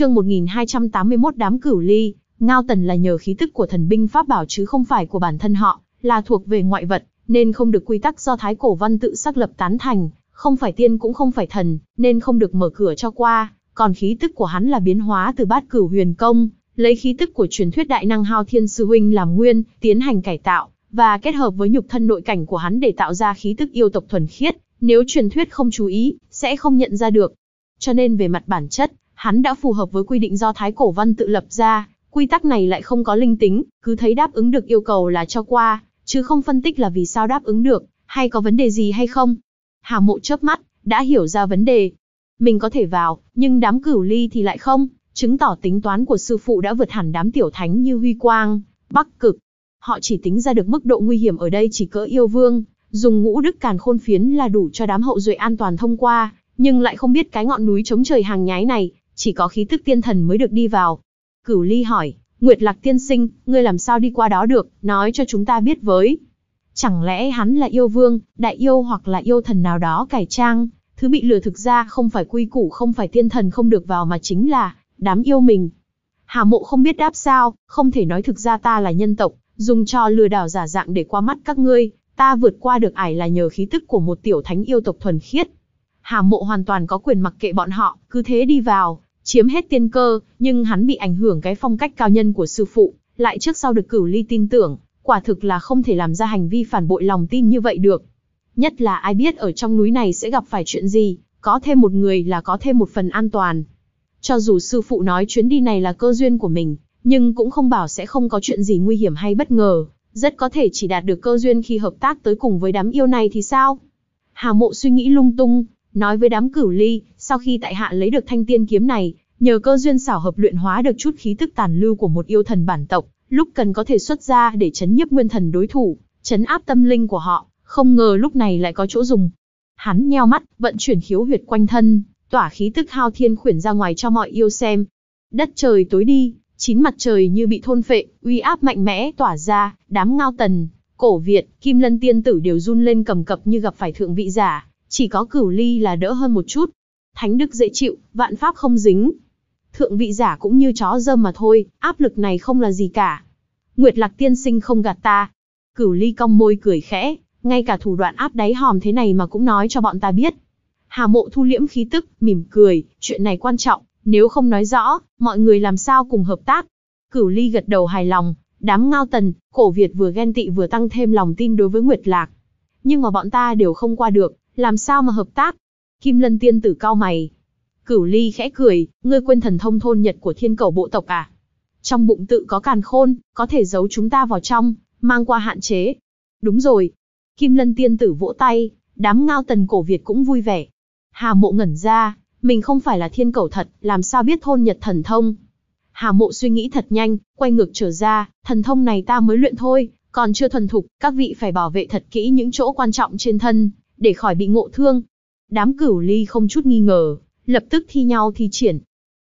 Chương 1281 đám cửu ly, Ngao Tần là nhờ khí tức của thần binh pháp bảo chứ không phải của bản thân họ, là thuộc về ngoại vật, nên không được quy tắc do Thái Cổ Văn tự xác lập tán thành, không phải tiên cũng không phải thần, nên không được mở cửa cho qua, còn khí tức của hắn là biến hóa từ bát cửu huyền công, lấy khí tức của truyền thuyết đại năng Hao Thiên Sư Huynh làm nguyên, tiến hành cải tạo, và kết hợp với nhục thân nội cảnh của hắn để tạo ra khí tức yêu tộc thuần khiết, nếu truyền thuyết không chú ý, sẽ không nhận ra được. Cho nên về mặt bản chất, hắn đã phù hợp với quy định do Thái Cổ Văn tự lập ra, quy tắc này lại không có linh tính, cứ thấy đáp ứng được yêu cầu là cho qua, chứ không phân tích là vì sao đáp ứng được, hay có vấn đề gì hay không. Hà mộ chớp mắt, đã hiểu ra vấn đề. Mình có thể vào, nhưng đám cửu ly thì lại không, chứng tỏ tính toán của sư phụ đã vượt hẳn đám tiểu thánh như huy quang, bắc cực. Họ chỉ tính ra được mức độ nguy hiểm ở đây chỉ cỡ yêu vương, dùng ngũ đức càn khôn phiến là đủ cho đám hậu duệ an toàn thông qua, nhưng lại không biết cái ngọn núi chống trời hàng nhái này, chỉ có khí tức tiên thần mới được đi vào. Cửu Ly hỏi, Nguyệt Lạc tiên sinh, ngươi làm sao đi qua đó được, nói cho chúng ta biết với. Chẳng lẽ hắn là yêu vương, đại yêu hoặc là yêu thần nào đó cải trang, thứ bị lừa thực ra không phải quy củ không phải tiên thần không được vào mà chính là, đám yêu mình. Hà mộ không biết đáp sao, không thể nói thực ra ta là nhân tộc, dùng cho lừa đảo giả dạng để qua mắt các ngươi, ta vượt qua được ải là nhờ khí tức của một tiểu thánh yêu tộc thuần khiết. Hà mộ hoàn toàn có quyền mặc kệ bọn họ, cứ thế đi vào, chiếm hết tiên cơ, nhưng hắn bị ảnh hưởng cái phong cách cao nhân của sư phụ, lại trước sau được cửu ly tin tưởng, quả thực là không thể làm ra hành vi phản bội lòng tin như vậy được. Nhất là ai biết ở trong núi này sẽ gặp phải chuyện gì, có thêm một người là có thêm một phần an toàn. Cho dù sư phụ nói chuyến đi này là cơ duyên của mình, nhưng cũng không bảo sẽ không có chuyện gì nguy hiểm hay bất ngờ, rất có thể chỉ đạt được cơ duyên khi hợp tác tới cùng với đám yêu này thì sao? Hà mộ suy nghĩ lung tung, nói với đám cửu ly, sau khi tại hạ lấy được thanh tiên kiếm này, nhờ cơ duyên xảo hợp luyện hóa được chút khí tức tàn lưu của một yêu thần bản tộc, lúc cần có thể xuất ra để chấn nhiếp nguyên thần đối thủ, chấn áp tâm linh của họ, không ngờ lúc này lại có chỗ dùng. Hắn nheo mắt, vận chuyển khiếu huyệt quanh thân, tỏa khí tức hao thiên khuyển ra ngoài cho mọi yêu xem. Đất trời tối đi, chín mặt trời như bị thôn phệ, uy áp mạnh mẽ tỏa ra, đám ngao tần, cổ Việt, kim lân tiên tử đều run lên cầm cập như gặp phải thượng vị giả, chỉ có cửu ly là đỡ hơn một chút, thánh đức dễ chịu, vạn pháp không dính. Thượng vị giả cũng như chó dơm mà thôi, áp lực này không là gì cả. Nguyệt Lạc tiên sinh không gạt ta. Cửu Ly cong môi cười khẽ, ngay cả thủ đoạn áp đáy hòm thế này mà cũng nói cho bọn ta biết. Hà Mộ thu liễm khí tức, mỉm cười, chuyện này quan trọng, nếu không nói rõ, mọi người làm sao cùng hợp tác. Cửu Ly gật đầu hài lòng, đám ngao tần, cổ Việt vừa ghen tị vừa tăng thêm lòng tin đối với Nguyệt Lạc. Nhưng mà bọn ta đều không qua được, làm sao mà hợp tác, Kim Lân tiên tử cao mày. Cửu Ly khẽ cười, ngươi quên thần thông thôn nhật của thiên cầu bộ tộc à? Trong bụng tự có càn khôn, có thể giấu chúng ta vào trong, mang qua hạn chế. Đúng rồi. Kim Lân tiên tử vỗ tay, đám ngao tần cổ Việt cũng vui vẻ. Hà mộ ngẩn ra, mình không phải là thiên cầu thật, làm sao biết thôn nhật thần thông. Hà mộ suy nghĩ thật nhanh, quay ngược trở ra, thần thông này ta mới luyện thôi, còn chưa thuần thục, các vị phải bảo vệ thật kỹ những chỗ quan trọng trên thân, để khỏi bị ngộ thương. Đám cửu ly không chút nghi ngờ, lập tức thi nhau thi triển.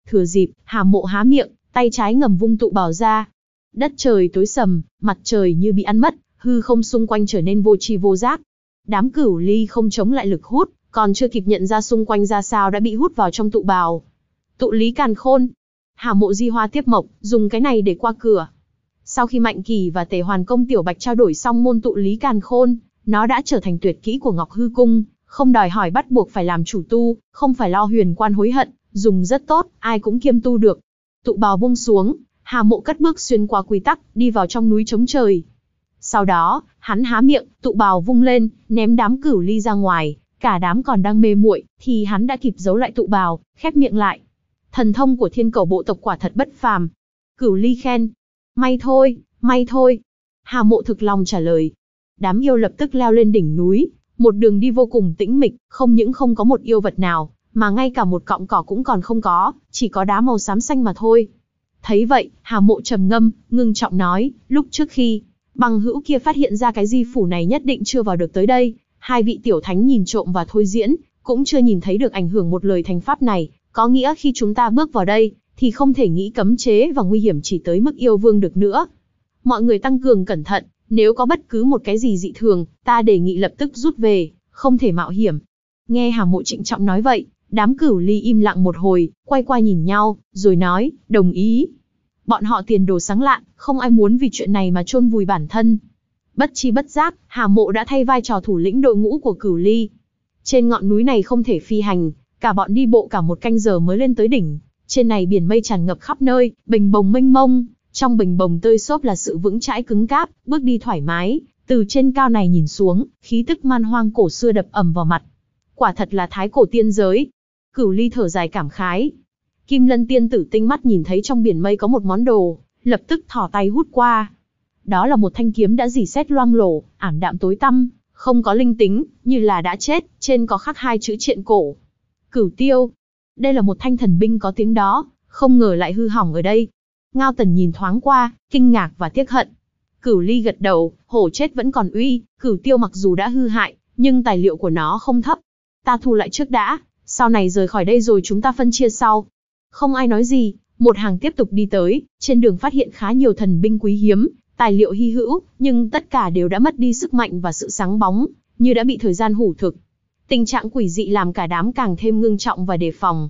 Thừa dịp, hà mộ há miệng, tay trái ngầm vung tụ bảo ra. Đất trời tối sầm, mặt trời như bị ăn mất, hư không xung quanh trở nên vô tri vô giác. Đám cửu ly không chống lại lực hút, còn chưa kịp nhận ra xung quanh ra sao đã bị hút vào trong tụ bào. Tụ lý càn khôn. Hà mộ di hoa tiếp mộc, dùng cái này để qua cửa. Sau khi Mạnh Kỳ và Tề Hoàn Công Tiểu Bạch trao đổi xong môn tụ lý càn khôn, nó đã trở thành tuyệt kỹ của Ngọc Hư Cung, không đòi hỏi bắt buộc phải làm chủ tu, không phải lo huyền quan hối hận, dùng rất tốt, ai cũng kiêm tu được. Tụ bào buông xuống, Hà Mộ cất bước xuyên qua quy tắc, đi vào trong núi chống trời. Sau đó, hắn há miệng, tụ bào vung lên, ném đám cửu ly ra ngoài, cả đám còn đang mê muội, thì hắn đã kịp giấu lại tụ bào, khép miệng lại. Thần thông của thiên cầu bộ tộc quả thật bất phàm. Cửu ly khen. May thôi, may thôi. Hà mộ thực lòng trả lời. Đám yêu lập tức leo lên đỉnh núi, một đường đi vô cùng tĩnh mịch, không những không có một yêu vật nào, mà ngay cả một cọng cỏ cũng còn không có, chỉ có đá màu xám xanh mà thôi. Thấy vậy, Hà Mộ trầm ngâm, ngưng trọng nói, lúc trước khi bằng hữu kia phát hiện ra cái di phủ này nhất định chưa vào được tới đây, hai vị tiểu thánh nhìn trộm và thôi diễn, cũng chưa nhìn thấy được ảnh hưởng một lời thành pháp này, có nghĩa khi chúng ta bước vào đây, thì không thể nghĩ cấm chế và nguy hiểm chỉ tới mức yêu vương được nữa. Mọi người tăng cường cẩn thận, nếu có bất cứ một cái gì dị thường, ta đề nghị lập tức rút về, không thể mạo hiểm. Nghe Hà Mộ trịnh trọng nói vậy, đám cửu ly im lặng một hồi, quay qua nhìn nhau, rồi nói, đồng ý. Bọn họ tiền đồ sáng lạn, không ai muốn vì chuyện này mà chôn vùi bản thân. Bất chi bất giác, Hà Mộ đã thay vai trò thủ lĩnh đội ngũ của cửu ly. Trên ngọn núi này không thể phi hành, cả bọn đi bộ cả một canh giờ mới lên tới đỉnh. Trên này biển mây tràn ngập khắp nơi, bình bồng mênh mông, trong bình bồng tơi xốp là sự vững chãi cứng cáp, bước đi thoải mái, từ trên cao này nhìn xuống, khí tức man hoang cổ xưa đập ầm vào mặt. Quả thật là thái cổ tiên giới. Cửu Ly thở dài cảm khái. Kim Lân tiên tử tinh mắt nhìn thấy trong biển mây có một món đồ, lập tức thỏ tay hút qua. Đó là một thanh kiếm đã dỉ xét loang lổ, ảm đạm tối tăm, không có linh tính, như là đã chết, trên có khắc hai chữ triện cổ. Cửu Tiêu. Đây là một thanh thần binh có tiếng đó, không ngờ lại hư hỏng ở đây, Ngao Tần nhìn thoáng qua, kinh ngạc và tiếc hận. Cửu Ly gật đầu, hổ chết vẫn còn uy, cửu tiêu mặc dù đã hư hại, nhưng tài liệu của nó không thấp. Ta thu lại trước đã, sau này rời khỏi đây rồi chúng ta phân chia sau. Không ai nói gì, một hàng tiếp tục đi tới, trên đường phát hiện khá nhiều thần binh quý hiếm, tài liệu hy hữu, nhưng tất cả đều đã mất đi sức mạnh và sự sáng bóng, như đã bị thời gian hủ thực. Tình trạng quỷ dị làm cả đám càng thêm ngưng trọng và đề phòng.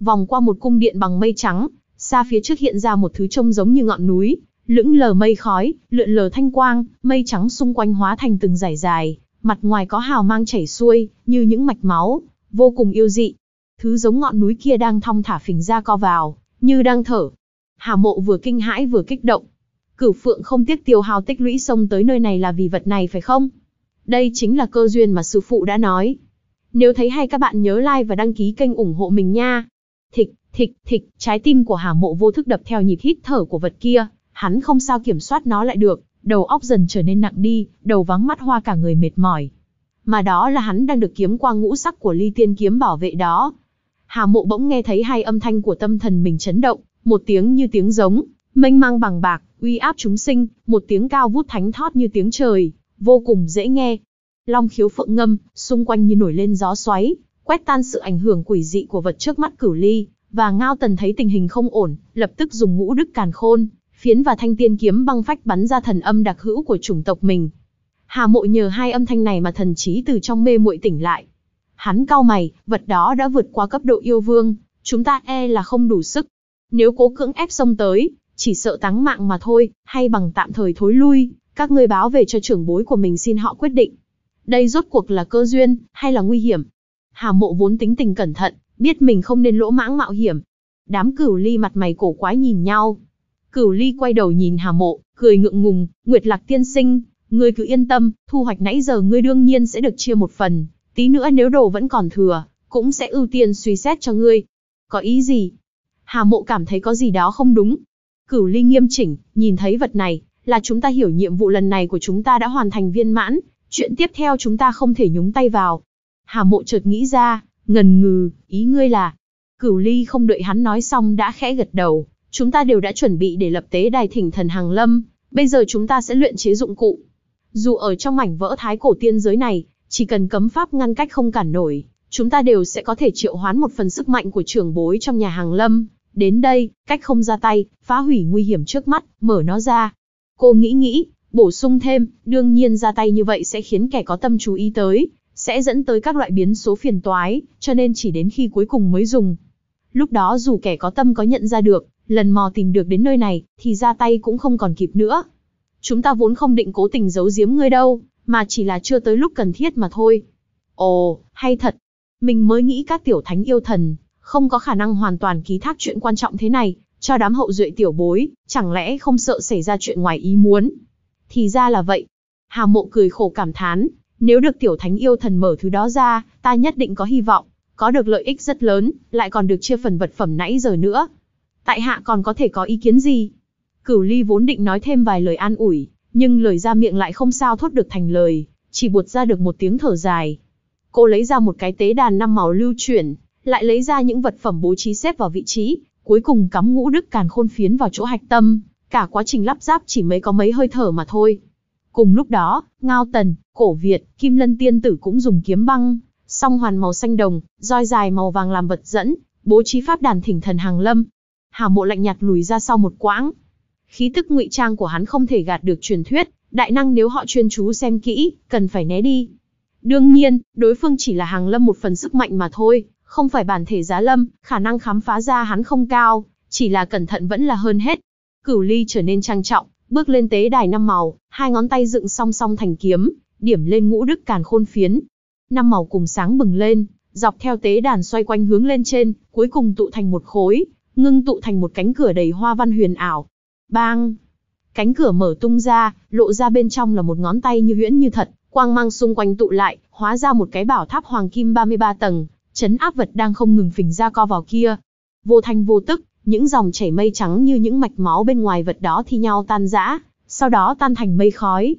Vòng qua một cung điện bằng mây trắng, xa phía trước hiện ra một thứ trông giống như ngọn núi, lững lờ mây khói, lượn lờ thanh quang, mây trắng xung quanh hóa thành từng dải dài, mặt ngoài có hào mang chảy xuôi, như những mạch máu, vô cùng yêu dị. Thứ giống ngọn núi kia đang thong thả phình ra co vào, như đang thở. Hà mộ vừa kinh hãi vừa kích động. Cửu phượng không tiếc tiêu hao tích lũy sông tới nơi này là vì vật này phải không? Đây chính là cơ duyên mà sư phụ đã nói. Nếu thấy hay các bạn nhớ like và đăng ký kênh ủng hộ mình nha. Thịch, thịch, thịch, trái tim của Hà Mộ vô thức đập theo nhịp hít thở của vật kia, hắn không sao kiểm soát nó lại được, đầu óc dần trở nên nặng đi, đầu vắng mắt hoa cả người mệt mỏi. Mà đó là hắn đang được kiếm quang ngũ sắc của ly tiên kiếm bảo vệ đó. Hà Mộ bỗng nghe thấy hai âm thanh của tâm thần mình chấn động, một tiếng như tiếng giống, mênh mang bằng bạc, uy áp chúng sinh, một tiếng cao vút thánh thót như tiếng trời, vô cùng dễ nghe. Long khiếu phượng ngâm, xung quanh như nổi lên gió xoáy, quét tan sự ảnh hưởng quỷ dị của vật trước mắt cửu ly, và Ngao Tần thấy tình hình không ổn, lập tức dùng ngũ đức càn khôn, phiến và thanh tiên kiếm băng phách bắn ra thần âm đặc hữu của chủng tộc mình. Hà Mộ nhờ hai âm thanh này mà thần trí từ trong mê muội tỉnh lại. Hắn cau mày, vật đó đã vượt qua cấp độ yêu vương, chúng ta e là không đủ sức. Nếu cố cưỡng ép xông tới, chỉ sợ táng mạng mà thôi, hay bằng tạm thời thối lui, các ngươi báo về cho trưởng bối của mình xin họ quyết định. Đây rốt cuộc là cơ duyên, hay là nguy hiểm? Hà mộ vốn tính tình cẩn thận, biết mình không nên lỗ mãng mạo hiểm. Đám cửu ly mặt mày cổ quái nhìn nhau. Cửu ly quay đầu nhìn Hà Mộ, cười ngượng ngùng, Nguyệt Lạc tiên sinh, ngươi cứ yên tâm, thu hoạch nãy giờ ngươi đương nhiên sẽ được chia một phần, tí nữa nếu đồ vẫn còn thừa, cũng sẽ ưu tiên suy xét cho ngươi. Có ý gì? Hà Mộ cảm thấy có gì đó không đúng. Cửu ly nghiêm chỉnh, nhìn thấy vật này, là chúng ta hiểu nhiệm vụ lần này của chúng ta đã hoàn thành viên mãn, chuyện tiếp theo chúng ta không thể nhúng tay vào. Hà Mộ chợt nghĩ ra, ngần ngừ, ý ngươi là. Cửu ly không đợi hắn nói xong đã khẽ gật đầu, chúng ta đều đã chuẩn bị để lập tế đài thỉnh thần hàng lâm, bây giờ chúng ta sẽ luyện chế dụng cụ. Dù ở trong mảnh vỡ thái cổ tiên giới này, chỉ cần cấm pháp ngăn cách không cản nổi, chúng ta đều sẽ có thể triệu hoán một phần sức mạnh của trưởng bối trong nhà hàng lâm. Đến đây, cách không ra tay, phá hủy nguy hiểm trước mắt, mở nó ra. Cô nghĩ nghĩ, bổ sung thêm, đương nhiên ra tay như vậy sẽ khiến kẻ có tâm chú ý tới, sẽ dẫn tới các loại biến số phiền toái, cho nên chỉ đến khi cuối cùng mới dùng. Lúc đó dù kẻ có tâm có nhận ra được, lần mò tìm được đến nơi này, thì ra tay cũng không còn kịp nữa. Chúng ta vốn không định cố tình giấu giếm ngươi đâu, mà chỉ là chưa tới lúc cần thiết mà thôi. Ồ, hay thật. Mình mới nghĩ các tiểu thánh yêu thần, không có khả năng hoàn toàn ký thác chuyện quan trọng thế này, cho đám hậu duệ tiểu bối, chẳng lẽ không sợ xảy ra chuyện ngoài ý muốn. Thì ra là vậy. Hà mộ cười khổ cảm thán, nếu được tiểu thánh yêu thần mở thứ đó ra, ta nhất định có hy vọng, có được lợi ích rất lớn, lại còn được chia phần vật phẩm nãy giờ nữa. Tại hạ còn có thể có ý kiến gì? Cửu Ly vốn định nói thêm vài lời an ủi, nhưng lời ra miệng lại không sao thốt được thành lời, chỉ buột ra được một tiếng thở dài. Cô lấy ra một cái tế đàn năm màu lưu chuyển, lại lấy ra những vật phẩm bố trí xếp vào vị trí, cuối cùng cắm ngũ đức càn khôn phiến vào chỗ hạch tâm, cả quá trình lắp ráp chỉ mới có mấy hơi thở mà thôi. Cùng lúc đó, Ngao Tần, Cổ Việt, Kim Lân Tiên Tử cũng dùng kiếm băng, song hoàn màu xanh đồng, roi dài màu vàng làm vật dẫn, bố trí pháp đàn thỉnh thần hàng lâm. Hà mộ lạnh nhạt lùi ra sau một quãng. Khí tức ngụy trang của hắn không thể gạt được truyền thuyết, đại năng nếu họ chuyên chú xem kỹ, cần phải né đi. Đương nhiên, đối phương chỉ là hàng lâm một phần sức mạnh mà thôi, không phải bản thể giá lâm, khả năng khám phá ra hắn không cao, chỉ là cẩn thận vẫn là hơn hết. Cửu ly trở nên trang trọng, Bước lên tế đài năm màu, hai ngón tay dựng song song thành kiếm, điểm lên ngũ đức càn khôn phiến. Năm màu cùng sáng bừng lên, dọc theo tế đàn xoay quanh hướng lên trên, cuối cùng tụ thành một khối, ngưng tụ thành một cánh cửa đầy hoa văn huyền ảo. Bang! Cánh cửa mở tung ra, lộ ra bên trong là một ngón tay như huyễn như thật, quang mang xung quanh tụ lại, hóa ra một cái bảo tháp hoàng kim 33 tầng, chấn áp vật đang không ngừng phình ra co vào kia. Vô thanh vô tức, những dòng chảy mây trắng như những mạch máu bên ngoài vật đó thi nhau tan rã, sau đó tan thành mây khói.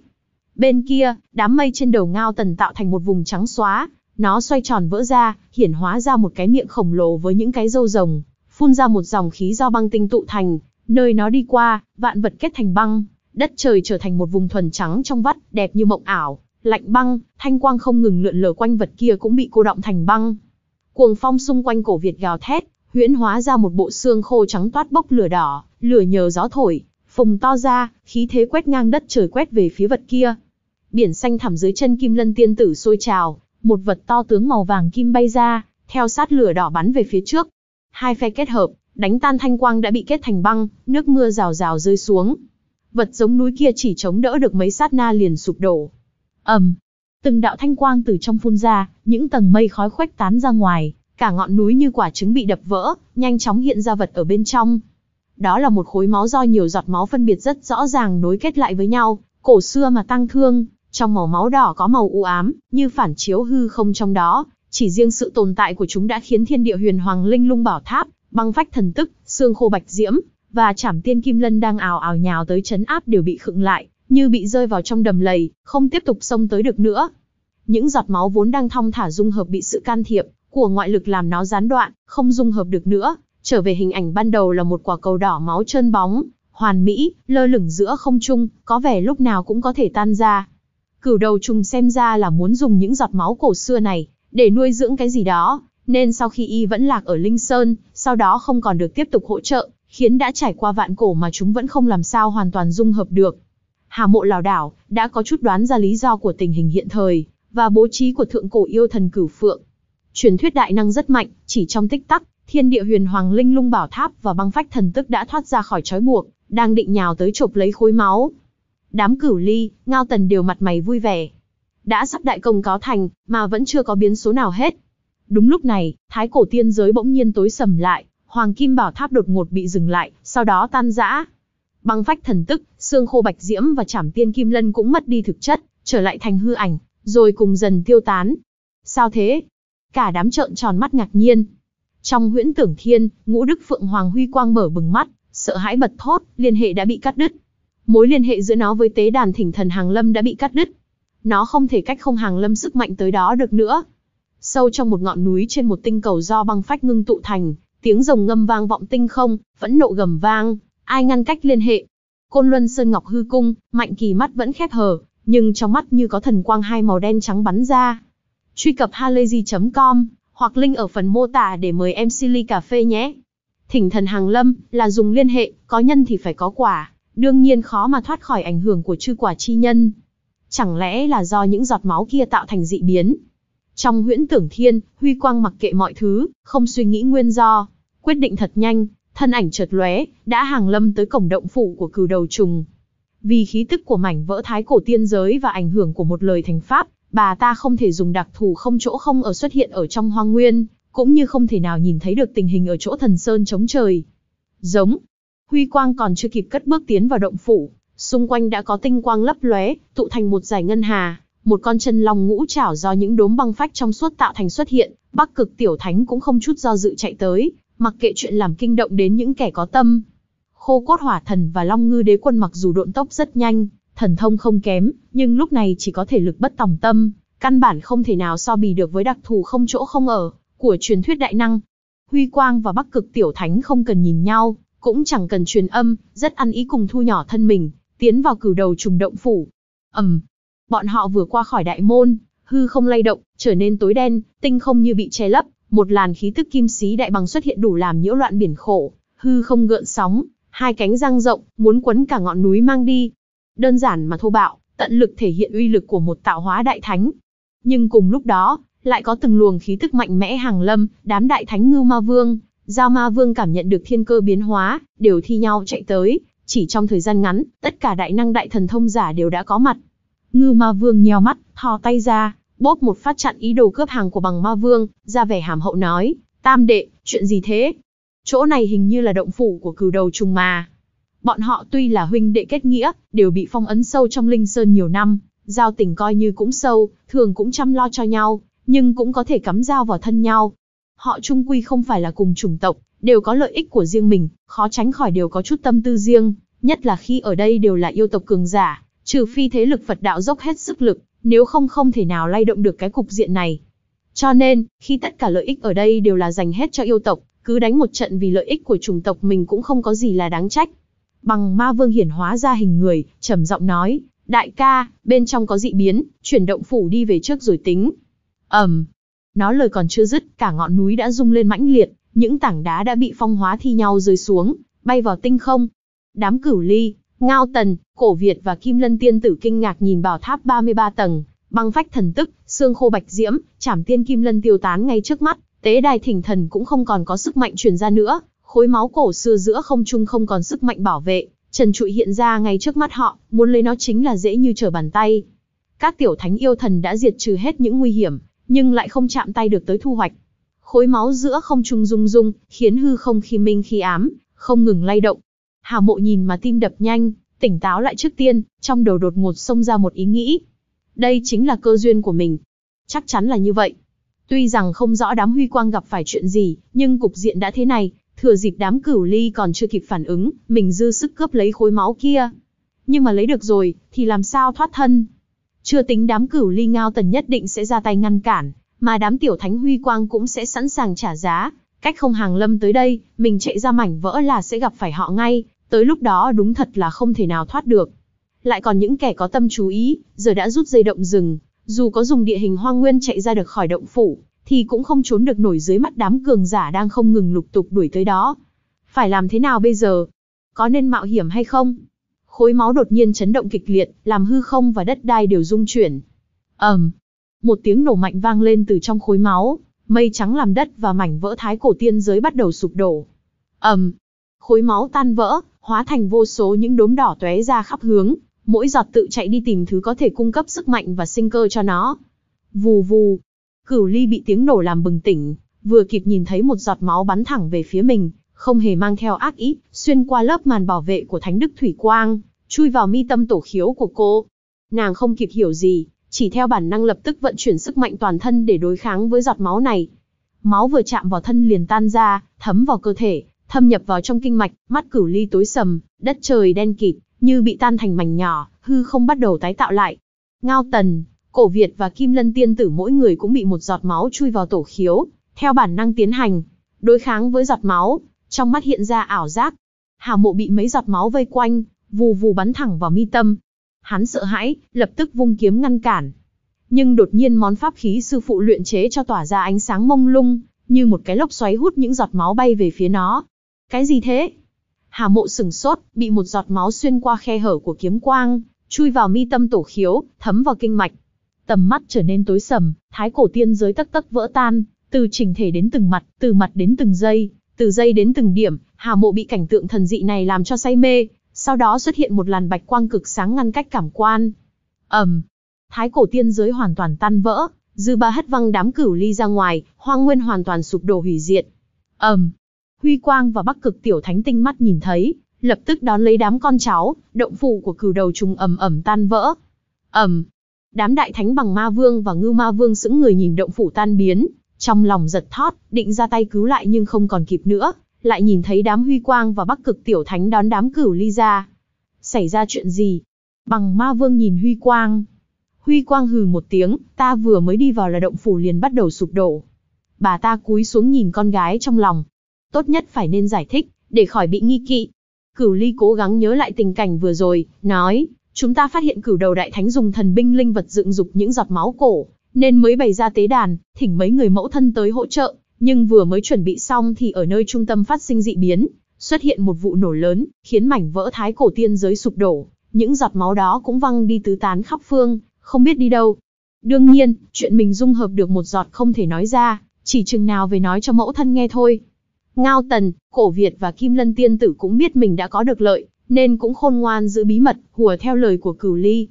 Bên kia, đám mây trên đầu ngao tần tạo thành một vùng trắng xóa, nó xoay tròn vỡ ra, hiển hóa ra một cái miệng khổng lồ với những cái râu rồng, phun ra một dòng khí do băng tinh tụ thành, nơi nó đi qua, vạn vật kết thành băng, đất trời trở thành một vùng thuần trắng trong vắt, đẹp như mộng ảo, lạnh băng, thanh quang không ngừng lượn lờ quanh vật kia cũng bị cô động thành băng. Cuồng phong xung quanh cổ Việt gào thét, huyễn hóa ra một bộ xương khô trắng toát bốc lửa đỏ, lửa nhờ gió thổi, phồng to ra, khí thế quét ngang đất trời quét về phía vật kia. Biển xanh thẳm dưới chân Kim Lân tiên tử sôi trào, một vật to tướng màu vàng kim bay ra, theo sát lửa đỏ bắn về phía trước. Hai phe kết hợp, đánh tan thanh quang đã bị kết thành băng, nước mưa rào rào rơi xuống. Vật giống núi kia chỉ chống đỡ được mấy sát na liền sụp đổ. Ầm, từng đạo thanh quang từ trong phun ra, những tầng mây khói khuếch tán ra ngoài, Cả ngọn núi như quả trứng bị đập vỡ, nhanh chóng hiện ra vật ở bên trong. Đó là một khối máu do nhiều giọt máu phân biệt rất rõ ràng nối kết lại với nhau, cổ xưa mà tăng thương, trong màu máu đỏ có màu u ám, như phản chiếu hư không trong đó, chỉ riêng sự tồn tại của chúng đã khiến thiên địa huyền hoàng linh lung bảo tháp, băng phách thần tức, xương khô bạch diễm và chảm tiên kim lân đang ào ào nhào tới chấn áp đều bị khựng lại, như bị rơi vào trong đầm lầy, không tiếp tục xông tới được nữa. Những giọt máu vốn đang thong thả dung hợp bị sự can thiệp của ngoại lực làm nó gián đoạn, không dung hợp được nữa, trở về hình ảnh ban đầu là một quả cầu đỏ máu trơn bóng, hoàn mỹ, lơ lửng giữa không trung, có vẻ lúc nào cũng có thể tan ra. Cửu đầu trùng xem ra là muốn dùng những giọt máu cổ xưa này, để nuôi dưỡng cái gì đó, nên sau khi y vẫn lạc ở Linh Sơn, sau đó không còn được tiếp tục hỗ trợ, khiến đã trải qua vạn cổ mà chúng vẫn không làm sao hoàn toàn dung hợp được. Hà mộ lào đảo, đã có chút đoán ra lý do của tình hình hiện thời, và bố trí của thượng cổ yêu thần cửu phượng. Truyền thuyết đại năng rất mạnh, chỉ trong tích tắc, thiên địa huyền hoàng linh lung bảo tháp và băng phách thần tức đã thoát ra khỏi trói buộc, đang định nhào tới chộp lấy khối máu. Đám cửu ly, ngao tần đều mặt mày vui vẻ. Đã sắp đại công có thành, mà vẫn chưa có biến số nào hết. Đúng lúc này, thái cổ tiên giới bỗng nhiên tối sầm lại, hoàng kim bảo tháp đột ngột bị dừng lại, sau đó tan rã. Băng phách thần tức, xương khô bạch diễm và chảm tiên kim lân cũng mất đi thực chất, trở lại thành hư ảnh, rồi cùng dần tiêu tán. Sao thế? Cả đám trợn tròn mắt ngạc nhiên. Trong huyễn tưởng thiên, ngũ đức phượng hoàng huy quang mở bừng mắt, sợ hãi bật thốt, liên hệ đã bị cắt đứt. Mối liên hệ giữa nó với tế đàn thỉnh thần hàng lâm đã bị cắt đứt. Nó không thể cách không hàng lâm sức mạnh tới đó được nữa. Sâu trong một ngọn núi trên một tinh cầu do băng phách ngưng tụ thành, tiếng rồng ngâm vang vọng tinh không, vẫn nộ gầm vang, ai ngăn cách liên hệ. Côn Luân Sơn Ngọc hư cung, Mạnh Kỳ mắt vẫn khép hờ, nhưng trong mắt như có thần quang hai màu đen trắng bắn ra, Truy cập halayzi.com hoặc link ở phần mô tả để mời em Silly Cà Phê nhé. Thỉnh thần hàng lâm là dùng liên hệ, có nhân thì phải có quả, đương nhiên khó mà thoát khỏi ảnh hưởng của chư quả chi nhân. Chẳng lẽ là do những giọt máu kia tạo thành dị biến? Trong huyễn tưởng thiên, Huy Quang mặc kệ mọi thứ, không suy nghĩ nguyên do, quyết định thật nhanh, thân ảnh chợt lóe, đã hàng lâm tới cổng động phủ của cừu đầu trùng. Vì khí tức của mảnh vỡ thái cổ tiên giới và ảnh hưởng của một lời thành pháp, bà ta không thể dùng đặc thù không chỗ không ở xuất hiện ở trong hoang nguyên, cũng như không thể nào nhìn thấy được tình hình ở chỗ thần sơn chống trời. Giống, huy quang còn chưa kịp cất bước tiến vào động phủ, xung quanh đã có tinh quang lấp lóe, tụ thành một giải ngân hà, một con chân long ngũ chảo do những đốm băng phách trong suốt tạo thành xuất hiện, Bắc Cực tiểu thánh cũng không chút do dự chạy tới, mặc kệ chuyện làm kinh động đến những kẻ có tâm. Khô cốt hỏa thần và long ngư đế quân mặc dù độn tốc rất nhanh, Thần thông không kém, nhưng lúc này chỉ có thể lực bất tòng tâm, căn bản không thể nào so bì được với đặc thù không chỗ không ở của truyền thuyết đại năng. Huy Quang và Bắc Cực Tiểu Thánh không cần nhìn nhau, cũng chẳng cần truyền âm, rất ăn ý cùng thu nhỏ thân mình, tiến vào cửu đầu trùng động phủ. Ầm. bọn họ vừa qua khỏi đại môn, hư không lay động, trở nên tối đen, tinh không như bị che lấp, một làn khí tức kim xí đại bằng xuất hiện đủ làm nhiễu loạn biển khổ, hư không gợn sóng, hai cánh răng rộng, muốn quấn cả ngọn núi mang đi đơn giản mà thô bạo, tận lực thể hiện uy lực của một tạo hóa đại thánh. Nhưng cùng lúc đó, lại có từng luồng khí tức mạnh mẽ hàng lâm, đám đại thánh ngưu ma vương, giao ma vương cảm nhận được thiên cơ biến hóa, đều thi nhau chạy tới, chỉ trong thời gian ngắn, tất cả đại năng đại thần thông giả đều đã có mặt. Ngưu ma vương nheo mắt, thò tay ra, bóp một phát chặn ý đồ cướp hàng của bằng ma vương, ra vẻ hàm hậu nói, tam đệ, chuyện gì thế? Chỗ này hình như là động phủ của cừu đầu trùng mà. Bọn họ tuy là huynh đệ kết nghĩa, đều bị phong ấn sâu trong linh sơn nhiều năm, giao tình coi như cũng sâu, thường cũng chăm lo cho nhau, nhưng cũng có thể cắm dao vào thân nhau. Họ trung quy không phải là cùng chủng tộc, đều có lợi ích của riêng mình, khó tránh khỏi đều có chút tâm tư riêng, nhất là khi ở đây đều là yêu tộc cường giả, trừ phi thế lực Phật đạo dốc hết sức lực, nếu không không thể nào lay động được cái cục diện này. Cho nên, khi tất cả lợi ích ở đây đều là dành hết cho yêu tộc, cứ đánh một trận vì lợi ích của chủng tộc mình cũng không có gì là đáng trách. Bằng ma vương hiển hóa ra hình người, trầm giọng nói, đại ca, bên trong có dị biến, chuyển động phủ đi về trước rồi tính. Ẩm. nó lời còn chưa dứt, cả ngọn núi đã rung lên mãnh liệt, những tảng đá đã bị phong hóa thi nhau rơi xuống, bay vào tinh không. Đám cửu ly, ngao tần, cổ Việt và kim lân tiên tử kinh ngạc nhìn bảo tháp 33 tầng, băng phách thần tức, xương khô bạch diễm, chảm tiên kim lân tiêu tán ngay trước mắt, tế đài thỉnh thần cũng không còn có sức mạnh truyền ra nữa, khối máu cổ xưa giữa không trung không còn sức mạnh bảo vệ, trần trụi hiện ra ngay trước mắt họ, muốn lấy nó chính là dễ như trở bàn tay. Các tiểu thánh yêu thần đã diệt trừ hết những nguy hiểm, nhưng lại không chạm tay được tới thu hoạch. Khối máu giữa không trung rung rung, khiến hư không khi minh khi ám, không ngừng lay động. Hà mộ nhìn mà tim đập nhanh, tỉnh táo lại trước tiên, trong đầu đột ngột xông ra một ý nghĩ. Đây chính là cơ duyên của mình. Chắc chắn là như vậy. Tuy rằng không rõ đám huy quang gặp phải chuyện gì, nhưng cục diện đã thế này, Thừa dịp đám cửu ly còn chưa kịp phản ứng, mình dư sức cướp lấy khối máu kia. Nhưng mà lấy được rồi, thì làm sao thoát thân? Chưa tính đám cửu ly ngao tần nhất định sẽ ra tay ngăn cản, mà đám tiểu thánh huy quang cũng sẽ sẵn sàng trả giá. Cách không hàng lâm tới đây, mình chạy ra mảnh vỡ là sẽ gặp phải họ ngay, tới lúc đó đúng thật là không thể nào thoát được. Lại còn những kẻ có tâm chú ý, giờ đã rút dây động rừng, dù có dùng địa hình hoang nguyên chạy ra được khỏi động phủ, thì cũng không trốn được nổi dưới mắt đám cường giả đang không ngừng lục tục đuổi tới đó. Phải làm thế nào bây giờ? Có nên mạo hiểm hay không? Khối máu đột nhiên chấn động kịch liệt, làm hư không và đất đai đều rung chuyển. ầm, một tiếng nổ mạnh vang lên từ trong khối máu, mây trắng làm đất và mảnh vỡ thái cổ tiên giới bắt đầu sụp đổ. ầm, khối máu tan vỡ, hóa thành vô số những đốm đỏ tóe ra khắp hướng, mỗi giọt tự chạy đi tìm thứ có thể cung cấp sức mạnh và sinh cơ cho nó. Vù vù, Cửu Ly bị tiếng nổ làm bừng tỉnh, vừa kịp nhìn thấy một giọt máu bắn thẳng về phía mình, không hề mang theo ác ý, xuyên qua lớp màn bảo vệ của Thánh Đức Thủy Quang, chui vào mi tâm tổ khiếu của cô. Nàng không kịp hiểu gì, chỉ theo bản năng lập tức vận chuyển sức mạnh toàn thân để đối kháng với giọt máu này. Máu vừa chạm vào thân liền tan ra, thấm vào cơ thể, thâm nhập vào trong kinh mạch, mắt cửu ly tối sầm, đất trời đen kịt, như bị tan thành mảnh nhỏ, hư không bắt đầu tái tạo lại. Ngao tần, Cổ Việt và Kim Lân Tiên Tử mỗi người cũng bị một giọt máu chui vào tổ khiếu, theo bản năng tiến hành. Đối kháng với giọt máu, trong mắt hiện ra ảo giác. Hà mộ bị mấy giọt máu vây quanh, vù vù bắn thẳng vào mi tâm. Hắn sợ hãi, lập tức vung kiếm ngăn cản. Nhưng đột nhiên món pháp khí sư phụ luyện chế cho tỏa ra ánh sáng mông lung, như một cái lốc xoáy hút những giọt máu bay về phía nó. Cái gì thế? Hà mộ sừng sốt, bị một giọt máu xuyên qua khe hở của kiếm quang, chui vào mi tâm tổ khiếu, thấm vào kinh mạch. Tầm mắt trở nên tối sầm, thái cổ tiên giới tắc tắc vỡ tan, từ chỉnh thể đến từng mặt, từ mặt đến từng giây, từ giây đến từng điểm, Hà Mộ bị cảnh tượng thần dị này làm cho say mê, sau đó xuất hiện một làn bạch quang cực sáng ngăn cách cảm quan. Ầm. thái cổ tiên giới hoàn toàn tan vỡ, dư ba hất văng đám cửu ly ra ngoài, hoang nguyên hoàn toàn sụp đổ hủy diệt. Ầm. Huy Quang và Bắc Cực tiểu thánh tinh mắt nhìn thấy, lập tức đón lấy đám con cháu, động phủ của cửu đầu trùng ầm ầm tan vỡ. Ầm. Um, Đám đại thánh bằng ma vương và ngưu ma vương sững người nhìn động phủ tan biến, trong lòng giật thót, định ra tay cứu lại nhưng không còn kịp nữa, lại nhìn thấy đám huy quang và bắc cực tiểu thánh đón đám cửu ly ra. Xảy ra chuyện gì? Bằng ma vương nhìn huy quang. Huy quang hừ một tiếng, ta vừa mới đi vào là động phủ liền bắt đầu sụp đổ. Bà ta cúi xuống nhìn con gái trong lòng. Tốt nhất phải nên giải thích, để khỏi bị nghi kỵ. Cửu ly cố gắng nhớ lại tình cảnh vừa rồi, nói, Chúng ta phát hiện cửu đầu đại thánh dùng thần binh linh vật dựng dục những giọt máu cổ, nên mới bày ra tế đàn, thỉnh mấy người mẫu thân tới hỗ trợ, nhưng vừa mới chuẩn bị xong thì ở nơi trung tâm phát sinh dị biến, xuất hiện một vụ nổ lớn, khiến mảnh vỡ thái cổ tiên giới sụp đổ, những giọt máu đó cũng văng đi tứ tán khắp phương, không biết đi đâu. Đương nhiên, chuyện mình dung hợp được một giọt không thể nói ra, chỉ chừng nào về nói cho mẫu thân nghe thôi. Ngao Tần, Cổ Việt và Kim Lân Tiên Tử cũng biết mình đã có được lợi, nên cũng khôn ngoan giữ bí mật, hùa theo lời của cửu ly.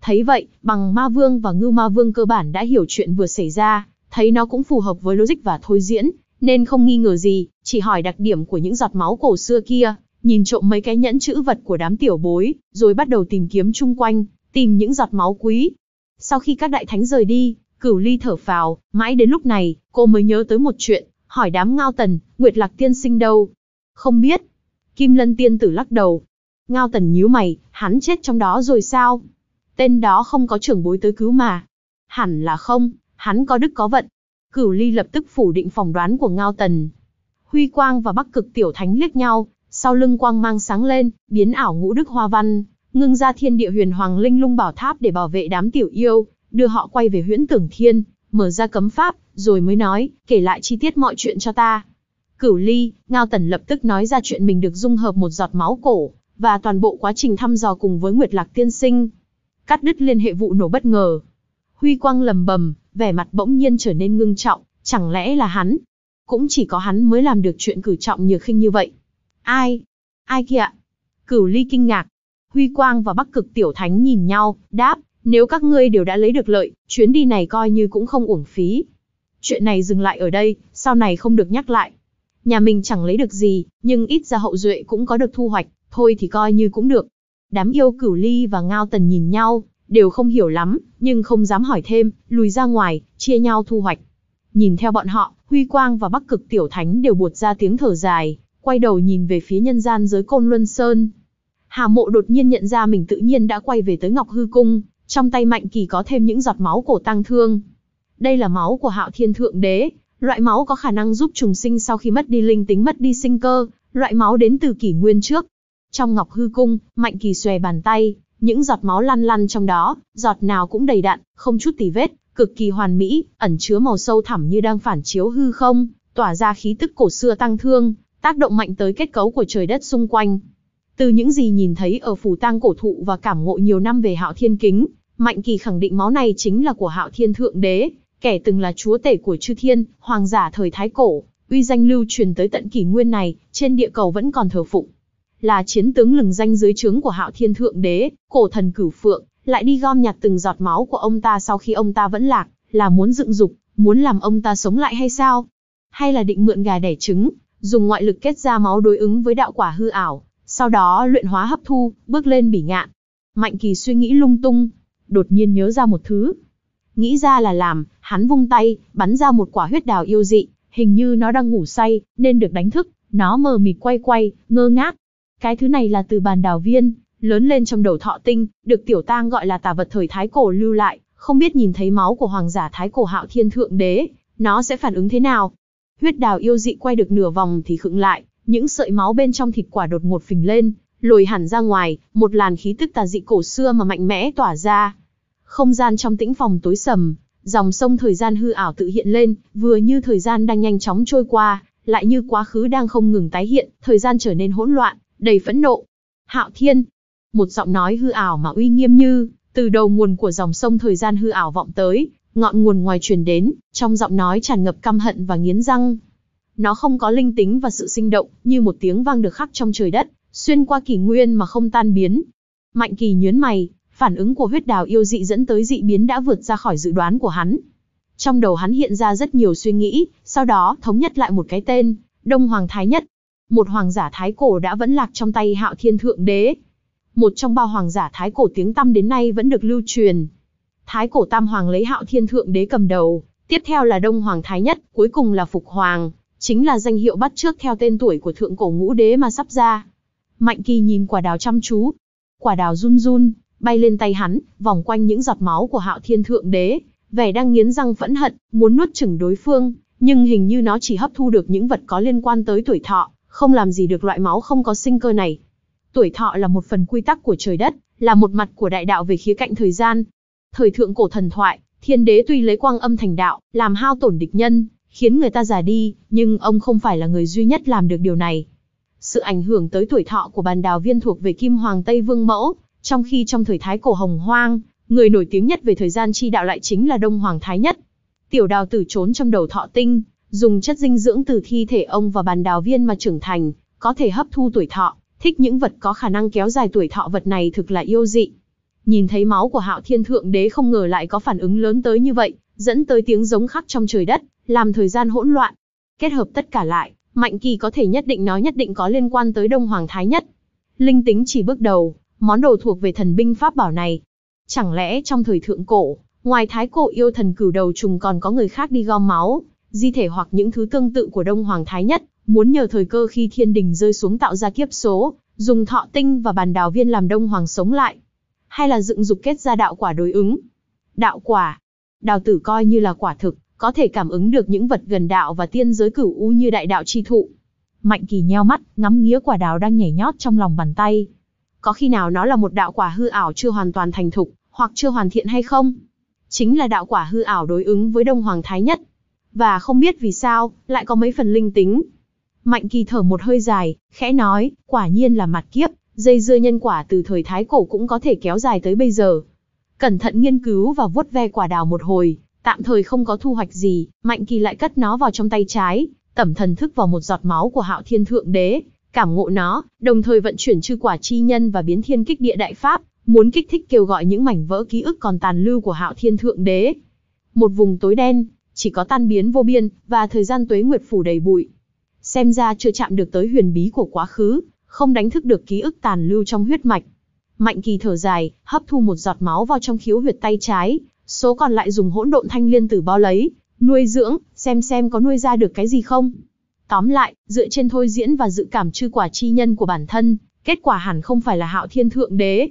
Thấy vậy, bằng ma vương và Ngư ma vương cơ bản đã hiểu chuyện vừa xảy ra, thấy nó cũng phù hợp với logic và thôi diễn, nên không nghi ngờ gì, chỉ hỏi đặc điểm của những giọt máu cổ xưa kia, nhìn trộm mấy cái nhẫn chữ vật của đám tiểu bối, rồi bắt đầu tìm kiếm chung quanh, tìm những giọt máu quý. Sau khi các đại thánh rời đi, cửu ly thở phào, mãi đến lúc này, cô mới nhớ tới một chuyện, hỏi đám ngao tần, Nguyệt Lạc Tiên sinh đâu? Không biết. Kim Lân Tiên tử lắc đầu, Ngao tần nhíu mày, hắn chết trong đó rồi sao? Tên đó không có trưởng bối tới cứu mà. Hẳn là không, hắn có đức có vận. Cửu ly lập tức phủ định phỏng đoán của Ngao tần. Huy quang và bắc cực tiểu thánh liếc nhau, sau lưng quang mang sáng lên, biến ảo ngũ đức hoa văn, ngưng ra thiên địa huyền hoàng linh lung bảo tháp để bảo vệ đám tiểu yêu, đưa họ quay về huyễn tưởng thiên, mở ra cấm pháp, rồi mới nói, kể lại chi tiết mọi chuyện cho ta. Cửu ly, Ngao Tần lập tức nói ra chuyện mình được dung hợp một giọt máu cổ, và toàn bộ quá trình thăm dò cùng với Nguyệt Lạc tiên sinh. Cắt đứt liên hệ vụ nổ bất ngờ. Huy Quang lầm bầm, vẻ mặt bỗng nhiên trở nên ngưng trọng, chẳng lẽ là hắn? Cũng chỉ có hắn mới làm được chuyện cử trọng như khinh như vậy. Ai? Ai kìa? Cửu Ly kinh ngạc. Huy Quang và Bắc Cực Tiểu Thánh nhìn nhau, đáp, nếu các ngươi đều đã lấy được lợi, chuyến đi này coi như cũng không uổng phí. Chuyện này dừng lại ở đây, sau này không được nhắc lại. Nhà mình chẳng lấy được gì, nhưng ít ra hậu duệ cũng có được thu hoạch, thôi thì coi như cũng được. Đám yêu cửu ly và ngao tần nhìn nhau, đều không hiểu lắm, nhưng không dám hỏi thêm, lùi ra ngoài, chia nhau thu hoạch. Nhìn theo bọn họ, Huy Quang và Bắc Cực Tiểu Thánh đều buột ra tiếng thở dài, quay đầu nhìn về phía nhân gian giới Côn Luân Sơn. Hà Mộ đột nhiên nhận ra mình tự nhiên đã quay về tới Ngọc Hư Cung, trong tay Mạnh Kỳ có thêm những giọt máu cổ tăng thương. Đây là máu của Hạo Thiên Thượng Đế, loại máu có khả năng giúp trùng sinh sau khi mất đi linh tính mất đi sinh cơ, loại máu đến từ kỷ nguyên trước, trong ngọc hư cung, Mạnh Kỳ xòe bàn tay, những giọt máu lăn lăn trong đó, giọt nào cũng đầy đặn, không chút tì vết, cực kỳ hoàn mỹ, ẩn chứa màu sâu thẳm như đang phản chiếu hư không, tỏa ra khí tức cổ xưa tăng thương, tác động mạnh tới kết cấu của trời đất xung quanh. Từ những gì nhìn thấy ở phủ tang cổ thụ và cảm ngộ nhiều năm về Hạo Thiên Kính, Mạnh Kỳ khẳng định máu này chính là của Hạo Thiên Thượng Đế, kẻ từng là chúa tể của chư thiên, hoàng giả thời Thái Cổ, uy danh lưu truyền tới tận kỷ nguyên này, trên địa cầu vẫn còn thờ phụng là chiến tướng lừng danh dưới trướng của Hạo Thiên Thượng Đế, cổ thần Cửu Phượng, lại đi gom nhặt từng giọt máu của ông ta sau khi ông ta vẫn lạc, là muốn dựng dục, muốn làm ông ta sống lại hay sao? Hay là định mượn gà đẻ trứng, dùng ngoại lực kết ra máu đối ứng với đạo quả hư ảo, sau đó luyện hóa hấp thu, bước lên bỉ ngạn. Mạnh Kỳ suy nghĩ lung tung, đột nhiên nhớ ra một thứ. Nghĩ ra là làm, hắn vung tay, bắn ra một quả huyết đào yêu dị, hình như nó đang ngủ say, nên được đánh thức. Nó mờ mịt quay quay, ngơ ngác, cái thứ này là từ bàn đào viên, lớn lên trong đầu thọ tinh, được tiểu tang gọi là tà vật thời Thái Cổ lưu lại, không biết nhìn thấy máu của hoàng giả Thái Cổ hạo thiên thượng đế, nó sẽ phản ứng thế nào. Huyết đào yêu dị quay được nửa vòng thì khựng lại, những sợi máu bên trong thịt quả đột ngột phình lên, lồi hẳn ra ngoài, một làn khí tức tà dị cổ xưa mà mạnh mẽ tỏa ra. Không gian trong tĩnh phòng tối sầm, dòng sông thời gian hư ảo tự hiện lên, vừa như thời gian đang nhanh chóng trôi qua, lại như quá khứ đang không ngừng tái hiện, thời gian trở nên hỗn loạn, đầy phẫn nộ. Hạo Thiên, một giọng nói hư ảo mà uy nghiêm như từ đầu nguồn của dòng sông thời gian hư ảo vọng tới, ngọn nguồn ngoài truyền đến, trong giọng nói tràn ngập căm hận và nghiến răng. Nó không có linh tính và sự sinh động, như một tiếng vang được khắc trong trời đất, xuyên qua kỷ nguyên mà không tan biến. Mạnh Kỳ nhướng mày, phản ứng của huyết đào yêu dị dẫn tới dị biến đã vượt ra khỏi dự đoán của hắn. Trong đầu hắn hiện ra rất nhiều suy nghĩ, sau đó thống nhất lại một cái tên, Đông Hoàng Thái Nhất, một hoàng giả thái cổ đã vẫn lạc trong tay hạo thiên thượng đế. Một trong ba hoàng giả thái cổ tiếng tăm đến nay vẫn được lưu truyền. Thái cổ tam hoàng lấy hạo thiên thượng đế cầm đầu, tiếp theo là đông hoàng thái nhất, cuối cùng là phục hoàng, chính là danh hiệu bắt trước theo tên tuổi của thượng cổ ngũ đế mà sắp ra. Mạnh kỳ nhìn quả đào chăm chú, quả đào run run, bay lên tay hắn, vòng quanh những giọt máu của hạo thiên thượng đế, vẻ đang nghiến răng phẫn hận, muốn nuốt chửng đối phương, nhưng hình như nó chỉ hấp thu được những vật có liên quan tới tuổi thọ, không làm gì được loại máu không có sinh cơ này. Tuổi thọ là một phần quy tắc của trời đất, là một mặt của đại đạo về khía cạnh thời gian. Thời thượng cổ thần thoại, thiên đế tuy lấy quang âm thành đạo, làm hao tổn địch nhân, khiến người ta già đi, nhưng ông không phải là người duy nhất làm được điều này. Sự ảnh hưởng tới tuổi thọ của bàn đào viên thuộc về Kim Hoàng Tây Vương Mẫu, trong khi trong thời thái cổ Hồng Hoang, người nổi tiếng nhất về thời gian chi đạo lại chính là Đông Hoàng Thái Nhất. Tiểu đào tử trốn trong đầu thọ tinh, dùng chất dinh dưỡng từ thi thể ông và bàn đào viên mà trưởng thành, có thể hấp thu tuổi thọ, thích những vật có khả năng kéo dài tuổi thọ vật này thực là yêu dị. Nhìn thấy máu của hạo thiên thượng đế không ngờ lại có phản ứng lớn tới như vậy, dẫn tới tiếng giống khắc trong trời đất, làm thời gian hỗn loạn. Kết hợp tất cả lại, Mạnh Kỳ có thể nhất định nói nhất định có liên quan tới Đông Hoàng Thái Nhất. Linh tính chỉ bước đầu, món đồ thuộc về thần binh pháp bảo này. Chẳng lẽ trong thời thượng cổ, ngoài thái cổ yêu thần cửu đầu trùng còn có người khác đi gom máu, di thể hoặc những thứ tương tự của Đông Hoàng Thái Nhất, muốn nhờ thời cơ khi thiên đình rơi xuống tạo ra kiếp số, dùng thọ tinh và bàn đào viên làm Đông Hoàng sống lại. Hay là dựng dục kết ra đạo quả đối ứng. Đạo quả. Đào tử coi như là quả thực, có thể cảm ứng được những vật gần đạo và tiên giới cửu u như đại đạo chi thụ. Mạnh kỳ nheo mắt, ngắm nghĩa quả đào đang nhảy nhót trong lòng bàn tay. Có khi nào nó là một đạo quả hư ảo chưa hoàn toàn thành thục, hoặc chưa hoàn thiện hay không? Chính là đạo quả hư ảo đối ứng với Đông Hoàng Thái Nhất, và không biết vì sao, lại có mấy phần linh tính. Mạnh kỳ thở một hơi dài, khẽ nói, quả nhiên là mặt kiếp, dây dưa nhân quả từ thời Thái Cổ cũng có thể kéo dài tới bây giờ. Cẩn thận nghiên cứu và vuốt ve quả đào một hồi, tạm thời không có thu hoạch gì, Mạnh kỳ lại cất nó vào trong tay trái, tẩm thần thức vào một giọt máu của hạo thiên thượng đế, cảm ngộ nó, đồng thời vận chuyển chư quả chi nhân và biến thiên kích địa đại pháp, muốn kích thích kêu gọi những mảnh vỡ ký ức còn tàn lưu của hạo thiên thượng đế. Một vùng tối đen, chỉ có tan biến vô biên, và thời gian tuế nguyệt phủ đầy bụi. Xem ra chưa chạm được tới huyền bí của quá khứ, không đánh thức được ký ức tàn lưu trong huyết mạch. Mạnh kỳ thở dài, hấp thu một giọt máu vào trong khiếu huyệt tay trái, số còn lại dùng hỗn độn thanh liên tử bao lấy, nuôi dưỡng, xem xem có nuôi ra được cái gì không. Tóm lại, dựa trên thôi diễn và dự cảm chư quả chi nhân của bản thân, kết quả hẳn không phải là hạo thiên thượng đế.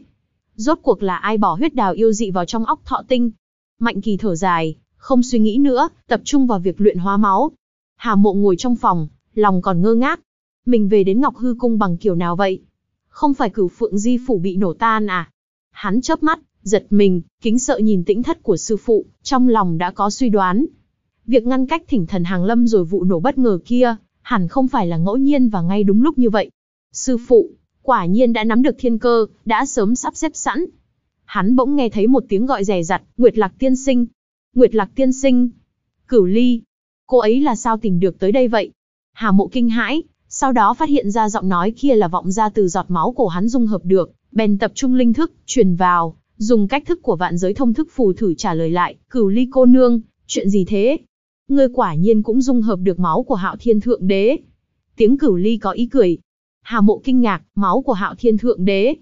Rốt cuộc là ai bỏ huyết đào yêu dị vào trong óc thọ tinh? Mạnh kỳ thở dài, không suy nghĩ nữa, tập trung vào việc luyện hóa máu. Hà Mộ ngồi trong phòng, lòng còn ngơ ngác. Mình về đến Ngọc Hư Cung bằng kiểu nào vậy? Không phải cửu phượng di phủ bị nổ tan à? Hắn chớp mắt, giật mình, kính sợ nhìn tĩnh thất của sư phụ, trong lòng đã có suy đoán. Việc ngăn cách thỉnh thần hàng lâm rồi vụ nổ bất ngờ kia, hẳn không phải là ngẫu nhiên và ngay đúng lúc như vậy. Sư phụ, quả nhiên đã nắm được thiên cơ, đã sớm sắp xếp sẵn. Hắn bỗng nghe thấy một tiếng gọi rè rặt, Nguyệt Lạc tiên sinh, Nguyệt Lạc tiên sinh, Cửu Ly, cô ấy là sao tìm được tới đây vậy? Hà Mộ kinh hãi, sau đó phát hiện ra giọng nói kia là vọng ra từ giọt máu của hắn dung hợp được, bèn tập trung linh thức, truyền vào, dùng cách thức của vạn giới thông thức phù thử trả lời lại, Cửu Ly cô nương, chuyện gì thế? Ngươi quả nhiên cũng dung hợp được máu của Hạo Thiên Thượng Đế. Tiếng Cửu Ly có ý cười. Hà Mộ kinh ngạc, máu của Hạo Thiên Thượng Đế.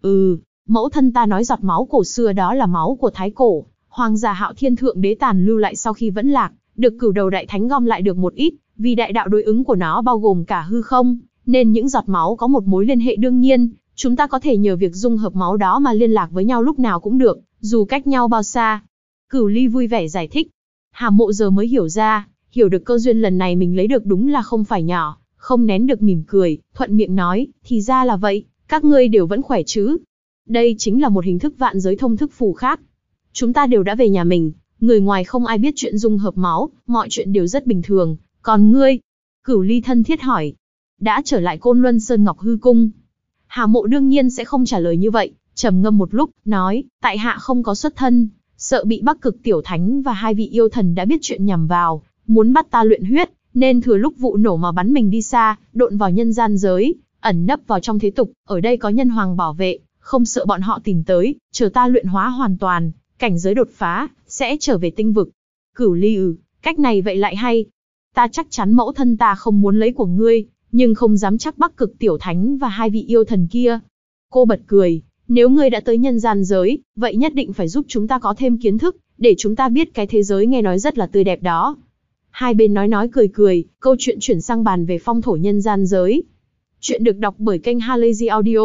Ừ, mẫu thân ta nói giọt máu cổ xưa đó là máu của thái cổ, Hoàng giả Hạo Thiên Thượng Đế tàn lưu lại sau khi vẫn lạc, được cửu đầu đại thánh gom lại được một ít, vì đại đạo đối ứng của nó bao gồm cả hư không, nên những giọt máu có một mối liên hệ đương nhiên, chúng ta có thể nhờ việc dung hợp máu đó mà liên lạc với nhau lúc nào cũng được, dù cách nhau bao xa. Cửu Ly vui vẻ giải thích. Hà Mộ giờ mới hiểu ra, hiểu được cơ duyên lần này mình lấy được đúng là không phải nhỏ, không nén được mỉm cười, thuận miệng nói, thì ra là vậy, các ngươi đều vẫn khỏe chứ. Đây chính là một hình thức vạn giới thông thức phù khác, Chúng ta đều đã về nhà mình, người ngoài không ai biết chuyện dung hợp máu, mọi chuyện đều rất bình thường, còn ngươi? Cửu Ly thân thiết hỏi. Đã trở lại Côn Luân Sơn Ngọc Hư Cung. Hà mộ đương nhiên sẽ không trả lời như vậy, trầm ngâm một lúc, nói, tại hạ không có xuất thân, sợ bị bắc cực tiểu thánh và hai vị yêu thần đã biết chuyện nhằm vào, muốn bắt ta luyện huyết, nên thừa lúc vụ nổ mà bắn mình đi xa, độn vào nhân gian giới, ẩn nấp vào trong thế tục, ở đây có nhân hoàng bảo vệ, không sợ bọn họ tìm tới, chờ ta luyện hóa hoàn toàn, cảnh giới đột phá, sẽ trở về tinh vực. Cửu ly ừ, cách này vậy lại hay. Ta chắc chắn mẫu thân ta không muốn lấy của ngươi, nhưng không dám chắc bắc cực tiểu thánh và hai vị yêu thần kia. Cô bật cười, nếu ngươi đã tới nhân gian giới, vậy nhất định phải giúp chúng ta có thêm kiến thức, để chúng ta biết cái thế giới nghe nói rất là tươi đẹp đó. Hai bên nói nói cười cười, câu chuyện chuyển sang bàn về phong thổ nhân gian giới. Chuyện được đọc bởi kênh Halazy Audio.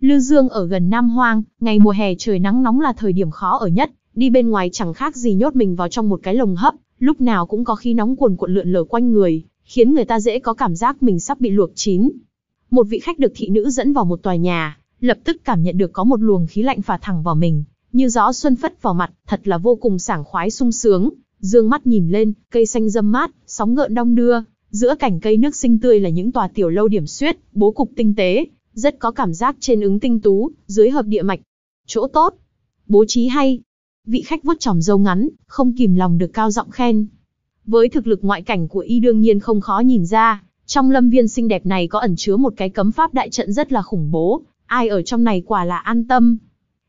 Lư Dương ở gần Nam Hoang, ngày mùa hè trời nắng nóng là thời điểm khó ở nhất, đi bên ngoài chẳng khác gì nhốt mình vào trong một cái lồng hấp, lúc nào cũng có khí nóng cuồn cuộn lượn lờ quanh người, khiến người ta dễ có cảm giác mình sắp bị luộc chín. Một vị khách được thị nữ dẫn vào một tòa nhà, lập tức cảm nhận được có một luồng khí lạnh phả thẳng vào mình, như gió xuân phất vào mặt, thật là vô cùng sảng khoái sung sướng. Dương mắt nhìn lên, cây xanh râm mát, sóng ngợn đong đưa, giữa cảnh cây nước xinh tươi là những tòa tiểu lâu điểm xuyết, bố cục tinh tế, rất có cảm giác trên ứng tinh tú, dưới hợp địa mạch. Chỗ tốt. Bố trí hay. Vị khách vuốt tròm dâu ngắn, không kìm lòng được cao giọng khen. Với thực lực ngoại cảnh của y đương nhiên không khó nhìn ra, trong lâm viên xinh đẹp này có ẩn chứa một cái cấm pháp đại trận rất là khủng bố, ai ở trong này quả là an tâm.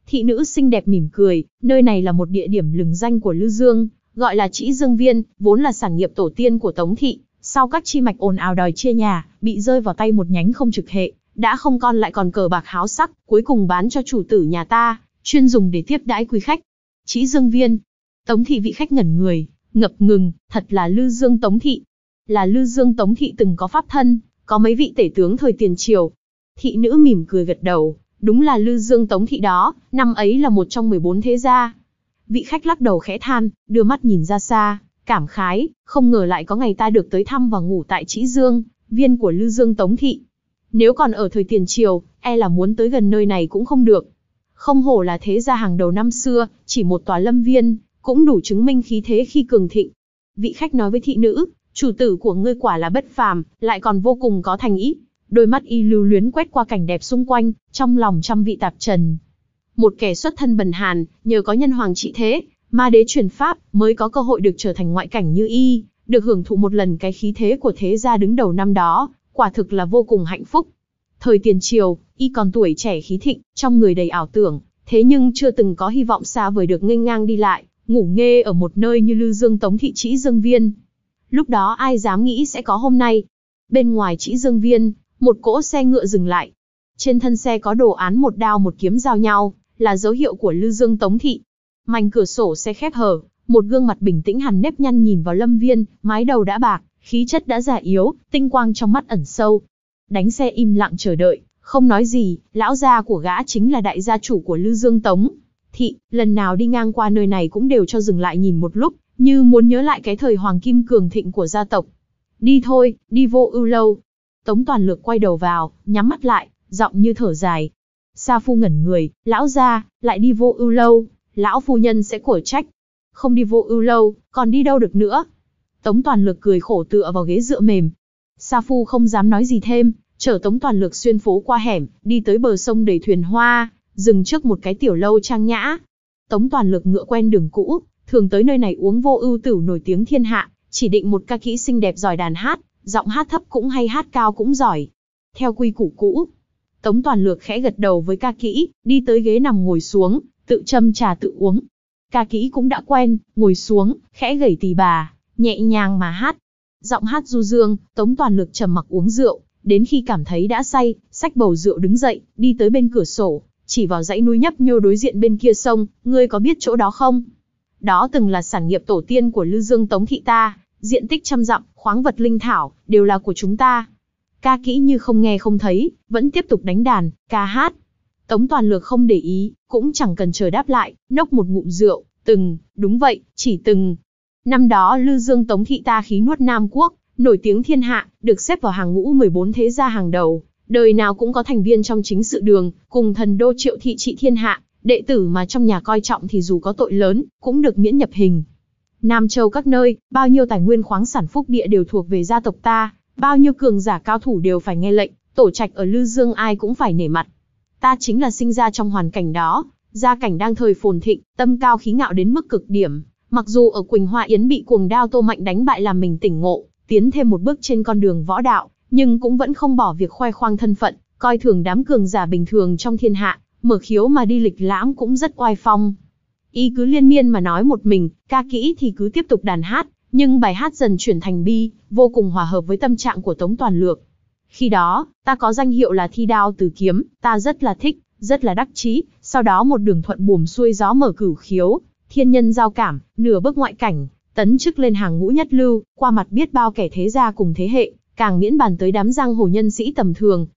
Thị nữ xinh đẹp mỉm cười, nơi này là một địa điểm lừng danh của Lư Dương, gọi là Trĩ Dương Viên, vốn là sản nghiệp tổ tiên của Tống Thị, sau các chi mạch ồn ào đòi chia nhà, bị rơi vào tay một nhánh không trực hệ, đã không còn lại còn cờ bạc háo sắc, cuối cùng bán cho chủ tử nhà ta, chuyên dùng để tiếp đãi quý khách. Chí Dương Viên, Tống thị vị khách ngẩn người, ngập ngừng, thật là Lư Dương Tống thị. Là Lư Dương Tống thị từng có pháp thân, có mấy vị tể tướng thời tiền triều. Thị nữ mỉm cười gật đầu, đúng là Lư Dương Tống thị đó, năm ấy là một trong 14 thế gia. Vị khách lắc đầu khẽ than, đưa mắt nhìn ra xa, cảm khái, không ngờ lại có ngày ta được tới thăm và ngủ tại Chí Dương, viên của Lư Dương Tống thị. Nếu còn ở thời tiền triều, e là muốn tới gần nơi này cũng không được. Không hổ là thế gia hàng đầu năm xưa, chỉ một tòa lâm viên, cũng đủ chứng minh khí thế khi cường thịnh. Vị khách nói với thị nữ, chủ tử của ngươi quả là bất phàm, lại còn vô cùng có thành ý. Đôi mắt y lưu luyến quét qua cảnh đẹp xung quanh, trong lòng trăm vị tạp trần. Một kẻ xuất thân bần hàn, nhờ có nhân hoàng trị thế, ma đế truyền pháp mới có cơ hội được trở thành ngoại cảnh như y, được hưởng thụ một lần cái khí thế của thế gia đứng đầu năm đó, quả thực là vô cùng hạnh phúc. Thời tiền triều, y còn tuổi trẻ khí thịnh, trong người đầy ảo tưởng, thế nhưng chưa từng có hy vọng xa vời được nghênh ngang đi lại, ngủ nghê ở một nơi như Lưu Dương Tống thị Trĩ Dương Viên. Lúc đó ai dám nghĩ sẽ có hôm nay. Bên ngoài Trĩ Dương Viên, một cỗ xe ngựa dừng lại. Trên thân xe có đồ án một đao một kiếm giao nhau, là dấu hiệu của Lưu Dương Tống thị. Mành cửa sổ xe khép hở, một gương mặt bình tĩnh hẳn nếp nhăn nhìn vào Lâm Viên, mái đầu đã bạc, khí chất đã già yếu, tinh quang trong mắt ẩn sâu. Đánh xe im lặng chờ đợi, không nói gì, lão gia của gã chính là đại gia chủ của Lưu Dương Tống. Thị, lần nào đi ngang qua nơi này cũng đều cho dừng lại nhìn một lúc, như muốn nhớ lại cái thời Hoàng Kim cường thịnh của gia tộc. Đi thôi, đi vô ưu lâu. Tống toàn lược quay đầu vào, nhắm mắt lại, giọng như thở dài. Sa phu ngẩn người, lão gia lại đi vô ưu lâu, lão phu nhân sẽ cổ trách. Không đi vô ưu lâu, còn đi đâu được nữa. Tống Toàn Lực cười khổ tựa vào ghế dựa mềm. Sa Phu không dám nói gì thêm, chở Tống Toàn Lực xuyên phố qua hẻm, đi tới bờ sông để thuyền hoa, dừng trước một cái tiểu lâu trang nhã. Tống Toàn Lực ngựa quen đường cũ, thường tới nơi này uống vô ưu tử nổi tiếng thiên hạ, chỉ định một ca kỹ xinh đẹp giỏi đàn hát, giọng hát thấp cũng hay hát cao cũng giỏi. Theo quy củ cũ, Tống Toàn Lược khẽ gật đầu với ca kỹ, đi tới ghế nằm ngồi xuống, tự châm trà tự uống. Ca kỹ cũng đã quen, ngồi xuống, khẽ gẩy tỳ bà, nhẹ nhàng mà hát. Giọng hát du dương, Tống Toàn Lực trầm mặc uống rượu, đến khi cảm thấy đã say, xách bầu rượu đứng dậy, đi tới bên cửa sổ, chỉ vào dãy núi nhấp nhô đối diện bên kia sông, ngươi có biết chỗ đó không? Đó từng là sản nghiệp tổ tiên của Lư Dương Tống Thị ta, diện tích trăm dặm, khoáng vật linh thảo, đều là của chúng ta. Ca kỹ như không nghe không thấy, vẫn tiếp tục đánh đàn, ca hát. Tống Toàn Lược không để ý, cũng chẳng cần chờ đáp lại, nốc một ngụm rượu, từng, đúng vậy, chỉ từng, Năm đó Lư Dương Tống Thị ta khí nuốt Nam Quốc, nổi tiếng thiên hạ, được xếp vào hàng ngũ 14 thế gia hàng đầu, đời nào cũng có thành viên trong chính sự đường, cùng thần đô triệu thị trị thiên hạ, đệ tử mà trong nhà coi trọng thì dù có tội lớn, cũng được miễn nhập hình. Nam Châu các nơi, bao nhiêu tài nguyên khoáng sản phúc địa đều thuộc về gia tộc ta, bao nhiêu cường giả cao thủ đều phải nghe lệnh, tổ trạch ở Lư Dương ai cũng phải nể mặt. Ta chính là sinh ra trong hoàn cảnh đó, gia cảnh đang thời phồn thịnh, tâm cao khí ngạo đến mức cực điểm, Mặc dù ở Quỳnh Hoa Yến bị cuồng đao Tô Mạnh đánh bại làm mình tỉnh ngộ, tiến thêm một bước trên con đường võ đạo, nhưng cũng vẫn không bỏ việc khoe khoang thân phận, coi thường đám cường giả bình thường trong thiên hạ, mở khiếu mà đi lịch lãm cũng rất oai phong. Y cứ liên miên mà nói một mình, ca kỹ thì cứ tiếp tục đàn hát, nhưng bài hát dần chuyển thành bi, vô cùng hòa hợp với tâm trạng của Tống Toàn Lược. Khi đó, ta có danh hiệu là thi đao từ kiếm, ta rất là thích, rất là đắc chí, sau đó một đường thuận buồm xuôi gió mở cửu khiếu, thiên nhân giao cảm, nửa bước ngoại cảnh, tấn chức lên hàng ngũ nhất lưu, qua mặt biết bao kẻ thế gia cùng thế hệ, càng miễn bàn tới đám giang hồ nhân sĩ tầm thường.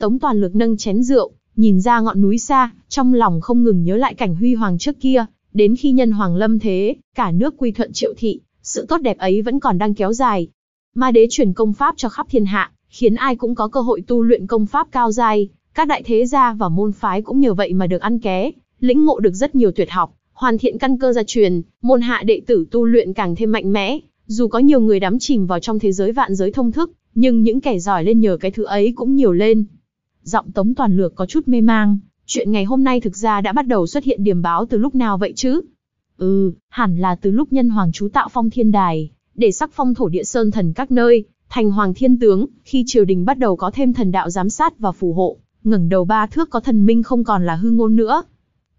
Tống toàn lực nâng chén rượu, nhìn ra ngọn núi xa, trong lòng không ngừng nhớ lại cảnh huy hoàng trước kia, đến khi nhân hoàng lâm thế, cả nước quy thuận triệu thị, sự tốt đẹp ấy vẫn còn đang kéo dài. Ma đế truyền công pháp cho khắp thiên hạ, khiến ai cũng có cơ hội tu luyện công pháp cao dài, các đại thế gia và môn phái cũng nhờ vậy mà được ăn ké, lĩnh ngộ được rất nhiều tuyệt học, hoàn thiện căn cơ gia truyền, môn hạ đệ tử tu luyện càng thêm mạnh mẽ, dù có nhiều người đắm chìm vào trong thế giới vạn giới thông thức, nhưng những kẻ giỏi lên nhờ cái thứ ấy cũng nhiều lên. Giọng Tống Toàn Lược có chút mê mang, chuyện ngày hôm nay thực ra đã bắt đầu xuất hiện điểm báo từ lúc nào vậy chứ? Ừ, hẳn là từ lúc nhân hoàng chú tạo phong thiên đài, để sắc phong thổ địa sơn thần các nơi, thành hoàng thiên tướng, khi triều đình bắt đầu có thêm thần đạo giám sát và phù hộ, ngẩng đầu ba thước có thần minh không còn là hư ngôn nữa,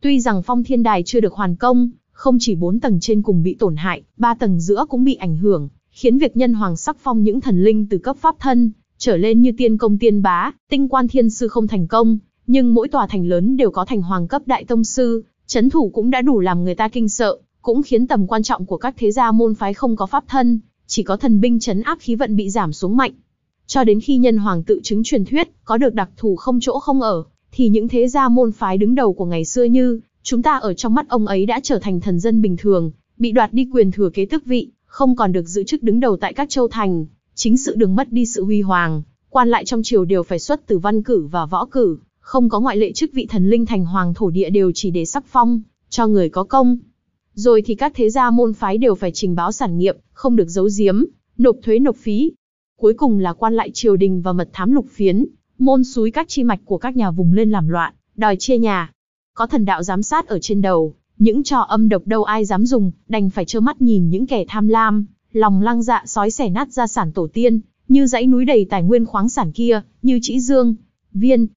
Tuy rằng phong thiên đài chưa được hoàn công, không chỉ bốn tầng trên cùng bị tổn hại, ba tầng giữa cũng bị ảnh hưởng, khiến việc nhân hoàng sắc phong những thần linh từ cấp pháp thân, trở lên như tiên công tiên bá, tinh quan thiên sư không thành công, nhưng mỗi tòa thành lớn đều có thành hoàng cấp đại tông sư, chấn thủ cũng đã đủ làm người ta kinh sợ, cũng khiến tầm quan trọng của các thế gia môn phái không có pháp thân, chỉ có thần binh chấn áp khí vận bị giảm xuống mạnh. Cho đến khi nhân hoàng tự chứng truyền thuyết, có được đặc thù không chỗ không ở, thì những thế gia môn phái đứng đầu của ngày xưa như chúng ta ở trong mắt ông ấy đã trở thành thần dân bình thường, bị đoạt đi quyền thừa kế tước vị, không còn được giữ chức đứng đầu tại các châu thành, chính sự đừng mất đi sự huy hoàng, quan lại trong triều đều phải xuất từ văn cử và võ cử, không có ngoại lệ chức vị thần linh thành hoàng thổ địa đều chỉ để sắc phong, cho người có công. Rồi thì các thế gia môn phái đều phải trình báo sản nghiệp, không được giấu giếm, nộp thuế nộp phí. Cuối cùng là quan lại triều đình và mật thám lục phiến, Môn suối các chi mạch của các nhà vùng lên làm loạn, đòi chia nhà. Có thần đạo giám sát ở trên đầu, những trò âm độc đâu ai dám dùng, đành phải trơ mắt nhìn những kẻ tham lam, lòng lăng dạ sói xẻ nát gia sản tổ tiên, như dãy núi đầy tài nguyên khoáng sản kia, như chỉ dương, viên.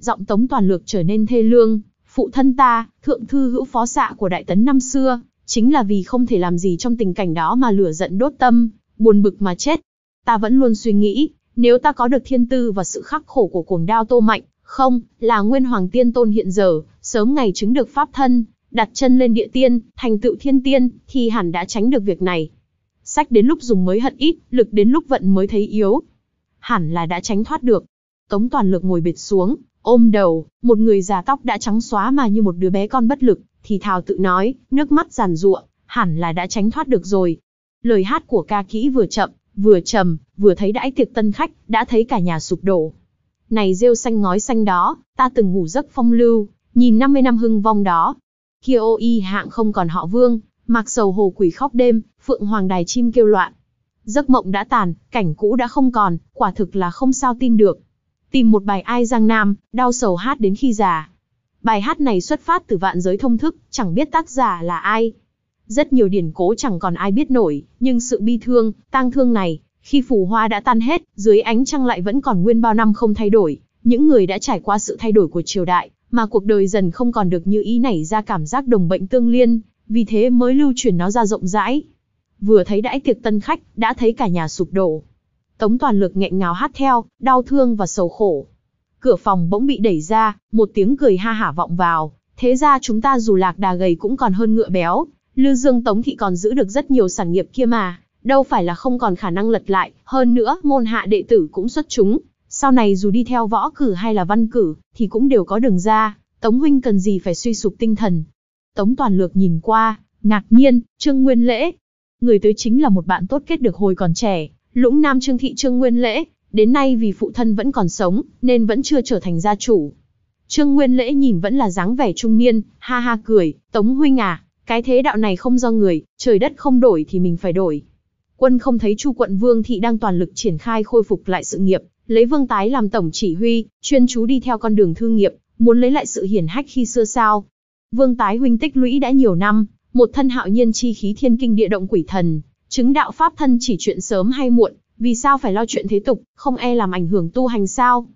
Giọng tống toàn lược trở nên thê lương, phụ thân ta, thượng thư hữu phó xạ của đại tấn năm xưa, chính là vì không thể làm gì trong tình cảnh đó mà lửa giận đốt tâm, buồn bực mà chết. Ta vẫn luôn suy nghĩ, nếu ta có được thiên tư và sự khắc khổ của cuồng đao tô mạnh, không, là nguyên hoàng tiên tôn hiện giờ, sớm ngày chứng được pháp thân, đặt chân lên địa tiên, thành tựu thiên tiên, thì hẳn đã tránh được việc này. Sách đến lúc dùng mới hận ít, lực đến lúc vận mới thấy yếu. Hẳn là đã tránh thoát được. Tống toàn lực ngồi bệt xuống, ôm đầu, một người già tóc đã trắng xóa mà như một đứa bé con bất lực, thì thào tự nói, nước mắt giàn ruộng, hẳn là đã tránh thoát được rồi. Lời hát của ca kỹ vừa chậm, vừa trầm, vừa thấy đãi tiệc tân khách, đã thấy cả nhà sụp đổ. Này rêu xanh ngói xanh đó, ta từng ngủ giấc phong lưu, nhìn 50 năm hưng vong đó. Kia ô y hạng không còn họ vương, mặc sầu hồ quỷ khóc đêm, phượng hoàng đài chim kêu loạn. Giấc mộng đã tàn, cảnh cũ đã không còn, quả thực là không sao tin được. Tìm một bài ai giang nam, đau sầu hát đến khi già. Bài hát này xuất phát từ vạn giới thông thức, chẳng biết tác giả là ai. Rất nhiều điển cố chẳng còn ai biết nổi, nhưng sự bi thương, tang thương này, khi phù hoa đã tan hết, dưới ánh trăng lại vẫn còn nguyên bao năm không thay đổi. Những người đã trải qua sự thay đổi của triều đại, mà cuộc đời dần không còn được như ý nảy ra cảm giác đồng bệnh tương liên, vì thế mới lưu truyền nó ra rộng rãi. Vừa thấy đãi tiệc tân khách, đã thấy cả nhà sụp đổ. Tống toàn lực nghẹn ngào hát theo, đau thương và sầu khổ. Cửa phòng bỗng bị đẩy ra, một tiếng cười ha hả vọng vào, thế ra chúng ta dù lạc đà gầy cũng còn hơn ngựa béo, Lưu Dương Tống Thị còn giữ được rất nhiều sản nghiệp kia mà, đâu phải là không còn khả năng lật lại, hơn nữa môn hạ đệ tử cũng xuất chúng, sau này dù đi theo võ cử hay là văn cử, thì cũng đều có đường ra, Tống Huynh cần gì phải suy sụp tinh thần. Tống Toàn Lược nhìn qua, ngạc nhiên, Trương Nguyên Lễ. Người tới chính là một bạn tốt kết được hồi còn trẻ, lũng nam Trương Thị Trương Nguyên Lễ, đến nay vì phụ thân vẫn còn sống, nên vẫn chưa trở thành gia chủ. Trương Nguyên Lễ nhìn vẫn là dáng vẻ trung niên, ha ha cười, Tống Huynh à, cái thế đạo này không do người, trời đất không đổi thì mình phải đổi. Quân không thấy Chu quận Vương Thị đang toàn lực triển khai khôi phục lại sự nghiệp, lấy Vương Tái làm tổng chỉ huy, chuyên chú đi theo con đường thương nghiệp, muốn lấy lại sự hiển hách khi xưa sao. Vương Tái huynh tích lũy đã nhiều năm, một thân hạo nhiên chi khí thiên kinh địa động quỷ thần, chứng đạo pháp thân chỉ chuyện sớm hay muộn, vì sao phải lo chuyện thế tục, không e làm ảnh hưởng tu hành sao?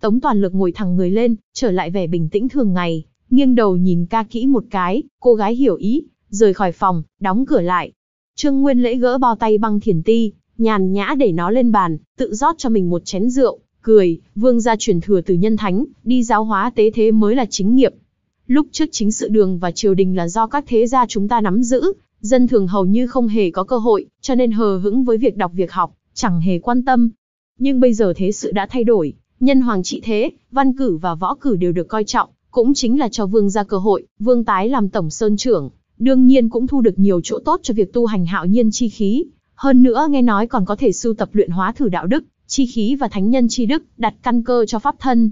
Tống toàn lực ngồi thẳng người lên, trở lại vẻ bình tĩnh thường ngày, nghiêng đầu nhìn ca kỹ một cái, cô gái hiểu ý, rời khỏi phòng, đóng cửa lại. Trương Nguyên lễ gỡ bao tay băng thiền ti, nhàn nhã để nó lên bàn, tự rót cho mình một chén rượu, cười, vương gia truyền thừa từ nhân thánh, đi giáo hóa tế thế mới là chính nghiệp. Lúc trước chính sự đường và triều đình là do các thế gia chúng ta nắm giữ, dân thường hầu như không hề có cơ hội, cho nên hờ hững với việc đọc việc học, chẳng hề quan tâm. Nhưng bây giờ thế sự đã thay đổi, nhân hoàng trị thế, văn cử và võ cử đều được coi trọng, cũng chính là cho vương ra cơ hội, vương tái làm tổng sơn trưởng, đương nhiên cũng thu được nhiều chỗ tốt cho việc tu hành hạo nhiên chi khí. Hơn nữa nghe nói còn có thể sưu tập luyện hóa thử đạo đức, chi khí và thánh nhân chi đức, đặt căn cơ cho pháp thân.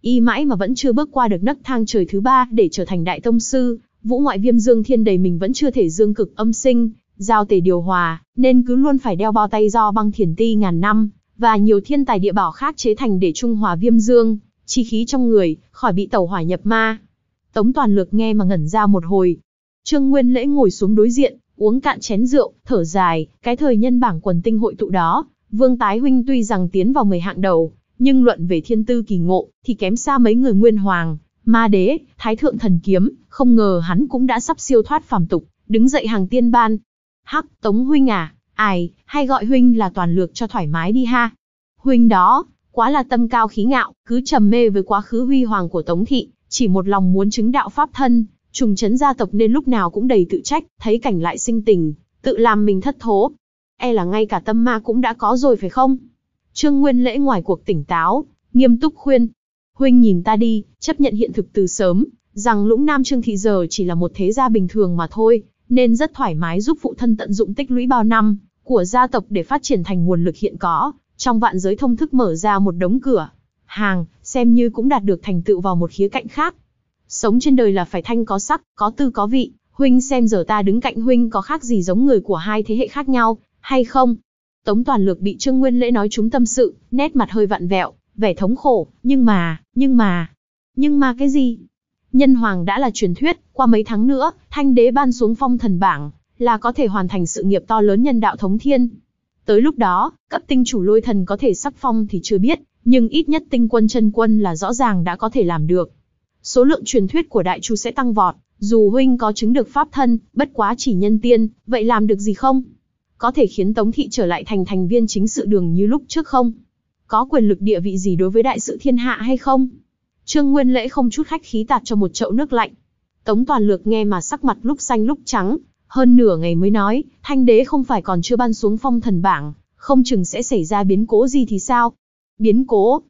Y mãi mà vẫn chưa bước qua được nấc thang trời thứ ba để trở thành đại tông sư, vũ ngoại viêm dương thiên đầy mình vẫn chưa thể dương cực âm sinh, giao tề điều hòa, nên cứ luôn phải đeo bao tay do băng thiền ti ngàn năm, và nhiều thiên tài địa bảo khác chế thành để trung hòa viêm dương, chi khí trong người, khỏi bị tẩu hỏa nhập ma. Tống Toàn Lược nghe mà ngẩn ra một hồi. Trương Nguyên Lễ ngồi xuống đối diện, uống cạn chén rượu, thở dài, cái thời nhân bảng quần tinh hội tụ đó, Vương Tái Huynh tuy rằng tiến vào 10 hạng đầu, nhưng luận về thiên tư kỳ ngộ, thì kém xa mấy người Nguyên Hoàng, Ma Đế, Thái Thượng Thần Kiếm, không ngờ hắn cũng đã sắp siêu thoát phàm tục, đứng dậy hàng tiên ban. Hắc, Tống Huynh à, ai, hay gọi Huynh là toàn lược cho thoải mái đi ha. Huynh đó, quá là tâm cao khí ngạo, cứ trầm mê với quá khứ huy hoàng của Tống thị, chỉ một lòng muốn chứng đạo pháp thân, trùng chấn gia tộc nên lúc nào cũng đầy tự trách, thấy cảnh lại sinh tình, tự làm mình thất thố. E là ngay cả tâm ma cũng đã có rồi phải không? Trương Nguyên lễ ngoài cuộc tỉnh táo, nghiêm túc khuyên. Huynh nhìn ta đi, chấp nhận hiện thực từ sớm, rằng lũng nam Trương Thị giờ chỉ là một thế gia bình thường mà thôi, nên rất thoải mái giúp phụ thân tận dụng tích lũy bao năm, của gia tộc để phát triển thành nguồn lực hiện có, trong vạn giới thông thức mở ra một đống cửa, hàng, xem như cũng đạt được thành tựu vào một khía cạnh khác. Sống trên đời là phải thanh có sắc, có tư có vị, huynh xem giờ ta đứng cạnh huynh có khác gì giống người của hai thế hệ khác nhau, hay không? Tống Toàn Lược bị Trương Nguyên Lễ nói chúng tâm sự, nét mặt hơi vặn vẹo, vẻ thống khổ, nhưng mà, nhưng mà, nhưng mà cái gì? Nhân hoàng đã là truyền thuyết, qua mấy tháng nữa, Thanh đế ban xuống phong thần bảng, là có thể hoàn thành sự nghiệp to lớn nhân đạo thống thiên. Tới lúc đó, cấp tinh chủ lôi thần có thể sắc phong thì chưa biết, nhưng ít nhất tinh quân chân quân là rõ ràng đã có thể làm được. Số lượng truyền thuyết của đại chu sẽ tăng vọt, dù huynh có chứng được pháp thân, bất quá chỉ nhân tiên, vậy làm được gì không? Có thể khiến Tống Thị trở lại thành thành viên chính sự đường như lúc trước không? Có quyền lực địa vị gì đối với đại sự thiên hạ hay không? Trương Nguyên Lễ không chút khách khí tạt cho một chậu nước lạnh. Tống Toàn Lược nghe mà sắc mặt lúc xanh lúc trắng, hơn nửa ngày mới nói, thanh đế không phải còn chưa ban xuống phong thần bảng, không chừng sẽ xảy ra biến cố gì thì sao? Biến cố?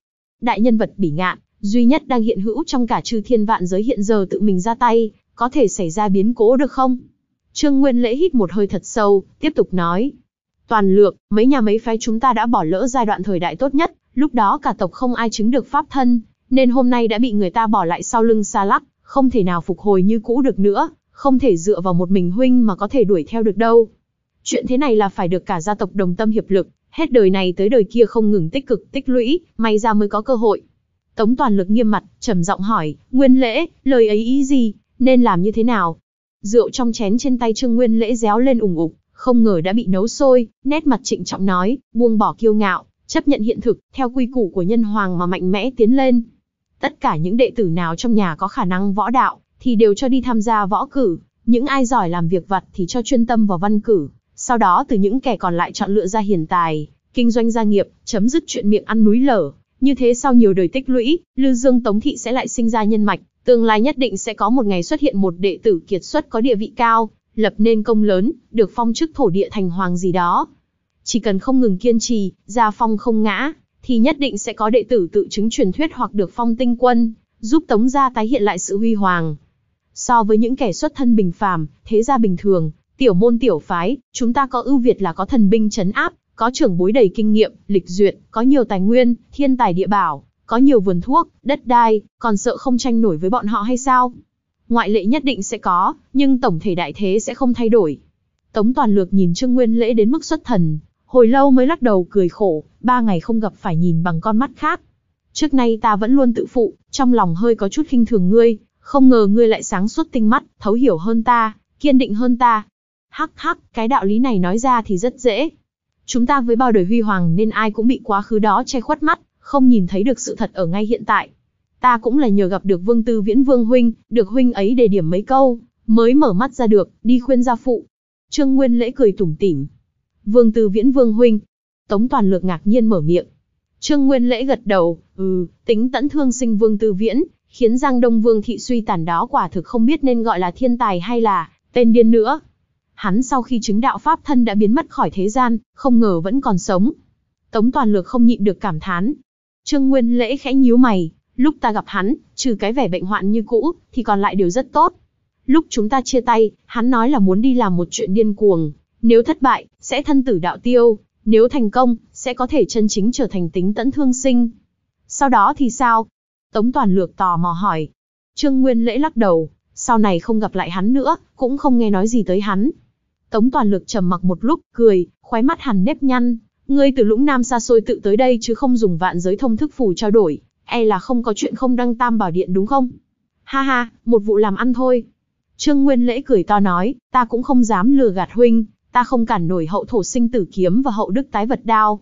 Đại nhân vật bỉ ngạn, duy nhất đang hiện hữu trong cả chư thiên vạn giới hiện giờ tự mình ra tay, có thể xảy ra biến cố được không? Trương Nguyên Lễ hít một hơi thật sâu, tiếp tục nói. Toàn lược, mấy nhà mấy phái chúng ta đã bỏ lỡ giai đoạn thời đại tốt nhất, lúc đó cả tộc không ai chứng được pháp thân, nên hôm nay đã bị người ta bỏ lại sau lưng xa lắc, không thể nào phục hồi như cũ được nữa, không thể dựa vào một mình huynh mà có thể đuổi theo được đâu. Chuyện thế này là phải được cả gia tộc đồng tâm hiệp lực, hết đời này tới đời kia không ngừng tích cực tích lũy, may ra mới có cơ hội. Tống toàn lực nghiêm mặt, trầm giọng hỏi, nguyên lễ, lời ấy ý gì, nên làm như thế nào? Rượu trong chén trên tay Trương Nguyên lễ réo lên ủng ục, không ngờ đã bị nấu sôi, nét mặt trịnh trọng nói, buông bỏ kiêu ngạo, chấp nhận hiện thực, theo quy củ của nhân hoàng mà mạnh mẽ tiến lên. Tất cả những đệ tử nào trong nhà có khả năng võ đạo, thì đều cho đi tham gia võ cử, những ai giỏi làm việc vặt thì cho chuyên tâm vào văn cử, sau đó từ những kẻ còn lại chọn lựa ra hiền tài, kinh doanh gia nghiệp, chấm dứt chuyện miệng ăn núi lở. Như thế sau nhiều đời tích lũy, Lư Dương Tống Thị sẽ lại sinh ra nhân mạch, tương lai nhất định sẽ có một ngày xuất hiện một đệ tử kiệt xuất có địa vị cao, lập nên công lớn, được phong chức thổ địa thành hoàng gì đó. Chỉ cần không ngừng kiên trì, gia phong không ngã, thì nhất định sẽ có đệ tử tự chứng truyền thuyết hoặc được phong tinh quân, giúp Tống gia tái hiện lại sự huy hoàng. So với những kẻ xuất thân bình phàm, thế gia bình thường, tiểu môn tiểu phái, chúng ta có ưu việt là có thần binh chấn áp, có trưởng bối đầy kinh nghiệm, lịch duyệt, có nhiều tài nguyên, thiên tài địa bảo, có nhiều vườn thuốc, đất đai, còn sợ không tranh nổi với bọn họ hay sao? Ngoại lệ nhất định sẽ có, nhưng tổng thể đại thế sẽ không thay đổi. Tống Toàn Lược nhìn Trương Nguyên Lễ đến mức xuất thần, hồi lâu mới lắc đầu cười khổ, ba ngày không gặp phải nhìn bằng con mắt khác. Trước nay ta vẫn luôn tự phụ, trong lòng hơi có chút khinh thường ngươi, không ngờ ngươi lại sáng suốt tinh mắt, thấu hiểu hơn ta, kiên định hơn ta. Hắc hắc, cái đạo lý này nói ra thì rất dễ. Chúng ta với bao đời huy hoàng nên ai cũng bị quá khứ đó che khuất mắt, không nhìn thấy được sự thật ở ngay hiện tại. Ta cũng là nhờ gặp được Vương Tư Viễn Vương Huynh, được Huynh ấy đề điểm mấy câu, mới mở mắt ra được, đi khuyên gia phụ. Trương Nguyên lễ cười tủm tỉm. Vương Tư Viễn Vương Huynh. Tống Toàn Lược ngạc nhiên mở miệng. Trương Nguyên lễ gật đầu, ừ, tính tẫn thương sinh Vương Tư Viễn, khiến Giang Đông Vương thị suy tàn đó quả thực không biết nên gọi là thiên tài hay là tên điên nữa. Hắn sau khi chứng đạo pháp thân đã biến mất khỏi thế gian, không ngờ vẫn còn sống. Tống Toàn Lược không nhịn được cảm thán. Trương Nguyên Lễ khẽ nhíu mày, lúc ta gặp hắn, trừ cái vẻ bệnh hoạn như cũ, thì còn lại đều rất tốt. Lúc chúng ta chia tay, hắn nói là muốn đi làm một chuyện điên cuồng, nếu thất bại, sẽ thân tử đạo tiêu, nếu thành công, sẽ có thể chân chính trở thành tính tẫn thương sinh. Sau đó thì sao, Tống Toàn Lược tò mò hỏi. Trương Nguyên lễ lắc đầu, sau này không gặp lại hắn nữa, cũng không nghe nói gì tới hắn. Tống Toàn Lược trầm mặc một lúc, cười, khoái mắt hẳn nếp nhăn. Ngươi từ lũng nam xa xôi tự tới đây chứ không dùng vạn giới thông thức phù trao đổi, e là không có chuyện không đăng tam bảo điện đúng không? Ha ha, một vụ làm ăn thôi. Trương Nguyên lễ cười to nói, ta cũng không dám lừa gạt huynh, ta không cản nổi hậu thổ sinh tử kiếm và hậu đức tái vật đao.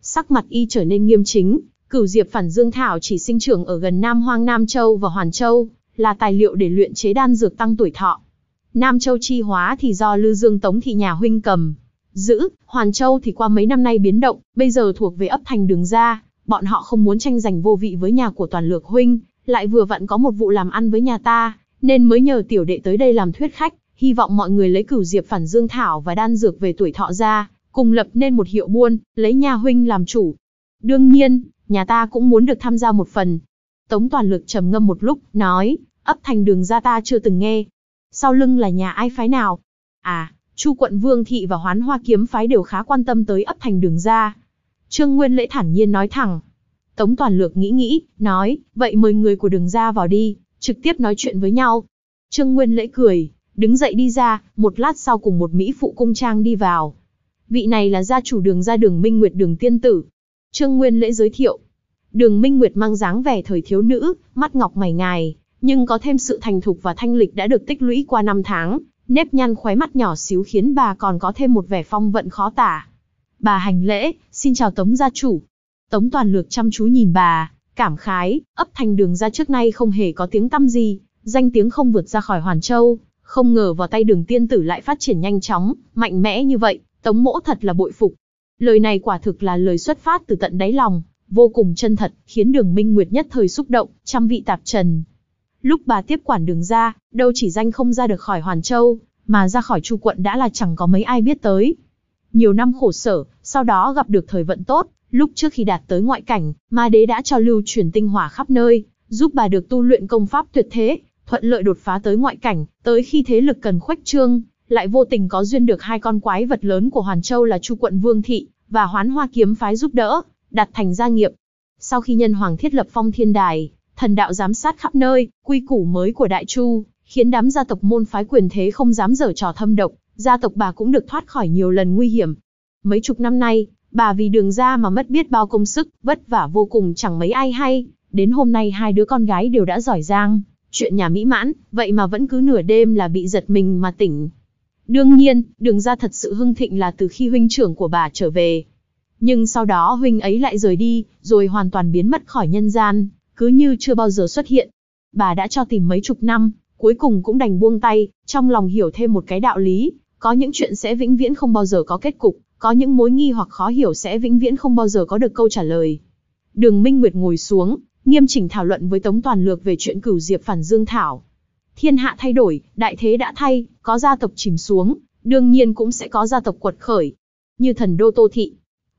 Sắc mặt y trở nên nghiêm chính, Cửu diệp phản dương thảo chỉ sinh trưởng ở gần Nam Hoang Nam Châu và Hoàn Châu, là tài liệu để luyện chế đan dược tăng tuổi thọ. Nam Châu chi hóa thì do Lư Dương Tống thị nhà huynh cầm, giữ, Hoàn Châu thì qua mấy năm nay biến động, bây giờ thuộc về ấp thành đường ra, bọn họ không muốn tranh giành vô vị với nhà của toàn lược huynh, lại vừa vặn có một vụ làm ăn với nhà ta, nên mới nhờ tiểu đệ tới đây làm thuyết khách, hy vọng mọi người lấy cửu diệp phản dương thảo và đan dược về tuổi thọ ra, cùng lập nên một hiệu buôn, lấy nhà huynh làm chủ. Đương nhiên, nhà ta cũng muốn được tham gia một phần. Tống toàn lược trầm ngâm một lúc, nói, ấp thành đường ra ta chưa từng nghe. Sau lưng là nhà ai phái nào? À, Chu quận Vương Thị và Hoán Hoa Kiếm phái đều khá quan tâm tới ấp thành đường ra. Trương Nguyên lễ thản nhiên nói thẳng. Tống toàn lược nghĩ nghĩ, nói, vậy mời người của đường ra vào đi, trực tiếp nói chuyện với nhau. Trương Nguyên lễ cười, đứng dậy đi ra, một lát sau cùng một Mỹ phụ cung trang đi vào. Vị này là gia chủ đường ra đường Minh Nguyệt đường tiên tử, Trương Nguyên lễ giới thiệu. Đường Minh Nguyệt mang dáng vẻ thời thiếu nữ, mắt ngọc mày ngài, nhưng có thêm sự thành thục và thanh lịch đã được tích lũy qua năm tháng, nếp nhăn khóe mắt nhỏ xíu khiến bà còn có thêm một vẻ phong vận khó tả. Bà hành lễ, xin chào Tống gia chủ. Tống Toàn Lược chăm chú nhìn bà, cảm khái, ấp thành đường ra trước nay không hề có tiếng tăm gì, danh tiếng không vượt ra khỏi Hoàn Châu, không ngờ vào tay đường tiên tử lại phát triển nhanh chóng, mạnh mẽ như vậy, Tống mỗ thật là bội phục. Lời này quả thực là lời xuất phát từ tận đáy lòng, vô cùng chân thật, khiến đường Minh Nguyệt nhất thời xúc động, trăm vị tạp trần. Lúc bà tiếp quản đường ra, đâu chỉ danh không ra được khỏi Hoàn Châu, mà ra khỏi Chu quận đã là chẳng có mấy ai biết tới. Nhiều năm khổ sở, sau đó gặp được thời vận tốt, lúc trước khi đạt tới ngoại cảnh, ma đế đã cho lưu truyền tinh hỏa khắp nơi, giúp bà được tu luyện công pháp tuyệt thế, thuận lợi đột phá tới ngoại cảnh, tới khi thế lực cần khuếch trương, lại vô tình có duyên được hai con quái vật lớn của Hoàn Châu là Chu quận Vương Thị và Hoán Hoa Kiếm Phái giúp đỡ, đặt thành gia nghiệp. Sau khi nhân hoàng thiết lập phong thiên đài, thần đạo giám sát khắp nơi, quy củ mới của Đại Chu, khiến đám gia tộc môn phái quyền thế không dám dở trò thâm độc, gia tộc bà cũng được thoát khỏi nhiều lần nguy hiểm. Mấy chục năm nay, bà vì đường ra mà mất biết bao công sức, vất vả vô cùng chẳng mấy ai hay, đến hôm nay hai đứa con gái đều đã giỏi giang, chuyện nhà mỹ mãn, vậy mà vẫn cứ nửa đêm là bị giật mình mà tỉnh. Đương nhiên, đường ra thật sự hưng thịnh là từ khi huynh trưởng của bà trở về. Nhưng sau đó huynh ấy lại rời đi, rồi hoàn toàn biến mất khỏi nhân gian, cứ như chưa bao giờ xuất hiện. Bà đã cho tìm mấy chục năm, cuối cùng cũng đành buông tay, trong lòng hiểu thêm một cái đạo lý, có những chuyện sẽ vĩnh viễn không bao giờ có kết cục, có những mối nghi hoặc khó hiểu sẽ vĩnh viễn không bao giờ có được câu trả lời. Đường Minh Nguyệt ngồi xuống, nghiêm chỉnh thảo luận với Tống Toàn Lược về chuyện cửu diệp phản dương thảo. Thiên hạ thay đổi, đại thế đã thay, có gia tộc chìm xuống, đương nhiên cũng sẽ có gia tộc quật khởi. Như thần đô Tô Thị,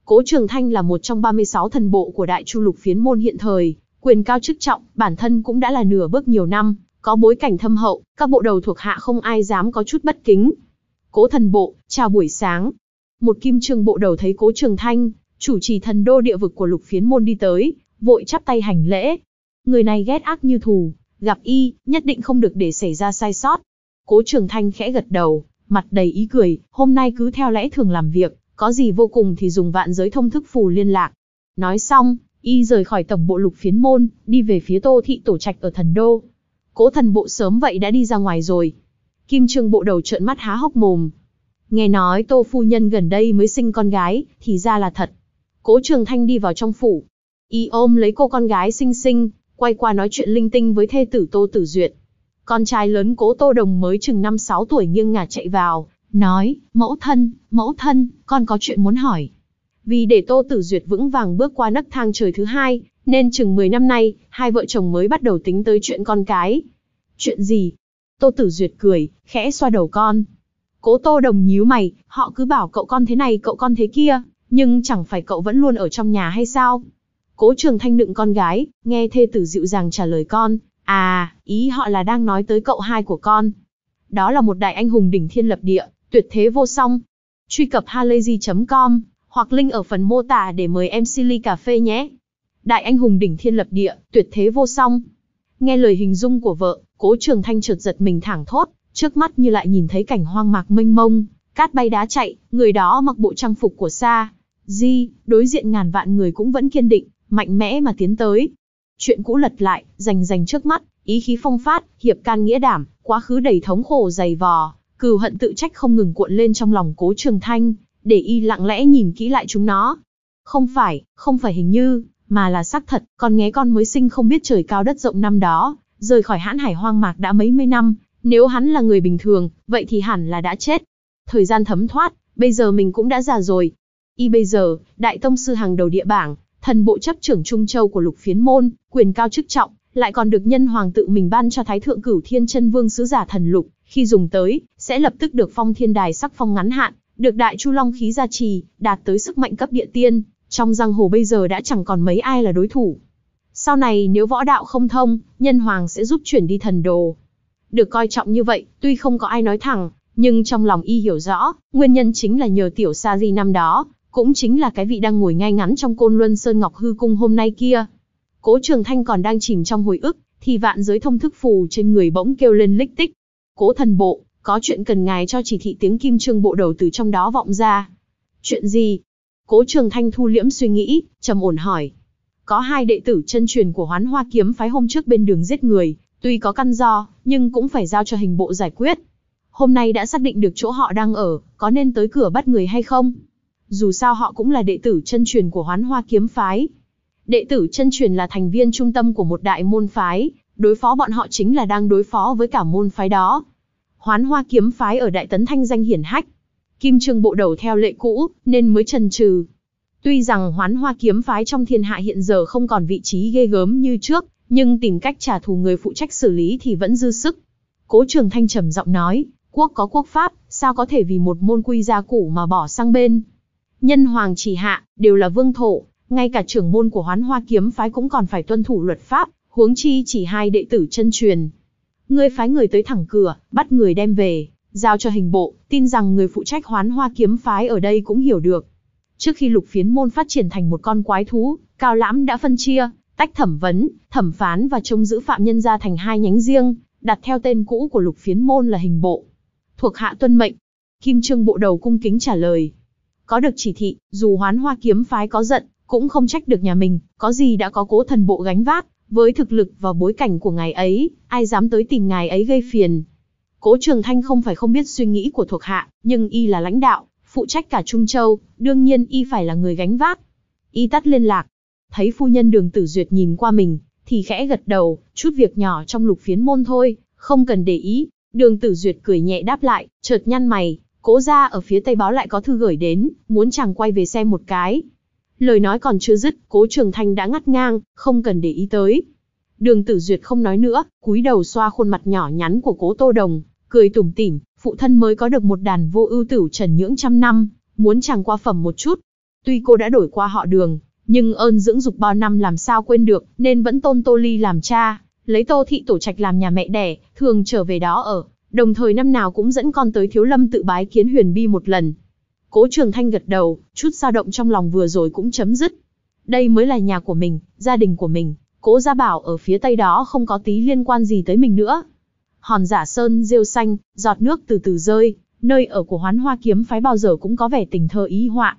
Cố Trường Thanh là một trong 36 thần bộ của Đại Chu Lục Phiến môn hiện thời, quyền cao chức trọng, bản thân cũng đã là nửa bước nhiều năm, có bối cảnh thâm hậu, các bộ đầu thuộc hạ không ai dám có chút bất kính. Cố thần bộ, chào buổi sáng. Một kim trường bộ đầu thấy Cố Trường Thanh, chủ trì thần đô địa vực của Lục Phiến môn đi tới, vội chắp tay hành lễ. Người này ghét ác như thù, gặp y, nhất định không được để xảy ra sai sót. Cố Trường Thanh khẽ gật đầu, mặt đầy ý cười, hôm nay cứ theo lẽ thường làm việc, có gì vô cùng thì dùng vạn giới thông thức phù liên lạc. Nói xong, y rời khỏi tổng bộ lục phiến môn, đi về phía Tô thị tổ trạch ở thần đô. Cố thần bộ sớm vậy đã đi ra ngoài rồi. Kim Trường bộ đầu trợn mắt há hốc mồm. Nghe nói Tô phu nhân gần đây mới sinh con gái, thì ra là thật. Cố Trường Thanh đi vào trong phủ, y ôm lấy cô con gái xinh xinh, quay qua nói chuyện linh tinh với thê tử Tô Tử Duyệt. Con trai lớn cố Tô Đồng mới chừng 5-6 tuổi nghiêng ngả chạy vào, nói, mẫu thân, mẫu thân, con có chuyện muốn hỏi. Vì để Tô Tử Duyệt vững vàng bước qua nấc thang trời thứ hai, nên chừng 10 năm nay, hai vợ chồng mới bắt đầu tính tới chuyện con cái. Chuyện gì? Tô Tử Duyệt cười, khẽ xoa đầu con. Cố Tô Đồng nhíu mày, họ cứ bảo cậu con thế này cậu con thế kia, nhưng chẳng phải cậu vẫn luôn ở trong nhà hay sao? Cố Trường Thanh đựng con gái, nghe thê tử dịu dàng trả lời con, à, ý họ là đang nói tới cậu hai của con. Đó là một đại anh hùng đỉnh thiên lập địa, tuyệt thế vô song. Truy cập halayzi.com hoặc link ở phần mô tả để mời em Silly cà phê nhé. Đại anh hùng đỉnh thiên lập địa, tuyệt thế vô song. Nghe lời hình dung của vợ, Cố Trường Thanh chợt giật mình thẳng thốt, trước mắt như lại nhìn thấy cảnh hoang mạc mênh mông, cát bay đá chạy, người đó mặc bộ trang phục của Sa Di, đối diện ngàn vạn người cũng vẫn kiên định, mạnh mẽ mà tiến tới. Chuyện cũ lật lại, rành rành trước mắt, ý khí phong phát, hiệp can nghĩa đảm, quá khứ đầy thống khổ dày vò, cừu hận tự trách không ngừng cuộn lên trong lòng cố trường thanh, để y lặng lẽ nhìn kỹ lại chúng nó. Không phải, không phải hình như, mà là xác thật, con nghé con mới sinh không biết trời cao đất rộng năm đó, rời khỏi hãn hải hoang mạc đã mấy mươi năm, nếu hắn là người bình thường, vậy thì hẳn là đã chết. Thời gian thấm thoát, bây giờ mình cũng đã già rồi. Y bây giờ, đại tông sư hàng đầu địa bảng, thần bộ chấp trưởng Trung Châu của lục phiến môn, quyền cao chức trọng, lại còn được nhân hoàng tự mình ban cho Thái Thượng Cửu Thiên Chân Vương sứ giả thần lục, khi dùng tới, sẽ lập tức được phong thiên đài sắc phong ngắn hạn, được đại chu long khí gia trì, đạt tới sức mạnh cấp địa tiên, trong giang hồ bây giờ đã chẳng còn mấy ai là đối thủ. Sau này nếu võ đạo không thông, nhân hoàng sẽ giúp chuyển đi thần đồ. Được coi trọng như vậy, tuy không có ai nói thẳng, nhưng trong lòng y hiểu rõ, nguyên nhân chính là nhờ tiểu sa di năm đó, cũng chính là cái vị đang ngồi ngay ngắn trong côn luân sơn ngọc hư cung hôm nay kia. Cố Trường Thanh còn đang chìm trong hồi ức, thì vạn giới thông thức phù trên người bỗng kêu lên lích tích. Cố thần bộ, có chuyện cần ngài cho chỉ thị tiếng kim trương bộ đầu từ trong đó vọng ra. Chuyện gì? Cố Trường Thanh thu liễm suy nghĩ, trầm ổn hỏi. Có hai đệ tử chân truyền của Hoán Hoa kiếm phái hôm trước bên đường giết người, tuy có căn do, nhưng cũng phải giao cho hình bộ giải quyết. Hôm nay đã xác định được chỗ họ đang ở, có nên tới cửa bắt người hay không? dù sao họ cũng là đệ tử chân truyền của hoán hoa kiếm phái. Đệ tử chân truyền là thành viên trung tâm của một đại môn phái, đối phó bọn họ chính là đang đối phó với cả môn phái đó. Hoán hoa kiếm phái ở Đại Tấn Thanh danh hiển hách. Kim Trương Bộ đầu theo lệ cũ, nên mới trần trừ. Tuy rằng hoán hoa kiếm phái trong thiên hạ hiện giờ không còn vị trí ghê gớm như trước, nhưng tìm cách trả thù người phụ trách xử lý thì vẫn dư sức. Cố Trường Thanh trầm giọng nói, quốc có quốc pháp, sao có thể vì một môn quy gia cũ mà bỏ sang bên nhân hoàng chỉ hạ, đều là vương thổ, ngay cả trưởng môn của hoán hoa kiếm phái cũng còn phải tuân thủ luật pháp, huống chi chỉ hai đệ tử chân truyền. Ngươi phái người tới thẳng cửa, bắt người đem về, giao cho hình bộ, tin rằng người phụ trách hoán hoa kiếm phái ở đây cũng hiểu được. Trước khi lục phiến môn phát triển thành một con quái thú, Cao Lãm đã phân chia, tách thẩm vấn, thẩm phán và trông giữ phạm nhân ra thành hai nhánh riêng, đặt theo tên cũ của lục phiến môn là hình bộ. Thuộc hạ tuân mệnh. Kim Trương bộ đầu cung kính trả lời. Có được chỉ thị, dù hoán hoa kiếm phái có giận, cũng không trách được nhà mình, có gì đã có cố thần bộ gánh vác, với thực lực và bối cảnh của ngài ấy, ai dám tới tìm ngài ấy gây phiền. Cố Trường Thanh không phải không biết suy nghĩ của thuộc hạ, nhưng y là lãnh đạo, phụ trách cả Trung Châu, đương nhiên y phải là người gánh vác. Y tắt liên lạc, thấy phu nhân Đường Tử Duyệt nhìn qua mình, thì khẽ gật đầu, chút việc nhỏ trong lục phiến môn thôi, không cần để ý. Đường Tử Duyệt cười nhẹ đáp lại, chợt nhăn mày, Cố ra ở phía tây báo lại có thư gửi đến, muốn chàng quay về xem một cái. Lời nói còn chưa dứt, cố trường thanh đã ngắt ngang, không cần để ý tới. Đường tử duyệt không nói nữa, cúi đầu xoa khuôn mặt nhỏ nhắn của cố tô đồng, cười tủm tỉm, phụ thân mới có được một đàn vô ưu tử trần nhưỡng trăm năm, muốn chàng qua phẩm một chút. Tuy cô đã đổi qua họ đường, nhưng ơn dưỡng dục bao năm làm sao quên được, nên vẫn tôn Tô Ly làm cha, lấy Tô Thị Tổ Trạch làm nhà mẹ đẻ, thường trở về đó ở, đồng thời năm nào cũng dẫn con tới Thiếu Lâm tự bái kiến Huyền Bi một lần. Cố Trường Thanh gật đầu, chút dao động trong lòng vừa rồi cũng chấm dứt. Đây mới là nhà của mình, gia đình của mình, Cố Gia Bảo ở phía tây đó không có tí liên quan gì tới mình nữa. Hòn giả sơn rêu xanh, giọt nước từ từ rơi, nơi ở của Hoán Hoa kiếm phái bao giờ cũng có vẻ tình thơ ý họa.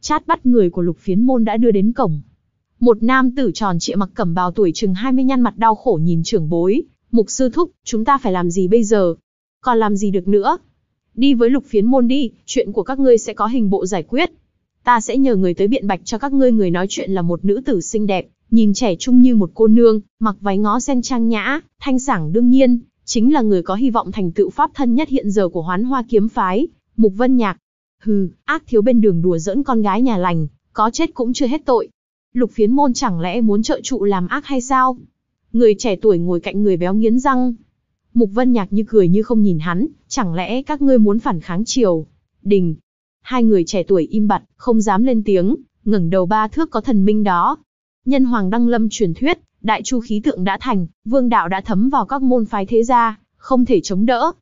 Chát bắt người của Lục Phiến Môn đã đưa đến cổng. Một nam tử tròn trịa mặc cẩm bào tuổi chừng 20 nhăn mặt đau khổ nhìn trưởng bối, "Mục sư thúc, chúng ta phải làm gì bây giờ? còn làm gì được nữa. Đi với lục phiến môn đi, chuyện của các ngươi sẽ có hình bộ giải quyết. Ta sẽ nhờ người tới biện bạch cho các ngươi người nói chuyện là một nữ tử xinh đẹp, nhìn trẻ trung như một cô nương, mặc váy ngó sen trang nhã, thanh sảng đương nhiên, chính là người có hy vọng thành tựu pháp thân nhất hiện giờ của hoán hoa kiếm phái, Mục Vân Nhạc. Hừ, ác thiếu bên đường đùa giỡn con gái nhà lành, có chết cũng chưa hết tội. Lục phiến môn chẳng lẽ muốn trợ trụ làm ác hay sao? Người trẻ tuổi ngồi cạnh người béo nghiến răng, Mục Vân Nhạc như cười như không nhìn hắn, chẳng lẽ các ngươi muốn phản kháng triều? Đình. Hai người trẻ tuổi im bặt, không dám lên tiếng, ngẩng đầu ba thước có thần minh đó. Nhân hoàng đăng lâm truyền thuyết, đại chu khí tượng đã thành, vương đạo đã thấm vào các môn phái thế gia, không thể chống đỡ.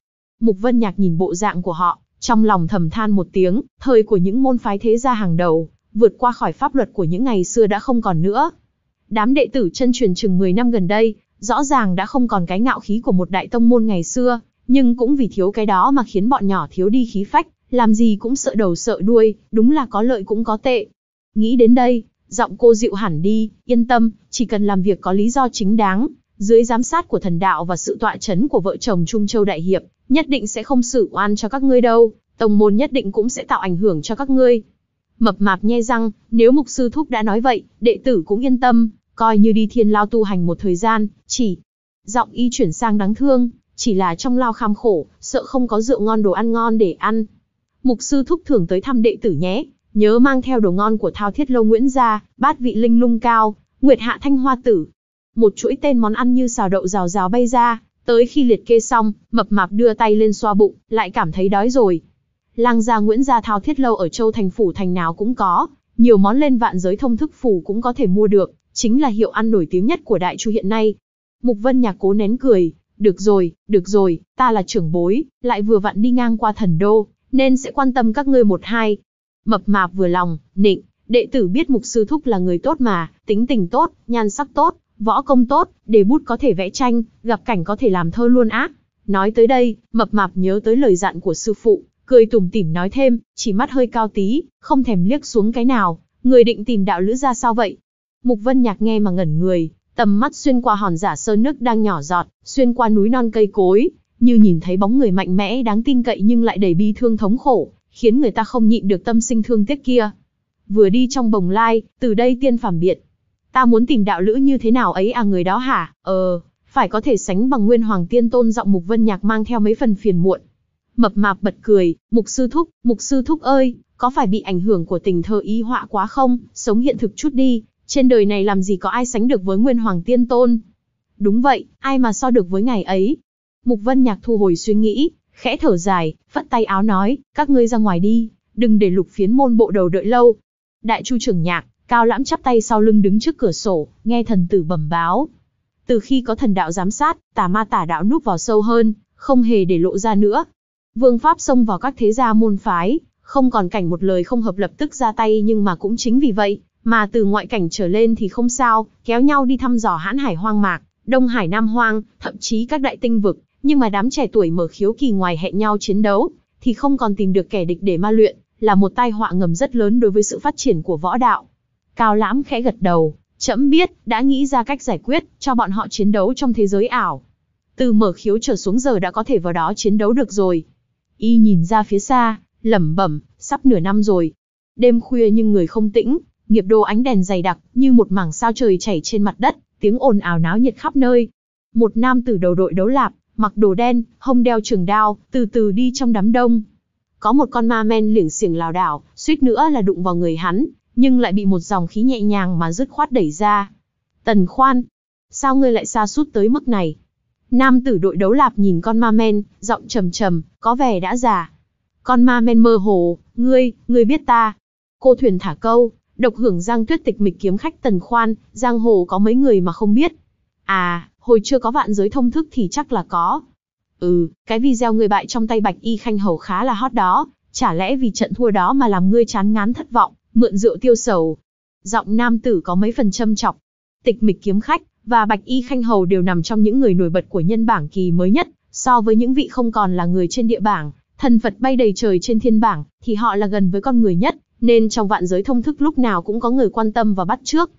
Mục Vân Nhạc nhìn bộ dạng của họ, trong lòng thầm than một tiếng, thời của những môn phái thế gia hàng đầu, vượt qua khỏi pháp luật của những ngày xưa đã không còn nữa. Đám đệ tử chân truyền chừng 10 năm gần đây, Rõ ràng đã không còn cái ngạo khí của một đại tông môn ngày xưa, nhưng cũng vì thiếu cái đó mà khiến bọn nhỏ thiếu đi khí phách, làm gì cũng sợ đầu sợ đuôi, đúng là có lợi cũng có tệ. Nghĩ đến đây, giọng cô dịu hẳn đi, yên tâm, chỉ cần làm việc có lý do chính đáng, dưới giám sát của thần đạo và sự tọa chấn của vợ chồng Trung Châu Đại Hiệp, nhất định sẽ không xử oan cho các ngươi đâu, tông môn nhất định cũng sẽ tạo ảnh hưởng cho các ngươi. Mập mạp nhe răng, nếu mục sư thúc đã nói vậy, đệ tử cũng yên tâm, coi như đi thiên lao tu hành một thời gian, chỉ. Giọng y chuyển sang đáng thương, chỉ là trong lao kham khổ, sợ không có rượu ngon đồ ăn ngon để ăn. Mục sư thúc thường tới thăm đệ tử nhé, nhớ mang theo đồ ngon của thao thiết lâu Nguyễn gia, bát vị linh lung cao, nguyệt hạ thanh hoa tử. Một chuỗi tên món ăn như xào đậu rào rào bay ra, tới khi liệt kê xong, mập mạp đưa tay lên xoa bụng, lại cảm thấy đói rồi. Lang gia Nguyễn gia thao thiết lâu ở châu thành phủ thành nào cũng có, nhiều món lên vạn giới thông thức phủ cũng có thể mua được, chính là hiệu ăn nổi tiếng nhất của Đại Chu hiện nay. Mục Vân Nhạc cố nén cười, được rồi, được rồi, ta là trưởng bối, lại vừa vặn đi ngang qua thần đô, nên sẽ quan tâm các ngươi một hai. Mập mạp vừa lòng, nịnh, đệ tử biết mục sư thúc là người tốt mà, tính tình tốt, nhan sắc tốt, võ công tốt, đề bút có thể vẽ tranh, gặp cảnh có thể làm thơ luôn ác. Nói tới đây, mập mạp nhớ tới lời dặn của sư phụ, cười tủm tỉm nói thêm, chỉ mắt hơi cao tí, không thèm liếc xuống cái nào, người định tìm đạo lữ ra sao vậy, Mục Vân Nhạc nghe mà ngẩn người, tầm mắt xuyên qua hòn giả sơn nước đang nhỏ giọt, xuyên qua núi non cây cối, như nhìn thấy bóng người mạnh mẽ đáng tin cậy nhưng lại đầy bi thương thống khổ, khiến người ta không nhịn được tâm sinh thương tiếc kia. Vừa đi trong bồng lai, từ đây tiên phàm biệt. Ta muốn tìm đạo lữ như thế nào ấy à người đó hả? Ờ, phải có thể sánh bằng nguyên hoàng tiên tôn giọng Mục Vân Nhạc mang theo mấy phần phiền muộn. Mập mạp bật cười, Mục Sư Thúc, Mục Sư Thúc ơi, có phải bị ảnh hưởng của tình thơ ý họa quá không? Sống hiện thực chút đi, trên đời này làm gì có ai sánh được với Nguyên Hoàng Tiên Tôn? Đúng vậy, ai mà so được với ngày ấy? Mục Vân Nhạc thu hồi suy nghĩ, khẽ thở dài, phất tay áo nói, các ngươi ra ngoài đi, đừng để lục phiến môn bộ đầu đợi lâu. Đại chu trưởng nhạc, cao lãm chắp tay sau lưng đứng trước cửa sổ, nghe thần tử bẩm báo. Từ khi có thần đạo giám sát, tà ma tà đạo núp vào sâu hơn, không hề để lộ ra nữa. Vương Pháp xông vào các thế gia môn phái, không còn cảnh một lời không hợp lập tức ra tay nhưng mà cũng chính vì vậy, mà từ ngoại cảnh trở lên thì không sao, kéo nhau đi thăm dò hãn hải hoang mạc, đông hải nam hoang, thậm chí các đại tinh vực, nhưng mà đám trẻ tuổi mở khiếu kỳ ngoài hẹn nhau chiến đấu, thì không còn tìm được kẻ địch để ma luyện, là một tai họa ngầm rất lớn đối với sự phát triển của võ đạo. Cao Lãm khẽ gật đầu, trẫm biết, đã nghĩ ra cách giải quyết, cho bọn họ chiến đấu trong thế giới ảo. Từ mở khiếu trở xuống giờ đã có thể vào đó chiến đấu được rồi. Y nhìn ra phía xa, lẩm bẩm, sắp nửa năm rồi. Đêm khuya nhưng người không tĩnh, nghiệp đồ ánh đèn dày đặc, như một mảng sao trời chảy trên mặt đất, tiếng ồn ào náo nhiệt khắp nơi. Một nam tử đầu đội đấu lạp, mặc đồ đen, hông đeo trường đao, từ từ đi trong đám đông. Có một con ma men liểng xiềng lảo đảo, suýt nữa là đụng vào người hắn, nhưng lại bị một dòng khí nhẹ nhàng mà dứt khoát đẩy ra. Tần khoan, sao ngươi lại xa sút tới mức này? Nam tử đội đấu lạp nhìn con ma men, giọng trầm trầm, có vẻ đã già. Con ma men mơ hồ, ngươi, ngươi biết ta. Cô thuyền thả câu, Độc hưởng giang tuyết tịch mịch kiếm khách tần khoan, giang hồ có mấy người mà không biết. À, hồi chưa có vạn giới thông thức thì chắc là có. Ừ, cái video người bại trong tay bạch y khanh hầu khá là hot đó, chả lẽ vì trận thua đó mà làm ngươi chán ngán thất vọng, mượn rượu tiêu sầu. Giọng nam tử có mấy phần châm chọc. Tịch mịch kiếm khách và bạch y khanh hầu đều nằm trong những người nổi bật của nhân bảng kỳ mới nhất, so với những vị không còn là người trên địa bảng, thần Phật bay đầy trời trên thiên bảng, thì họ là gần với con người nhất, nên trong vạn giới thông thức lúc nào cũng có người quan tâm và bắt trước.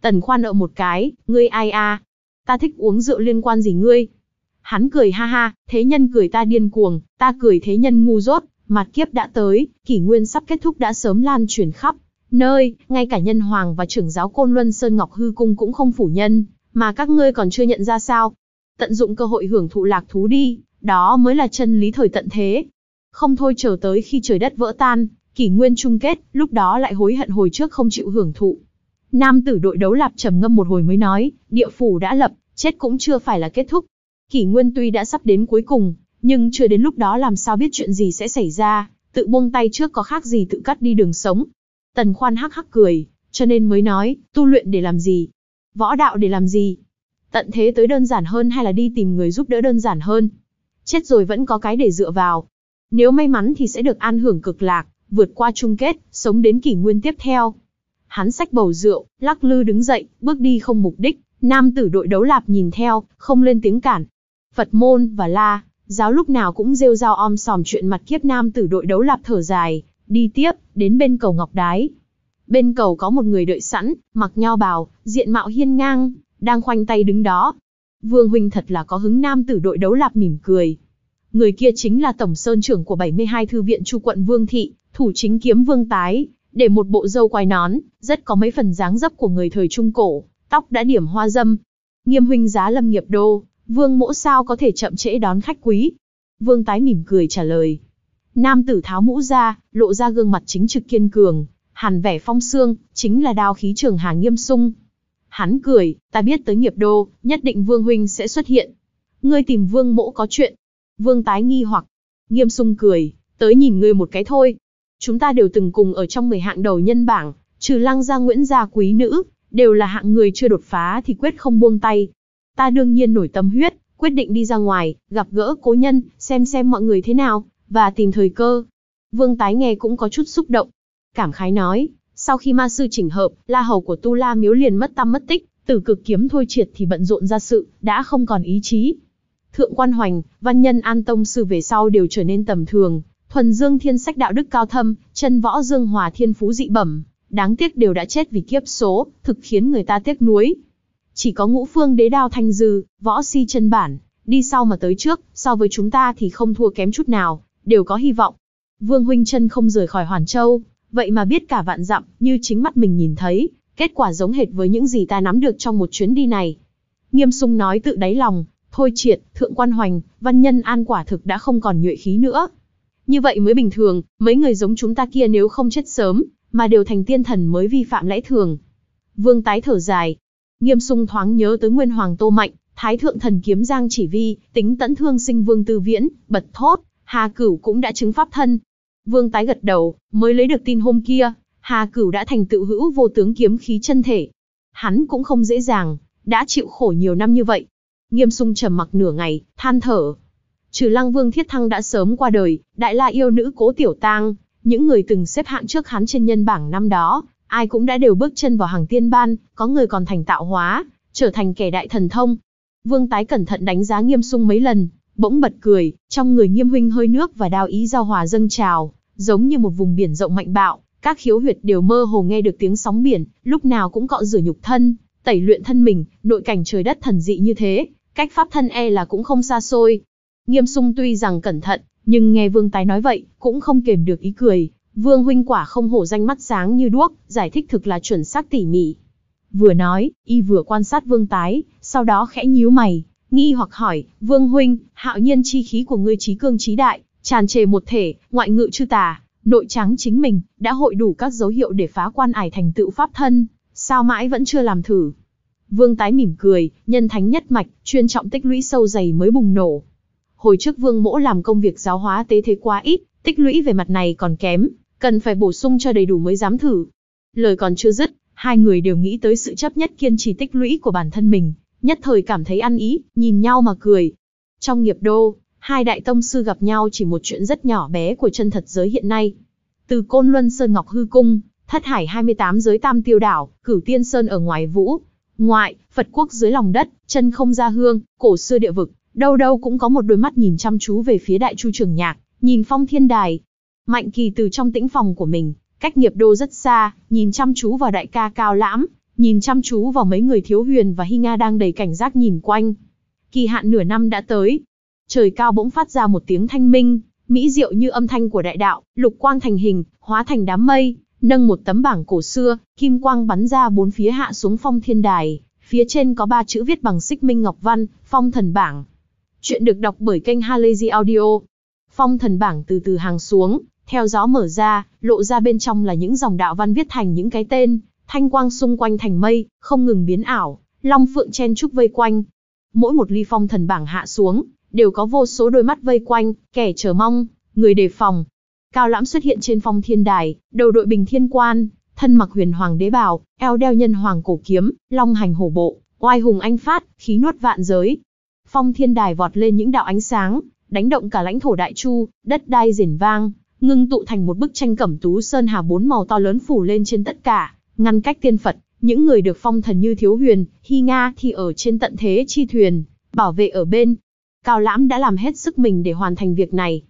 Tần Khoan nợ một cái, ngươi ai a? À? Ta thích uống rượu liên quan gì ngươi? Hắn cười ha ha, thế nhân cười ta điên cuồng, ta cười thế nhân ngu dốt, mặt kiếp đã tới, kỷ nguyên sắp kết thúc đã sớm lan truyền khắp. Nơi, ngay cả nhân hoàng và trưởng giáo Côn Luân Sơn Ngọc Hư Cung cũng không phủ nhân, mà các ngươi còn chưa nhận ra sao. Tận dụng cơ hội hưởng thụ lạc thú đi, đó mới là chân lý thời tận thế. Không thôi chờ tới khi trời đất vỡ tan, kỷ nguyên chung kết, lúc đó lại hối hận hồi trước không chịu hưởng thụ. Nam tử đội đấu lạp trầm ngâm một hồi mới nói, địa phủ đã lập, chết cũng chưa phải là kết thúc. Kỷ nguyên tuy đã sắp đến cuối cùng, nhưng chưa đến lúc đó làm sao biết chuyện gì sẽ xảy ra, tự buông tay trước có khác gì tự cắt đi đường sống. Tần khoan hắc hắc cười, cho nên mới nói, tu luyện để làm gì? Võ đạo để làm gì? Tận thế tới đơn giản hơn hay là đi tìm người giúp đỡ đơn giản hơn? Chết rồi vẫn có cái để dựa vào. Nếu may mắn thì sẽ được an hưởng cực lạc, vượt qua chung kết, sống đến kỷ nguyên tiếp theo. Hắn sách bầu rượu, lắc lư đứng dậy, bước đi không mục đích, nam tử đội đấu lạp nhìn theo, không lên tiếng cản. Phật môn và la, giáo lúc nào cũng rêu rao om sòm chuyện mặt kiếp nam tử đội đấu lạp thở dài, đi tiếp, đến bên cầu Ngọc Đái. Bên cầu có một người đợi sẵn, mặc nho bào, diện mạo hiên ngang, đang khoanh tay đứng đó. Vương Huynh thật là có hứng nam tử đội đấu lạp mỉm cười. Người kia chính là tổng sơn trưởng của 72 thư viện Chu quận Vương Thị, thủ chính kiếm vương tái, để một bộ dâu quai nón, rất có mấy phần dáng dấp của người thời Trung Cổ, tóc đã điểm hoa dâm. Nghiêm huynh giá lâm nghiệp đô, vương mỗ sao có thể chậm trễ đón khách quý. Vương tái mỉm cười trả lời. Nam tử tháo mũ ra, lộ ra gương mặt chính trực kiên cường, hàn vẻ phong xương, chính là đao khí trường hàng nghiêm sung. Hắn cười, ta biết tới nghiệp đô, nhất định vương huynh sẽ xuất hiện. Ngươi tìm vương mỗ có chuyện. Vương tái nghi hoặc. Nghiêm sung cười, tới nhìn ngươi một cái thôi, chúng ta đều từng cùng ở trong 10 hạng đầu nhân bảng, trừ lăng gia Nguyễn gia quý nữ, đều là hạng người chưa đột phá thì quyết không buông tay. Ta đương nhiên nổi tâm huyết, quyết định đi ra ngoài, gặp gỡ cố nhân, xem xem mọi người thế nào, và tìm thời cơ. Vương tái nghe cũng có chút xúc động. Cảm khái nói, sau khi ma sư chỉnh hợp, la hầu của tu la miếu liền mất tâm mất tích, tử cực kiếm thôi triệt thì bận rộn ra sự, đã không còn ý chí. Thượng quan hoành, văn nhân an tông sư về sau đều trở nên tầm thường, Thuần dương thiên sách đạo đức cao thâm, chân võ dương hòa thiên phú dị bẩm, đáng tiếc đều đã chết vì kiếp số, thực khiến người ta tiếc nuối. Chỉ có ngũ phương đế đao thanh dư, võ si chân bản, đi sau mà tới trước, so với chúng ta thì không thua kém chút nào, đều có hy vọng. Vương Huynh chân không rời khỏi Hoàn Châu, vậy mà biết cả vạn dặm, như chính mắt mình nhìn thấy, kết quả giống hệt với những gì ta nắm được trong một chuyến đi này. Nghiêm sung nói tự đáy lòng, thôi triệt, thượng quan hoành, văn nhân an quả thực đã không còn nhuệ khí nữa, như vậy mới bình thường, mấy người giống chúng ta kia nếu không chết sớm, mà đều thành tiên thần mới vi phạm lẽ thường. Vương tái thở dài. Nghiêm sung thoáng nhớ tới nguyên hoàng tô mạnh, thái thượng thần kiếm giang chỉ vi, tính tẫn thương sinh vương tư viễn, bật thốt, hà cửu cũng đã chứng pháp thân. Vương tái gật đầu, mới lấy được tin hôm kia, hà cửu đã thành tự hữu vô tướng kiếm khí chân thể. Hắn cũng không dễ dàng, đã chịu khổ nhiều năm như vậy. Nghiêm sung trầm mặc nửa ngày, than thở, Trừ Lăng Vương Thiết Thăng đã sớm qua đời, Đại La yêu nữ Cố Tiểu Tang, những người từng xếp hạng trước hắn trên nhân bảng năm đó, ai cũng đã đều bước chân vào hàng tiên ban, có người còn thành tạo hóa, trở thành kẻ đại thần thông. Vương Tái cẩn thận đánh giá Nghiêm Sung mấy lần, bỗng bật cười, trong người Nghiêm huynh hơi nước và đao ý giao hòa dâng trào, giống như một vùng biển rộng mạnh bạo, các khiếu huyệt đều mơ hồ nghe được tiếng sóng biển, lúc nào cũng cọ rửa nhục thân, tẩy luyện thân mình, nội cảnh trời đất thần dị như thế, cách pháp thân e là cũng không xa xôi. Nghiêm sung tuy rằng cẩn thận, nhưng nghe Vương Tái nói vậy, cũng không kềm được ý cười. Vương huynh quả không hổ danh mắt sáng như đuốc, giải thích thực là chuẩn xác tỉ mỉ. Vừa nói, y vừa quan sát Vương Tái, sau đó khẽ nhíu mày, nghi hoặc hỏi, Vương huynh, hạo nhiên chi khí của ngươi trí cương trí đại, tràn trề một thể, ngoại ngự chư tà, nội trắng chính mình, đã hội đủ các dấu hiệu để phá quan ải thành tựu pháp thân, sao mãi vẫn chưa làm thử. Vương tái mỉm cười, nhân thánh nhất mạch, chuyên trọng tích lũy sâu dày mới bùng nổ hồi trước vương mỗ làm công việc giáo hóa tế thế quá ít, tích lũy về mặt này còn kém, cần phải bổ sung cho đầy đủ mới dám thử. Lời còn chưa dứt, hai người đều nghĩ tới sự chấp nhất kiên trì tích lũy của bản thân mình, nhất thời cảm thấy ăn ý, nhìn nhau mà cười. Trong nghiệp đô, hai đại tông sư gặp nhau chỉ một chuyện rất nhỏ bé của chân thật giới hiện nay. Từ Côn Luân Sơn Ngọc Hư Cung, Thất Hải 28 giới Tam Tiêu Đảo, Cửu Tiên Sơn ở ngoài Vũ, ngoại, Phật Quốc dưới lòng đất, chân không ra hương, cổ xưa địa vực, Đâu đâu cũng có một đôi mắt nhìn chăm chú về phía đại chu trường nhạc, nhìn phong thiên đài. Mạnh kỳ từ trong tĩnh phòng của mình, cách nghiệp đô rất xa, nhìn chăm chú vào đại ca cao lãm, nhìn chăm chú vào mấy người thiếu huyền và hy nga đang đầy cảnh giác nhìn quanh. Kỳ hạn nửa năm đã tới. Trời cao bỗng phát ra một tiếng thanh minh, mỹ diệu như âm thanh của đại đạo, lục quang thành hình, hóa thành đám mây, nâng một tấm bảng cổ xưa, kim quang bắn ra bốn phía hạ xuống phong thiên đài, phía trên có ba chữ viết bằng xích minh ngọc văn, phong thần bảng. Chuyện được đọc bởi kênh Halazy Audio. Phong thần bảng từ từ hàng xuống, theo gió mở ra, lộ ra bên trong là những dòng đạo văn viết thành những cái tên, thanh quang xung quanh thành mây, không ngừng biến ảo, long phượng chen trúc vây quanh. Mỗi một ly phong thần bảng hạ xuống, đều có vô số đôi mắt vây quanh, kẻ chờ mong, người đề phòng. Cao lãm xuất hiện trên phong thiên đài, đầu đội bình thiên quan, thân mặc huyền hoàng đế bào, eo đeo nhân hoàng cổ kiếm, long hành hổ bộ, oai hùng anh phát, khí nuốt vạn giới, Phong thiên đài vọt lên những đạo ánh sáng, đánh động cả lãnh thổ đại chu, đất đai rền vang, ngưng tụ thành một bức tranh cẩm tú sơn hà bốn màu to lớn phủ lên trên tất cả, ngăn cách tiên Phật, những người được phong thần như Thiếu Huyền, Hy Nga thì ở trên tận thế chi thuyền, bảo vệ ở bên. Cao Lãm đã làm hết sức mình để hoàn thành việc này.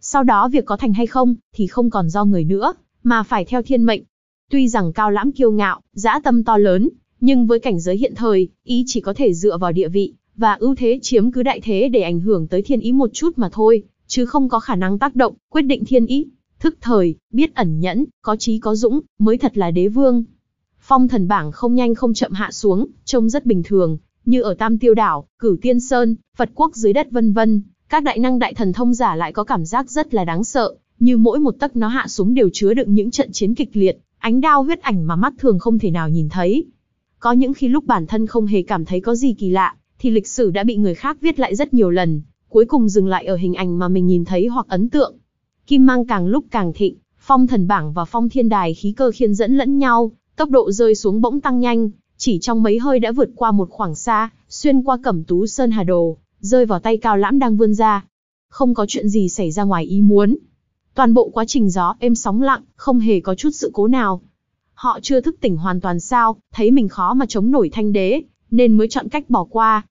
Sau đó việc có thành hay không thì không còn do người nữa, mà phải theo thiên mệnh. Tuy rằng Cao Lãm kiêu ngạo, dã tâm to lớn, nhưng với cảnh giới hiện thời, ý chỉ có thể dựa vào địa vị, và ưu thế chiếm cứ đại thế để ảnh hưởng tới thiên ý một chút mà thôi, chứ không có khả năng tác động, quyết định thiên ý. Thức thời, biết ẩn nhẫn, có trí có dũng, mới thật là đế vương. Phong thần bảng không nhanh không chậm hạ xuống, trông rất bình thường, như ở Tam Tiêu Đảo, Cửu Tiên Sơn, Phật Quốc dưới đất vân vân. Các đại năng đại thần thông giả lại có cảm giác rất là đáng sợ, như mỗi một tấc nó hạ xuống đều chứa đựng những trận chiến kịch liệt, ánh đao huyết ảnh mà mắt thường không thể nào nhìn thấy. Có những khi lúc bản thân không hề cảm thấy có gì kỳ lạ, thì lịch sử đã bị người khác viết lại rất nhiều lần, cuối cùng dừng lại ở hình ảnh mà mình nhìn thấy hoặc ấn tượng. Kim mang càng lúc càng thịnh, phong thần bảng và phong thiên đài khí cơ khiên dẫn lẫn nhau, tốc độ rơi xuống bỗng tăng nhanh, chỉ trong mấy hơi đã vượt qua một khoảng xa, xuyên qua cẩm tú sơn hà đồ, rơi vào tay cao lãm đang vươn ra. Không có chuyện gì xảy ra ngoài ý muốn. Toàn bộ quá trình gió êm sóng lặng, không hề có chút sự cố nào. Họ chưa thức tỉnh hoàn toàn sao, thấy mình khó mà chống nổi thanh đế, nên mới chọn cách bỏ qua,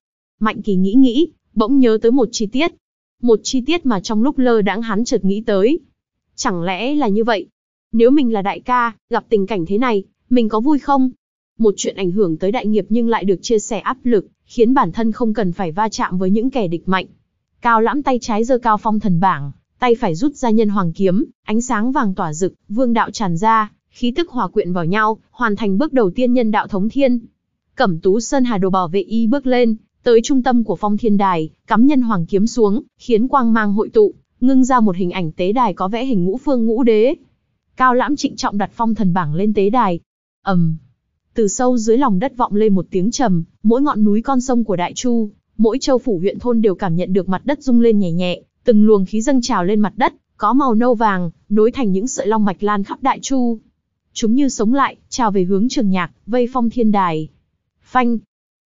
Mạnh Kỳ nghĩ nghĩ, bỗng nhớ tới một chi tiết. Một chi tiết mà trong lúc lơ đãng hắn chợt nghĩ tới. Chẳng lẽ là như vậy? Nếu mình là đại ca, gặp tình cảnh thế này, mình có vui không? Một chuyện ảnh hưởng tới đại nghiệp nhưng lại được chia sẻ áp lực, khiến bản thân không cần phải va chạm với những kẻ địch mạnh. Cao lãm tay trái giơ cao phong thần bảng, tay phải rút ra nhân hoàng kiếm, ánh sáng vàng tỏa rực, vương đạo tràn ra, khí tức hòa quyện vào nhau, hoàn thành bước đầu tiên nhân đạo thống thiên. Cẩm tú Sơn Hà đồ bảo vệ y bước lên, Tới trung tâm của phong thiên đài, cắm nhân hoàng kiếm xuống, khiến quang mang hội tụ, ngưng ra một hình ảnh tế đài có vẽ hình ngũ phương ngũ đế. Cao lãm trịnh trọng đặt phong thần bảng lên tế đài. ầm, um, từ sâu dưới lòng đất vọng lên một tiếng trầm, mỗi ngọn núi con sông của Đại Chu, mỗi châu phủ huyện thôn đều cảm nhận được mặt đất rung lên nhẹ nhẹ, từng luồng khí dâng trào lên mặt đất, có màu nâu vàng, nối thành những sợi long mạch lan khắp Đại Chu. Chúng như sống lại, trào về hướng Trường Nhạc, vây phong thiên đài. Phanh,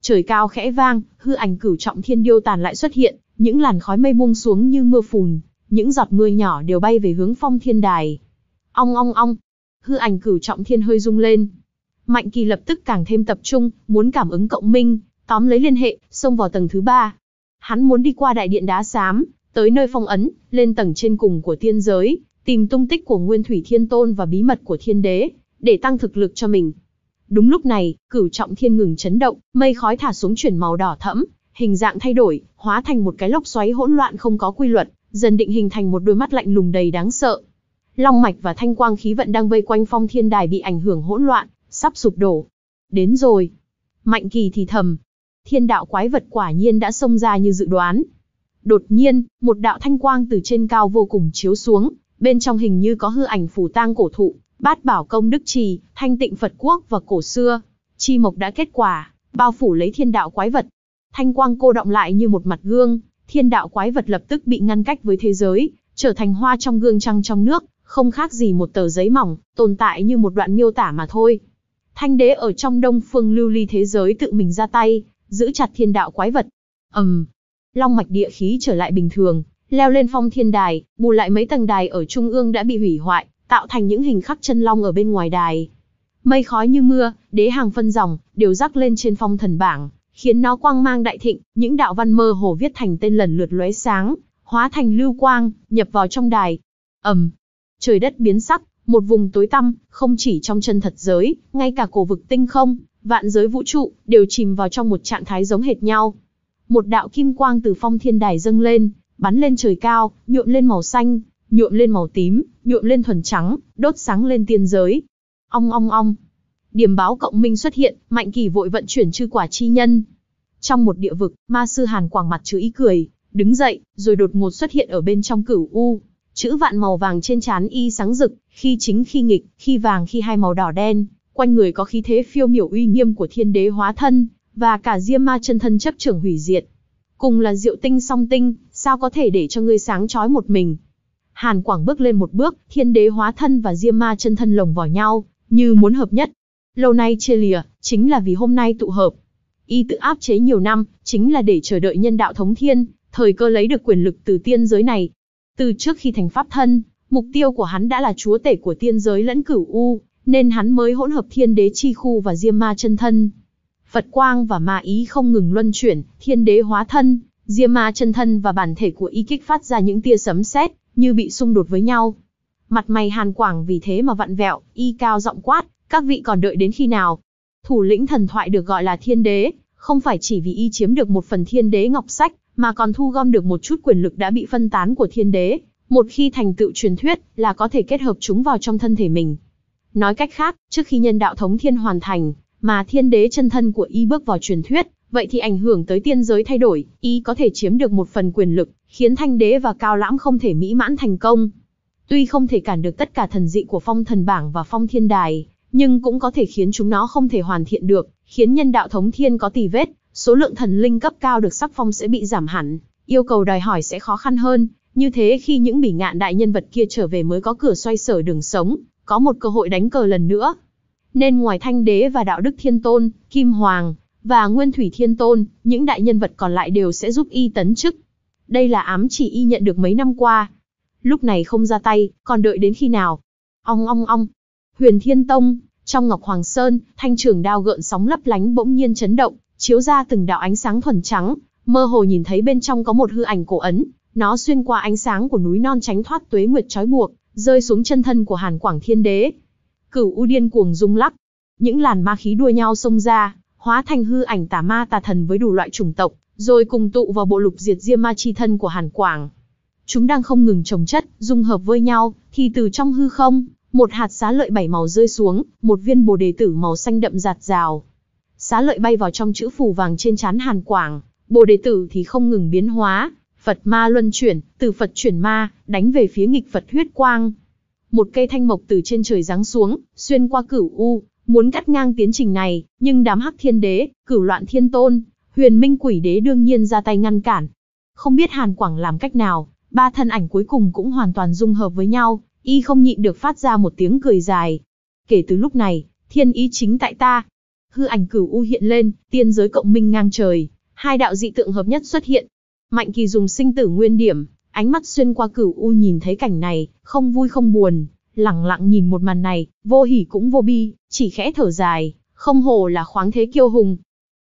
Trời cao khẽ vang, hư ảnh cửu trọng thiên điêu tàn lại xuất hiện, những làn khói mây buông xuống như mưa phùn, những giọt mưa nhỏ đều bay về hướng phong thiên đài. Ong ong ong, hư ảnh cửu trọng thiên hơi rung lên. Mạnh kỳ lập tức càng thêm tập trung, muốn cảm ứng cộng minh, tóm lấy liên hệ, xông vào tầng thứ ba. Hắn muốn đi qua đại điện đá xám, tới nơi phong ấn, lên tầng trên cùng của tiên giới, tìm tung tích của nguyên thủy thiên tôn và bí mật của thiên đế, để tăng thực lực cho mình. Đúng lúc này, cửu trọng thiên ngừng chấn động, mây khói thả xuống chuyển màu đỏ thẫm, hình dạng thay đổi, hóa thành một cái lốc xoáy hỗn loạn không có quy luật, dần định hình thành một đôi mắt lạnh lùng đầy đáng sợ. Long mạch và thanh quang khí vận đang vây quanh phong thiên đài bị ảnh hưởng hỗn loạn, sắp sụp đổ. Đến rồi. Mạnh kỳ thì thầm. Thiên đạo quái vật quả nhiên đã xông ra như dự đoán. Đột nhiên, một đạo thanh quang từ trên cao vô cùng chiếu xuống, bên trong hình như có hư ảnh phủ tang cổ thụ, Bát bảo công đức trì, thanh tịnh Phật quốc và cổ xưa, chi mộc đã kết quả, bao phủ lấy thiên đạo quái vật. Thanh quang cô động lại như một mặt gương, thiên đạo quái vật lập tức bị ngăn cách với thế giới, trở thành hoa trong gương trăng trong nước, không khác gì một tờ giấy mỏng, tồn tại như một đoạn miêu tả mà thôi. Thanh đế ở trong đông phương lưu ly thế giới tự mình ra tay, giữ chặt thiên đạo quái vật. Ầm, um, long mạch địa khí trở lại bình thường, leo lên phong thiên đài, bù lại mấy tầng đài ở trung ương đã bị hủy hoại, tạo thành những hình khắc chân long ở bên ngoài đài. Mây khói như mưa, đế hàng phân dòng, đều rắc lên trên phong thần bảng, khiến nó quang mang đại thịnh, những đạo văn mơ hồ viết thành tên lần lượt lóe sáng, hóa thành lưu quang, nhập vào trong đài. Ầm. trời đất biến sắc, một vùng tối tăm, không chỉ trong chân thật giới, ngay cả cổ vực tinh không, vạn giới vũ trụ đều chìm vào trong một trạng thái giống hệt nhau. Một đạo kim quang từ phong thiên đài dâng lên, bắn lên trời cao, nhuộm lên màu xanh, nhuộm lên màu tím, nhuộm lên thuần trắng, đốt sáng lên tiên giới. Ong ong ong. Điểm báo cộng minh xuất hiện, Mạnh Kỳ vội vận chuyển chư quả chi nhân. Trong một địa vực, ma sư Hàn Quảng mặt chữ ý cười, đứng dậy, rồi đột ngột xuất hiện ở bên trong cửu u. Chữ vạn màu vàng trên trán y sáng rực, khi chính khi nghịch, khi vàng khi hai màu đỏ đen, quanh người có khí thế phiêu miểu uy nghiêm của thiên đế hóa thân, và cả diêm ma chân thân chấp trưởng hủy diệt. Cùng là diệu tinh song tinh, sao có thể để cho ngươi sáng chói một mình, Hàn Quảng bước lên một bước, thiên đế hóa thân và Diêm Ma chân thân lồng vào nhau, như muốn hợp nhất. Lâu nay chia lìa, chính là vì hôm nay tụ hợp. Y tự áp chế nhiều năm, chính là để chờ đợi nhân đạo thống thiên, thời cơ lấy được quyền lực từ tiên giới này. Từ trước khi thành pháp thân, mục tiêu của hắn đã là chúa tể của tiên giới lẫn cửu u, nên hắn mới hỗn hợp thiên đế chi khu và diêm ma chân thân. Phật quang và ma ý không ngừng luân chuyển, thiên đế hóa thân, diêm ma chân thân và bản thể của y kích phát ra những tia sấm sét, như bị xung đột với nhau. Mặt mày Hàn Quảng vì thế mà vặn vẹo, y cao giọng quát, các vị còn đợi đến khi nào? Thủ lĩnh thần thoại được gọi là thiên đế, không phải chỉ vì y chiếm được một phần thiên đế ngọc sách, mà còn thu gom được một chút quyền lực đã bị phân tán của thiên đế, một khi thành tựu truyền thuyết là có thể kết hợp chúng vào trong thân thể mình. Nói cách khác, trước khi nhân đạo thống thiên hoàn thành, mà thiên đế chân thân của y bước vào truyền thuyết, vậy thì ảnh hưởng tới tiên giới thay đổi, y có thể chiếm được một phần quyền lực, khiến Thanh Đế và Cao Lãm không thể mỹ mãn thành công. Tuy không thể cản được tất cả thần dị của phong thần bảng và phong thiên đài, nhưng cũng có thể khiến chúng nó không thể hoàn thiện được, khiến nhân đạo thống thiên có tì vết, số lượng thần linh cấp cao được sắc phong sẽ bị giảm hẳn, yêu cầu đòi hỏi sẽ khó khăn hơn, như thế khi những bỉ ngạn đại nhân vật kia trở về mới có cửa xoay sở đường sống, có một cơ hội đánh cờ lần nữa. Nên ngoài Thanh Đế và Đạo Đức Thiên Tôn, Kim Hoàng và Nguyên Thủy Thiên Tôn, những đại nhân vật còn lại đều sẽ giúp y tấn chức, đây là ám chỉ y nhận được mấy năm qua. Lúc này không ra tay, còn đợi đến khi nào? Ong ong ong. Huyền Thiên Tông, trong Ngọc Hoàng Sơn, thanh trường đao gợn sóng lấp lánh bỗng nhiên chấn động, chiếu ra từng đạo ánh sáng thuần trắng, mơ hồ nhìn thấy bên trong có một hư ảnh cổ ấn, nó xuyên qua ánh sáng của núi non tránh thoát tuế nguyệt trói buộc, rơi xuống chân thân của Hàn Quảng Thiên Đế. Cửu U điên cuồng rung lắc, những làn ma khí đua nhau xông ra, hóa thành hư ảnh tà ma tà thần với đủ loại chủng tộc, rồi cùng tụ vào bộ lục diệt diêm ma chi thân của Hàn Quảng. Chúng đang không ngừng trồng chất, dung hợp với nhau, thì từ trong hư không, một hạt xá lợi bảy màu rơi xuống, một viên bồ đề tử màu xanh đậm giạt rào. Xá lợi bay vào trong chữ phù vàng trên chán Hàn Quảng, bồ đề tử thì không ngừng biến hóa, Phật ma luân chuyển, từ Phật chuyển ma, đánh về phía nghịch Phật huyết quang. Một cây thanh mộc từ trên trời giáng xuống, xuyên qua cửu u, muốn cắt ngang tiến trình này, nhưng đám hắc thiên đế, cửu loạn thiên tôn, Huyền Minh Quỷ Đế đương nhiên ra tay ngăn cản. Không biết Hàn Quảng làm cách nào, ba thân ảnh cuối cùng cũng hoàn toàn dung hợp với nhau, y không nhịn được phát ra một tiếng cười dài. Kể từ lúc này, thiên ý chính tại ta. Hư ảnh cửu u hiện lên, tiên giới cộng minh ngang trời, hai đạo dị tượng hợp nhất xuất hiện. Mạnh Kỳ dùng sinh tử nguyên điểm, ánh mắt xuyên qua cửu u nhìn thấy cảnh này, không vui không buồn, lặng lặng nhìn một màn này, vô hỉ cũng vô bi, chỉ khẽ thở dài, không hồ là khoáng thế kiêu hùng.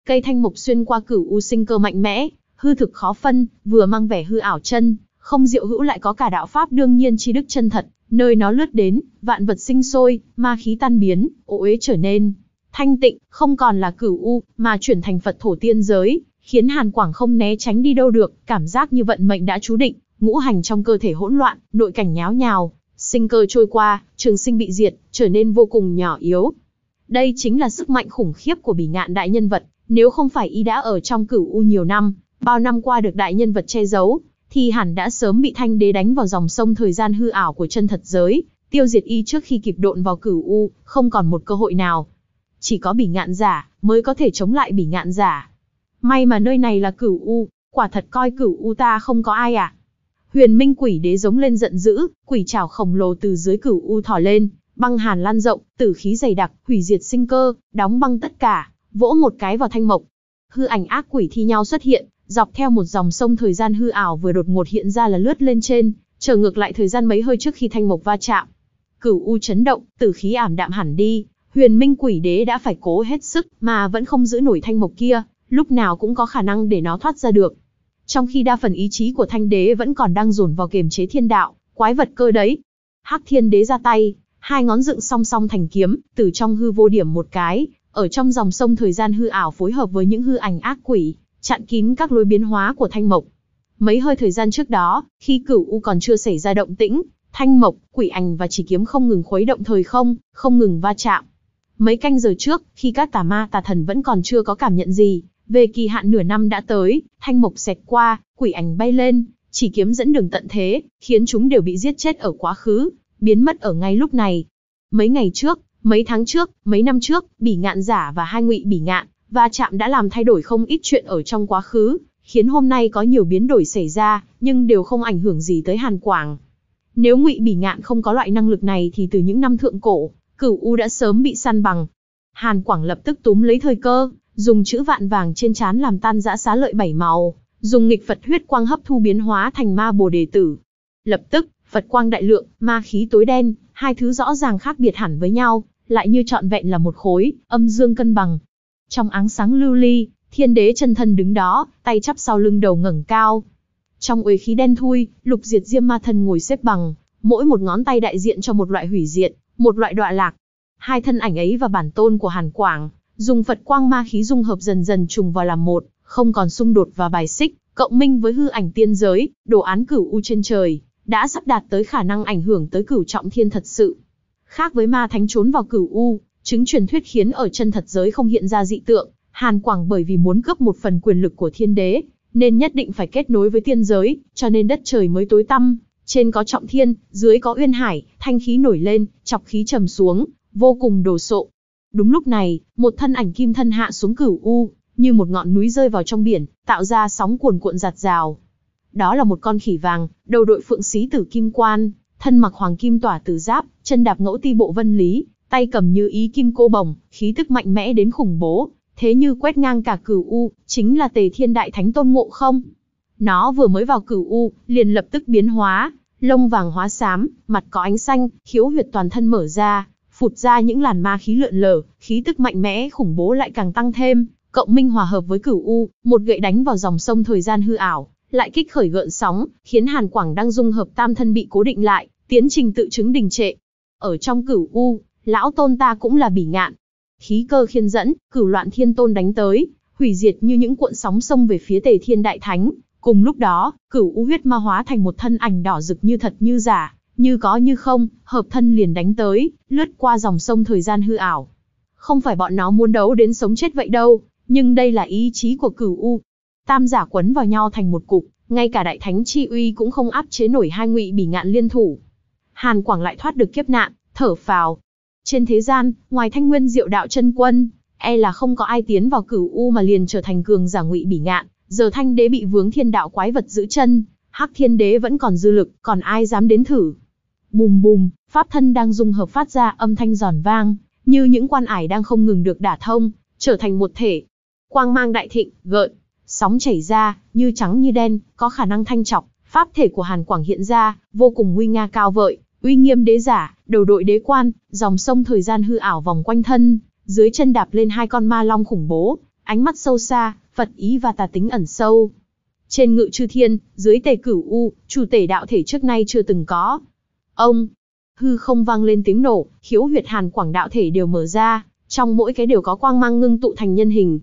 Cây thanh mục xuyên qua cửu u sinh cơ mạnh mẽ, hư thực khó phân, vừa mang vẻ hư ảo chân, không diệu hữu lại có cả đạo pháp đương nhiên chi đức chân thật, nơi nó lướt đến, vạn vật sinh sôi, ma khí tan biến, ô uế trở nên thanh tịnh, không còn là cửu u, mà chuyển thành Phật thổ tiên giới, khiến Hàn Quảng không né tránh đi đâu được, cảm giác như vận mệnh đã chú định, ngũ hành trong cơ thể hỗn loạn, nội cảnh nháo nhào, sinh cơ trôi qua, trường sinh bị diệt, trở nên vô cùng nhỏ yếu. Đây chính là sức mạnh khủng khiếp của bỉ ngạn đại nhân vật, nếu không phải y đã ở trong cửu u nhiều năm, bao năm qua được đại nhân vật che giấu, thì hẳn đã sớm bị thanh đế đánh vào dòng sông thời gian hư ảo của chân thật giới, tiêu diệt y trước khi kịp độn vào cửu u, không còn một cơ hội nào. Chỉ có bỉ ngạn giả, mới có thể chống lại bỉ ngạn giả. May mà nơi này là cửu u, quả thật coi cửu u ta không có ai à. Huyền Minh quỷ đế giống lên giận dữ, quỷ trảo khổng lồ từ dưới cửu u thò lên, băng hàn lan rộng, tử khí dày đặc, hủy diệt sinh cơ, đóng băng tất cả vỗ một cái vào thanh mộc. Hư ảnh ác quỷ thi nhau xuất hiện, dọc theo một dòng sông thời gian hư ảo vừa đột ngột hiện ra là lướt lên trên, trở ngược lại thời gian mấy hơi trước khi thanh mộc va chạm. Cửu u chấn động, tử khí ảm đạm hẳn đi, huyền minh quỷ đế đã phải cố hết sức mà vẫn không giữ nổi thanh mộc kia, lúc nào cũng có khả năng để nó thoát ra được. Trong khi đa phần ý chí của thanh đế vẫn còn đang dồn vào kiềm chế thiên đạo, quái vật cơ đấy. Hắc thiên đế ra tay, hai ngón dựng song song thành kiếm, từ trong hư vô điểm một cái, ở trong dòng sông thời gian hư ảo phối hợp với những hư ảnh ác quỷ, chặn kín các lối biến hóa của Thanh Mộc. Mấy hơi thời gian trước đó, khi cửu U còn chưa xảy ra động tĩnh, Thanh Mộc, quỷ ảnh và chỉ kiếm không ngừng khuấy động thời không, không ngừng va chạm. Mấy canh giờ trước, khi các tà ma tà thần vẫn còn chưa có cảm nhận gì, về kỳ hạn nửa năm đã tới, Thanh Mộc xẹt qua, quỷ ảnh bay lên, chỉ kiếm dẫn đường tận thế, khiến chúng đều bị giết chết ở quá khứ, biến mất ở ngay lúc này. Mấy ngày trước, Mấy tháng trước, mấy năm trước, bỉ ngạn giả và hai ngụy bỉ ngạn, và chạm đã làm thay đổi không ít chuyện ở trong quá khứ, khiến hôm nay có nhiều biến đổi xảy ra, nhưng đều không ảnh hưởng gì tới Hàn Quảng. Nếu ngụy bỉ ngạn không có loại năng lực này thì từ những năm thượng cổ, cửu U đã sớm bị săn bằng. Hàn Quảng lập tức túm lấy thời cơ, dùng chữ vạn vàng trên trán làm tan dã xá lợi bảy màu, dùng nghịch Phật huyết quang hấp thu biến hóa thành ma bồ đề tử. Lập tức, Phật quang đại lượng, ma khí tối đen, hai thứ rõ ràng khác biệt hẳn với nhau, lại như trọn vẹn là một khối, âm dương cân bằng. Trong áng sáng lưu ly, thiên đế chân thân đứng đó, tay chắp sau lưng đầu ngẩng cao. Trong uế khí đen thui, lục diệt diêm ma thân ngồi xếp bằng, mỗi một ngón tay đại diện cho một loại hủy diện, một loại đọa lạc. Hai thân ảnh ấy và bản tôn của Hàn Quảng, dùng Phật quang ma khí dung hợp dần dần trùng vào làm một, không còn xung đột và bài xích, cộng minh với hư ảnh tiên giới, đồ án cửu u trên trời, đã sắp đạt tới khả năng ảnh hưởng tới cửu trọng thiên thật sự. Khác với ma thánh trốn vào cửu U, chứng truyền thuyết khiến ở chân thật giới không hiện ra dị tượng, Hàn Quảng bởi vì muốn cướp một phần quyền lực của thiên đế, nên nhất định phải kết nối với tiên giới, cho nên đất trời mới tối tăm, trên có trọng thiên, dưới có uyên hải, thanh khí nổi lên, chọc khí trầm xuống, vô cùng đồ sộ. Đúng lúc này, một thân ảnh kim thân hạ xuống cửu U, như một ngọn núi rơi vào trong biển, tạo ra sóng cuồn cuộn giạt rào. Đó là một con khỉ vàng, đầu đội phượng xí tử kim quan, thân mặc hoàng kim tỏa tử giáp, chân đạp ngẫu ti bộ vân lý, tay cầm như ý kim cô bồng, khí tức mạnh mẽ đến khủng bố, thế như quét ngang cả cửu u, chính là Tề Thiên Đại Thánh Tôn Ngộ Không. Nó vừa mới vào cửu u, liền lập tức biến hóa, lông vàng hóa xám, mặt có ánh xanh, khiếu huyệt toàn thân mở ra, phụt ra những làn ma khí lượn lờ, khí tức mạnh mẽ khủng bố lại càng tăng thêm, cộng minh hòa hợp với cửu u, một gậy đánh vào dòng sông thời gian hư ảo, lại kích khởi gợn sóng, khiến Hàn Quảng đang dung hợp tam thân bị cố định lại, tiến trình tự chứng đình trệ. Ở trong cửu u, lão tôn ta cũng là bỉ ngạn. Khí cơ khiên dẫn, cửu loạn thiên tôn đánh tới, hủy diệt như những cuộn sóng sông về phía Tề Thiên Đại Thánh. Cùng lúc đó, cửu u huyết ma hóa thành một thân ảnh đỏ rực như thật như giả, như có như không, hợp thân liền đánh tới, lướt qua dòng sông thời gian hư ảo. Không phải bọn nó muốn đấu đến sống chết vậy đâu, nhưng đây là ý chí của cửu u, Tam giả quấn vào nhau thành một cục, ngay cả đại thánh chi uy cũng không áp chế nổi hai ngụy bỉ ngạn liên thủ. Hàn Quảng lại thoát được kiếp nạn, thở phào. Trên thế gian, ngoài thanh nguyên diệu đạo chân quân, e là không có ai tiến vào cửu u mà liền trở thành cường giả ngụy bỉ ngạn, giờ thanh đế bị vướng thiên đạo quái vật giữ chân, hắc thiên đế vẫn còn dư lực, còn ai dám đến thử. Bùm bùm, pháp thân đang dung hợp phát ra âm thanh giòn vang, như những quan ải đang không ngừng được đả thông, trở thành một thể. Quang mang đại thịnh, gợn, Sóng chảy ra, như trắng như đen, có khả năng thanh trọc, pháp thể của Hàn Quảng hiện ra, vô cùng nguy nga cao vợi, uy nghiêm đế giả, đầu đội đế quan, dòng sông thời gian hư ảo vòng quanh thân, dưới chân đạp lên hai con ma long khủng bố, ánh mắt sâu xa, Phật ý và tà tính ẩn sâu. Trên ngự chư thiên, dưới tề cửu u, chủ tể đạo thể trước nay chưa từng có. Ông, hư không vang lên tiếng nổ, khiếu huyệt hàn quảng đạo thể đều mở ra, trong mỗi cái đều có quang mang ngưng tụ thành nhân hình.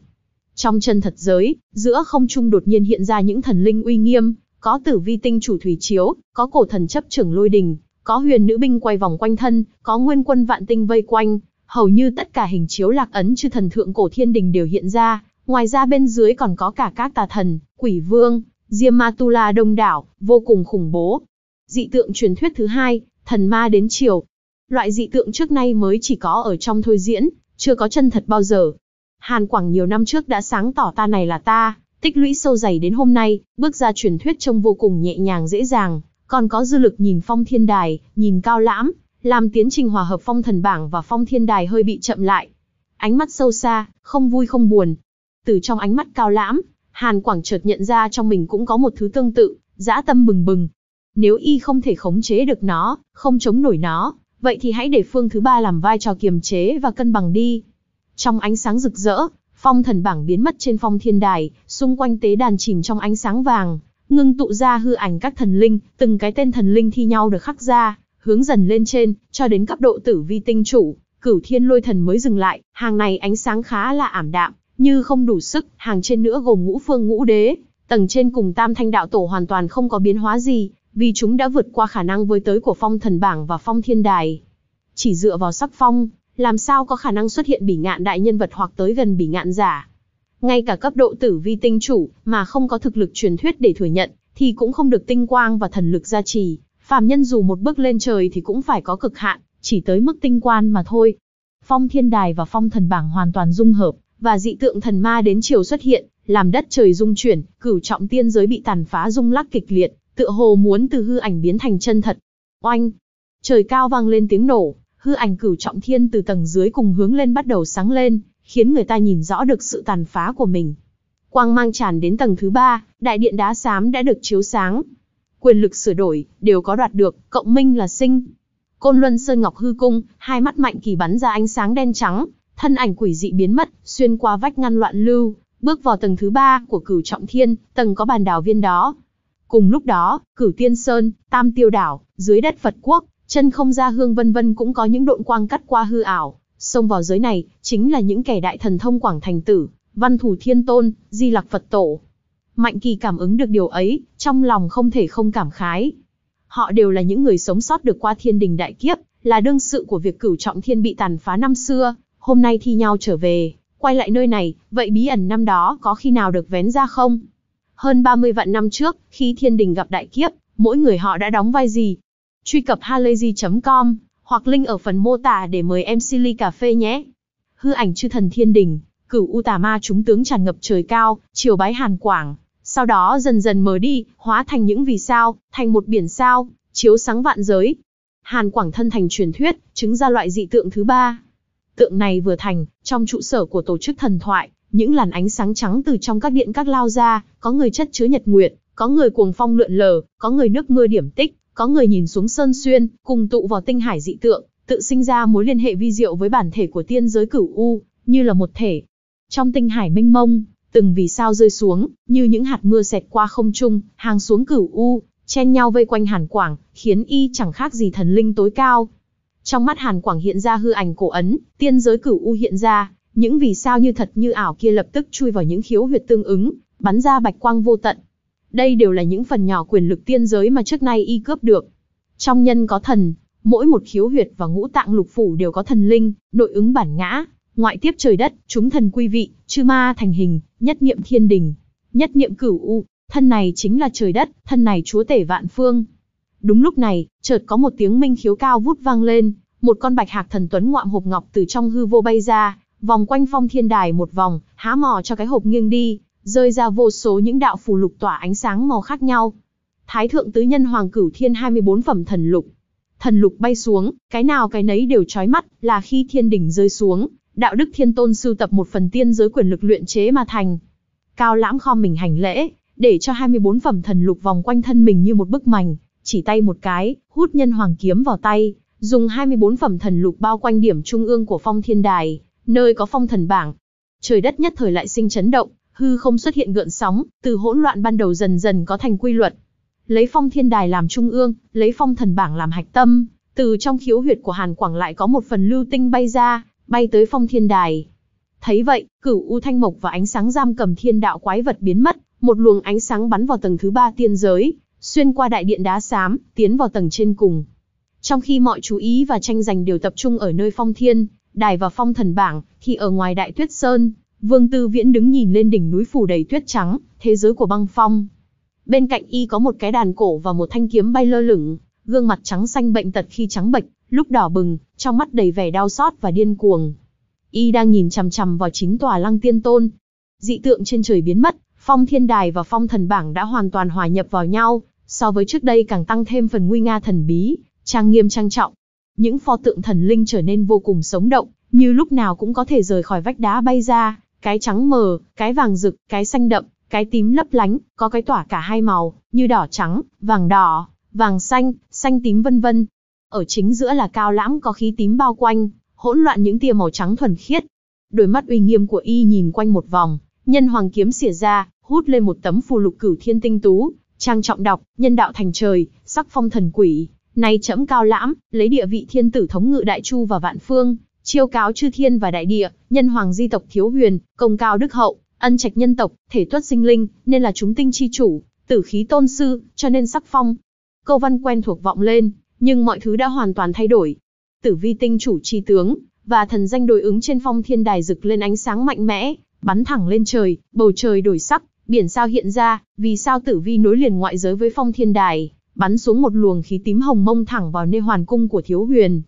Trong chân thật giới, giữa không trung đột nhiên hiện ra những thần linh uy nghiêm, có tử vi tinh chủ thủy chiếu, có cổ thần chấp trưởng lôi đình, có huyền nữ binh quay vòng quanh thân, có nguyên quân vạn tinh vây quanh, hầu như tất cả hình chiếu lạc ấn chư thần thượng cổ thiên đình đều hiện ra, ngoài ra bên dưới còn có cả các tà thần, quỷ vương, Diêm Ma Tu La đông đảo, vô cùng khủng bố. Dị tượng truyền thuyết thứ hai, thần ma đến chiều. Loại dị tượng trước nay mới chỉ có ở trong thôi diễn, chưa có chân thật bao giờ. Hàn Quảng nhiều năm trước đã sáng tỏ ta này là ta, tích lũy sâu dày đến hôm nay, bước ra truyền thuyết trông vô cùng nhẹ nhàng dễ dàng, còn có dư lực nhìn phong thiên đài, nhìn cao lãm, làm tiến trình hòa hợp phong thần bảng và phong thiên đài hơi bị chậm lại. Ánh mắt sâu xa, không vui không buồn. Từ trong ánh mắt cao lãm, Hàn Quảng chợt nhận ra trong mình cũng có một thứ tương tự, dã tâm bừng bừng. Nếu y không thể khống chế được nó, không chống nổi nó, vậy thì hãy để phương thứ ba làm vai trò kiềm chế và cân bằng đi. Trong ánh sáng rực rỡ, phong thần bảng biến mất trên phong thiên đài, xung quanh tế đàn chìm trong ánh sáng vàng, ngưng tụ ra hư ảnh các thần linh, từng cái tên thần linh thi nhau được khắc ra, hướng dần lên trên, cho đến cấp độ tử vi tinh chủ, cửu thiên lôi thần mới dừng lại, hàng này ánh sáng khá là ảm đạm, như không đủ sức, hàng trên nữa gồm ngũ phương ngũ đế, tầng trên cùng tam thanh đạo tổ hoàn toàn không có biến hóa gì, vì chúng đã vượt qua khả năng với tới của phong thần bảng và phong thiên đài. Chỉ dựa vào sắc phong, làm sao có khả năng xuất hiện bỉ ngạn đại nhân vật hoặc tới gần bỉ ngạn giả. Ngay cả cấp độ tử vi tinh chủ mà không có thực lực truyền thuyết để thừa nhận, thì cũng không được tinh quang và thần lực gia trì, phàm nhân dù một bước lên trời thì cũng phải có cực hạn, chỉ tới mức tinh quan mà thôi. Phong thiên đài và phong thần bảng hoàn toàn dung hợp, và dị tượng thần ma đến chiều xuất hiện, làm đất trời rung chuyển, cửu trọng tiên giới bị tàn phá rung lắc kịch liệt, tựa hồ muốn từ hư ảnh biến thành chân thật. Oanh! Trời cao vang lên tiếng nổ, hư ảnh cửu trọng thiên từ tầng dưới cùng hướng lên bắt đầu sáng lên, khiến người ta nhìn rõ được sự tàn phá của mình. Quang mang tràn đến tầng thứ ba, đại điện đá xám đã được chiếu sáng. Quyền lực sửa đổi, đều có đoạt được, cộng minh là sinh. Côn Luân Sơn Ngọc hư cung, hai mắt mạnh kỳ bắn ra ánh sáng đen trắng, thân ảnh quỷ dị biến mất, xuyên qua vách ngăn loạn lưu, bước vào tầng thứ ba của cửu trọng thiên, tầng có bàn đảo viên đó. Cùng lúc đó, cửu tiên sơn, tam tiêu đảo, dưới đất Phật quốc, Chân không ra hương vân vân cũng có những độn quang cắt qua hư ảo, xông vào giới này, chính là những kẻ đại thần thông quảng thành tử, văn thủ thiên tôn, di lạc Phật tổ. Mạnh kỳ cảm ứng được điều ấy, trong lòng không thể không cảm khái. Họ đều là những người sống sót được qua thiên đình đại kiếp, là đương sự của việc cửu trọng thiên bị tàn phá năm xưa, hôm nay thi nhau trở về, quay lại nơi này, vậy bí ẩn năm đó có khi nào được vén ra không? Hơn 30 vạn năm trước, khi thiên đình gặp đại kiếp, mỗi người họ đã đóng vai gì, Truy cập halayzi.com hoặc link ở phần mô tả để mời em Silly Cà Phê nhé. Hư ảnh chư thần thiên đình, cửu U Tà Ma chúng tướng tràn ngập trời cao, chiều bái hàn quảng. Sau đó dần dần mờ đi, hóa thành những vì sao, thành một biển sao, chiếu sáng vạn giới. Hàn quảng thân thành truyền thuyết, chứng ra loại dị tượng thứ ba. Tượng này vừa thành, trong trụ sở của tổ chức thần thoại, những làn ánh sáng trắng từ trong các điện các lao ra, có người chất chứa nhật nguyệt, có người cuồng phong lượn lờ, có người nước mưa điểm tích, có người nhìn xuống Sơn Xuyên, cùng tụ vào tinh hải dị tượng, tự sinh ra mối liên hệ vi diệu với bản thể của tiên giới cửu U, như là một thể. Trong tinh hải mênh mông, từng vì sao rơi xuống, như những hạt mưa xẹt qua không trung, hàng xuống cửu U, chen nhau vây quanh Hàn Quảng, khiến y chẳng khác gì thần linh tối cao. Trong mắt Hàn Quảng hiện ra hư ảnh cổ ấn, tiên giới cửu U hiện ra, những vì sao như thật như ảo kia lập tức chui vào những khiếu huyệt tương ứng, bắn ra bạch quang vô tận. Đây đều là những phần nhỏ quyền lực tiên giới mà trước nay y cướp được. Trong nhân có thần, mỗi một khiếu huyệt và ngũ tạng lục phủ đều có thần linh, nội ứng bản ngã, ngoại tiếp trời đất, chúng thần quy vị, chư ma thành hình, nhất niệm thiên đình, nhất niệm cửu u, thân này chính là trời đất, thân này chúa tể vạn phương. Đúng lúc này, chợt có một tiếng minh khiếu cao vút vang lên, một con bạch hạc thần tuấn ngoạm hộp ngọc từ trong hư vô bay ra, vòng quanh phong thiên đài một vòng, há mò cho cái hộp nghiêng đi, rơi ra vô số những đạo phù lục tỏa ánh sáng màu khác nhau. Thái thượng tứ nhân hoàng cửu thiên 24 phẩm thần lục. Thần lục bay xuống, cái nào cái nấy đều trói mắt, là khi thiên đỉnh rơi xuống, đạo đức thiên tôn sưu tập một phần tiên giới quyền lực luyện chế mà thành. Cao lãm kho mình hành lễ, để cho 24 phẩm thần lục vòng quanh thân mình như một bức mảnh, chỉ tay một cái, hút nhân hoàng kiếm vào tay, dùng 24 phẩm thần lục bao quanh điểm trung ương của phong thiên đài, nơi có phong thần bảng. Trời đất nhất thời lại sinh chấn động, hư không xuất hiện gợn sóng, từ hỗn loạn ban đầu dần dần có thành quy luật. Lấy phong thiên đài làm trung ương, lấy phong thần bảng làm hạch tâm, từ trong khiếu huyệt của Hàn Quảng lại có một phần lưu tinh bay ra, bay tới phong thiên đài. Thấy vậy, cửu U Thanh Mộc và ánh sáng giam cầm thiên đạo quái vật biến mất, một luồng ánh sáng bắn vào tầng thứ ba tiên giới, xuyên qua đại điện đá xám, tiến vào tầng trên cùng. Trong khi mọi chú ý và tranh giành đều tập trung ở nơi phong thiên, đài và phong thần bảng, thì ở ngoài đại tuyết sơn, Vương Tư Viễn đứng nhìn lên đỉnh núi phủ đầy tuyết trắng, thế giới của băng phong. Bên cạnh y có một cái đàn cổ và một thanh kiếm bay lơ lửng, gương mặt trắng xanh bệnh tật khi trắng bệch, lúc đỏ bừng, trong mắt đầy vẻ đau xót và điên cuồng. Y đang nhìn chằm chằm vào chính tòa lăng tiên tôn. Dị tượng trên trời biến mất, phong thiên đài và phong thần bảng đã hoàn toàn hòa nhập vào nhau, so với trước đây càng tăng thêm phần nguy nga thần bí, trang nghiêm trang trọng. Những pho tượng thần linh trở nên vô cùng sống động, như lúc nào cũng có thể rời khỏi vách đá bay ra, cái trắng mờ, cái vàng rực, cái xanh đậm, cái tím lấp lánh, có cái tỏa cả hai màu, như đỏ trắng, vàng đỏ, vàng xanh, xanh tím vân vân. Ở chính giữa là cao lãm có khí tím bao quanh, hỗn loạn những tia màu trắng thuần khiết. Đôi mắt uy nghiêm của y nhìn quanh một vòng, nhân hoàng kiếm xỉa ra, hút lên một tấm phù lục cửu thiên tinh tú, trang trọng đọc, nhân đạo thành trời, sắc phong thần quỷ, nay trẫm cao lãm, lấy địa vị thiên tử thống ngự đại chu và vạn phương, chiêu cáo chư thiên và đại địa, nhân hoàng di tộc thiếu huyền, công cao đức hậu, ân trạch nhân tộc, thể tuất sinh linh, nên là chúng tinh chi chủ, tử khí tôn sư, cho nên sắc phong. Câu văn quen thuộc vọng lên, nhưng mọi thứ đã hoàn toàn thay đổi. Tử vi tinh chủ chi tướng, và thần danh đối ứng trên phong thiên đài rực lên ánh sáng mạnh mẽ, bắn thẳng lên trời, bầu trời đổi sắc, biển sao hiện ra, vì sao tử vi nối liền ngoại giới với phong thiên đài, bắn xuống một luồng khí tím hồng mông thẳng vào nơi hoàn cung của thiếu huyền,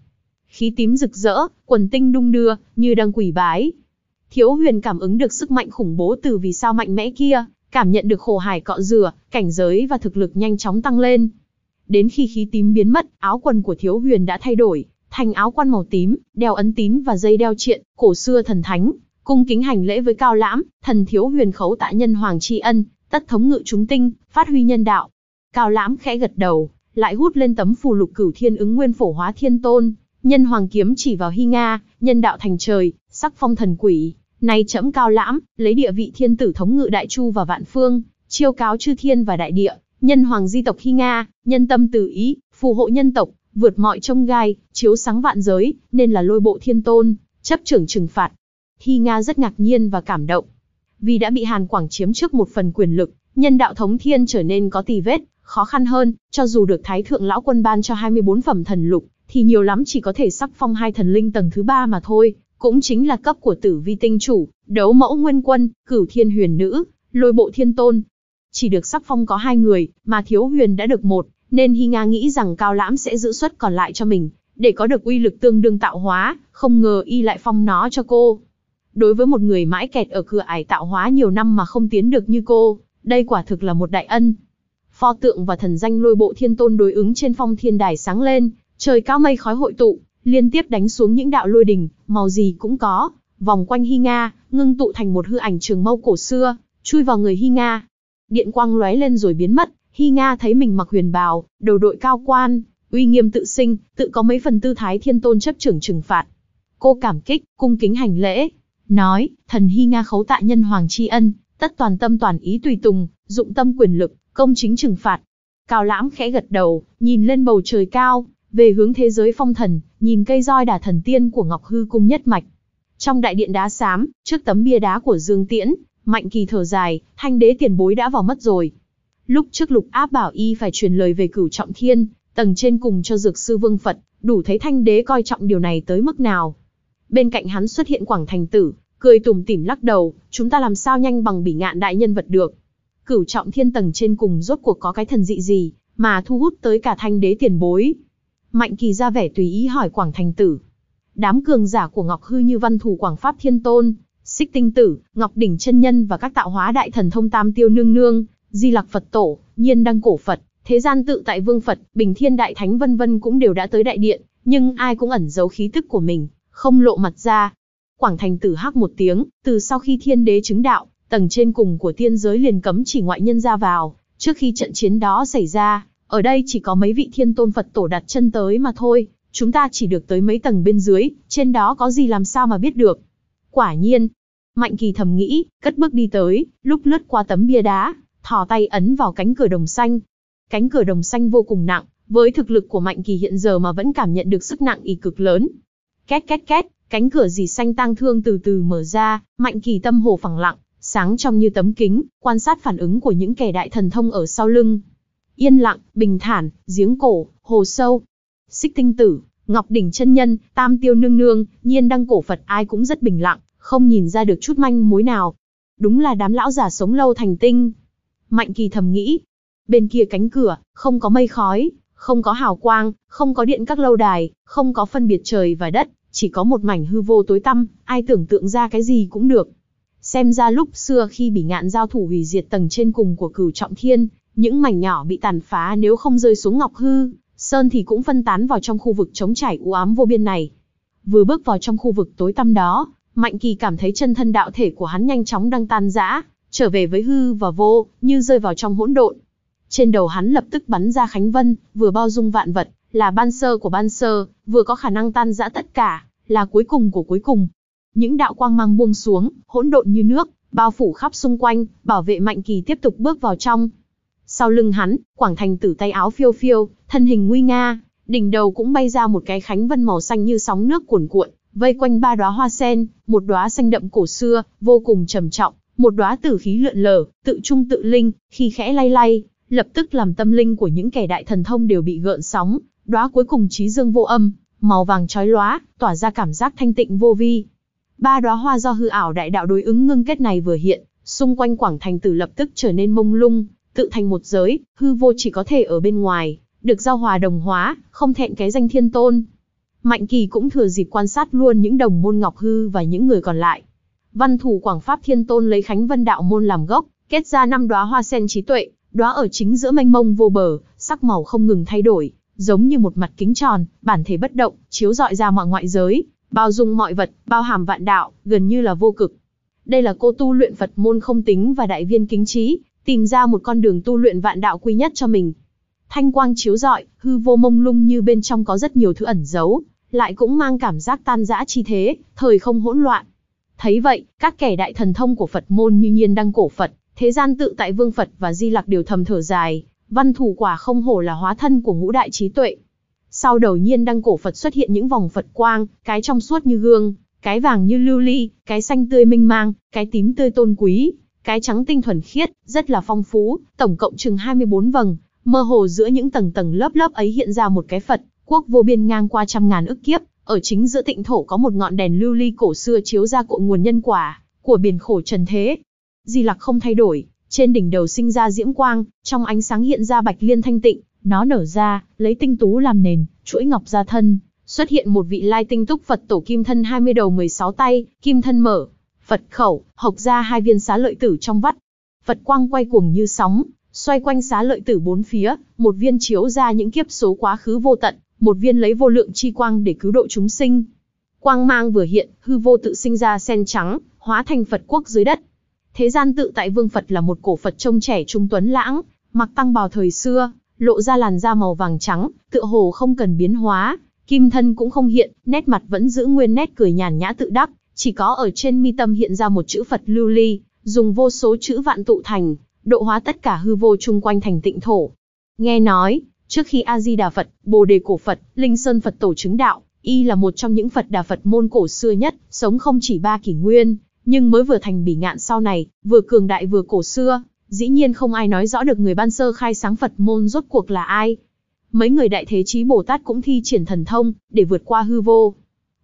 khí tím rực rỡ, quần tinh đung đưa, như đang quỷ bái. Thiếu huyền cảm ứng được sức mạnh khủng bố từ vì sao mạnh mẽ kia, cảm nhận được khổ hải cọ rửa, cảnh giới và thực lực nhanh chóng tăng lên. Đến khi khí tím biến mất, áo quần của thiếu huyền đã thay đổi, thành áo quan màu tím, đeo ấn tín và dây đeo triện, cổ xưa thần thánh, cung kính hành lễ với cao lãm, thần thiếu huyền khấu tạ nhân hoàng tri ân, tất thống ngự chúng tinh, phát huy nhân đạo. Cao lãm khẽ gật đầu, lại hút lên tấm phù lục cửu thiên ứng nguyên phổ hóa thiên tôn, Nhân hoàng kiếm chỉ vào Hy Nga, nhân đạo thành trời, sắc phong thần quỷ, nay trẫm cao lãm, lấy địa vị thiên tử thống ngự đại chu và vạn phương, chiêu cáo chư thiên và đại địa, nhân hoàng di tộc Hy Nga, nhân tâm tử ý, phù hộ nhân tộc, vượt mọi trông gai, chiếu sáng vạn giới, nên là lôi bộ thiên tôn, chấp trưởng trừng phạt. Hy Nga rất ngạc nhiên và cảm động. Vì đã bị Hàn Quảng chiếm trước một phần quyền lực, nhân đạo thống thiên trở nên có tì vết, khó khăn hơn, cho dù được Thái Thượng Lão Quân ban cho 24 phẩm thần lục, thì nhiều lắm chỉ có thể sắp phong hai thần linh tầng thứ ba mà thôi, cũng chính là cấp của tử vi tinh chủ, đấu mẫu nguyên quân, cửu thiên huyền nữ, lôi bộ thiên tôn. Chỉ được sắp phong có hai người, mà thiếu huyền đã được một, nên Hy Nga nghĩ rằng Cao Lãm sẽ giữ suất còn lại cho mình, để có được uy lực tương đương tạo hóa, không ngờ y lại phong nó cho cô. Đối với một người mãi kẹt ở cửa ải tạo hóa nhiều năm mà không tiến được như cô, đây quả thực là một đại ân. Pho tượng và thần danh lôi bộ thiên tôn đối ứng trên phong thiên đài sáng lên, Trời cao mây khói hội tụ, liên tiếp đánh xuống những đạo lôi đình, màu gì cũng có, vòng quanh Hy Nga, ngưng tụ thành một hư ảnh trường mâu cổ xưa, chui vào người Hy Nga. Điện quang lóe lên rồi biến mất, Hy Nga thấy mình mặc huyền bào, đầu đội cao quan, uy nghiêm tự sinh, tự có mấy phần tư thái thiên tôn chấp trưởng trừng phạt. Cô cảm kích, cung kính hành lễ, nói, thần Hy Nga khấu tạ nhân hoàng tri ân, tất toàn tâm toàn ý tùy tùng, dụng tâm quyền lực, công chính trừng phạt. Cao lãm khẽ gật đầu, nhìn lên bầu trời cao, về hướng thế giới phong thần, nhìn cây roi đả thần tiên của Ngọc Hư cung nhất mạch. Trong đại điện đá xám, trước tấm bia đá của Dương Tiễn, Mạnh Kỳ thở dài, thanh đế tiền bối đã vào mất rồi. Lúc trước Lục Áp bảo y phải truyền lời về Cửu Trọng Thiên, tầng trên cùng cho dược sư Vương Phật, đủ thấy thanh đế coi trọng điều này tới mức nào. Bên cạnh hắn xuất hiện Quảng Thành Tử, cười tủm tỉm lắc đầu, chúng ta làm sao nhanh bằng bỉ ngạn đại nhân vật được. Cửu Trọng Thiên tầng trên cùng rốt cuộc có cái thần dị gì, mà thu hút tới cả thanh đế tiền bối, Mạnh Kỳ ra vẻ tùy ý hỏi Quảng Thành Tử. Đám cường giả của Ngọc Hư như Văn Thù Quảng Pháp Thiên Tôn, Xích Tinh Tử, Ngọc Đỉnh Chân Nhân và các tạo hóa đại thần thông tam tiêu nương nương, Di Lặc Phật Tổ, Nhiên Đăng Cổ Phật, Thế Gian Tự Tại Vương Phật, Bình Thiên Đại Thánh vân vân cũng đều đã tới đại điện, nhưng ai cũng ẩn giấu khí tức của mình, không lộ mặt ra. Quảng Thành Tử hắc một tiếng, từ sau khi Thiên Đế chứng đạo, tầng trên cùng của tiên giới liền cấm chỉ ngoại nhân ra vào, trước khi trận chiến đó xảy ra, ở đây chỉ có mấy vị thiên tôn Phật tổ đặt chân tới mà thôi, chúng ta chỉ được tới mấy tầng bên dưới, trên đó có gì làm sao mà biết được. Quả nhiên, Mạnh Kỳ thầm nghĩ, cất bước đi tới, lúc lướt qua tấm bia đá, thò tay ấn vào cánh cửa đồng xanh. Cánh cửa đồng xanh vô cùng nặng, với thực lực của Mạnh Kỳ hiện giờ mà vẫn cảm nhận được sức nặng y cực lớn. Két két két, cánh cửa dì xanh tang thương từ từ mở ra, Mạnh Kỳ tâm hồ phẳng lặng, sáng trong như tấm kính, quan sát phản ứng của những kẻ đại thần thông ở sau lưng yên lặng, bình thản, giếng cổ, hồ sâu, xích tinh tử, ngọc đỉnh chân nhân, tam tiêu nương nương, nhiên đăng cổ Phật ai cũng rất bình lặng, không nhìn ra được chút manh mối nào. Đúng là đám lão già sống lâu thành tinh. Mạnh kỳ thầm nghĩ, bên kia cánh cửa, không có mây khói, không có hào quang, không có điện các lâu đài, không có phân biệt trời và đất, chỉ có một mảnh hư vô tối tăm, ai tưởng tượng ra cái gì cũng được. Xem ra lúc xưa khi bị ngạn giao thủ hủy diệt tầng trên cùng của cửu trọng thiên, những mảnh nhỏ bị tàn phá nếu không rơi xuống ngọc hư, sơn thì cũng phân tán vào trong khu vực chống chảy u ám vô biên này. Vừa bước vào trong khu vực tối tăm đó, Mạnh Kỳ cảm thấy chân thân đạo thể của hắn nhanh chóng đang tan rã, trở về với hư và vô, như rơi vào trong hỗn độn. Trên đầu hắn lập tức bắn ra Khánh Vân, vừa bao dung vạn vật, là ban sơ của ban sơ, vừa có khả năng tan rã tất cả, là cuối cùng của cuối cùng. Những đạo quang mang buông xuống, hỗn độn như nước, bao phủ khắp xung quanh, bảo vệ Mạnh Kỳ tiếp tục bước vào trong, sau lưng hắn, Quảng Thành Tử tay áo phiêu phiêu, thân hình nguy nga, đỉnh đầu cũng bay ra một cái khánh vân màu xanh như sóng nước cuồn cuộn, vây quanh ba đóa hoa sen, một đóa xanh đậm cổ xưa, vô cùng trầm trọng, một đóa tử khí lượn lờ, tự trung tự linh, khi khẽ lay lay, lập tức làm tâm linh của những kẻ đại thần thông đều bị gợn sóng, đóa cuối cùng trí dương vô âm, màu vàng chói lóa, tỏa ra cảm giác thanh tịnh vô vi. Ba đóa hoa do hư ảo đại đạo đối ứng ngưng kết này vừa hiện, xung quanh quảng thành tử lập tức trở nên mông lung, tự thành một giới, hư vô chỉ có thể ở bên ngoài, được giao hòa đồng hóa, không thẹn cái danh thiên tôn. Mạnh Kỳ cũng thừa dịp quan sát luôn những đồng môn Ngọc Hư và những người còn lại. Văn thủ Quảng Pháp Thiên Tôn lấy Khánh Vân Đạo môn làm gốc, kết ra năm đóa hoa sen trí tuệ, đóa ở chính giữa mênh mông vô bờ, sắc màu không ngừng thay đổi, giống như một mặt kính tròn, bản thể bất động, chiếu rọi ra mọi ngoại giới, bao dung mọi vật, bao hàm vạn đạo, gần như là vô cực. Đây là cô tu luyện Phật môn không tính và đại viên kính trí, tìm ra một con đường tu luyện vạn đạo quy nhất cho mình. Thanh quang chiếu rọi, hư vô mông lung như bên trong có rất nhiều thứ ẩn giấu, lại cũng mang cảm giác tan rã chi thế, thời không hỗn loạn. Thấy vậy, các kẻ đại thần thông của Phật môn như nhiên đăng cổ Phật, thế gian tự tại vương Phật và Di Lặc đều thầm thở dài, văn thủ quả không hổ là hóa thân của ngũ đại trí tuệ. Sau đầu nhiên đăng cổ Phật xuất hiện những vòng Phật quang, cái trong suốt như gương, cái vàng như lưu ly, cái xanh tươi minh mang, cái tím tươi tôn quý, cái trắng tinh thuần khiết, rất là phong phú, tổng cộng chừng 24 vầng, mơ hồ giữa những tầng tầng lớp lớp ấy hiện ra một cái Phật, quốc vô biên ngang qua trăm ngàn ức kiếp, ở chính giữa tịnh thổ có một ngọn đèn lưu ly cổ xưa chiếu ra cội nguồn nhân quả của biển khổ trần thế. Di Lặc không thay đổi, trên đỉnh đầu sinh ra diễm quang, trong ánh sáng hiện ra bạch liên thanh tịnh, nó nở ra, lấy tinh tú làm nền, chuỗi ngọc ra thân, xuất hiện một vị lai tinh túc Phật tổ kim thân 20 đầu 16 tay, kim thân mở, Phật khẩu, hộc ra hai viên xá lợi tử trong vắt. Phật quang quay cuồng như sóng, xoay quanh xá lợi tử bốn phía, một viên chiếu ra những kiếp số quá khứ vô tận, một viên lấy vô lượng chi quang để cứu độ chúng sinh. Quang mang vừa hiện, hư vô tự sinh ra sen trắng, hóa thành Phật quốc dưới đất. Thế gian tự tại vương Phật là một cổ Phật trông trẻ trung tuấn lãng, mặc tăng bào thời xưa, lộ ra làn da màu vàng trắng, tựa hồ không cần biến hóa, kim thân cũng không hiện, nét mặt vẫn giữ nguyên nét cười nhàn nhã tự đắc, chỉ có ở trên mi tâm hiện ra một chữ Phật lưu ly, dùng vô số chữ vạn tụ thành, độ hóa tất cả hư vô chung quanh thành tịnh thổ. Nghe nói, trước khi A-di-đà Phật, Bồ Đề Cổ Phật, Linh Sơn Phật tổ chứng đạo, y là một trong những Phật đà Phật môn cổ xưa nhất, sống không chỉ ba kỷ nguyên, nhưng mới vừa thành bỉ ngạn sau này, vừa cường đại vừa cổ xưa, dĩ nhiên không ai nói rõ được người ban sơ khai sáng Phật môn rốt cuộc là ai. Mấy người đại thế chí Bồ Tát cũng thi triển thần thông, để vượt qua hư vô,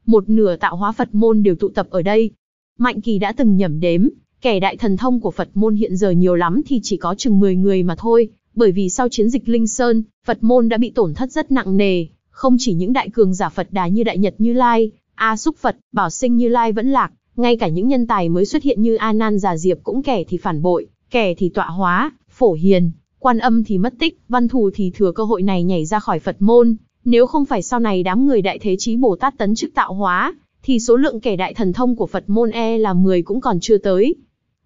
một nửa tạo hóa Phật môn đều tụ tập ở đây. Mạnh Kỳ đã từng nhẩm đếm, kẻ đại thần thông của Phật môn hiện giờ nhiều lắm thì chỉ có chừng 10 người mà thôi, bởi vì sau chiến dịch Linh Sơn, Phật môn đã bị tổn thất rất nặng nề, không chỉ những đại cường giả Phật đà như Đại Nhật Như Lai, A Súc Phật, Bảo Sinh Như Lai vẫn lạc, ngay cả những nhân tài mới xuất hiện như A Nan Già Diệp cũng kẻ thì phản bội, kẻ thì tọa hóa, phổ hiền, quan âm thì mất tích, văn thù thì thừa cơ hội này nhảy ra khỏi Phật môn, nếu không phải sau này đám người đại thế chí Bồ Tát tấn chức tạo hóa, thì số lượng kẻ đại thần thông của Phật môn e là 10 cũng còn chưa tới.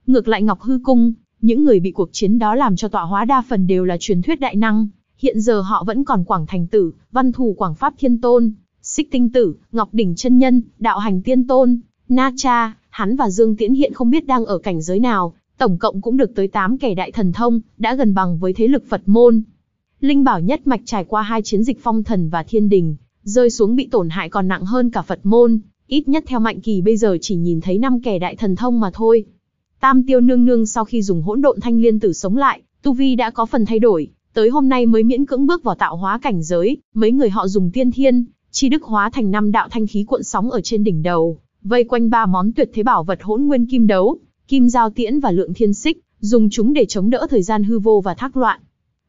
Ngược lại Ngọc Hư Cung, những người bị cuộc chiến đó làm cho tọa hóa đa phần đều là truyền thuyết đại năng, hiện giờ họ vẫn còn Quảng Thành Tử, Văn Thù Quảng Pháp Thiên Tôn, Xích Tinh Tử, Ngọc Đỉnh Chân Nhân, Đạo Hành Tiên Tôn, Na Cha, hắn và Dương Tiễn hiện không biết đang ở cảnh giới nào, tổng cộng cũng được tới 8 kẻ đại thần thông, đã gần bằng với thế lực Phật môn, Linh bảo nhất mạch trải qua hai chiến dịch phong thần và thiên đình, rơi xuống bị tổn hại còn nặng hơn cả Phật môn, ít nhất theo Mạnh Kỳ bây giờ chỉ nhìn thấy năm kẻ đại thần thông mà thôi. Tam Tiêu Nương Nương sau khi dùng hỗn độn thanh liên tử sống lại, tu vi đã có phần thay đổi, tới hôm nay mới miễn cưỡng bước vào tạo hóa cảnh giới, mấy người họ dùng tiên thiên, chi đức hóa thành năm đạo thanh khí cuộn sóng ở trên đỉnh đầu, vây quanh ba món tuyệt thế bảo vật hỗn nguyên kim đấu, kim giao tiễn và lượng thiên xích, dùng chúng để chống đỡ thời gian hư vô và thác loạn.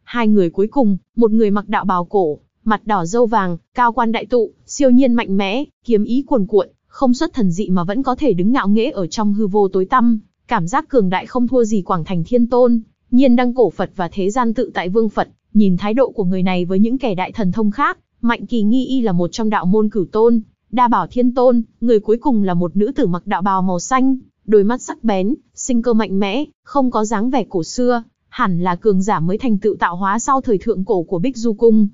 Hai người cuối cùng, một người mặc đạo bào cổ, mặt đỏ dâu vàng, cao quan đại tụ, siêu nhiên mạnh mẽ, kiếm ý cuồn cuộn, không xuất thần dị mà vẫn có thể đứng ngạo nghễ ở trong hư vô tối tăm, cảm giác cường đại không thua gì Quảng Thành Thiên Tôn, nhiên đăng cổ Phật và thế gian tự tại vương Phật, nhìn thái độ của người này với những kẻ đại thần thông khác, Mạnh Kỳ Nghi y là một trong đạo môn cửu tôn, Đa Bảo Thiên Tôn, người cuối cùng là một nữ tử mặc đạo bào màu xanh, đôi mắt sắc bén, sinh cơ mạnh mẽ, không có dáng vẻ cổ xưa, hẳn là cường giả mới thành tựu tạo hóa sau thời thượng cổ của Bích Du Cung.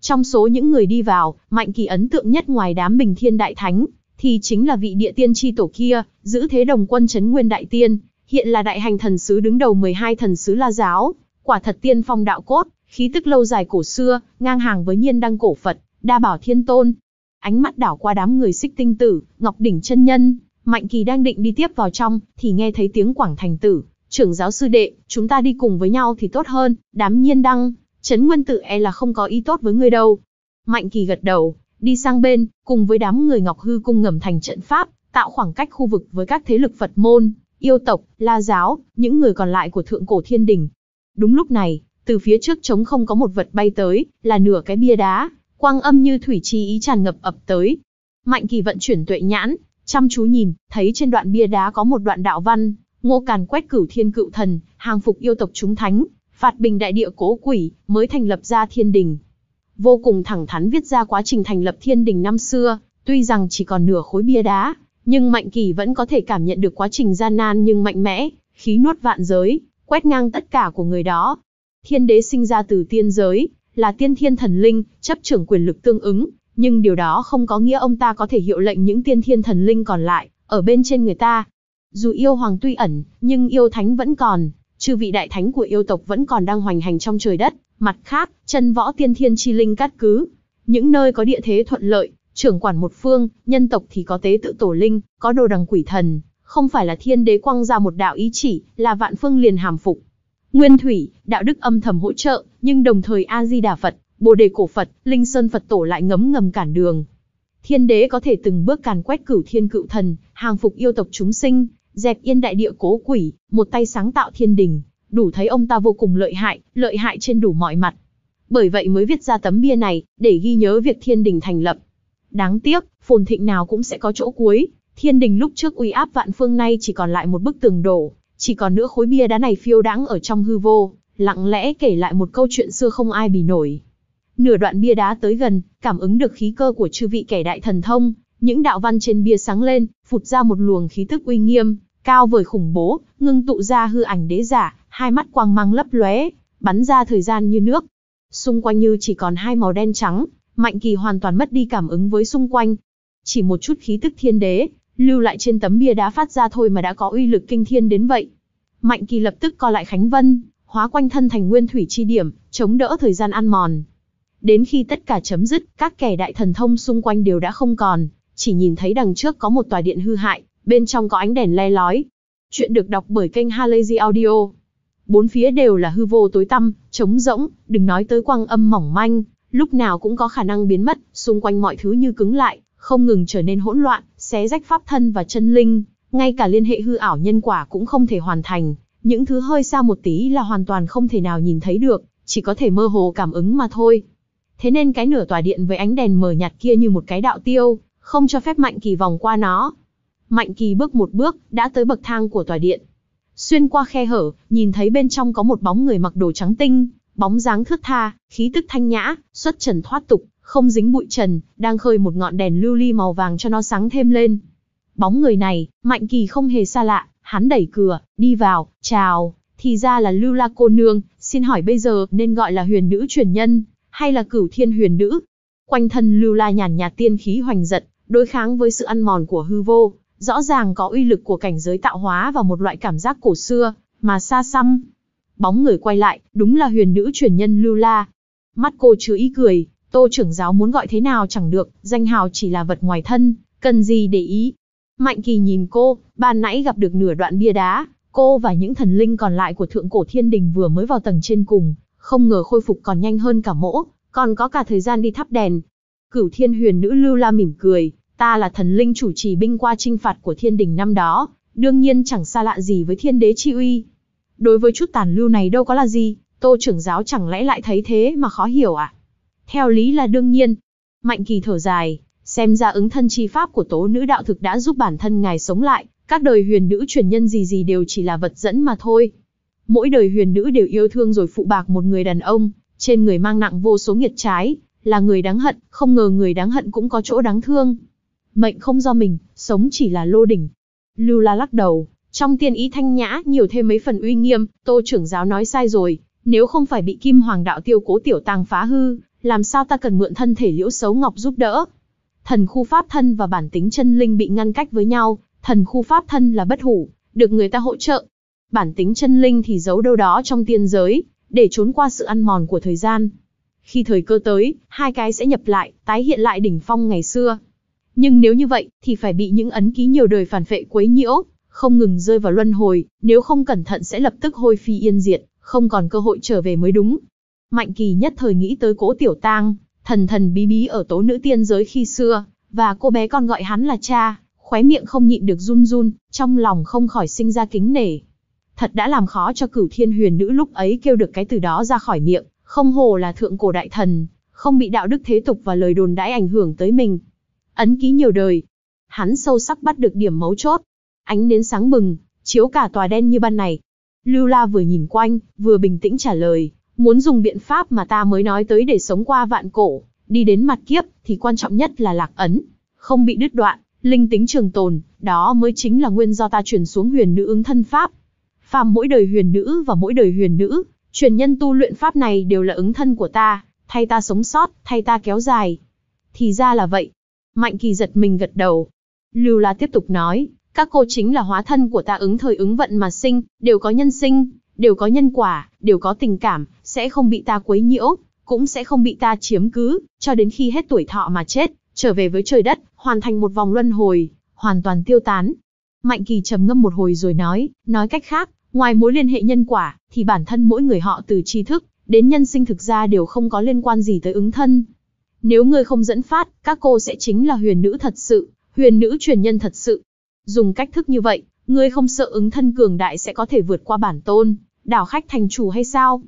Trong số những người đi vào, Mạnh Kỳ ấn tượng nhất ngoài đám bình thiên đại thánh, thì chính là vị địa tiên tri tổ kia, giữ thế đồng quân Trấn nguyên đại tiên, hiện là đại hành thần sứ đứng đầu 12 thần sứ La Giáo, quả thật tiên phong đạo cốt, khí tức lâu dài cổ xưa, ngang hàng với nhiên đăng cổ Phật, đa bảo thiên tôn. Ánh mắt đảo qua đám người xích tinh tử, ngọc đỉnh chân nhân, Mạnh Kỳ đang định đi tiếp vào trong, thì nghe thấy tiếng quảng thành tử, trưởng giáo sư đệ, chúng ta đi cùng với nhau thì tốt hơn, đám nhiên đăng, Trấn Nguyên tự e là không có ý tốt với ngươi đâu. Mạnh kỳ gật đầu, đi sang bên, cùng với đám người Ngọc Hư cung ngầm thành trận pháp, tạo khoảng cách khu vực với các thế lực Phật môn, yêu tộc, la giáo, những người còn lại của thượng cổ thiên đình. Đúng lúc này, từ phía trước trống không có một vật bay tới, là nửa cái bia đá, quang âm như thủy chi ý tràn ngập ập tới. Mạnh kỳ vận chuyển tuệ nhãn, chăm chú nhìn, thấy trên đoạn bia đá có một đoạn đạo văn, Ngô Càn quét cửu thiên cựu thần, hàng phục yêu tộc chúng thánh, phạt bình đại địa cố quỷ, mới thành lập ra thiên đình. Vô cùng thẳng thắn viết ra quá trình thành lập thiên đình năm xưa, tuy rằng chỉ còn nửa khối bia đá, nhưng Mạnh Kỳ vẫn có thể cảm nhận được quá trình gian nan nhưng mạnh mẽ, khí nuốt vạn giới, quét ngang tất cả của người đó. Thiên đế sinh ra từ tiên giới, là tiên thiên thần linh, chấp trưởng quyền lực tương ứng, nhưng điều đó không có nghĩa ông ta có thể hiệu lệnh những tiên thiên thần linh còn lại, ở bên trên người ta, dù yêu hoàng tuy ẩn, nhưng yêu thánh vẫn còn, chư vị đại thánh của yêu tộc vẫn còn đang hoành hành trong trời đất, mặt khác, chân võ tiên thiên chi linh cát cứ. Những nơi có địa thế thuận lợi, trưởng quản một phương, nhân tộc thì có tế tự tổ linh, có đồ đằng quỷ thần, không phải là thiên đế quăng ra một đạo ý chỉ, là vạn phương liền hàm phục. Nguyên thủy, đạo đức âm thầm hỗ trợ, nhưng đồng thời A-di-đà Phật, Bồ đề cổ Phật, Linh Sơn Phật tổ lại ngấm ngầm cản đường. Thiên đế có thể từng bước càn quét cửu thiên cựu thần, hàng phục yêu tộc chúng sinh, dẹp yên đại địa cố quỷ, một tay sáng tạo thiên đình, đủ thấy ông ta vô cùng lợi hại, lợi hại trên đủ mọi mặt. Bởi vậy mới viết ra tấm bia này, để ghi nhớ việc thiên đình thành lập. Đáng tiếc, phồn thịnh nào cũng sẽ có chỗ cuối, thiên đình lúc trước uy áp vạn phương nay chỉ còn lại một bức tường đổ, chỉ còn nữa khối bia đá này phiêu đãng ở trong hư vô, lặng lẽ kể lại một câu chuyện xưa không ai bì nổi. Nửa đoạn bia đá tới gần, cảm ứng được khí cơ của chư vị kẻ đại thần thông, những đạo văn trên bia sáng lên, phụt ra một luồng khí tức uy nghiêm, cao vời khủng bố, ngưng tụ ra hư ảnh đế giả, hai mắt quang mang lấp lóe, bắn ra thời gian như nước. Xung quanh như chỉ còn hai màu đen trắng, Mạnh Kỳ hoàn toàn mất đi cảm ứng với xung quanh. Chỉ một chút khí tức thiên đế, lưu lại trên tấm bia đá phát ra thôi mà đã có uy lực kinh thiên đến vậy. Mạnh Kỳ lập tức co lại Khánh Vân, hóa quanh thân thành nguyên thủy chi điểm, chống đỡ thời gian ăn mòn. Đến khi tất cả chấm dứt, các kẻ đại thần thông xung quanh đều đã không còn, chỉ nhìn thấy đằng trước có một tòa điện hư hại, bên trong có ánh đèn le lói. Chuyện được đọc bởi kênh Halazy Audio. Bốn phía đều là hư vô tối tăm, trống rỗng, đừng nói tới quang âm mỏng manh, lúc nào cũng có khả năng biến mất, xung quanh mọi thứ như cứng lại, không ngừng trở nên hỗn loạn, xé rách pháp thân và chân linh, ngay cả liên hệ hư ảo nhân quả cũng không thể hoàn thành, những thứ hơi xa một tí là hoàn toàn không thể nào nhìn thấy được, chỉ có thể mơ hồ cảm ứng mà thôi. Thế nên cái nửa tòa điện với ánh đèn mờ nhạt kia như một cái đạo tiêu, không cho phép Mạnh Kỳ vòng qua nó. Mạnh Kỳ bước một bước, đã tới bậc thang của tòa điện. Xuyên qua khe hở, nhìn thấy bên trong có một bóng người mặc đồ trắng tinh, bóng dáng thướt tha, khí tức thanh nhã, xuất trần thoát tục, không dính bụi trần, đang khơi một ngọn đèn lưu ly màu vàng cho nó sáng thêm lên. Bóng người này, Mạnh Kỳ không hề xa lạ, hắn đẩy cửa, đi vào, chào, thì ra là Lưu La cô nương, xin hỏi bây giờ nên gọi là huyền nữ truyền nhân, hay là cửu thiên huyền nữ? Quanh thân Lưu La nhàn nhạt tiên khí hoành giật, đối kháng với sự ăn mòn của hư vô, rõ ràng có uy lực của cảnh giới tạo hóa và một loại cảm giác cổ xưa, mà xa xăm. Bóng người quay lại, đúng là huyền nữ truyền nhân Lưu La. Mắt cô chứa ý cười, tô trưởng giáo muốn gọi thế nào chẳng được, danh hào chỉ là vật ngoài thân, cần gì để ý. Mạnh kỳ nhìn cô, ban nãy gặp được nửa đoạn bia đá, cô và những thần linh còn lại của thượng cổ thiên đình vừa mới vào tầng trên cùng, không ngờ khôi phục còn nhanh hơn cả mỗ, còn có cả thời gian đi thắp đèn. Cửu thiên huyền nữ Lưu La mỉm cười, Ta là thần linh chủ trì binh qua trinh phạt của thiên đình năm đó, đương nhiên chẳng xa lạ gì với thiên đế chi uy. Đối với chút tàn lưu này đâu có là gì, tô trưởng giáo chẳng lẽ lại thấy thế mà khó hiểu à? Theo lý là đương nhiên. Mạnh kỳ thở dài, xem ra ứng thân chi pháp của tố nữ đạo thực đã giúp bản thân ngài sống lại, các đời huyền nữ truyền nhân gì gì đều chỉ là vật dẫn mà thôi. Mỗi đời huyền nữ đều yêu thương rồi phụ bạc một người đàn ông, trên người mang nặng vô số nghiệt trái, là người đáng hận, không ngờ người đáng hận cũng có chỗ đáng thương mệnh không do mình, sống chỉ là lô đỉnh. Lưu La lắc đầu, trong tiên ý thanh nhã nhiều thêm mấy phần uy nghiêm, Tô trưởng giáo nói sai rồi, nếu không phải bị Kim Hoàng đạo tiêu cố tiểu tàng phá hư, làm sao ta cần mượn thân thể Liễu xấu Ngọc giúp đỡ? Thần khu pháp thân và bản tính chân linh bị ngăn cách với nhau, thần khu pháp thân là bất hủ, được người ta hỗ trợ. Bản tính chân linh thì giấu đâu đó trong tiên giới, để trốn qua sự ăn mòn của thời gian. Khi thời cơ tới, hai cái sẽ nhập lại, tái hiện lại đỉnh phong ngày xưa. Nhưng nếu như vậy, thì phải bị những ấn ký nhiều đời phản phệ quấy nhiễu, không ngừng rơi vào luân hồi, nếu không cẩn thận sẽ lập tức hôi phi yên diệt, không còn cơ hội trở về mới đúng. Mạnh Kỳ nhất thời nghĩ tới Cố Tiểu Tang, thần thần bí bí ở tố nữ tiên giới khi xưa, và cô bé con gọi hắn là cha, khóe miệng không nhịn được run run, trong lòng không khỏi sinh ra kính nể. Thật đã làm khó cho cửu thiên huyền nữ lúc ấy kêu được cái từ đó ra khỏi miệng, không hồ là thượng cổ đại thần, không bị đạo đức thế tục và lời đồn đãi ảnh hưởng tới mình. Ấn ký nhiều đời. Hắn sâu sắc bắt được điểm mấu chốt. Ánh đến sáng bừng, chiếu cả tòa đen như ban này. Lưu La vừa nhìn quanh, vừa bình tĩnh trả lời, muốn dùng biện pháp mà ta mới nói tới để sống qua vạn cổ, đi đến mặt kiếp, thì quan trọng nhất là lạc ấn, không bị đứt đoạn, linh tính trường tồn, đó mới chính là nguyên do ta truyền xuống huyền nữ ứng thân pháp. Phàm mỗi đời huyền nữ và mỗi đời huyền nữ, truyền nhân tu luyện pháp này đều là ứng thân của ta, thay ta sống sót, thay ta kéo dài. Thì ra là vậy, Mạnh kỳ giật mình gật đầu. Lưu La tiếp tục nói, các cô chính là hóa thân của ta ứng thời ứng vận mà sinh, đều có nhân sinh, đều có nhân quả, đều có tình cảm, sẽ không bị ta quấy nhiễu, cũng sẽ không bị ta chiếm cứ, cho đến khi hết tuổi thọ mà chết, trở về với trời đất, hoàn thành một vòng luân hồi, hoàn toàn tiêu tán. Mạnh kỳ trầm ngâm một hồi rồi nói, nói cách khác, ngoài mối liên hệ nhân quả, thì bản thân mỗi người họ từ tri thức, đến nhân sinh thực ra đều không có liên quan gì tới ứng thân, nếu ngươi không dẫn phát, các cô sẽ chính là huyền nữ thật sự, huyền nữ truyền nhân thật sự. Dùng cách thức như vậy, ngươi không sợ ứng thân cường đại sẽ có thể vượt qua bản tôn, đảo khách thành chủ hay sao?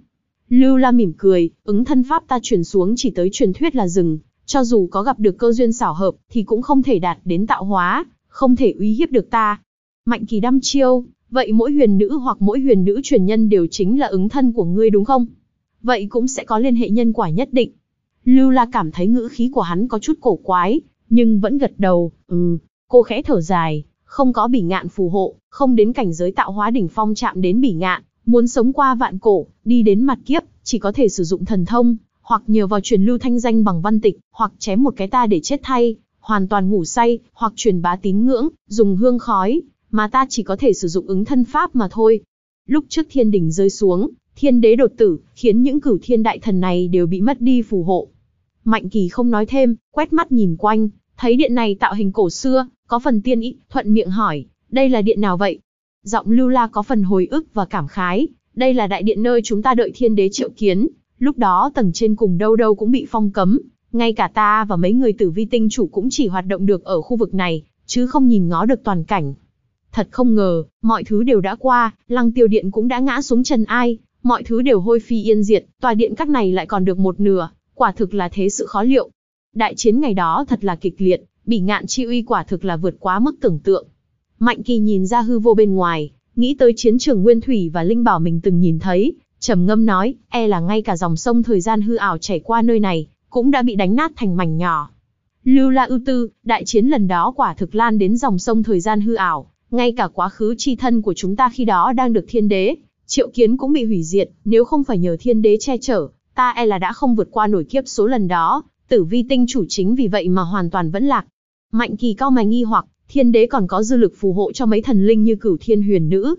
Lưu La mỉm cười, ứng thân pháp ta truyền xuống chỉ tới truyền thuyết là rừng, cho dù có gặp được cơ duyên xảo hợp thì cũng không thể đạt đến tạo hóa, không thể uy hiếp được ta. Mạnh kỳ đăm chiêu, vậy mỗi huyền nữ hoặc mỗi huyền nữ truyền nhân đều chính là ứng thân của ngươi đúng không? Vậy cũng sẽ có liên hệ nhân quả nhất định, Lưu La cảm thấy ngữ khí của hắn có chút cổ quái, nhưng vẫn gật đầu, ừ, cô khẽ thở dài, không có bỉ ngạn phù hộ, không đến cảnh giới tạo hóa đỉnh phong chạm đến bỉ ngạn, muốn sống qua vạn cổ, đi đến mặt kiếp, chỉ có thể sử dụng thần thông, hoặc nhờ vào truyền lưu thanh danh bằng văn tịch, hoặc chém một cái ta để chết thay, hoàn toàn ngủ say, hoặc truyền bá tín ngưỡng, dùng hương khói, mà ta chỉ có thể sử dụng ứng thân pháp mà thôi. Lúc trước thiên đỉnh rơi xuống, thiên đế đột tử, khiến những cửu thiên đại thần này đều bị mất đi phù hộ, Mạnh Kỳ không nói thêm, quét mắt nhìn quanh, thấy điện này tạo hình cổ xưa, có phần tiên ý, thuận miệng hỏi, đây là điện nào vậy? Giọng Lưu La có phần hồi ức và cảm khái, đây là đại điện nơi chúng ta đợi thiên đế triệu kiến, lúc đó tầng trên cùng đâu đâu cũng bị phong cấm, ngay cả ta và mấy người tử vi tinh chủ cũng chỉ hoạt động được ở khu vực này, chứ không nhìn ngó được toàn cảnh. Thật không ngờ, mọi thứ đều đã qua, lăng tiêu điện cũng đã ngã xuống chân ai, mọi thứ đều hôi phi yên diệt, tòa điện các này lại còn được một nửa, quả thực là thế sự khó liệu. Đại chiến ngày đó thật là kịch liệt, bị ngạn chi uy quả thực là vượt quá mức tưởng tượng. Mạnh kỳ nhìn ra hư vô bên ngoài, nghĩ tới chiến trường Nguyên Thủy và Linh Bảo mình từng nhìn thấy, trầm ngâm nói, e là ngay cả dòng sông thời gian hư ảo chảy qua nơi này, cũng đã bị đánh nát thành mảnh nhỏ. Lưu La ưu tư, đại chiến lần đó quả thực lan đến dòng sông thời gian hư ảo, ngay cả quá khứ chi thân của chúng ta khi đó đang được thiên đế, triệu kiến cũng bị hủy diệt, nếu không phải nhờ thiên đế che chở, ta e là đã không vượt qua nổi kiếp số lần đó, tử vi tinh chủ chính vì vậy mà hoàn toàn vẫn lạc. Mạnh kỳ cao mày nghi hoặc, thiên đế còn có dư lực phù hộ cho mấy thần linh như cửu thiên huyền nữ.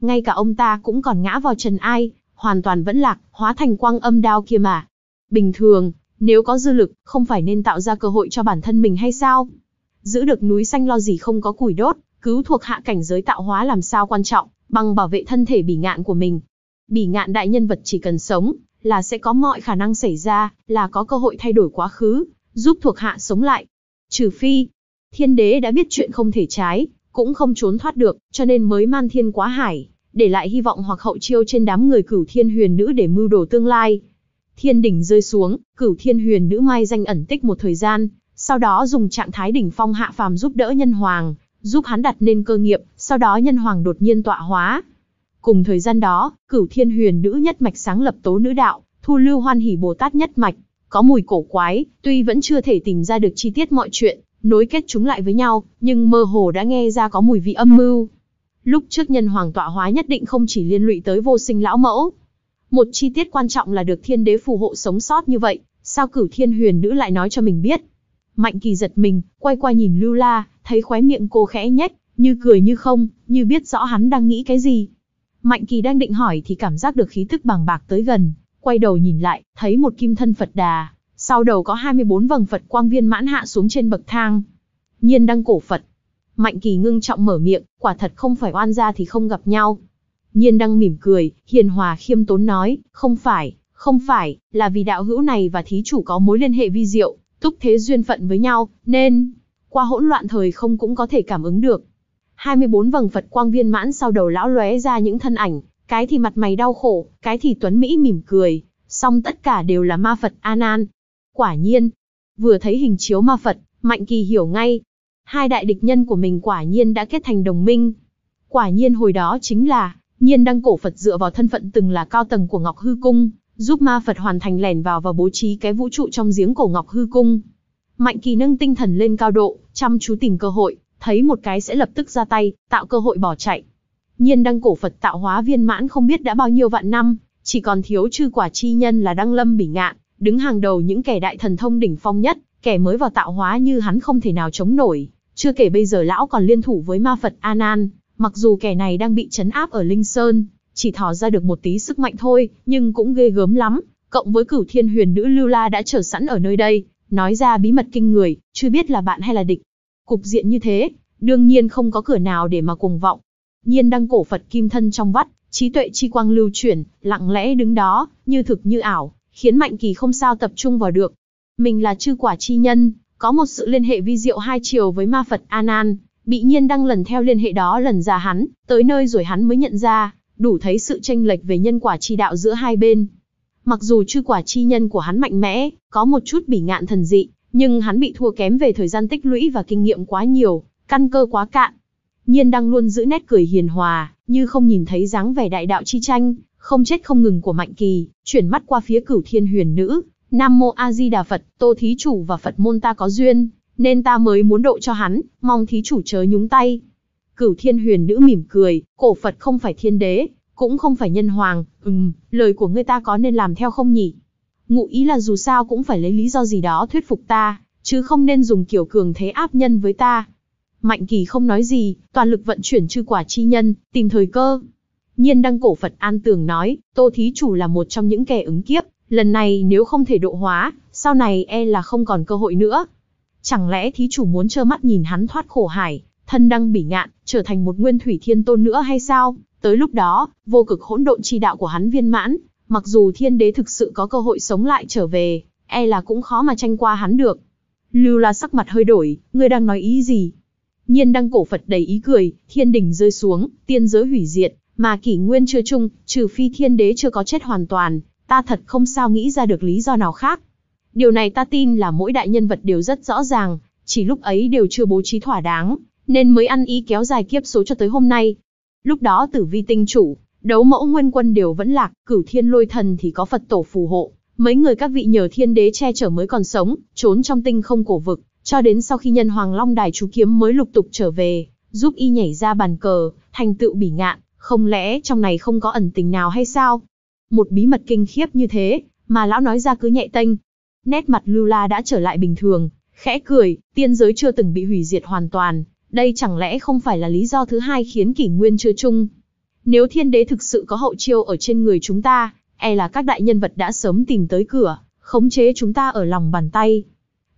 Ngay cả ông ta cũng còn ngã vào trần ai, hoàn toàn vẫn lạc, hóa thành quang âm đao kia mà. Bình thường, nếu có dư lực, không phải nên tạo ra cơ hội cho bản thân mình hay sao? Giữ được núi xanh lo gì không có củi đốt, cứu thuộc hạ cảnh giới tạo hóa làm sao quan trọng, bằng bảo vệ thân thể bỉ ngạn của mình. Bỉ ngạn đại nhân vật chỉ cần sống, là sẽ có mọi khả năng xảy ra, là có cơ hội thay đổi quá khứ, giúp thuộc hạ sống lại. Trừ phi, thiên đế đã biết chuyện không thể trái, cũng không trốn thoát được, cho nên mới man thiên quá hải, để lại hy vọng hoặc hậu chiêu trên đám người cửu thiên huyền nữ để mưu đồ tương lai. Thiên đỉnh rơi xuống, cửu thiên huyền nữ mai danh ẩn tích một thời gian, sau đó dùng trạng thái đỉnh phong hạ phàm giúp đỡ nhân hoàng, giúp hắn đặt nên cơ nghiệp, sau đó nhân hoàng đột nhiên tọa hóa, Cùng thời gian đó, cửu thiên huyền nữ nhất mạch sáng lập tố nữ đạo, thu lưu hoan hỷ Bồ Tát nhất mạch, có mùi cổ quái, tuy vẫn chưa thể tìm ra được chi tiết mọi chuyện, nối kết chúng lại với nhau, nhưng mơ hồ đã nghe ra có mùi vị âm mưu. Lúc trước nhân hoàng tọa hóa nhất định không chỉ liên lụy tới vô sinh lão mẫu. Một chi tiết quan trọng là được thiên đế phù hộ sống sót như vậy, sao cửu thiên huyền nữ lại nói cho mình biết. Mạnh kỳ giật mình, quay qua nhìn Lưu La, thấy khóe miệng cô khẽ nhếch, như cười như không, như biết rõ hắn đang nghĩ cái gì. Mạnh Kỳ đang định hỏi thì cảm giác được khí tức bằng bạc tới gần, quay đầu nhìn lại, thấy một kim thân Phật đà, sau đầu có 24 vầng Phật quang viên mãn hạ xuống trên bậc thang. Nhiên đăng cổ Phật. Mạnh Kỳ ngưng trọng mở miệng, quả thật không phải oan gia thì không gặp nhau. Nhiên đăng mỉm cười, hiền hòa khiêm tốn nói, không phải, không phải, là vì đạo hữu này và thí chủ có mối liên hệ vi diệu, thúc thế duyên phận với nhau, nên, qua hỗn loạn thời không cũng có thể cảm ứng được. 24 vầng Phật quang viên mãn sau đầu lão lóe ra những thân ảnh, cái thì mặt mày đau khổ, cái thì tuấn mỹ mỉm cười, song tất cả đều là ma Phật A Nan. Quả nhiên, vừa thấy hình chiếu ma Phật, Mạnh Kỳ hiểu ngay, hai đại địch nhân của mình quả nhiên đã kết thành đồng minh. Quả nhiên hồi đó chính là, nhiên đăng cổ Phật dựa vào thân phận từng là cao tầng của Ngọc Hư Cung, giúp ma Phật hoàn thành lẻn vào và bố trí cái vũ trụ trong giếng cổ Ngọc Hư Cung. Mạnh Kỳ nâng tinh thần lên cao độ, chăm chú tìm cơ hội, thấy một cái sẽ lập tức ra tay, tạo cơ hội bỏ chạy. Nhiên đăng cổ Phật tạo hóa viên mãn không biết đã bao nhiêu vạn năm, chỉ còn thiếu chư quả chi nhân là đăng lâm bỉ ngạn, đứng hàng đầu những kẻ đại thần thông đỉnh phong nhất, kẻ mới vào tạo hóa như hắn không thể nào chống nổi. Chưa kể bây giờ lão còn liên thủ với ma Phật Anan, mặc dù kẻ này đang bị chấn áp ở Linh Sơn, chỉ thò ra được một tí sức mạnh thôi, nhưng cũng ghê gớm lắm. Cộng với cửu thiên huyền nữ Lưu La đã chờ sẵn ở nơi đây, nói ra bí mật kinh người, chưa biết là bạn hay là địch, Cục diện như thế, đương nhiên không có cửa nào để mà cuồng vọng. Nhiên đăng cổ Phật kim thân trong vắt, trí tuệ chi quang lưu chuyển, lặng lẽ đứng đó, như thực như ảo, khiến Mạnh Kỳ không sao tập trung vào được. Mình là chư quả chi nhân, có một sự liên hệ vi diệu hai chiều với ma Phật An An, bị nhiên đăng lần theo liên hệ đó lần ra hắn, tới nơi rồi hắn mới nhận ra, đủ thấy sự tranh lệch về nhân quả chi đạo giữa hai bên. Mặc dù chư quả chi nhân của hắn mạnh mẽ, có một chút bỉ ngạn thần dị, nhưng hắn bị thua kém về thời gian tích lũy và kinh nghiệm quá nhiều, căn cơ quá cạn. Nhiên đang luôn giữ nét cười hiền hòa, như không nhìn thấy dáng vẻ đại đạo chi tranh, không chết không ngừng của Mạnh Kỳ, chuyển mắt qua phía cửu thiên huyền nữ, Nam Mô A Di Đà Phật, Tô Thí Chủ và Phật môn ta có duyên, nên ta mới muốn độ cho hắn, mong Thí Chủ chớ nhúng tay. Cửu thiên huyền nữ mỉm cười, cổ Phật không phải thiên đế, cũng không phải nhân hoàng, ừm, lời của ngươi ta có nên làm theo không nhỉ? ngụ ý là dù sao cũng phải lấy lý do gì đó thuyết phục ta, chứ không nên dùng kiểu cường thế áp nhân với ta. Mạnh kỳ không nói gì, toàn lực vận chuyển chư quả chi nhân, tìm thời cơ. Nhiên đăng cổ Phật An Tường nói, Tô Thí Chủ là một trong những kẻ ứng kiếp, lần này nếu không thể độ hóa, sau này e là không còn cơ hội nữa. Chẳng lẽ Thí Chủ muốn trơ mắt nhìn hắn thoát khổ hải, thân đăng bỉ ngạn, trở thành một nguyên thủy thiên tôn nữa hay sao? Tới lúc đó, vô cực hỗn độn chi đạo của hắn viên mãn, Mặc dù thiên đế thực sự có cơ hội sống lại trở về, e là cũng khó mà tranh qua hắn được. Lưu La sắc mặt hơi đổi, ngươi đang nói ý gì? Nhiên đăng cổ Phật đầy ý cười, thiên đỉnh rơi xuống, tiên giới hủy diệt, mà kỷ nguyên chưa chung, trừ phi thiên đế chưa có chết hoàn toàn, ta thật không sao nghĩ ra được lý do nào khác. Điều này ta tin là mỗi đại nhân vật đều rất rõ ràng, chỉ lúc ấy đều chưa bố trí thỏa đáng, nên mới ăn ý kéo dài kiếp số cho tới hôm nay. Lúc đó tử vi tinh chủ, đấu mẫu nguyên quân đều vẫn lạc, cửu thiên lôi thần thì có Phật tổ phù hộ, mấy người các vị nhờ thiên đế che chở mới còn sống, trốn trong tinh không cổ vực, cho đến sau khi nhân hoàng long đài chú kiếm mới lục tục trở về, giúp y nhảy ra bàn cờ, thành tựu bỉ ngạn, không lẽ trong này không có ẩn tình nào hay sao? Một bí mật kinh khiếp như thế, mà lão nói ra cứ nhẹ tênh. Nét mặt Lưu La đã trở lại bình thường, khẽ cười, tiên giới chưa từng bị hủy diệt hoàn toàn, đây chẳng lẽ không phải là lý do thứ hai khiến kỷ nguyên chưa chung, nếu thiên đế thực sự có hậu chiêu ở trên người chúng ta, e là các đại nhân vật đã sớm tìm tới cửa, khống chế chúng ta ở lòng bàn tay.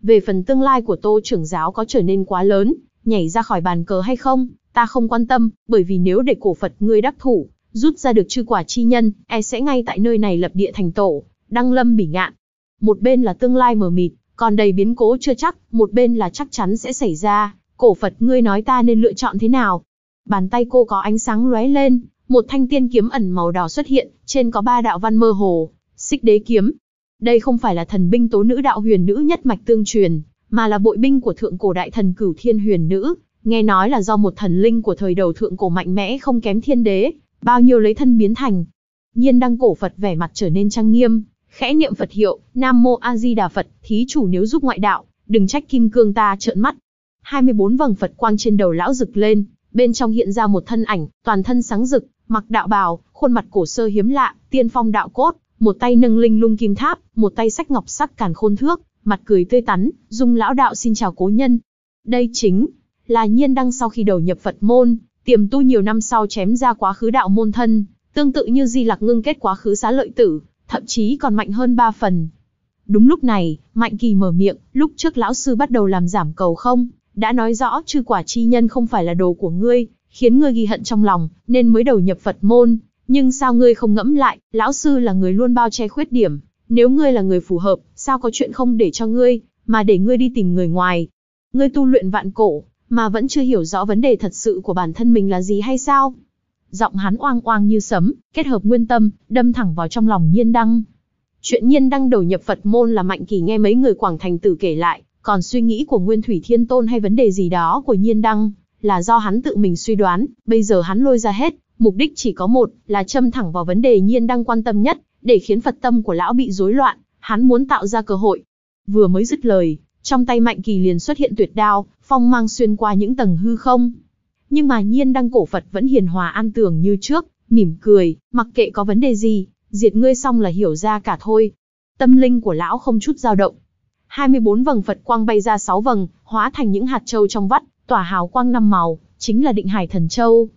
Về phần tương lai của tô trưởng giáo có trở nên quá lớn, nhảy ra khỏi bàn cờ hay không, ta không quan tâm, bởi vì nếu để cổ Phật ngươi đắc thủ, rút ra được chư quả chi nhân, e sẽ ngay tại nơi này lập địa thành tổ, đăng lâm bỉ ngạn. Một bên là tương lai mờ mịt, còn đầy biến cố chưa chắc, một bên là chắc chắn sẽ xảy ra, cổ Phật ngươi nói ta nên lựa chọn thế nào. Bàn tay cô có ánh sáng lóe lên, một thanh tiên kiếm ẩn màu đỏ xuất hiện, trên có ba đạo văn mơ hồ, xích đế kiếm. Đây không phải là thần binh tố nữ đạo huyền nữ nhất mạch tương truyền, mà là bội binh của thượng cổ đại thần cửu thiên huyền nữ, nghe nói là do một thần linh của thời đầu thượng cổ mạnh mẽ không kém thiên đế, bao nhiêu lấy thân biến thành. Nhiên đăng cổ Phật vẻ mặt trở nên trang nghiêm, khẽ niệm Phật hiệu, Nam Mô A Di Đà Phật, thí chủ nếu giúp ngoại đạo, đừng trách kim cương ta trợn mắt. 24 vầng Phật quang trên đầu lão rực lên, bên trong hiện ra một thân ảnh, toàn thân sáng rực, mặc đạo bào, khuôn mặt cổ sơ hiếm lạ, tiên phong đạo cốt, một tay nâng linh lung kim tháp, một tay sách ngọc sắc càn khôn thước, mặt cười tươi tắn, dung lão đạo xin chào cố nhân. Đây chính là nhiên đăng sau khi đầu nhập Phật môn, tiềm tu nhiều năm sau chém ra quá khứ đạo môn thân, tương tự như di lạc ngưng kết quá khứ xá lợi tử, thậm chí còn mạnh hơn ba phần. Đúng lúc này, Mạnh Kỳ mở miệng, lúc trước lão sư bắt đầu làm giảm cầu không, đã nói rõ chư quả chi nhân không phải là đồ của ngươi, khiến ngươi ghi hận trong lòng, nên mới đầu nhập Phật môn. Nhưng sao ngươi không ngẫm lại, lão sư là người luôn bao che khuyết điểm, nếu ngươi là người phù hợp, sao có chuyện không để cho ngươi, mà để ngươi đi tìm người ngoài. Ngươi tu luyện vạn cổ, mà vẫn chưa hiểu rõ vấn đề thật sự của bản thân mình là gì hay sao? Giọng hắn oang oang như sấm, kết hợp nguyên tâm, đâm thẳng vào trong lòng nhiên đăng. Chuyện nhiên đăng đầu nhập Phật môn là Mạnh Kỳ nghe mấy người Quảng Thành Tử kể lại, còn suy nghĩ của Nguyên Thủy Thiên Tôn hay vấn đề gì đó của Nhiên Đăng, là do hắn tự mình suy đoán, bây giờ hắn lôi ra hết, mục đích chỉ có một, là châm thẳng vào vấn đề Nhiên Đăng quan tâm nhất, để khiến Phật tâm của lão bị rối loạn, hắn muốn tạo ra cơ hội. Vừa mới dứt lời, trong tay Mạnh Kỳ liền xuất hiện tuyệt đao, phong mang xuyên qua những tầng hư không. Nhưng mà Nhiên Đăng cổ Phật vẫn hiền hòa an tường như trước, mỉm cười, mặc kệ có vấn đề gì, diệt ngươi xong là hiểu ra cả thôi. Tâm linh của lão không chút dao động, 24 vầng Phật quang bay ra 6 vầng, hóa thành những hạt châu trong vắt, tỏa hào quang năm màu, chính là Định Hải Thần Châu.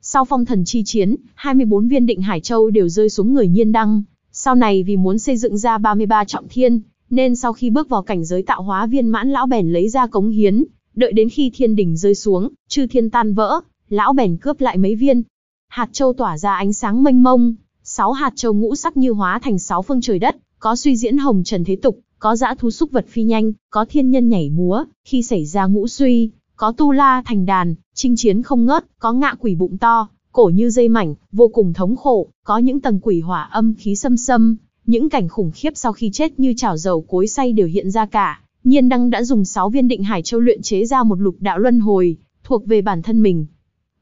Sau phong thần chi chiến, 24 viên Định Hải Châu đều rơi xuống người Nhiên Đăng, sau này vì muốn xây dựng ra 33 trọng thiên, nên sau khi bước vào cảnh giới tạo hóa viên mãn lão bèn lấy ra cống hiến, đợi đến khi thiên đỉnh rơi xuống, chư thiên tan vỡ, lão bèn cướp lại mấy viên. Hạt châu tỏa ra ánh sáng mênh mông, sáu hạt châu ngũ sắc như hóa thành sáu phương trời đất, có suy diễn hồng trần thế tục, có dã thú xúc vật phi nhanh, có thiên nhân nhảy múa, khi xảy ra ngũ suy, có tu la thành đàn, chinh chiến không ngớt, có ngạ quỷ bụng to, cổ như dây mảnh, vô cùng thống khổ, có những tầng quỷ hỏa âm khí xâm xâm, những cảnh khủng khiếp sau khi chết như chảo dầu cối xay đều hiện ra cả. Nhiên Đăng đã dùng 6 viên định hải châu luyện chế ra một lục đạo luân hồi, thuộc về bản thân mình.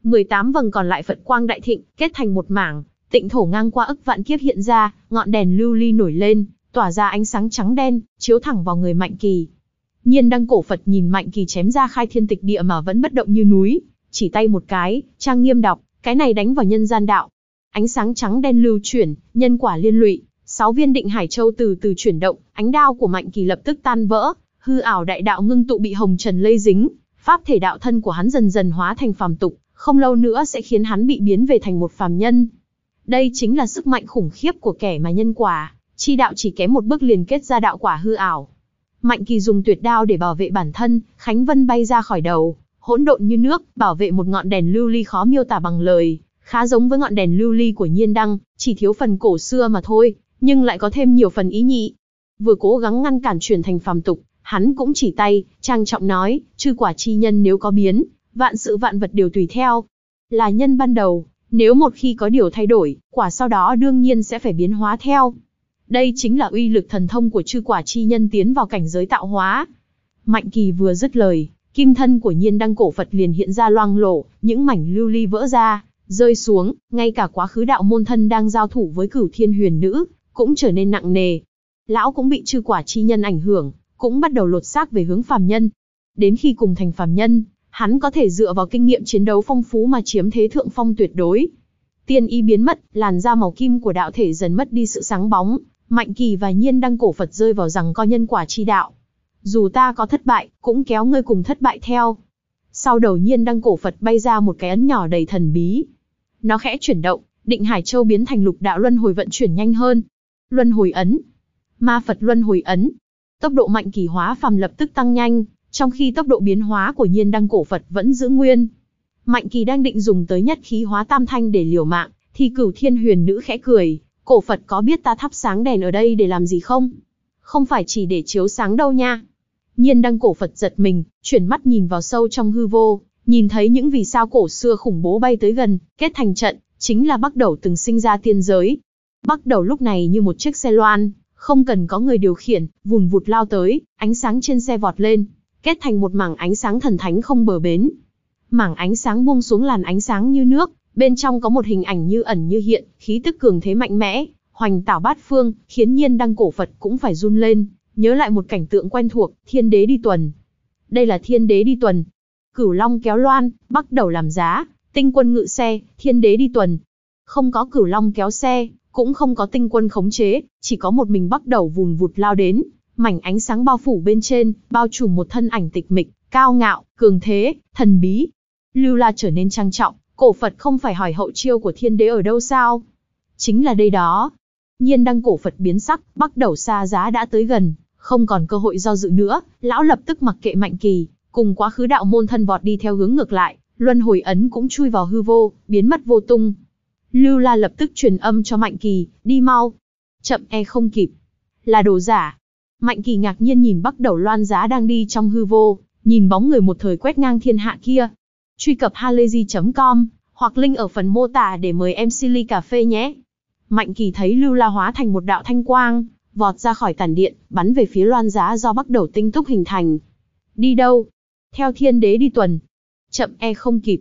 18 vầng còn lại Phật quang đại thịnh, kết thành một mảng, tịnh thổ ngang qua ức vạn kiếp hiện ra, ngọn đèn lưu ly nổi lên, tỏa ra ánh sáng trắng đen, chiếu thẳng vào người Mạnh Kỳ. Nhiên đăng cổ Phật nhìn Mạnh Kỳ chém ra khai thiên tịch địa mà vẫn bất động như núi, chỉ tay một cái, trang nghiêm đọc, cái này đánh vào nhân gian đạo. Ánh sáng trắng đen lưu chuyển, nhân quả liên lụy, sáu viên định hải châu từ từ chuyển động, ánh đao của Mạnh Kỳ lập tức tan vỡ, hư ảo đại đạo ngưng tụ bị hồng trần lây dính, pháp thể đạo thân của hắn dần dần hóa thành phàm tục, không lâu nữa sẽ khiến hắn bị biến về thành một phàm nhân. Đây chính là sức mạnh khủng khiếp của kẻ mà nhân quả, Chi đạo chỉ kém một bước liền kết ra đạo quả hư ảo. Mạnh Kỳ dùng tuyệt đao để bảo vệ bản thân, Khánh Vân bay ra khỏi đầu, hỗn độn như nước, bảo vệ một ngọn đèn lưu ly khó miêu tả bằng lời, khá giống với ngọn đèn lưu ly của Nhiên Đăng, chỉ thiếu phần cổ xưa mà thôi, nhưng lại có thêm nhiều phần ý nhị. Vừa cố gắng ngăn cản chuyển thành phàm tục, hắn cũng chỉ tay, trang trọng nói, chư quả chi nhân nếu có biến, vạn sự vạn vật đều tùy theo. Là nhân ban đầu, nếu một khi có điều thay đổi, quả sau đó đương nhiên sẽ phải biến hóa theo. Đây chính là uy lực thần thông của chư quả chi nhân tiến vào cảnh giới tạo hóa. Mạnh Kỳ vừa dứt lời, kim thân của nhiên đăng cổ Phật liền hiện ra loang lổ, những mảnh lưu ly vỡ ra, rơi xuống, ngay cả quá khứ đạo môn thân đang giao thủ với cửu thiên huyền nữ, cũng trở nên nặng nề. Lão cũng bị chư quả chi nhân ảnh hưởng, cũng bắt đầu lột xác về hướng phàm nhân. Đến khi cùng thành phàm nhân, hắn có thể dựa vào kinh nghiệm chiến đấu phong phú mà chiếm thế thượng phong tuyệt đối. Tiên y biến mất, làn da màu kim của đạo thể dần mất đi sự sáng bóng, Mạnh Kỳ và Nhiên Đăng cổ Phật rơi vào rằng co nhân quả chi đạo. Dù ta có thất bại, cũng kéo ngươi cùng thất bại theo. Sau đầu Nhiên Đăng cổ Phật bay ra một cái ấn nhỏ đầy thần bí. Nó khẽ chuyển động, Định Hải Châu biến thành lục đạo luân hồi vận chuyển nhanh hơn. Luân hồi ấn, Ma Phật luân hồi ấn. Tốc độ Mạnh Kỳ hóa phàm lập tức tăng nhanh, trong khi tốc độ biến hóa của Nhiên Đăng cổ Phật vẫn giữ nguyên. Mạnh Kỳ đang định dùng tới nhất khí hóa tam thanh để liều mạng, thì Cửu Thiên Huyền nữ khẽ cười, Cổ Phật có biết ta thắp sáng đèn ở đây để làm gì không? Không phải chỉ để chiếu sáng đâu nha. Nhiên đăng cổ Phật giật mình, chuyển mắt nhìn vào sâu trong hư vô, nhìn thấy những vì sao cổ xưa khủng bố bay tới gần, kết thành trận, chính là bắt đầu từng sinh ra tiên giới. Bắt đầu lúc này như một chiếc xe loan, không cần có người điều khiển, vùn vụt lao tới, ánh sáng trên xe vọt lên, kết thành một mảng ánh sáng thần thánh không bờ bến. Mảng ánh sáng buông xuống làn ánh sáng như nước, bên trong có một hình ảnh như ẩn như hiện, khí tức cường thế mạnh mẽ, hoành tảo bát phương, khiến nhiên đăng cổ Phật cũng phải run lên, nhớ lại một cảnh tượng quen thuộc, thiên đế đi tuần. Đây là thiên đế đi tuần. Cửu Long kéo loan, bắt đầu làm giá, tinh quân ngự xe, thiên đế đi tuần. Không có cửu Long kéo xe, cũng không có tinh quân khống chế, chỉ có một mình bắt đầu vùn vụt lao đến, mảnh ánh sáng bao phủ bên trên, bao trùm một thân ảnh tịch mịch, cao ngạo, cường thế, thần bí. Lưu La trở nên trang trọng, Cổ Phật không phải hỏi hậu chiêu của thiên đế ở đâu sao? Chính là đây đó. Nhiên đăng cổ Phật biến sắc, bắt đầu xa giá đã tới gần, không còn cơ hội do dự nữa, lão lập tức mặc kệ mạnh kỳ, cùng quá khứ đạo môn thân vọt đi theo hướng ngược lại, luân hồi ấn cũng chui vào hư vô, biến mất vô tung. Lưu La lập tức truyền âm cho Mạnh Kỳ, đi mau. Chậm e không kịp. Là đồ giả. Mạnh Kỳ ngạc nhiên nhìn bắt đầu loan giá đang đi trong hư vô, nhìn bóng người một thời quét ngang thiên hạ kia, Truy cập halayzi.com hoặc link ở phần mô tả để mời em Silly Cà Phê nhé. Mạnh Kỳ thấy Lưu La hóa thành một đạo thanh quang, vọt ra khỏi tản điện, bắn về phía loan giá do bắt đầu tinh túc hình thành. Đi đâu? Theo thiên đế đi tuần. Chậm e không kịp.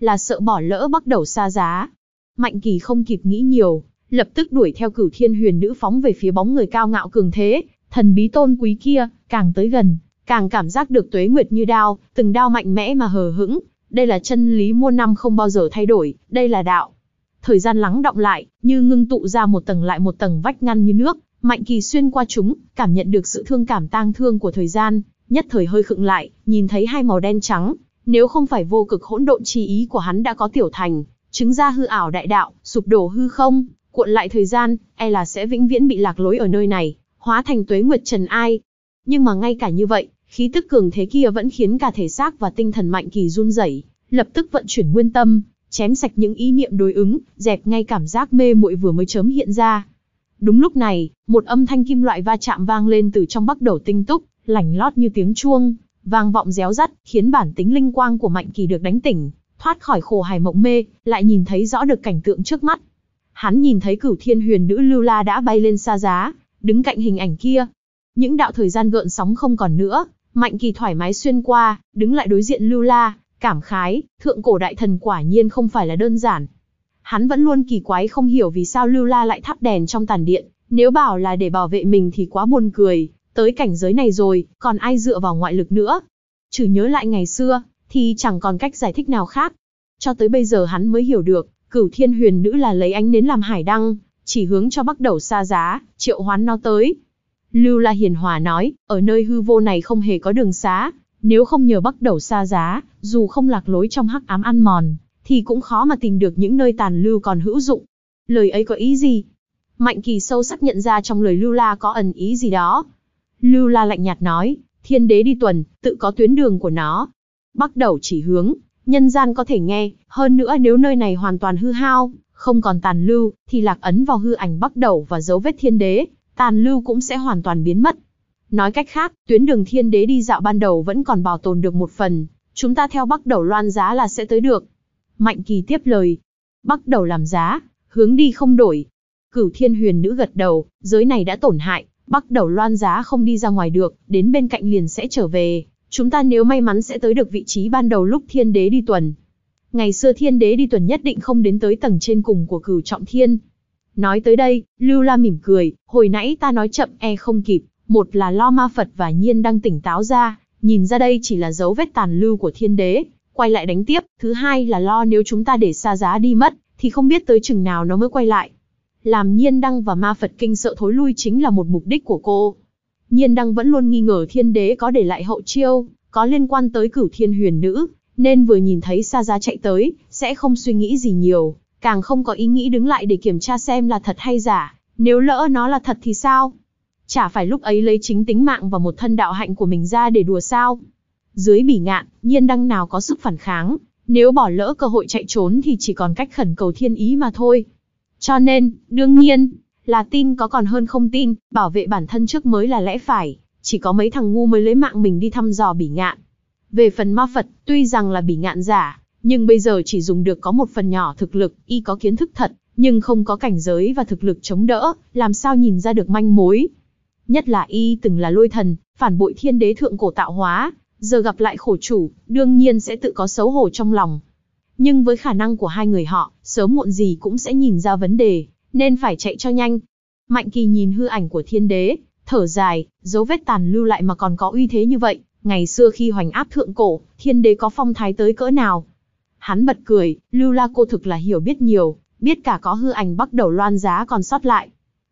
Là sợ bỏ lỡ bắt đầu xa giá. Mạnh Kỳ không kịp nghĩ nhiều, lập tức đuổi theo cửu thiên huyền nữ phóng về phía bóng người cao ngạo cường thế, thần bí tôn quý kia, càng tới gần, càng cảm giác được tuế nguyệt như đao, từng đao mạnh mẽ mà hờ hững, đây là chân lý muôn năm không bao giờ thay đổi, đây là đạo. Thời gian lắng động lại, như ngưng tụ ra một tầng lại một tầng vách ngăn như nước, Mạnh Kỳ xuyên qua chúng, cảm nhận được sự thương cảm tang thương của thời gian, nhất thời hơi khựng lại, nhìn thấy hai màu đen trắng, nếu không phải vô cực hỗn độn chi ý của hắn đã có tiểu thành, chứng ra hư ảo đại đạo, sụp đổ hư không, cuộn lại thời gian, e là sẽ vĩnh viễn bị lạc lối ở nơi này, hóa thành tuế nguyệt trần ai. Nhưng mà ngay cả như vậy, Khí tức cường thế kia vẫn khiến cả thể xác và tinh thần Mạnh Kỳ run rẩy, lập tức vận chuyển nguyên tâm, chém sạch những ý niệm đối ứng, dẹp ngay cảm giác mê muội vừa mới chớm hiện ra. Đúng lúc này, một âm thanh kim loại va chạm vang lên từ trong bắc đầu tinh túc, lảnh lót như tiếng chuông, vang vọng réo rắt, khiến bản tính linh quang của Mạnh Kỳ được đánh tỉnh, thoát khỏi khổ hài mộng mê, lại nhìn thấy rõ được cảnh tượng trước mắt. Hắn nhìn thấy cửu thiên huyền nữ Lưu La đã bay lên xa giá, đứng cạnh hình ảnh kia. Những đạo thời gian gợn sóng không còn nữa, Mạnh kỳ thoải mái xuyên qua, đứng lại đối diện Lưu La, cảm khái, thượng cổ đại thần quả nhiên không phải là đơn giản. Hắn vẫn luôn kỳ quái không hiểu vì sao Lưu La lại thắp đèn trong tàn điện, nếu bảo là để bảo vệ mình thì quá buồn cười, tới cảnh giới này rồi, còn ai dựa vào ngoại lực nữa. Trừ nhớ lại ngày xưa, thì chẳng còn cách giải thích nào khác. Cho tới bây giờ hắn mới hiểu được, cửu thiên huyền nữ là lấy ánh nến làm hải đăng, chỉ hướng cho bắt đầu xa giá, triệu hoán nó tới, Lưu La Hiền Hòa nói, ở nơi hư vô này không hề có đường xá, nếu không nhờ bắt đầu xa giá, dù không lạc lối trong hắc ám ăn mòn, thì cũng khó mà tìm được những nơi tàn lưu còn hữu dụng. Lời ấy có ý gì? Mạnh kỳ sâu sắc nhận ra trong lời Lưu La có ẩn ý gì đó. Lưu La lạnh nhạt nói, thiên đế đi tuần, tự có tuyến đường của nó. Bắt đầu chỉ hướng, nhân gian có thể nghe, hơn nữa nếu nơi này hoàn toàn hư hao, không còn tàn lưu, thì lạc ấn vào hư ảnh bắt đầu và dấu vết thiên đế, tàn lưu cũng sẽ hoàn toàn biến mất. Nói cách khác, tuyến đường thiên đế đi dạo ban đầu vẫn còn bảo tồn được một phần, chúng ta theo bắt đầu loan giá là sẽ tới được. Mạnh kỳ tiếp lời, bắt đầu làm giá, hướng đi không đổi. Cửu thiên huyền nữ gật đầu, giới này đã tổn hại, bắt đầu loan giá không đi ra ngoài được, đến bên cạnh liền sẽ trở về. Chúng ta nếu may mắn sẽ tới được vị trí ban đầu lúc thiên đế đi tuần. Ngày xưa thiên đế đi tuần nhất định không đến tới tầng trên cùng của cửu trọng thiên, Nói tới đây, Lưu La mỉm cười, hồi nãy ta nói chậm e không kịp, một là lo ma Phật và nhiên đang tỉnh táo ra, nhìn ra đây chỉ là dấu vết tàn lưu của thiên đế, quay lại đánh tiếp, thứ hai là lo nếu chúng ta để xa giá đi mất, thì không biết tới chừng nào nó mới quay lại. Làm nhiên đăng và ma Phật kinh sợ thối lui chính là một mục đích của cô. Nhiên đăng vẫn luôn nghi ngờ thiên đế có để lại hậu chiêu, có liên quan tới cửu thiên huyền nữ, nên vừa nhìn thấy xa giá chạy tới, sẽ không suy nghĩ gì nhiều, càng không có ý nghĩ đứng lại để kiểm tra xem là thật hay giả, nếu lỡ nó là thật thì sao? Chả phải lúc ấy lấy chính tính mạng và một thân đạo hạnh của mình ra để đùa sao? Dưới bỉ ngạn, nhiên đăng nào có sức phản kháng, nếu bỏ lỡ cơ hội chạy trốn thì chỉ còn cách khẩn cầu thiên ý mà thôi. Cho nên, đương nhiên, là tin có còn hơn không tin, bảo vệ bản thân trước mới là lẽ phải, chỉ có mấy thằng ngu mới lấy mạng mình đi thăm dò bỉ ngạn. Về phần ma Phật, tuy rằng là bỉ ngạn giả, nhưng bây giờ chỉ dùng được có một phần nhỏ thực lực, y có kiến thức thật, nhưng không có cảnh giới và thực lực chống đỡ, làm sao nhìn ra được manh mối. Nhất là y từng là lôi thần, phản bội thiên đế thượng cổ tạo hóa, giờ gặp lại khổ chủ, đương nhiên sẽ tự có xấu hổ trong lòng. Nhưng với khả năng của hai người họ, sớm muộn gì cũng sẽ nhìn ra vấn đề, nên phải chạy cho nhanh. Mạnh kỳ nhìn hư ảnh của thiên đế, thở dài, dấu vết tàn lưu lại mà còn có uy thế như vậy, ngày xưa khi hoành áp thượng cổ, thiên đế có phong thái tới cỡ nào. Hắn bật cười, Lưu La cô thực là hiểu biết nhiều, biết cả có hư ảnh bắt đầu loan giá còn sót lại.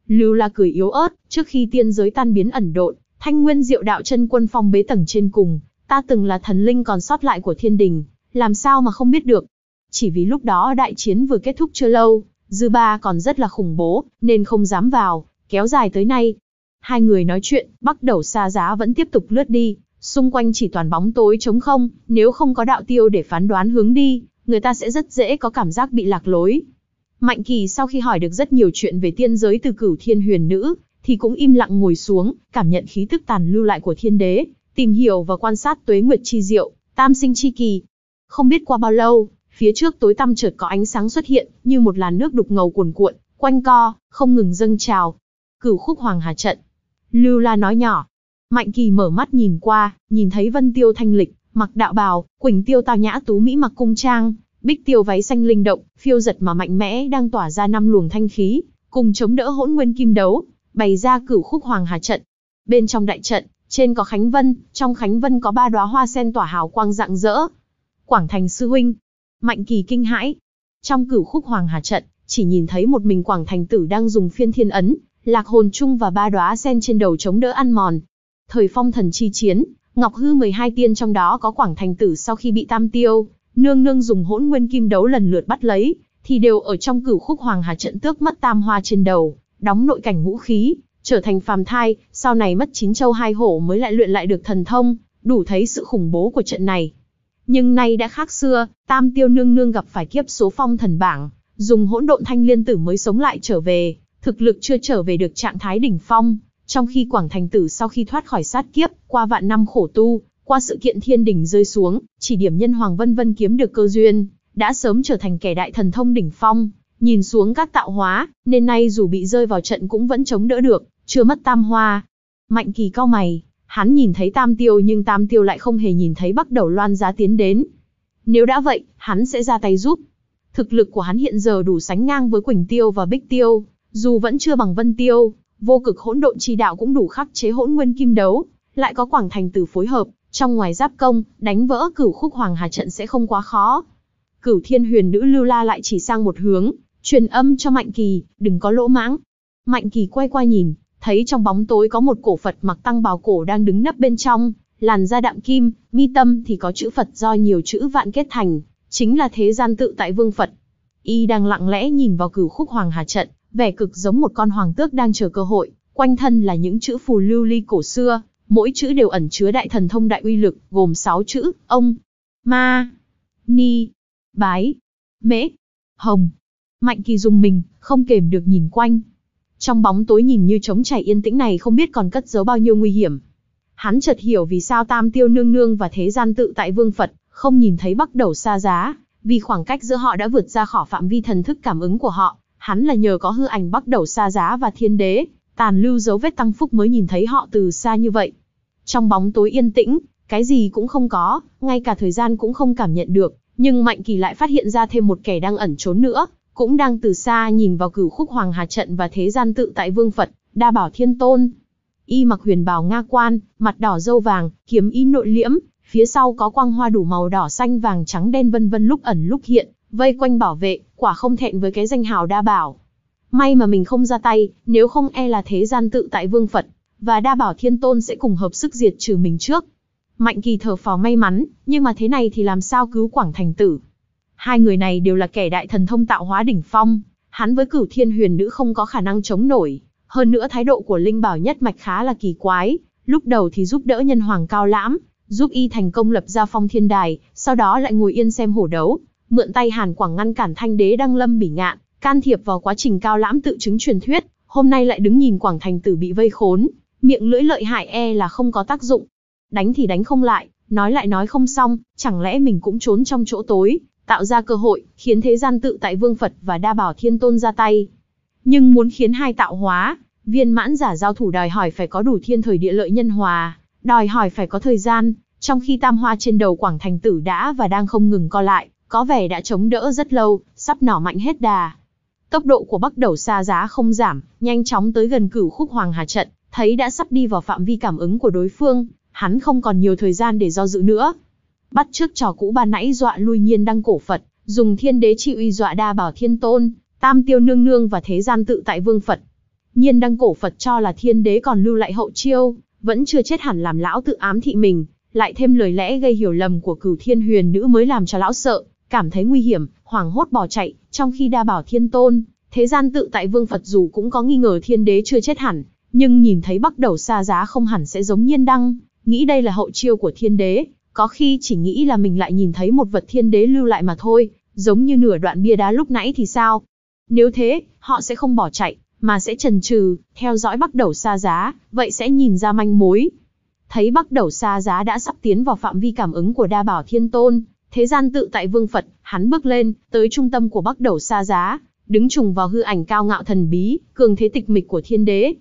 Lưu La cười yếu ớt, trước khi tiên giới tan biến ẩn độn, thanh nguyên diệu đạo chân quân phong bế tầng trên cùng, ta từng là thần linh còn sót lại của thiên đình, làm sao mà không biết được. Chỉ vì lúc đó đại chiến vừa kết thúc chưa lâu, dư ba còn rất là khủng bố, nên không dám vào, kéo dài tới nay. Hai người nói chuyện, bắt đầu xa giá vẫn tiếp tục lướt đi xung quanh chỉ toàn bóng tối trống không, nếu không có đạo tiêu để phán đoán hướng đi, người ta sẽ rất dễ có cảm giác bị lạc lối. Mạnh Kỳ sau khi hỏi được rất nhiều chuyện về tiên giới từ cửu thiên huyền nữ, thì cũng im lặng ngồi xuống, cảm nhận khí tức tàn lưu lại của thiên đế, tìm hiểu và quan sát tuế nguyệt chi diệu, tam sinh chi kỳ. Không biết qua bao lâu, phía trước tối tăm chợt có ánh sáng xuất hiện, như một làn nước đục ngầu cuồn cuộn, quanh co, không ngừng dâng trào. Cửu khúc hoàng hà trận. Lưu La nói nhỏ, Mạnh Kỳ mở mắt nhìn qua, nhìn thấy Vân Tiêu thanh lịch, mặc đạo bào, Quỳnh Tiêu tao nhã tú mỹ mặc cung trang, Bích Tiêu váy xanh linh động, phiêu giật mà mạnh mẽ đang tỏa ra năm luồng thanh khí, cùng chống đỡ hỗn nguyên kim đấu, bày ra cửu khúc hoàng hà trận. Bên trong đại trận, trên có khánh vân, trong khánh vân có ba đóa hoa sen tỏa hào quang rạng rỡ. Quảng Thành sư huynh, Mạnh Kỳ kinh hãi. Trong cửu khúc hoàng hà trận, chỉ nhìn thấy một mình Quảng Thành tử đang dùng phiên thiên ấn, lạc hồn chung và ba đóa sen trên đầu chống đỡ ăn mòn, thời phong thần chi chiến, Ngọc Hư 12 tiên trong đó có Quảng Thành Tử sau khi bị tam tiêu, nương nương dùng hỗn nguyên kim đấu lần lượt bắt lấy, thì đều ở trong cửu khúc hoàng hà trận tước mất tam hoa trên đầu, đóng nội cảnh ngũ khí, trở thành phàm thai, sau này mất chín châu hai hổ mới lại luyện lại được thần thông, đủ thấy sự khủng bố của trận này. Nhưng nay đã khác xưa, tam tiêu nương nương gặp phải kiếp số phong thần bảng, dùng hỗn độn thanh liên tử mới sống lại trở về, thực lực chưa trở về được trạng thái đỉnh phong, trong khi Quảng Thành Tử sau khi thoát khỏi sát kiếp, qua vạn năm khổ tu, qua sự kiện thiên đỉnh rơi xuống, chỉ điểm nhân hoàng vân vân kiếm được cơ duyên, đã sớm trở thành kẻ đại thần thông đỉnh phong, nhìn xuống các tạo hóa, nên nay dù bị rơi vào trận cũng vẫn chống đỡ được, chưa mất tam hoa. Mạnh kỳ cao mày, hắn nhìn thấy tam tiêu nhưng tam tiêu lại không hề nhìn thấy bắt đầu loan giá tiến đến. Nếu đã vậy, hắn sẽ ra tay giúp. Thực lực của hắn hiện giờ đủ sánh ngang với Quỳnh Tiêu và Bích Tiêu, dù vẫn chưa bằng Vân Tiêu, vô cực hỗn độn chi đạo cũng đủ khắc chế hỗn nguyên kim đấu, lại có quảng thành tử phối hợp, trong ngoài giáp công, đánh vỡ cửu khúc hoàng hà trận sẽ không quá khó. Cửu thiên huyền nữ lưu la lại chỉ sang một hướng, truyền âm cho Mạnh Kỳ, đừng có lỗ mãng. Mạnh Kỳ quay qua nhìn, thấy trong bóng tối có một cổ Phật mặc tăng bào cổ đang đứng nấp bên trong, làn da đạm kim, mi tâm thì có chữ Phật do nhiều chữ vạn kết thành, chính là thế gian tự tại vương Phật. Y đang lặng lẽ nhìn vào cửu khúc hoàng hà trận, vẻ cực giống một con hoàng tước đang chờ cơ hội, quanh thân là những chữ phù lưu ly cổ xưa, mỗi chữ đều ẩn chứa đại thần thông đại uy lực, gồm 6 chữ, ông, ma, ni, bái, mễ, hồng. Mạnh kỳ dùng mình, không kềm được nhìn quanh. Trong bóng tối nhìn như trống chảy yên tĩnh này không biết còn cất giấu bao nhiêu nguy hiểm. Hắn chợt hiểu vì sao tam tiêu nương nương và thế gian tự tại vương Phật, không nhìn thấy bắt đầu xa giá, vì khoảng cách giữa họ đã vượt ra khỏi phạm vi thần thức cảm ứng của họ, hắn là nhờ có hư ảnh bắt đầu xa giá và thiên đế, tàn lưu dấu vết tăng phúc mới nhìn thấy họ từ xa như vậy. Trong bóng tối yên tĩnh, cái gì cũng không có, ngay cả thời gian cũng không cảm nhận được, nhưng Mạnh Kỳ lại phát hiện ra thêm một kẻ đang ẩn trốn nữa, cũng đang từ xa nhìn vào cửu khúc Hoàng Hà Trận và thế gian tự tại Vương Phật, đa bảo thiên tôn. Y mặc huyền bào Nga quan, mặt đỏ dâu vàng, kiếm y nội liễm, phía sau có quang hoa đủ màu đỏ xanh vàng trắng đen vân vân lúc ẩn lúc hiện, vây quanh bảo vệ, quả không thẹn với cái danh hào đa bảo. May mà mình không ra tay, nếu không e là thế gian tự tại vương Phật, và đa bảo thiên tôn sẽ cùng hợp sức diệt trừ mình trước. Mạnh kỳ thở phào may mắn, nhưng mà thế này thì làm sao cứu Quảng Thành Tử. Hai người này đều là kẻ đại thần thông tạo hóa đỉnh phong, hắn với cửu thiên huyền nữ không có khả năng chống nổi. Hơn nữa thái độ của Linh Bảo nhất mạch khá là kỳ quái, lúc đầu thì giúp đỡ nhân hoàng cao lãm, giúp y thành công lập ra phong thiên đài, sau đó lại ngồi yên xem hổ đấu, mượn tay Hàn Quảng ngăn cản Thanh Đế Đăng Lâm bỉ ngạn, can thiệp vào quá trình cao lãm tự chứng truyền thuyết, hôm nay lại đứng nhìn Quảng Thành Tử bị vây khốn, miệng lưỡi lợi hại e là không có tác dụng. Đánh thì đánh không lại, nói lại nói không xong, chẳng lẽ mình cũng trốn trong chỗ tối, tạo ra cơ hội, khiến thế gian tự tại Vương Phật và Đa Bảo Thiên Tôn ra tay. Nhưng muốn khiến hai tạo hóa, viên mãn giả giao thủ đòi hỏi phải có đủ thiên thời địa lợi nhân hòa, đòi hỏi phải có thời gian, trong khi tam hoa trên đầu Quảng Thành Tử đã và đang không ngừng co lại, có vẻ đã chống đỡ rất lâu, sắp nỏ mạnh hết đà. Tốc độ của bắc đầu xa giá không giảm, nhanh chóng tới gần cửu khúc hoàng hà trận, thấy đã sắp đi vào phạm vi cảm ứng của đối phương, hắn không còn nhiều thời gian để do dự nữa. Bắt trước trò cũ ban nãy dọa lui nhiên đăng cổ Phật, dùng thiên đế chi uy dọa đa bảo thiên tôn, tam tiêu nương nương và thế gian tự tại vương Phật. Nhiên đăng cổ Phật cho là thiên đế còn lưu lại hậu chiêu, vẫn chưa chết hẳn làm lão tự ám thị mình, lại thêm lời lẽ gây hiểu lầm của cửu thiên huyền nữ mới làm cho lão sợ, cảm thấy nguy hiểm, hoảng hốt bỏ chạy, trong khi đa bảo thiên tôn, thế gian tự tại vương Phật dù cũng có nghi ngờ thiên đế chưa chết hẳn, nhưng nhìn thấy bắt đầu xa giá không hẳn sẽ giống nhiên đăng, nghĩ đây là hậu chiêu của thiên đế, có khi chỉ nghĩ là mình lại nhìn thấy một vật thiên đế lưu lại mà thôi, giống như nửa đoạn bia đá lúc nãy thì sao? Nếu thế, họ sẽ không bỏ chạy, mà sẽ trần trừ, theo dõi bắt đầu xa giá, vậy sẽ nhìn ra manh mối. Thấy bắt đầu xa giá đã sắp tiến vào phạm vi cảm ứng của đa bảo thiên tôn, Thế gian tự tại vương Phật, hắn bước lên, tới trung tâm của bắc đầu xa giá, đứng trùng vào hư ảnh cao ngạo thần bí, cường thế tịch mịch của thiên đế.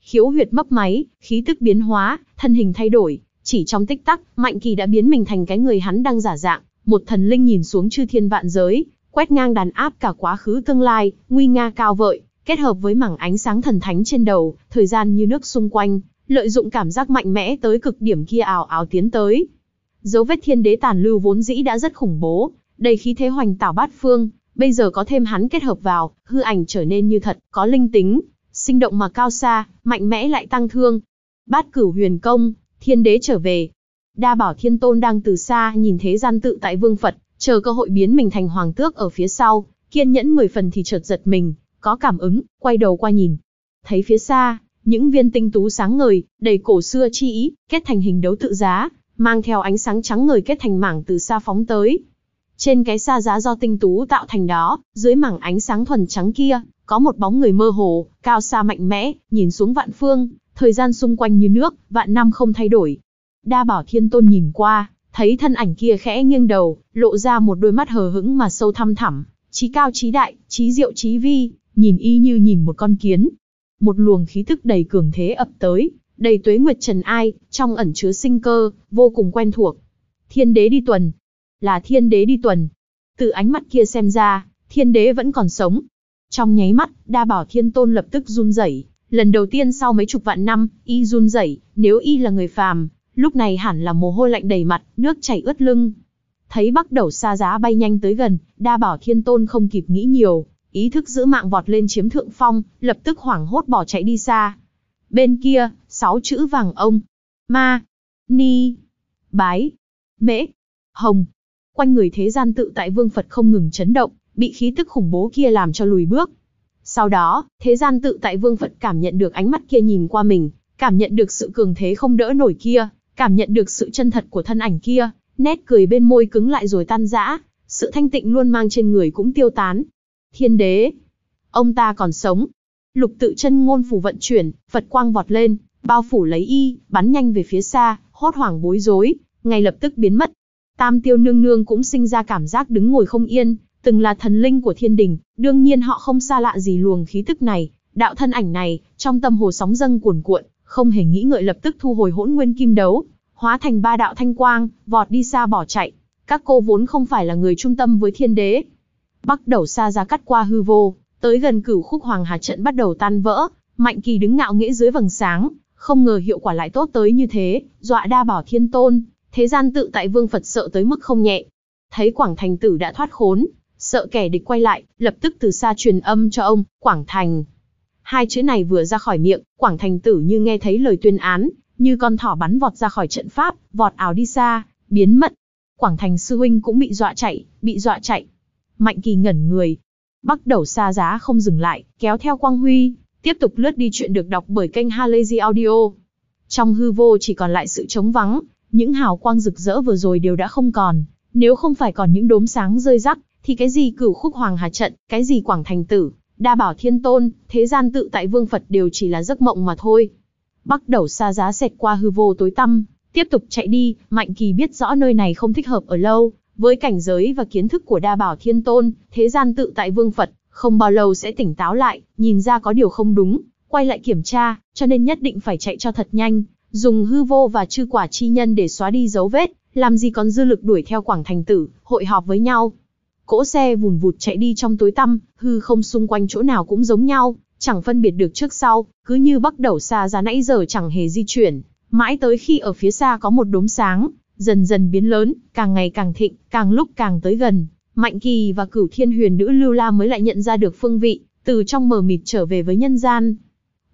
Khiếu huyệt mấp máy, khí tức biến hóa, thân hình thay đổi, chỉ trong tích tắc, Mạnh Kỳ đã biến mình thành cái người hắn đang giả dạng, một thần linh nhìn xuống chư thiên vạn giới, quét ngang đàn áp cả quá khứ tương lai, nguy nga cao vợi, kết hợp với mảng ánh sáng thần thánh trên đầu, thời gian như nước xung quanh, lợi dụng cảm giác mạnh mẽ tới cực điểm kia ảo ảo tiến tới, Dấu vết thiên đế tàn lưu vốn dĩ đã rất khủng bố, đầy khí thế hoành tảo bát phương, bây giờ có thêm hắn kết hợp vào, hư ảnh trở nên như thật, có linh tính, sinh động mà cao xa, mạnh mẽ lại tăng thương. Bát cửu huyền công, thiên đế trở về. Đa bảo thiên tôn đang từ xa nhìn thế gian tự tại vương Phật, chờ cơ hội biến mình thành hoàng tước ở phía sau, kiên nhẫn mười phần thì chợt giật mình, có cảm ứng, quay đầu qua nhìn. Thấy phía xa, những viên tinh tú sáng ngời, đầy cổ xưa chi ý, kết thành hình đấu tự giá, mang theo ánh sáng trắng người kết thành mảng từ xa phóng tới. Trên cái xa giá do tinh tú tạo thành đó, dưới mảng ánh sáng thuần trắng kia, có một bóng người mơ hồ, cao xa mạnh mẽ, nhìn xuống vạn phương, thời gian xung quanh như nước, vạn năm không thay đổi. Đa bảo thiên tôn nhìn qua, thấy thân ảnh kia khẽ nghiêng đầu, lộ ra một đôi mắt hờ hững mà sâu thăm thẳm, trí cao trí đại, trí diệu trí vi, nhìn y như nhìn một con kiến. Một luồng khí thức đầy cường thế ập tới, đầy tuế nguyệt trần ai, trong ẩn chứa sinh cơ, vô cùng quen thuộc. Thiên đế đi tuần. Là thiên đế đi tuần. Từ ánh mắt kia xem ra, thiên đế vẫn còn sống. Trong nháy mắt, đa bảo thiên tôn lập tức run rẩy. Lần đầu tiên sau mấy chục vạn năm, y run rẩy, nếu y là người phàm, lúc này hẳn là mồ hôi lạnh đầy mặt, nước chảy ướt lưng. Thấy bắt đầu xa giá bay nhanh tới gần, đa bảo thiên tôn không kịp nghĩ nhiều, ý thức giữ mạng vọt lên chiếm thượng phong, lập tức hoảng hốt bỏ chạy đi xa. Bên kia, sáu chữ vàng ông. Ma. Ni. Bái. Mễ. Hồng. Quanh người thế gian tự tại vương Phật không ngừng chấn động, bị khí tức khủng bố kia làm cho lùi bước. Sau đó, thế gian tự tại vương Phật cảm nhận được ánh mắt kia nhìn qua mình, cảm nhận được sự cường thế không đỡ nổi kia, cảm nhận được sự chân thật của thân ảnh kia, nét cười bên môi cứng lại rồi tan rã, sự thanh tịnh luôn mang trên người cũng tiêu tán. Thiên đế, ông ta còn sống, Lục tự chân ngôn phủ vận chuyển, Phật quang vọt lên, bao phủ lấy y, bắn nhanh về phía xa, hốt hoảng bối rối, ngay lập tức biến mất. Tam tiêu nương nương cũng sinh ra cảm giác đứng ngồi không yên, từng là thần linh của thiên đình, đương nhiên họ không xa lạ gì luồng khí tức này, đạo thân ảnh này, trong tâm hồ sóng dâng cuồn cuộn, không hề nghĩ ngợi lập tức thu hồi hỗn nguyên kim đấu, hóa thành ba đạo thanh quang, vọt đi xa bỏ chạy. Các cô vốn không phải là người trung tâm với thiên đế. bắt đầu xa ra cắt qua hư vô, Tới gần cửu khúc hoàng hà trận bắt đầu tan vỡ, Mạnh Kỳ đứng ngạo nghễ dưới vầng sáng, không ngờ hiệu quả lại tốt tới như thế, dọa đa bảo thiên tôn, thế gian tự tại vương Phật sợ tới mức không nhẹ. Thấy Quảng Thành tử đã thoát khốn, sợ kẻ địch quay lại, lập tức từ xa truyền âm cho ông, Quảng Thành. Hai chữ này vừa ra khỏi miệng, Quảng Thành tử như nghe thấy lời tuyên án, như con thỏ bắn vọt ra khỏi trận pháp, vọt áo đi xa, biến mất. Quảng Thành sư huynh cũng bị dọa chạy, bị dọa chạy. Mạnh Kỳ ngẩn người, bắt đầu xa giá không dừng lại, kéo theo Quang Huy, tiếp tục lướt đi chuyện được đọc bởi kênh Halazy Audio. Trong hư vô chỉ còn lại sự trống vắng, những hào quang rực rỡ vừa rồi đều đã không còn, nếu không phải còn những đốm sáng rơi rắc, thì cái gì cửu khúc hoàng hà trận, cái gì quảng thành tử, đa bảo thiên tôn, thế gian tự tại vương Phật đều chỉ là giấc mộng mà thôi. bắt đầu xa giá xẹt qua hư vô tối tăm, tiếp tục chạy đi, Mạnh Kỳ biết rõ nơi này không thích hợp ở lâu, với cảnh giới và kiến thức của đa bảo thiên tôn, thế gian tự tại vương Phật, không bao lâu sẽ tỉnh táo lại, nhìn ra có điều không đúng, quay lại kiểm tra, cho nên nhất định phải chạy cho thật nhanh, dùng hư vô và chư quả chi nhân để xóa đi dấu vết, làm gì còn dư lực đuổi theo quảng thành tử, hội họp với nhau. Cỗ xe vùn vụt chạy đi trong tối tăm, hư không xung quanh chỗ nào cũng giống nhau, chẳng phân biệt được trước sau, cứ như bắt đầu xa ra nãy giờ chẳng hề di chuyển, mãi tới khi ở phía xa có một đốm sáng, dần dần biến lớn, càng ngày càng thịnh, càng lúc càng tới gần. Mạnh Kỳ và Cửu Thiên Huyền Nữ Lưu La mới lại nhận ra được phương vị, từ trong mờ mịt trở về với nhân gian.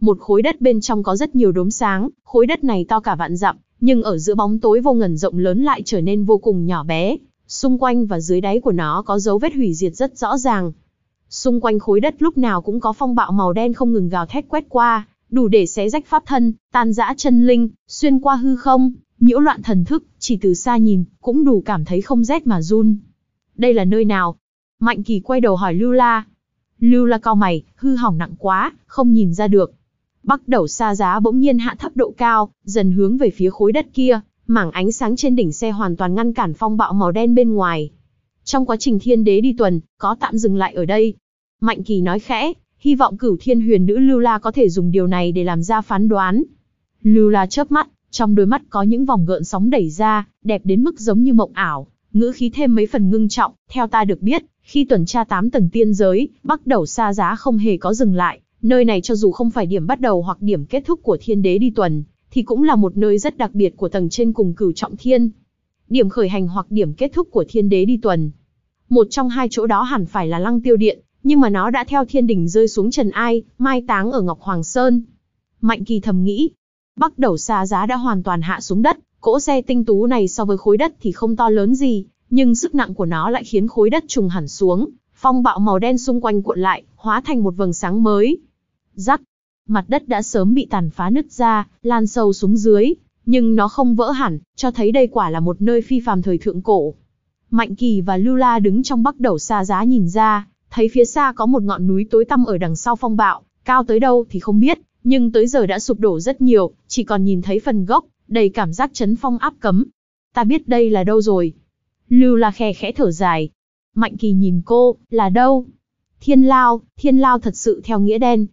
Một khối đất bên trong có rất nhiều đốm sáng, khối đất này to cả vạn dặm, nhưng ở giữa bóng tối vô ngần rộng lớn lại trở nên vô cùng nhỏ bé. Xung quanh và dưới đáy của nó có dấu vết hủy diệt rất rõ ràng. Xung quanh khối đất lúc nào cũng có phong bạo màu đen không ngừng gào thét quét qua, đủ để xé rách pháp thân, tan rã chân linh, xuyên qua hư không, nhiễu loạn thần thức, chỉ từ xa nhìn, cũng đủ cảm thấy không rét mà run. Đây là nơi nào? Mạnh Kỳ quay đầu hỏi Lưu La. Lưu La cao mày, hư hỏng nặng quá, không nhìn ra được. bắt đầu xa giá bỗng nhiên hạ thấp độ cao, dần hướng về phía khối đất kia, mảng ánh sáng trên đỉnh xe hoàn toàn ngăn cản phong bạo màu đen bên ngoài. Trong quá trình thiên đế đi tuần, có tạm dừng lại ở đây. Mạnh Kỳ nói khẽ, hy vọng cửu thiên huyền nữ Lưu La có thể dùng điều này để làm ra phán đoán. Lưu La chớp mắt, trong đôi mắt có những vòng gợn sóng đẩy ra, đẹp đến mức giống như mộng ảo, ngữ khí thêm mấy phần ngưng trọng, theo ta được biết, khi tuần tra 8 tầng tiên giới, bắt đầu xa giá không hề có dừng lại, nơi này cho dù không phải điểm bắt đầu hoặc điểm kết thúc của thiên đế đi tuần, thì cũng là một nơi rất đặc biệt của tầng trên cùng cửu trọng thiên. Điểm khởi hành hoặc điểm kết thúc của thiên đế đi tuần. Một trong hai chỗ đó hẳn phải là lăng tiêu điện, nhưng mà nó đã theo thiên đình rơi xuống trần ai, mai táng ở Ngọc Hoàng Sơn. Mạnh kỳ thầm nghĩ, Bắc đầu xa giá đã hoàn toàn hạ xuống đất, cỗ xe tinh tú này so với khối đất thì không to lớn gì, nhưng sức nặng của nó lại khiến khối đất trùng hẳn xuống, phong bạo màu đen xung quanh cuộn lại, hóa thành một vầng sáng mới. Rắc, mặt đất đã sớm bị tàn phá nứt ra, lan sâu xuống dưới, nhưng nó không vỡ hẳn, cho thấy đây quả là một nơi phi phàm thời thượng cổ. Mạnh Kỳ và Lưu La đứng trong bắc đầu xa giá nhìn ra, thấy phía xa có một ngọn núi tối tăm ở đằng sau phong bạo, cao tới đâu thì không biết, nhưng tới giờ đã sụp đổ rất nhiều, chỉ còn nhìn thấy phần gốc, đầy cảm giác chấn phong áp cấm. Ta biết đây là đâu rồi. Lưu La khe khẽ thở dài. Mạnh Kỳ nhìn cô, là đâu? Thiên Lao, Thiên Lao thật sự theo nghĩa đen.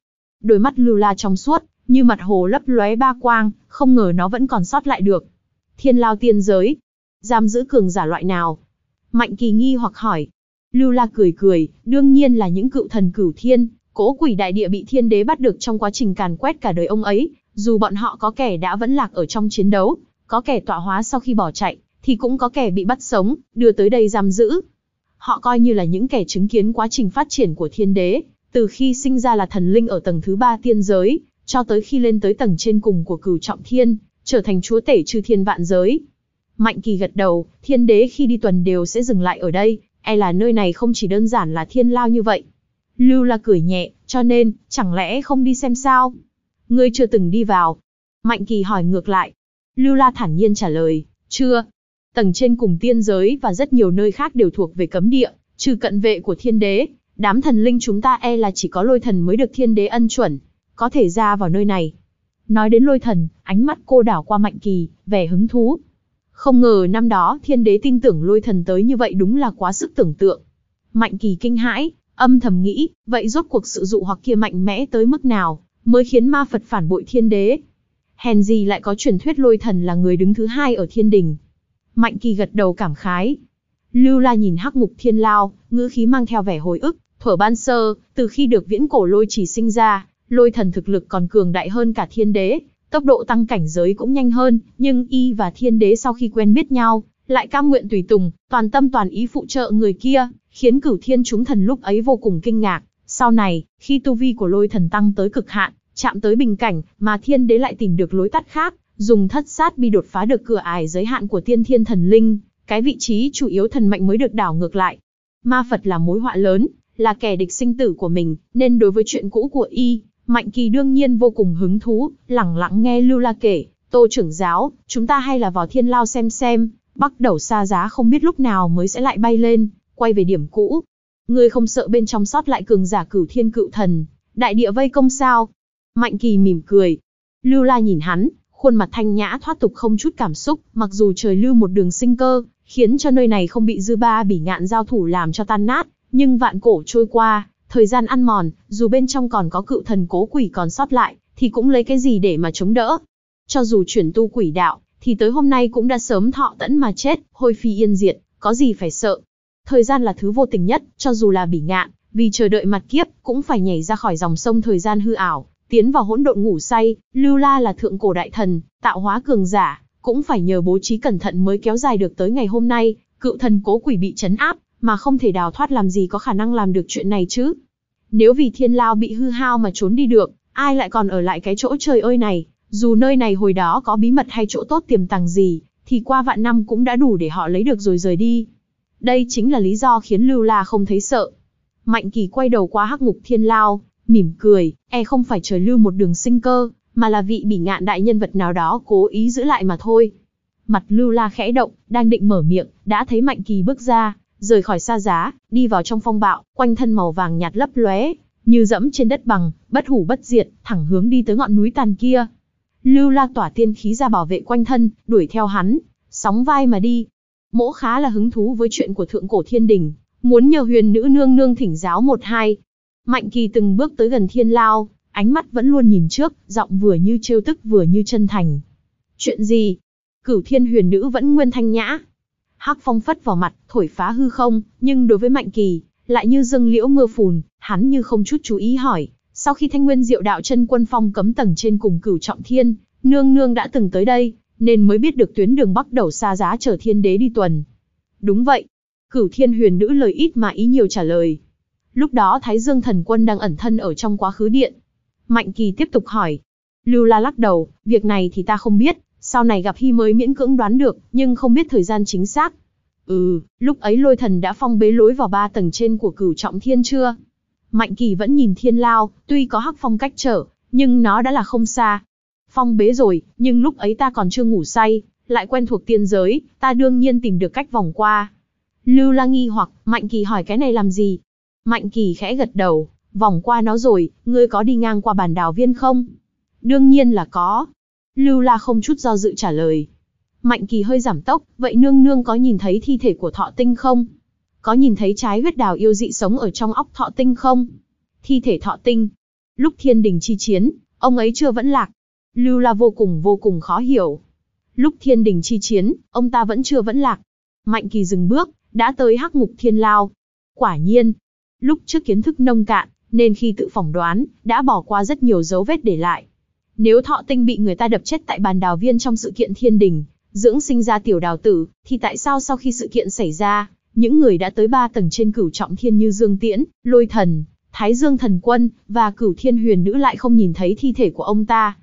Đôi mắt Lưu La trong suốt, như mặt hồ lấp lóe ba quang, không ngờ nó vẫn còn sót lại được. Thiên Lao tiên giới, giam giữ cường giả loại nào? Mạnh Kỳ nghi hoặc hỏi. Lưu La cười cười, đương nhiên là những cựu thần cửu thiên, Cố quỷ đại địa bị thiên đế bắt được trong quá trình càn quét cả đời ông ấy, dù bọn họ có kẻ đã vẫn lạc ở trong chiến đấu, có kẻ tọa hóa sau khi bỏ chạy, thì cũng có kẻ bị bắt sống, đưa tới đây giam giữ. Họ coi như là những kẻ chứng kiến quá trình phát triển của thiên đế, từ khi sinh ra là thần linh ở tầng thứ ba tiên giới, cho tới khi lên tới tầng trên cùng của cửu trọng thiên, trở thành chúa tể chư thiên vạn giới. Mạnh kỳ gật đầu, thiên đế khi đi tuần đều sẽ dừng lại ở đây, e là nơi này không chỉ đơn giản là thiên lao như vậy, Lưu La cười nhẹ, cho nên, chẳng lẽ không đi xem sao? Ngươi chưa từng đi vào. Mạnh Kỳ hỏi ngược lại. Lưu La thản nhiên trả lời, chưa. Tầng trên cùng tiên giới và rất nhiều nơi khác đều thuộc về cấm địa, trừ cận vệ của thiên đế. Đám thần linh chúng ta e là chỉ có lôi thần mới được thiên đế ân chuẩn, có thể ra vào nơi này. Nói đến lôi thần, ánh mắt cô đảo qua Mạnh Kỳ, vẻ hứng thú. Không ngờ năm đó thiên đế tin tưởng lôi thần tới như vậy đúng là quá sức tưởng tượng. Mạnh Kỳ kinh hãi, Âm thầm nghĩ, vậy rốt cuộc sự dụ hoặc kia mạnh mẽ tới mức nào, mới khiến ma Phật phản bội thiên đế. Hèn gì lại có truyền thuyết lôi thần là người đứng thứ hai ở thiên đình. Mạnh kỳ gật đầu cảm khái. Lưu la nhìn hắc ngục thiên lao, ngữ khí mang theo vẻ hồi ức, thuở ban sơ, từ khi được viễn cổ lôi chỉ sinh ra, lôi thần thực lực còn cường đại hơn cả thiên đế, tốc độ tăng cảnh giới cũng nhanh hơn, nhưng y và thiên đế sau khi quen biết nhau, lại cam nguyện tùy tùng, toàn tâm toàn ý phụ trợ người kia, khiến cửu thiên chúng thần lúc ấy vô cùng kinh ngạc. Sau này, khi tu vi của lôi thần tăng tới cực hạn, chạm tới bình cảnh, mà thiên đế lại tìm được lối tắt khác, dùng thất sát bi đột phá được cửa ải giới hạn của tiên thiên thần linh, cái vị trí chủ yếu thần mạnh mới được đảo ngược lại. Ma Phật là mối họa lớn, là kẻ địch sinh tử của mình, nên đối với chuyện cũ của y, Mạnh Kỳ đương nhiên vô cùng hứng thú, lẳng lặng nghe Lưu La kể, Tô trưởng giáo, chúng ta hay là vào thiên lao xem xem, bắt đầu xa giá không biết lúc nào mới sẽ lại bay lên, quay về điểm cũ. Ngươi không sợ bên trong sót lại cường giả cửu thiên cựu thần, đại địa vây công sao? Mạnh kỳ mỉm cười. Lưu la nhìn hắn, khuôn mặt thanh nhã thoát tục không chút cảm xúc, mặc dù trời lưu một đường sinh cơ, khiến cho nơi này không bị dư ba bỉ ngạn giao thủ làm cho tan nát, nhưng vạn cổ trôi qua, thời gian ăn mòn, dù bên trong còn có cựu thần cố quỷ còn sót lại, thì cũng lấy cái gì để mà chống đỡ. Cho dù chuyển tu quỷ đạo, thì tới hôm nay cũng đã sớm thọ tẫn mà chết, hôi phi yên diệt, có gì phải sợ. Thời gian là thứ vô tình nhất, cho dù là bỉ ngạn, vì chờ đợi mặt kiếp, cũng phải nhảy ra khỏi dòng sông thời gian hư ảo, tiến vào hỗn độn ngủ say, Lưu La là thượng cổ đại thần, tạo hóa cường giả, cũng phải nhờ bố trí cẩn thận mới kéo dài được tới ngày hôm nay, cựu thần cố quỷ bị chấn áp, mà không thể đào thoát làm gì có khả năng làm được chuyện này chứ. Nếu vì thiên lao bị hư hao mà trốn đi được, ai lại còn ở lại cái chỗ trời ơi này, dù nơi này hồi đó có bí mật hay chỗ tốt tiềm tàng gì, thì qua vạn năm cũng đã đủ để họ lấy được rồi rời đi. Đây chính là lý do khiến Lưu La không thấy sợ. Mạnh Kỳ quay đầu qua hắc ngục thiên lao, mỉm cười, e không phải trời lưu một đường sinh cơ, mà là vị bỉ ngạn đại nhân vật nào đó cố ý giữ lại mà thôi. Mặt Lưu La khẽ động, đang định mở miệng, đã thấy Mạnh Kỳ bước ra, rời khỏi xa giá, đi vào trong phong bạo, quanh thân màu vàng nhạt lấp lóe, như dẫm trên đất bằng, bất hủ bất diệt, thẳng hướng đi tới ngọn núi tàn kia. Lưu La tỏa tiên khí ra bảo vệ quanh thân, đuổi theo hắn, sóng vai mà đi, Mỗ khá là hứng thú với chuyện của thượng cổ thiên đình, muốn nhờ huyền nữ nương nương thỉnh giáo một hai. Mạnh kỳ từng bước tới gần thiên lao, ánh mắt vẫn luôn nhìn trước, giọng vừa như trêu tức vừa như chân thành. Chuyện gì? Cửu thiên huyền nữ vẫn nguyên thanh nhã. Hắc phong phất vào mặt, thổi phá hư không, nhưng đối với mạnh kỳ, lại như dâng liễu mưa phùn, hắn như không chút chú ý hỏi. Sau khi thanh nguyên diệu đạo chân quân phong cấm tầng trên cùng cửu trọng thiên, nương nương đã từng tới đây, nên mới biết được tuyến đường bắt đầu xa giá chở thiên đế đi tuần. Đúng vậy. Cửu thiên huyền nữ lời ít mà ý nhiều trả lời. Lúc đó Thái Dương thần quân đang ẩn thân ở trong quá khứ điện. Mạnh kỳ tiếp tục hỏi. Lưu la lắc đầu, việc này thì ta không biết, sau này gặp Hy mới miễn cưỡng đoán được, nhưng không biết thời gian chính xác. Ừ, lúc ấy lôi thần đã phong bế lối vào ba tầng trên của cửu trọng thiên chưa? Mạnh kỳ vẫn nhìn thiên lao, tuy có hắc phong cách trở, nhưng nó đã là không xa, phong bế rồi, nhưng lúc ấy ta còn chưa ngủ say, lại quen thuộc tiên giới, ta đương nhiên tìm được cách vòng qua. Lưu La nghi hoặc, Mạnh Kỳ hỏi cái này làm gì? Mạnh Kỳ khẽ gật đầu, vòng qua nó rồi, ngươi có đi ngang qua bàn đào viên không? Đương nhiên là có. Lưu La không chút do dự trả lời. Mạnh Kỳ hơi giảm tốc, vậy nương nương có nhìn thấy thi thể của thọ tinh không? Có nhìn thấy trái huyết đào yêu dị sống ở trong óc thọ tinh không? Thi thể thọ tinh. Lúc thiên đình chi chiến, ông ấy chưa vẫn lạc, Lưu La vô cùng vô cùng khó hiểu. Lúc thiên đình chi chiến, ông ta vẫn chưa vẫn lạc. Mạnh kỳ dừng bước, đã tới hắc ngục thiên lao. Quả nhiên, lúc trước kiến thức nông cạn, nên khi tự phỏng đoán, đã bỏ qua rất nhiều dấu vết để lại. Nếu thọ tinh bị người ta đập chết tại bàn đào viên trong sự kiện thiên đình, dưỡng sinh ra tiểu đào tử, thì tại sao sau khi sự kiện xảy ra, những người đã tới ba tầng trên cửu trọng thiên như Dương Tiễn, Lôi Thần, Thái Dương Thần Quân và cửu thiên huyền nữ lại không nhìn thấy thi thể của ông ta,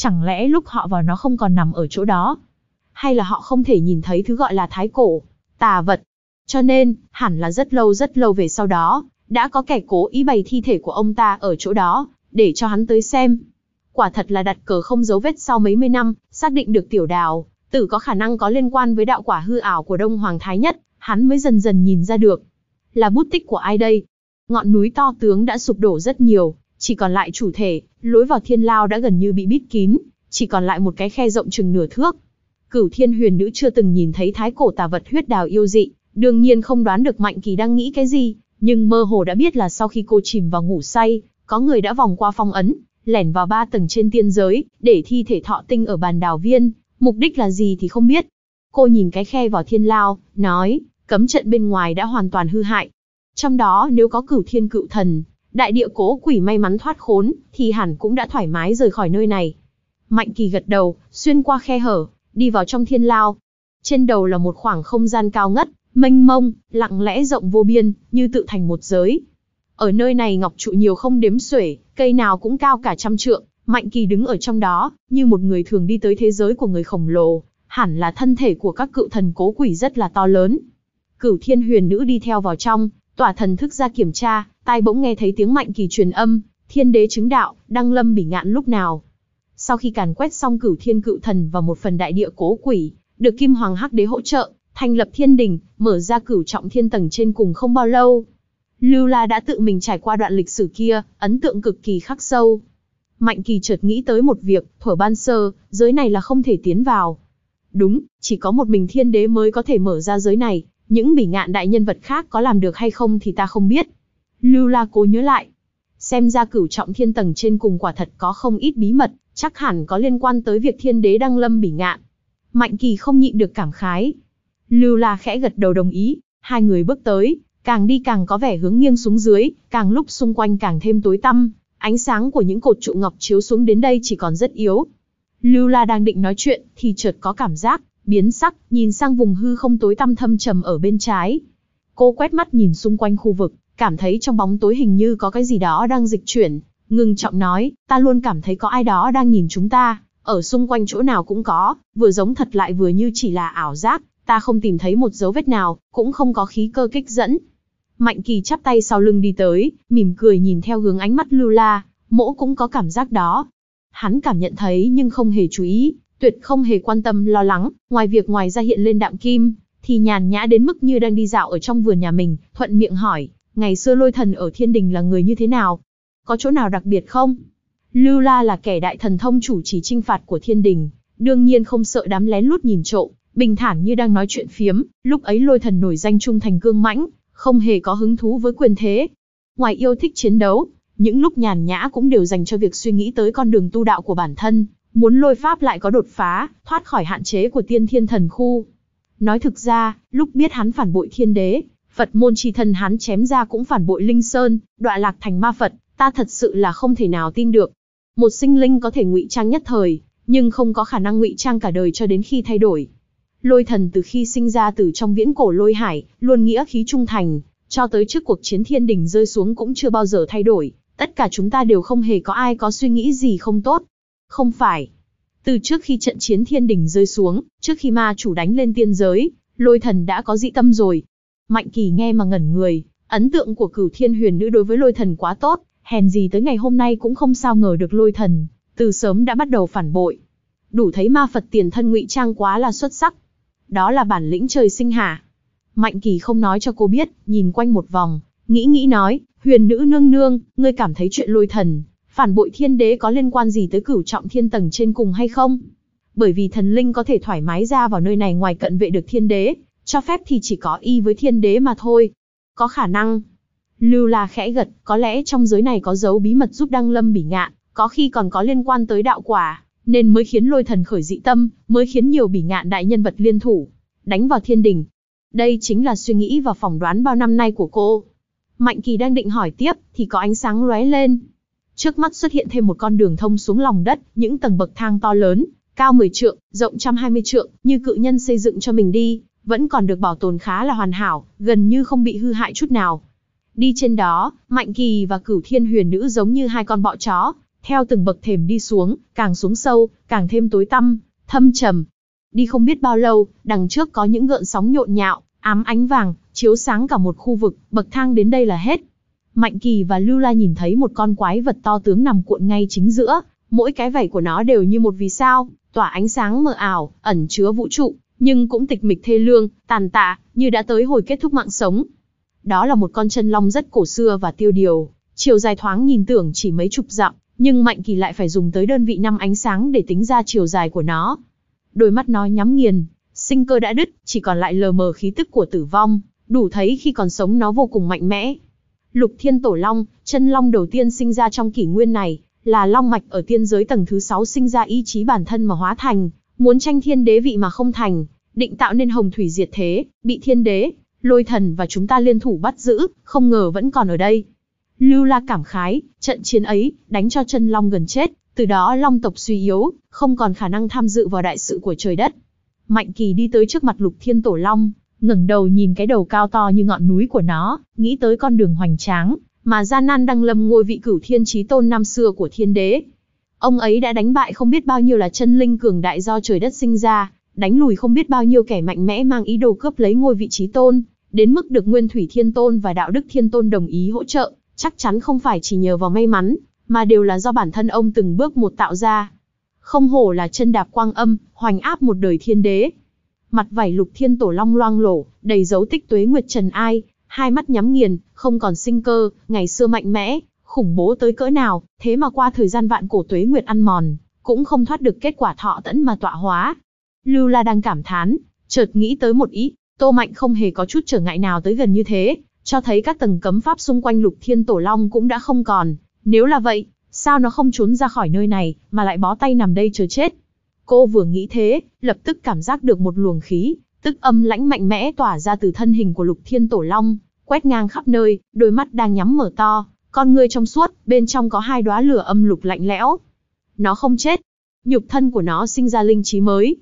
Chẳng lẽ lúc họ vào nó không còn nằm ở chỗ đó? Hay là họ không thể nhìn thấy thứ gọi là thái cổ, tà vật? Cho nên, hẳn là rất lâu rất lâu về sau đó, đã có kẻ cố ý bày thi thể của ông ta ở chỗ đó, để cho hắn tới xem. Quả thật là đặt cờ không dấu vết sau mấy mươi năm, xác định được tiểu đào, tử có khả năng có liên quan với đạo quả hư ảo của Đông Hoàng Thái Nhất, hắn mới dần dần nhìn ra được. Là bút tích của ai đây? Ngọn núi to tướng đã sụp đổ rất nhiều, chỉ còn lại chủ thể, lối vào thiên lao đã gần như bị bít kín, chỉ còn lại một cái khe rộng chừng nửa thước. Cửu thiên huyền nữ chưa từng nhìn thấy thái cổ tà vật huyết đào yêu dị, đương nhiên không đoán được Mạnh Kỳ đang nghĩ cái gì, nhưng mơ hồ đã biết là sau khi cô chìm vào ngủ say, có người đã vòng qua phong ấn, lẻn vào ba tầng trên tiên giới, để thi thể thọ tinh ở bàn đào viên, mục đích là gì thì không biết. Cô nhìn cái khe vào thiên lao, nói, cấm trận bên ngoài đã hoàn toàn hư hại. Trong đó nếu có cửu thiên cựu thần, đại địa cố quỷ may mắn thoát khốn, thì hẳn cũng đã thoải mái rời khỏi nơi này. Mạnh kỳ gật đầu, xuyên qua khe hở, đi vào trong thiên lao. Trên đầu là một khoảng không gian cao ngất, mênh mông, lặng lẽ rộng vô biên, như tự thành một giới. Ở nơi này ngọc trụ nhiều không đếm xuể, cây nào cũng cao cả trăm trượng, Mạnh Kỳ đứng ở trong đó, như một người thường đi tới thế giới của người khổng lồ, hẳn là thân thể của các cựu thần cố quỷ rất là to lớn. Cửu Thiên Huyền Nữ đi theo vào trong, Tỏa thần thức ra kiểm tra, tai bỗng nghe thấy tiếng mạnh kỳ truyền âm, thiên đế chứng đạo, đăng lâm bỉ ngạn lúc nào. Sau khi càn quét xong cửu thiên cựu thần và một phần đại địa cố quỷ, được kim hoàng hắc đế hỗ trợ, thành lập thiên đình, mở ra cửu trọng thiên tầng trên cùng không bao lâu. Lưu La đã tự mình trải qua đoạn lịch sử kia, ấn tượng cực kỳ khắc sâu. Mạnh kỳ chợt nghĩ tới một việc, Thổ ban sơ, giới này là không thể tiến vào. Đúng, chỉ có một mình thiên đế mới có thể mở ra giới này, những bỉ ngạn đại nhân vật khác có làm được hay không thì ta không biết. Lưu La cố nhớ lại. Xem ra cửu trọng thiên tầng trên cùng quả thật có không ít bí mật, chắc hẳn có liên quan tới việc thiên đế đăng lâm bỉ ngạn. Mạnh kỳ không nhịn được cảm khái. Lưu La khẽ gật đầu đồng ý, hai người bước tới, càng đi càng có vẻ hướng nghiêng xuống dưới, càng lúc xung quanh càng thêm tối tăm, ánh sáng của những cột trụ ngọc chiếu xuống đến đây chỉ còn rất yếu. Lưu La đang định nói chuyện thì chợt có cảm giác, biến sắc, nhìn sang vùng hư không tối tăm thâm trầm ở bên trái. Cô quét mắt nhìn xung quanh khu vực, cảm thấy trong bóng tối hình như có cái gì đó đang dịch chuyển, ngừng trọng nói, ta luôn cảm thấy có ai đó đang nhìn chúng ta, ở xung quanh chỗ nào cũng có, vừa giống thật lại vừa như chỉ là ảo giác, ta không tìm thấy một dấu vết nào, cũng không có khí cơ kích dẫn. Mạnh kỳ chắp tay sau lưng đi tới, mỉm cười nhìn theo hướng ánh mắt lưu la, mỗ cũng có cảm giác đó. Hắn cảm nhận thấy nhưng không hề chú ý, tuyệt không hề quan tâm lo lắng, ngoài việc ngoài ra hiện lên đạm kim, thì nhàn nhã đến mức như đang đi dạo ở trong vườn nhà mình, thuận miệng hỏi, ngày xưa lôi thần ở thiên đình là người như thế nào? Có chỗ nào đặc biệt không? Lưu La là kẻ đại thần thông chủ trì trinh phạt của thiên đình, đương nhiên không sợ đám lén lút nhìn trộm, bình thản như đang nói chuyện phiếm, lúc ấy lôi thần nổi danh trung thành cương mãnh, không hề có hứng thú với quyền thế. Ngoài yêu thích chiến đấu, những lúc nhàn nhã cũng đều dành cho việc suy nghĩ tới con đường tu đạo của bản thân, muốn lôi pháp lại có đột phá, thoát khỏi hạn chế của tiên thiên thần khu. Nói thực ra, lúc biết hắn phản bội thiên đế, Phật môn chi thần hắn chém ra cũng phản bội Linh Sơn, đọa lạc thành ma Phật, ta thật sự là không thể nào tin được. Một sinh linh có thể ngụy trang nhất thời, nhưng không có khả năng ngụy trang cả đời cho đến khi thay đổi. Lôi thần từ khi sinh ra từ trong viễn cổ lôi hải, luôn nghĩa khí trung thành, cho tới trước cuộc chiến thiên đình rơi xuống cũng chưa bao giờ thay đổi. Tất cả chúng ta đều không hề có ai có suy nghĩ gì không tốt, không phải. Từ trước khi trận chiến thiên đỉnh rơi xuống, trước khi ma chủ đánh lên tiên giới, lôi thần đã có dị tâm rồi. Mạnh kỳ nghe mà ngẩn người, ấn tượng của cửu thiên huyền nữ đối với lôi thần quá tốt, hèn gì tới ngày hôm nay cũng không sao ngờ được lôi thần, từ sớm đã bắt đầu phản bội. Đủ thấy ma Phật tiền thân ngụy trang quá là xuất sắc. Đó là bản lĩnh trời sinh hạ. Mạnh kỳ không nói cho cô biết, nhìn quanh một vòng, nghĩ nghĩ nói, huyền nữ nương nương, ngươi cảm thấy chuyện lôi thần, phản bội thiên đế có liên quan gì tới cửu trọng thiên tầng trên cùng hay không? Bởi vì thần linh có thể thoải mái ra vào nơi này ngoài cận vệ được thiên đế, cho phép thì chỉ có y với thiên đế mà thôi. Có khả năng. Lưu là khẽ gật, có lẽ trong giới này có dấu bí mật giúp Đăng Lâm bỉ ngạn, có khi còn có liên quan tới đạo quả, nên mới khiến lôi thần khởi dị tâm, mới khiến nhiều bỉ ngạn đại nhân vật liên thủ, đánh vào thiên đình. Đây chính là suy nghĩ và phỏng đoán bao năm nay của cô. Mạnh Kỳ đang định hỏi tiếp, thì có ánh sáng lóe lên. Trước mắt xuất hiện thêm một con đường thông xuống lòng đất, những tầng bậc thang to lớn, cao 10 trượng, rộng 120 trượng, như cự nhân xây dựng cho mình đi, vẫn còn được bảo tồn khá là hoàn hảo, gần như không bị hư hại chút nào. Đi trên đó, Mạnh Kỳ và Cửu Thiên Huyền Nữ giống như hai con bọ chó, theo từng bậc thềm đi xuống, càng xuống sâu, càng thêm tối tăm, thâm trầm. Đi không biết bao lâu, đằng trước có những gợn sóng nhộn nhạo, ám ánh vàng, chiếu sáng cả một khu vực, bậc thang đến đây là hết. Mạnh Kỳ và Lưu La nhìn thấy một con quái vật to tướng nằm cuộn ngay chính giữa, mỗi cái vảy của nó đều như một vì sao, tỏa ánh sáng mờ ảo, ẩn chứa vũ trụ, nhưng cũng tịch mịch thê lương, tàn tạ, như đã tới hồi kết thúc mạng sống. Đó là một con chân long rất cổ xưa và tiêu điều, chiều dài thoáng nhìn tưởng chỉ mấy chục dặm, nhưng Mạnh Kỳ lại phải dùng tới đơn vị năm ánh sáng để tính ra chiều dài của nó. Đôi mắt nó nhắm nghiền, sinh cơ đã đứt, chỉ còn lại lờ mờ khí tức của tử vong, đủ thấy khi còn sống nó vô cùng mạnh mẽ, Lục Thiên Tổ Long, chân long đầu tiên sinh ra trong kỷ nguyên này, là long mạch ở tiên giới tầng thứ 6 sinh ra ý chí bản thân mà hóa thành, muốn tranh thiên đế vị mà không thành, định tạo nên hồng thủy diệt thế, bị thiên đế, lôi thần và chúng ta liên thủ bắt giữ, không ngờ vẫn còn ở đây. Lưu La cảm khái, trận chiến ấy, đánh cho chân long gần chết, từ đó long tộc suy yếu, không còn khả năng tham dự vào đại sự của trời đất. Mạnh Kỳ đi tới trước mặt Lục Thiên Tổ Long, ngẩng đầu nhìn cái đầu cao to như ngọn núi của nó, nghĩ tới con đường hoành tráng, mà Gia nan đang lâm ngôi vị cửu thiên trí tôn năm xưa của thiên đế. Ông ấy đã đánh bại không biết bao nhiêu là chân linh cường đại do trời đất sinh ra, đánh lùi không biết bao nhiêu kẻ mạnh mẽ mang ý đồ cướp lấy ngôi vị trí tôn, đến mức được Nguyên Thủy Thiên Tôn và Đạo Đức Thiên Tôn đồng ý hỗ trợ, chắc chắn không phải chỉ nhờ vào may mắn, mà đều là do bản thân ông từng bước một tạo ra. Không hổ là chân đạp quang âm, hoành áp một đời thiên đế, mặt vảy lục thiên tổ long loang lổ, đầy dấu tích tuế nguyệt trần ai, hai mắt nhắm nghiền, không còn sinh cơ, ngày xưa mạnh mẽ, khủng bố tới cỡ nào, thế mà qua thời gian vạn cổ tuế nguyệt ăn mòn, cũng không thoát được kết quả thọ tẫn mà tọa hóa. Lưu La đang cảm thán, chợt nghĩ tới một ý, Tô Mạnh không hề có chút trở ngại nào tới gần như thế, cho thấy các tầng cấm pháp xung quanh lục thiên tổ long cũng đã không còn, nếu là vậy, sao nó không trốn ra khỏi nơi này, mà lại bó tay nằm đây chờ chết. Cô vừa nghĩ thế, lập tức cảm giác được một luồng khí, tức âm lãnh mạnh mẽ tỏa ra từ thân hình của lục thiên tổ long, quét ngang khắp nơi, đôi mắt đang nhắm mở to, con ngươi trong suốt, bên trong có hai đóa lửa âm lục lạnh lẽo. Nó không chết, nhục thân của nó sinh ra linh trí mới.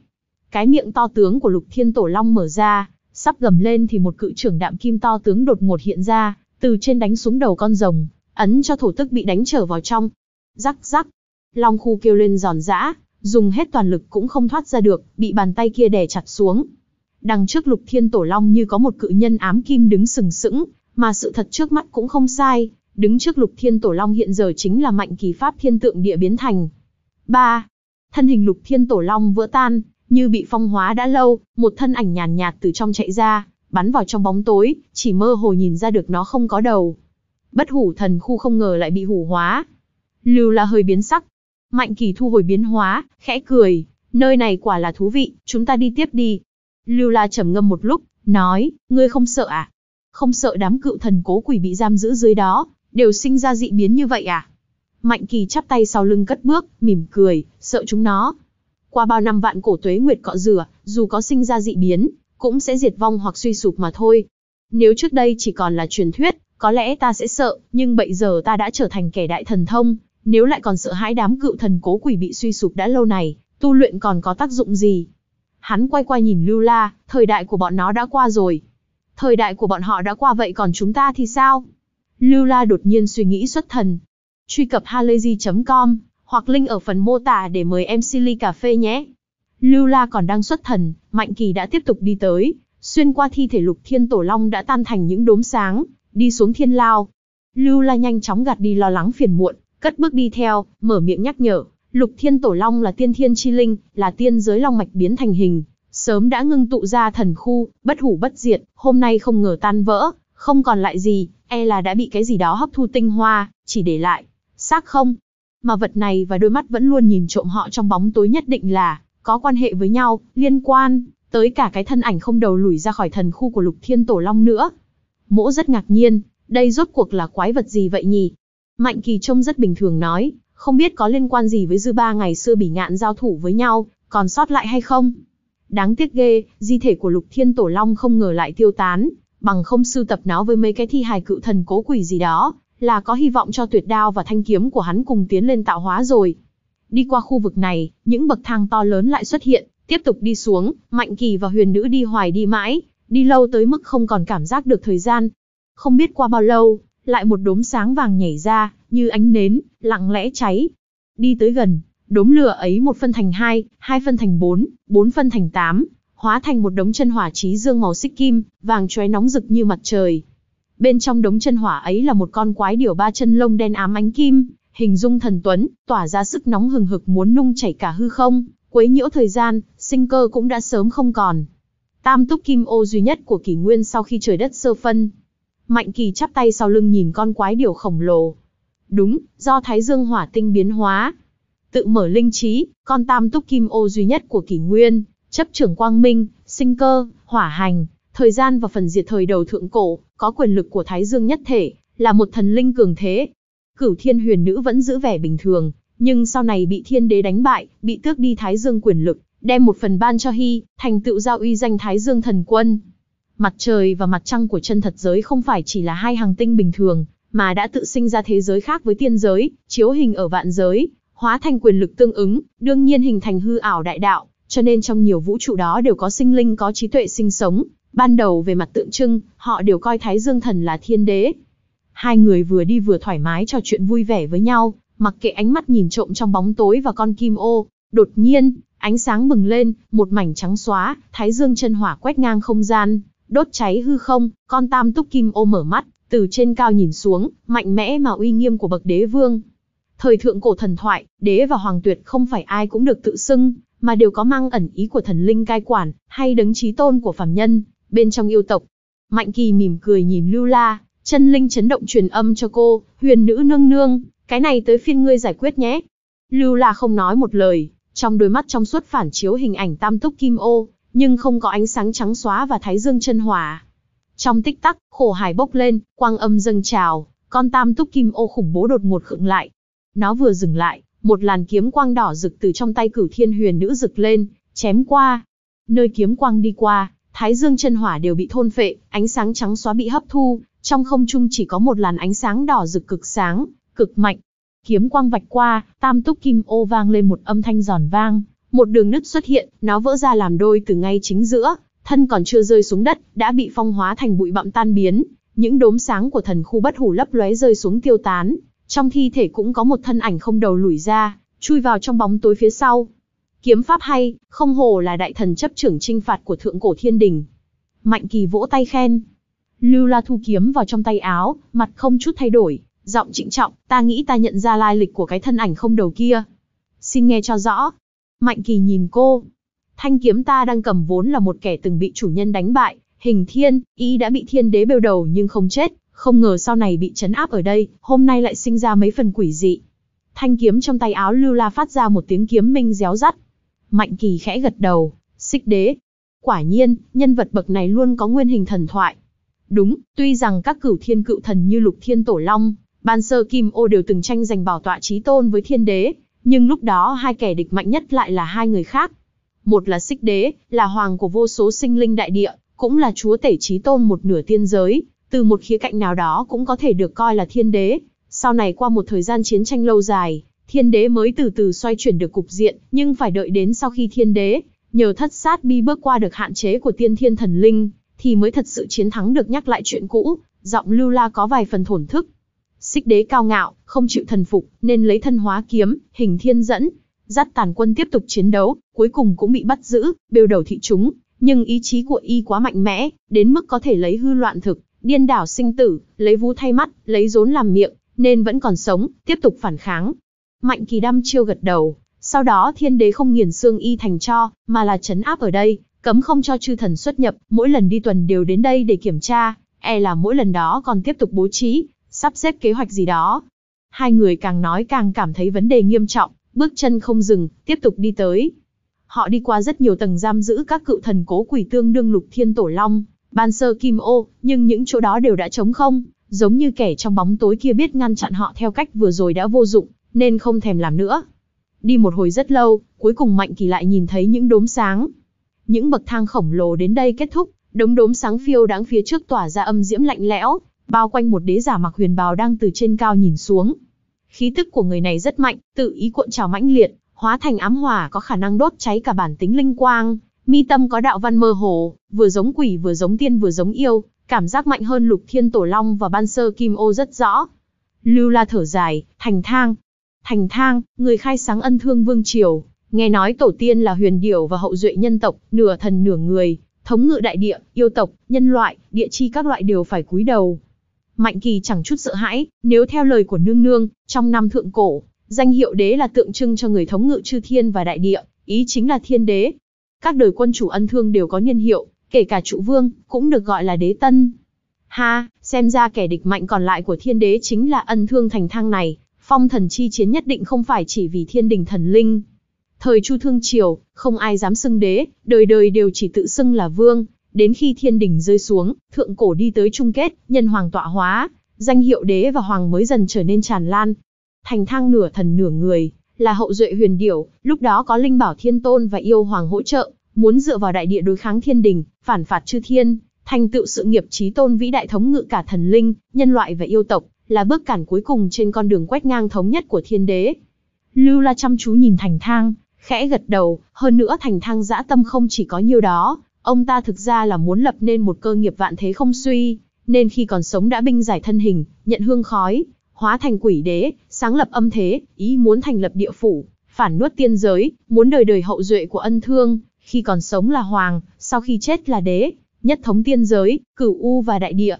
Cái miệng to tướng của lục thiên tổ long mở ra, sắp gầm lên thì một cự trưởng đạm kim to tướng đột ngột hiện ra, từ trên đánh xuống đầu con rồng, ấn cho thổ tức bị đánh trở vào trong. Rắc rắc, long khu kêu lên giòn giã, dùng hết toàn lực cũng không thoát ra được, bị bàn tay kia đè chặt xuống. Đằng trước lục thiên tổ long như có một cự nhân ám kim đứng sừng sững, mà sự thật trước mắt cũng không sai, đứng trước lục thiên tổ long hiện giờ chính là mạnh kỳ pháp thiên tượng địa biến thành. 3. Thân hình lục thiên tổ long vỡ tan, như bị phong hóa đã lâu, một thân ảnh nhàn nhạt, nhạt từ trong chạy ra, bắn vào trong bóng tối, chỉ mơ hồ nhìn ra được nó không có đầu. Bất hủ thần khu không ngờ lại bị hủ hóa. Lưu là hơi biến sắc, Mạnh kỳ thu hồi biến hóa, khẽ cười, nơi này quả là thú vị, chúng ta đi tiếp đi. Lưu La trầm ngâm một lúc, nói, ngươi không sợ à? Không sợ đám cựu thần cố quỷ bị giam giữ dưới đó, đều sinh ra dị biến như vậy à? Mạnh kỳ chắp tay sau lưng cất bước, mỉm cười, sợ chúng nó. Qua bao năm vạn cổ tuế nguyệt cọ rửa, dù có sinh ra dị biến, cũng sẽ diệt vong hoặc suy sụp mà thôi. Nếu trước đây chỉ còn là truyền thuyết, có lẽ ta sẽ sợ, nhưng bây giờ ta đã trở thành kẻ đại thần thông, nếu lại còn sợ hãi đám cựu thần cố quỷ bị suy sụp đã lâu này, tu luyện còn có tác dụng gì? Hắn quay qua nhìn Lưu La, thời đại của bọn nó đã qua rồi. Thời đại của bọn họ đã qua vậy còn chúng ta thì sao? Lưu La đột nhiên suy nghĩ xuất thần. Truy cập halayzi.com hoặc link ở phần mô tả để mời em Silly Cà Phê nhé. Lưu La còn đang xuất thần, Mạnh Kỳ đã tiếp tục đi tới, xuyên qua thi thể lục thiên tổ long đã tan thành những đốm sáng, đi xuống thiên lao. Lưu La nhanh chóng gạt đi lo lắng phiền muộn, cất bước đi theo, mở miệng nhắc nhở, lục thiên tổ long là tiên thiên chi linh, là tiên giới long mạch biến thành hình, sớm đã ngưng tụ ra thần khu, bất hủ bất diệt, hôm nay không ngờ tan vỡ, không còn lại gì, e là đã bị cái gì đó hấp thu tinh hoa, chỉ để lại, xác không. Mà vật này và đôi mắt vẫn luôn nhìn trộm họ trong bóng tối nhất định là, có quan hệ với nhau, liên quan, tới cả cái thân ảnh không đầu lùi ra khỏi thần khu của lục thiên tổ long nữa. Mỗ rất ngạc nhiên, đây rốt cuộc là quái vật gì vậy nhỉ? Mạnh Kỳ trông rất bình thường nói, không biết có liên quan gì với dư ba ngày xưa bỉ ngạn giao thủ với nhau, còn sót lại hay không? Đáng tiếc ghê, di thể của Lục Thiên Tổ Long không ngờ lại tiêu tán, bằng không sưu tập nó với mấy cái thi hài cựu thần cố quỷ gì đó, là có hy vọng cho tuyệt đao và thanh kiếm của hắn cùng tiến lên tạo hóa rồi. Đi qua khu vực này, những bậc thang to lớn lại xuất hiện, tiếp tục đi xuống, Mạnh Kỳ và Huyền Nữ đi hoài đi mãi, đi lâu tới mức không còn cảm giác được thời gian. Không biết qua bao lâu, lại một đốm sáng vàng nhảy ra, như ánh nến, lặng lẽ cháy. Đi tới gần, đốm lửa ấy một phân thành hai, hai phân thành bốn, bốn phân thành tám, hóa thành một đống chân hỏa trí dương màu xích kim, vàng chóe nóng rực như mặt trời. Bên trong đống chân hỏa ấy là một con quái điểu ba chân lông đen ám ánh kim, hình dung thần tuấn, tỏa ra sức nóng hừng hực muốn nung chảy cả hư không, quấy nhiễu thời gian, sinh cơ cũng đã sớm không còn. Tam túc kim ô duy nhất của kỷ nguyên sau khi trời đất sơ phân, Mạnh Kỳ chắp tay sau lưng nhìn con quái điểu khổng lồ. Đúng, do Thái Dương Hỏa Tinh biến hóa. Tự mở linh trí, con tam túc kim ô duy nhất của kỷ nguyên, chấp trưởng quang minh, sinh cơ, hỏa hành, thời gian và phần diệt thời đầu thượng cổ, có quyền lực của Thái Dương nhất thể, là một thần linh cường thế. Cửu thiên huyền nữ vẫn giữ vẻ bình thường, nhưng sau này bị thiên đế đánh bại, bị tước đi Thái Dương quyền lực, đem một phần ban cho Hy, thành tựu giao uy danh Thái Dương thần quân. Mặt trời và mặt trăng của chân thật giới không phải chỉ là hai hàng tinh bình thường, mà đã tự sinh ra thế giới khác với tiên giới, chiếu hình ở vạn giới, hóa thành quyền lực tương ứng, đương nhiên hình thành hư ảo đại đạo, cho nên trong nhiều vũ trụ đó đều có sinh linh có trí tuệ sinh sống, ban đầu về mặt tượng trưng, họ đều coi Thái Dương Thần là thiên đế. Hai người vừa đi vừa thoải mái trò chuyện vui vẻ với nhau, mặc kệ ánh mắt nhìn trộm trong bóng tối và con kim ô, đột nhiên, ánh sáng bừng lên, một mảnh trắng xóa, Thái Dương chân hỏa quét ngang không gian, đốt cháy hư không, con tam túc kim ô mở mắt, từ trên cao nhìn xuống, mạnh mẽ mà uy nghiêm của bậc đế vương. Thời thượng cổ thần thoại, đế và hoàng tuyệt không phải ai cũng được tự xưng, mà đều có mang ẩn ý của thần linh cai quản, hay đấng trí tôn của phàm nhân, bên trong yêu tộc. Mạnh kỳ mỉm cười nhìn Lưu La, chân linh chấn động truyền âm cho cô, huyền nữ nương nương, cái này tới phiên ngươi giải quyết nhé. Lưu La không nói một lời, trong đôi mắt trong suốt phản chiếu hình ảnh tam túc kim ô, nhưng không có ánh sáng trắng xóa và thái dương chân hỏa. Trong tích tắc, khổ hải bốc lên, quang âm dâng trào, con tam túc kim ô khủng bố đột ngột khựng lại. Nó vừa dừng lại, một làn kiếm quang đỏ rực từ trong tay cửu thiên huyền nữ rực lên, chém qua. Nơi kiếm quang đi qua, thái dương chân hỏa đều bị thôn phệ, ánh sáng trắng xóa bị hấp thu, trong không trung chỉ có một làn ánh sáng đỏ rực cực sáng, cực mạnh. Kiếm quang vạch qua, tam túc kim ô vang lên một âm thanh giòn vang, một đường nứt xuất hiện, nó vỡ ra làm đôi từ ngay chính giữa, thân còn chưa rơi xuống đất, đã bị phong hóa thành bụi bặm tan biến. Những đốm sáng của thần khu bất hủ lấp lóe rơi xuống tiêu tán, trong thi thể cũng có một thân ảnh không đầu lủi ra, chui vào trong bóng tối phía sau. Kiếm pháp hay, không hồ là đại thần chấp trưởng trinh phạt của thượng cổ thiên đình. Mạnh kỳ vỗ tay khen. Lưu La thu kiếm vào trong tay áo, mặt không chút thay đổi, giọng trịnh trọng, ta nghĩ ta nhận ra lai lịch của cái thân ảnh không đầu kia. Xin nghe cho rõ, Mạnh Kỳ nhìn cô. Thanh kiếm ta đang cầm vốn là một kẻ từng bị chủ nhân đánh bại, hình thiên, y đã bị thiên đế bêu đầu nhưng không chết, không ngờ sau này bị chấn áp ở đây, hôm nay lại sinh ra mấy phần quỷ dị. Thanh kiếm trong tay áo lưu la phát ra một tiếng kiếm minh réo rắt. Mạnh Kỳ khẽ gật đầu, xích đế. Quả nhiên, nhân vật bậc này luôn có nguyên hình thần thoại. Đúng, tuy rằng các cửu thiên cựu thần như lục thiên tổ long, ban sơ kim ô đều từng tranh giành bảo tọa trí tôn với thiên đế, nhưng lúc đó hai kẻ địch mạnh nhất lại là hai người khác. Một là Xích Đế, là hoàng của vô số sinh linh đại địa, cũng là chúa tể trí tôn một nửa tiên giới, từ một khía cạnh nào đó cũng có thể được coi là thiên đế. Sau này qua một thời gian chiến tranh lâu dài, thiên đế mới từ từ xoay chuyển được cục diện, nhưng phải đợi đến sau khi thiên đế, nhờ thất sát bi bước qua được hạn chế của tiên thiên thần linh, thì mới thật sự chiến thắng được nhắc lại chuyện cũ, giọng lưu la có vài phần thổn thức, Xích đế cao ngạo, không chịu thần phục, nên lấy thân hóa kiếm, hình thiên dẫn, dắt tàn quân tiếp tục chiến đấu, cuối cùng cũng bị bắt giữ, bêu đầu thị chúng. Nhưng ý chí của y quá mạnh mẽ, đến mức có thể lấy hư loạn thực, điên đảo sinh tử, lấy vú thay mắt, lấy rốn làm miệng, nên vẫn còn sống, tiếp tục phản kháng. Mạnh kỳ đăm chiêu gật đầu, sau đó thiên đế không nghiền xương y thành cho, mà là chấn áp ở đây, cấm không cho chư thần xuất nhập, mỗi lần đi tuần đều đến đây để kiểm tra, e là mỗi lần đó còn tiếp tục bố trí, sắp xếp kế hoạch gì đó. Hai người càng nói càng cảm thấy vấn đề nghiêm trọng, bước chân không dừng, tiếp tục đi tới. Họ đi qua rất nhiều tầng giam giữ các cựu thần cố quỷ tương đương lục thiên tổ long, ban sơ kim ô, nhưng những chỗ đó đều đã trống không, giống như kẻ trong bóng tối kia biết ngăn chặn họ theo cách vừa rồi đã vô dụng, nên không thèm làm nữa. Đi một hồi rất lâu, cuối cùng Mạnh Kỳ lại nhìn thấy những đốm sáng. Những bậc thang khổng lồ đến đây kết thúc, đống đốm sáng phiêu đáng phía trước tỏa ra âm diễm lạnh lẽo, bao quanh một đế giả mặc huyền bào đang từ trên cao nhìn xuống. Khí tức của người này rất mạnh, tự ý cuộn trào mãnh liệt, hóa thành ám hỏa có khả năng đốt cháy cả bản tính linh quang, mi tâm có đạo văn mơ hồ, vừa giống quỷ vừa giống tiên vừa giống yêu, cảm giác mạnh hơn Lục Thiên Tổ Long và Ban Sơ Kim Ô rất rõ. Lưu La thở dài, thành thang. Thành thang, người khai sáng ân thương vương triều, nghe nói tổ tiên là huyền điểu và hậu duệ nhân tộc, nửa thần nửa người, thống ngự đại địa, yêu tộc, nhân loại, địa chi các loại đều phải cúi đầu, Mạnh Kỳ chẳng chút sợ hãi, nếu theo lời của nương nương, trong năm thượng cổ, danh hiệu đế là tượng trưng cho người thống ngự chư thiên và đại địa, ý chính là thiên đế. Các đời quân chủ ân thương đều có nhân hiệu, kể cả trụ vương, cũng được gọi là đế tân. Ha, xem ra kẻ địch mạnh còn lại của thiên đế chính là ân thương thành thang này, phong thần chi chiến nhất định không phải chỉ vì thiên đình thần linh. Thời Chu Thương Triều, không ai dám xưng đế, đời đời đều chỉ tự xưng là vương, Đến khi thiên đình rơi xuống, thượng cổ đi tới chung kết, nhân hoàng tọa hóa, danh hiệu đế và hoàng mới dần trở nên tràn lan. Thành thang nửa thần nửa người, là hậu duệ huyền điểu, lúc đó có linh bảo thiên tôn và yêu hoàng hỗ trợ, muốn dựa vào đại địa đối kháng thiên đình, phản phạt chư thiên, thành tựu sự nghiệp trí tôn vĩ đại thống ngự cả thần linh, nhân loại và yêu tộc, là bước cản cuối cùng trên con đường quét ngang thống nhất của thiên đế. Lưu La chăm chú nhìn thành thang, khẽ gật đầu, hơn nữa thành thang dã tâm không chỉ có nhiêu đó, Ông ta thực ra là muốn lập nên một cơ nghiệp vạn thế không suy, nên khi còn sống đã binh giải thân hình, nhận hương khói, hóa thành quỷ đế, sáng lập âm thế, ý muốn thành lập địa phủ, phản nuốt tiên giới, muốn đời đời hậu duệ của ân thương, khi còn sống là hoàng, sau khi chết là đế, nhất thống tiên giới, cửu u và đại địa.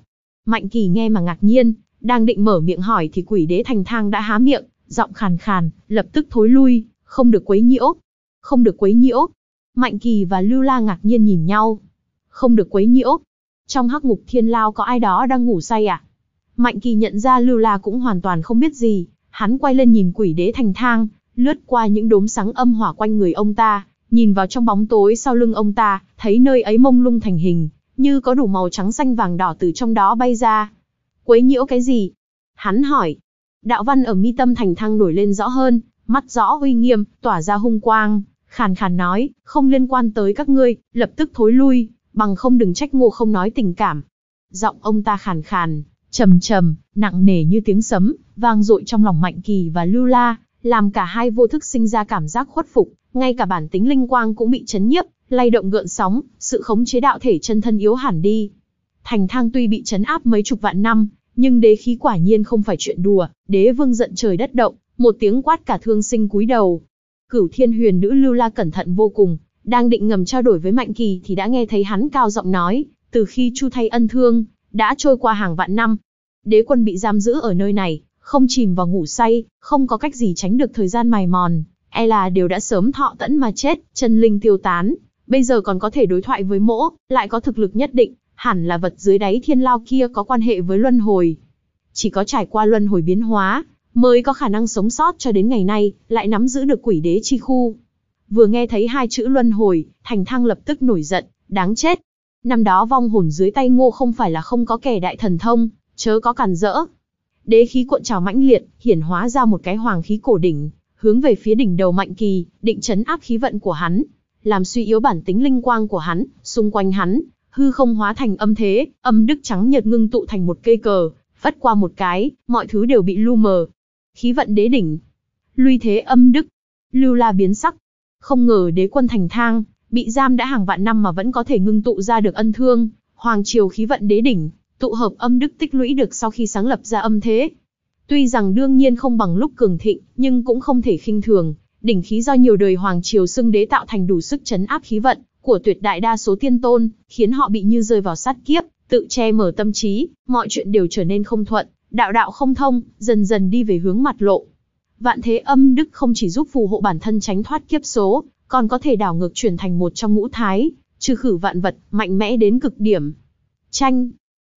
Mạnh kỳ nghe mà ngạc nhiên, đang định mở miệng hỏi thì quỷ đế thành thang đã há miệng, giọng khàn khàn, lập tức thối lui, không được quấy nhiễu. Không được quấy nhiễu, Mạnh Kỳ và Lưu La ngạc nhiên nhìn nhau. Không được quấy nhiễu. Trong hắc ngục thiên lao có ai đó đang ngủ say à? Mạnh Kỳ nhận ra Lưu La cũng hoàn toàn không biết gì. Hắn quay lên nhìn quỷ đế thành thang, lướt qua những đốm sáng âm hỏa quanh người ông ta, nhìn vào trong bóng tối sau lưng ông ta, thấy nơi ấy mông lung thành hình, như có đủ màu trắng xanh vàng đỏ từ trong đó bay ra. Quấy nhiễu cái gì? Hắn hỏi. Đạo văn ở mi tâm thành thang nổi lên rõ hơn, mắt rõ uy nghiêm, tỏa ra hung quang, khàn khàn nói, không liên quan tới các ngươi, lập tức thối lui, bằng không đừng trách ngô không nói tình cảm. Giọng ông ta khàn khàn, trầm trầm, nặng nề như tiếng sấm, vang dội trong lòng Mạnh Kỳ và Lưu La, làm cả hai vô thức sinh ra cảm giác khuất phục, ngay cả bản tính linh quang cũng bị chấn nhiếp, lay động gợn sóng, sự khống chế đạo thể chân thân yếu hẳn đi. Thành thang tuy bị chấn áp mấy chục vạn năm, nhưng đế khí quả nhiên không phải chuyện đùa, đế vương giận trời đất động, một tiếng quát cả thương sinh cúi đầu, Cửu Thiên Huyền Nữ Lưu La cẩn thận vô cùng, đang định ngầm trao đổi với Mạnh Kỳ thì đã nghe thấy hắn cao giọng nói, từ khi Chu Thay ân thương, đã trôi qua hàng vạn năm. Đế quân bị giam giữ ở nơi này, không chìm vào ngủ say, không có cách gì tránh được thời gian mài mòn, e là đều đã sớm thọ tẫn mà chết, chân linh tiêu tán, bây giờ còn có thể đối thoại với mỗ, lại có thực lực nhất định, hẳn là vật dưới đáy thiên lao kia có quan hệ với luân hồi. Chỉ có trải qua luân hồi biến hóa, mới có khả năng sống sót cho đến ngày nay, lại nắm giữ được quỷ đế chi khu. Vừa nghe thấy hai chữ luân hồi, Thành Thăng lập tức nổi giận, đáng chết. Năm đó vong hồn dưới tay ngô không phải là không có kẻ đại thần thông, chớ có cản rỡ. Đế khí cuộn trào mãnh liệt, hiển hóa ra một cái hoàng khí cổ đỉnh, hướng về phía đỉnh đầu mạnh kỳ, định chấn áp khí vận của hắn, làm suy yếu bản tính linh quang của hắn, xung quanh hắn, hư không hóa thành âm thế, âm đức trắng nhật ngưng tụ thành một cây cờ, vắt qua một cái, mọi thứ đều bị lu mờ, khí vận đế đỉnh, luy thế âm đức, lưu la biến sắc. Không ngờ đế quân thành thang, bị giam đã hàng vạn năm mà vẫn có thể ngưng tụ ra được ân thương, hoàng triều khí vận đế đỉnh, tụ hợp âm đức tích lũy được sau khi sáng lập ra âm thế. Tuy rằng đương nhiên không bằng lúc cường thịnh, nhưng cũng không thể khinh thường, đỉnh khí do nhiều đời hoàng triều xưng đế tạo thành đủ sức chấn áp khí vận của tuyệt đại đa số tiên tôn, khiến họ bị như rơi vào sát kiếp, tự che mở tâm trí, mọi chuyện đều trở nên không thuận đạo đạo không thông, dần dần đi về hướng mặt lộ. Vạn thế âm đức không chỉ giúp phù hộ bản thân tránh thoát kiếp số, còn có thể đảo ngược chuyển thành một trong ngũ thái, trừ khử vạn vật, mạnh mẽ đến cực điểm. Tranh,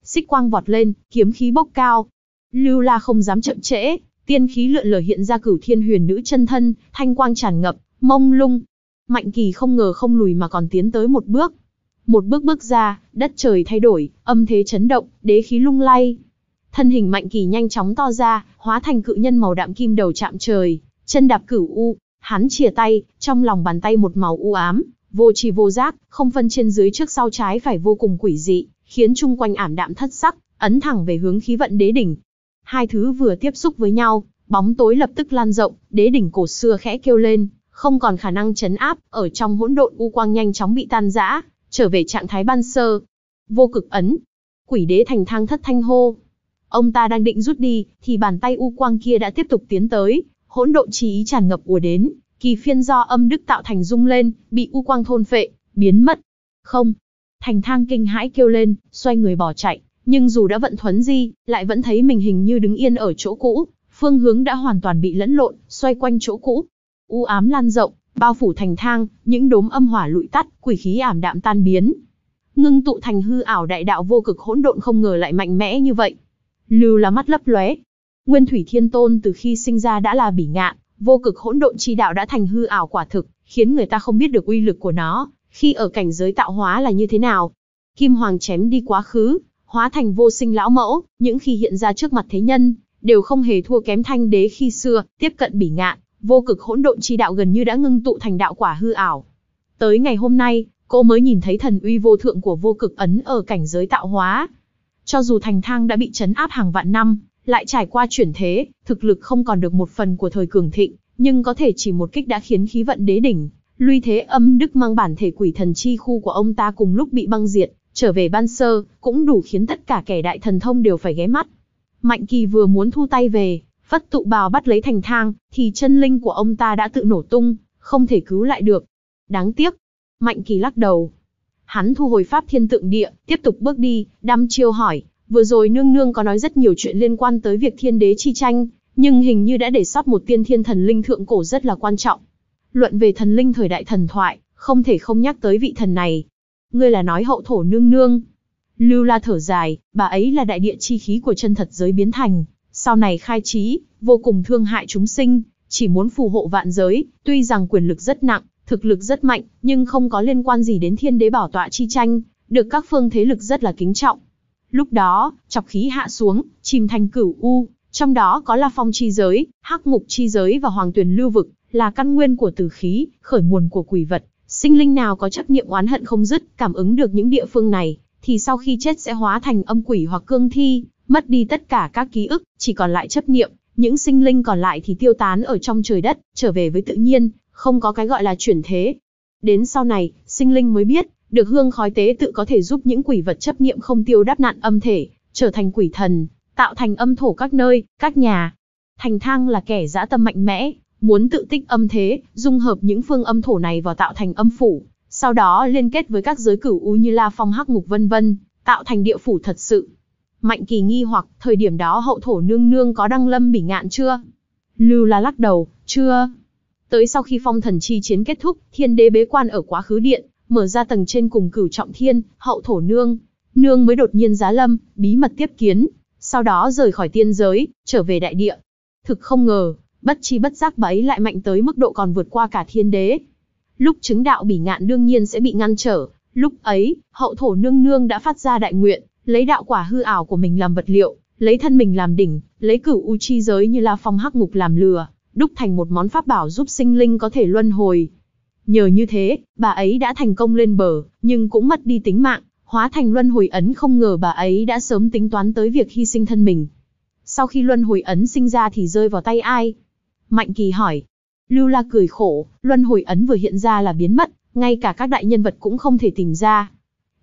xích quang vọt lên, kiếm khí bốc cao. Lưu La không dám chậm trễ, tiên khí lượn lờ hiện ra cửu thiên huyền nữ chân thân, thanh quang tràn ngập, mông lung. Mạnh kỳ không ngờ không lùi mà còn tiến tới một bước. Một bước bước ra, đất trời thay đổi, âm thế chấn động, đế khí lung lay, Thân hình Mạnh Kỳ nhanh chóng to ra, hóa thành cự nhân màu đạm kim đầu chạm trời, chân đạp cửu u, hắn chìa tay, trong lòng bàn tay một màu u ám, vô tri vô giác, không phân trên dưới trước sau trái phải vô cùng quỷ dị, khiến chung quanh ảm đạm thất sắc, ấn thẳng về hướng khí vận đế đỉnh. Hai thứ vừa tiếp xúc với nhau, bóng tối lập tức lan rộng, đế đỉnh cổ xưa khẽ kêu lên, không còn khả năng chấn áp, ở trong hỗn độn u quang nhanh chóng bị tan rã, trở về trạng thái ban sơ. Vô cực ấn, quỷ đế thành thang thất thanh hô, Ông ta đang định rút đi, thì bàn tay u quang kia đã tiếp tục tiến tới, hỗn độn chi ý tràn ngập ùa đến, kỳ phiên do âm đức tạo thành rung lên, bị u quang thôn phệ, biến mất. Không. Thành thang kinh hãi kêu lên, xoay người bỏ chạy, nhưng dù đã vận thuấn di, lại vẫn thấy mình hình như đứng yên ở chỗ cũ, phương hướng đã hoàn toàn bị lẫn lộn, xoay quanh chỗ cũ. U ám lan rộng, bao phủ thành thang, những đốm âm hỏa lụi tắt, quỷ khí ảm đạm tan biến. Ngưng tụ thành hư ảo đại đạo vô cực hỗn độn không ngờ lại mạnh mẽ như vậy. Lưu là mắt lấp lóe. Nguyên Thủy Thiên Tôn từ khi sinh ra đã là bỉ ngạn, vô cực hỗn độn chi đạo đã thành hư ảo quả thực, khiến người ta không biết được uy lực của nó, khi ở cảnh giới tạo hóa là như thế nào. Kim Hoàng chém đi quá khứ, hóa thành vô sinh lão mẫu, những khi hiện ra trước mặt thế nhân, đều không hề thua kém thanh đế khi xưa, tiếp cận bỉ ngạn, vô cực hỗn độn chi đạo gần như đã ngưng tụ thành đạo quả hư ảo. Tới ngày hôm nay, cô mới nhìn thấy thần uy vô thượng của vô cực ấn ở cảnh giới tạo hóa, cho dù thành thang đã bị chấn áp hàng vạn năm, lại trải qua chuyển thế, thực lực không còn được một phần của thời cường thịnh, nhưng có thể chỉ một kích đã khiến khí vận đế đỉnh, lui thế âm đức mang bản thể quỷ thần chi khu của ông ta cùng lúc bị băng diệt, trở về ban sơ, cũng đủ khiến tất cả kẻ đại thần thông đều phải ghé mắt. Mạnh kỳ vừa muốn thu tay về, phất tụ bào bắt lấy thành thang, thì chân linh của ông ta đã tự nổ tung, không thể cứu lại được. Đáng tiếc, Mạnh kỳ lắc đầu, Hắn thu hồi pháp thiên tượng địa, tiếp tục bước đi, đăm chiêu hỏi, vừa rồi nương nương có nói rất nhiều chuyện liên quan tới việc thiên đế chi tranh, nhưng hình như đã để sót một tiên thiên thần linh thượng cổ rất là quan trọng. Luận về thần linh thời đại thần thoại, không thể không nhắc tới vị thần này. Ngươi là nói hậu thổ nương nương. Lưu La thở dài, bà ấy là đại địa chi khí của chân thật giới biến thành, sau này khai trí, vô cùng thương hại chúng sinh, chỉ muốn phù hộ vạn giới, tuy rằng quyền lực rất nặng, thực lực rất mạnh, nhưng không có liên quan gì đến thiên đế bảo tọa chi tranh, được các phương thế lực rất là kính trọng. Lúc đó, chọc khí hạ xuống, chìm thành cửu u, trong đó có La Phong chi giới, Hắc mục chi giới và Hoàng Tuyền lưu vực, là căn nguyên của tử khí, khởi nguồn của quỷ vật. Sinh linh nào có trách nhiệm oán hận không dứt, cảm ứng được những địa phương này, thì sau khi chết sẽ hóa thành âm quỷ hoặc cương thi, mất đi tất cả các ký ức, chỉ còn lại chấp niệm, những sinh linh còn lại thì tiêu tán ở trong trời đất, trở về với tự nhiên, không có cái gọi là chuyển thế. Đến sau này, sinh linh mới biết, được hương khói tế tự có thể giúp những quỷ vật chấp niệm không tiêu đắp nạn âm thể, trở thành quỷ thần, tạo thành âm thổ các nơi, các nhà. Thành thang là kẻ dã tâm mạnh mẽ, muốn tự tích âm thế, dung hợp những phương âm thổ này vào tạo thành âm phủ, sau đó liên kết với các giới cửu u như La Phong Hắc Ngục vân vân, tạo thành địa phủ thật sự. Mạnh Kỳ nghi hoặc, thời điểm đó hậu thổ nương nương có đăng lâm bỉ ngạn chưa? Lưu là lắc đầu, chưa. Tới sau khi phong thần chi chiến kết thúc, thiên đế bế quan ở quá khứ điện, mở ra tầng trên cùng cửu trọng thiên, hậu thổ nương. Nương mới đột nhiên giá lâm, bí mật tiếp kiến, sau đó rời khỏi tiên giới, trở về đại địa. Thực không ngờ, bất chi bất giác bấy lại mạnh tới mức độ còn vượt qua cả thiên đế. Lúc chứng đạo bỉ ngạn đương nhiên sẽ bị ngăn trở, lúc ấy, hậu thổ nương nương đã phát ra đại nguyện, lấy đạo quả hư ảo của mình làm vật liệu, lấy thân mình làm đỉnh, lấy cửu u chi giới như la phong hắc ngục làm lừa, đúc thành một món pháp bảo giúp sinh linh có thể luân hồi. Nhờ như thế, bà ấy đã thành công lên bờ, nhưng cũng mất đi tính mạng, hóa thành luân hồi ấn không ngờ bà ấy đã sớm tính toán tới việc hy sinh thân mình. Sau khi luân hồi ấn sinh ra thì rơi vào tay ai? Mạnh Kỳ hỏi. Lưu La cười khổ, luân hồi ấn vừa hiện ra là biến mất, ngay cả các đại nhân vật cũng không thể tìm ra.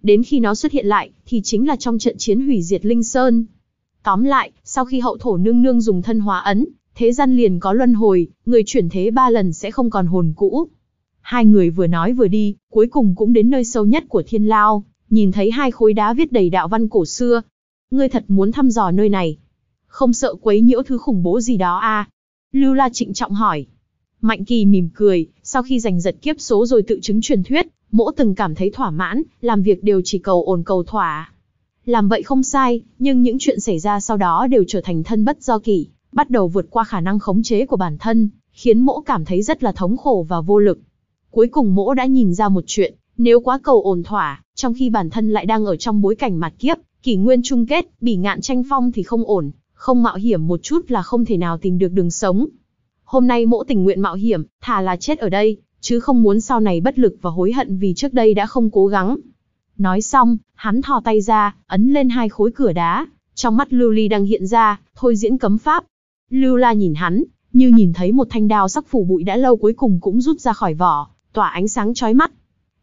Đến khi nó xuất hiện lại, thì chính là trong trận chiến hủy diệt Linh Sơn. Tóm lại, sau khi hậu thổ nương nương dùng thân hóa ấn, thế gian liền có luân hồi, người chuyển thế ba lần sẽ không còn hồn cũ. Hai người vừa nói vừa đi, cuối cùng cũng đến nơi sâu nhất của thiên lao, nhìn thấy hai khối đá viết đầy đạo văn cổ xưa. Ngươi thật muốn thăm dò nơi này. Không sợ quấy nhiễu thứ khủng bố gì đó à? Lưu La trịnh trọng hỏi. Mạnh Kỳ mỉm cười, sau khi giành giật kiếp số rồi tự chứng truyền thuyết, mỗ từng cảm thấy thỏa mãn, làm việc đều chỉ cầu ổn cầu thỏa. Làm vậy không sai, nhưng những chuyện xảy ra sau đó đều trở thành thân bất do kỷ bắt đầu vượt qua khả năng khống chế của bản thân, khiến mỗ cảm thấy rất là thống khổ và vô lực. Cuối cùng mỗ đã nhìn ra một chuyện, nếu quá cầu ổn thỏa, trong khi bản thân lại đang ở trong bối cảnh mặt kiếp, kỷ nguyên chung kết, bỉ ngạn tranh phong thì không ổn, không mạo hiểm một chút là không thể nào tìm được đường sống. Hôm nay mỗ tình nguyện mạo hiểm, thà là chết ở đây, chứ không muốn sau này bất lực và hối hận vì trước đây đã không cố gắng. Nói xong, hắn thò tay ra, ấn lên hai khối cửa đá, trong mắt Lưu Ly đang hiện ra, thôi diễn cấm pháp, Lưu La nhìn hắn, như nhìn thấy một thanh đao sắc phủ bụi đã lâu cuối cùng cũng rút ra khỏi vỏ, tỏa ánh sáng chói mắt.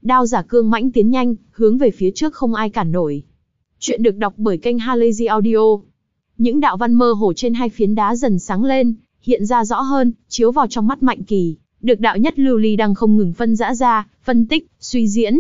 Đao giả cương mãnh tiến nhanh, hướng về phía trước không ai cản nổi. Chuyện được đọc bởi kênh Halazy Audio. Những đạo văn mơ hồ trên hai phiến đá dần sáng lên, hiện ra rõ hơn, chiếu vào trong mắt Mạnh Kỳ, được đạo nhất Lưu Ly đang không ngừng phân rã ra, phân tích, suy diễn.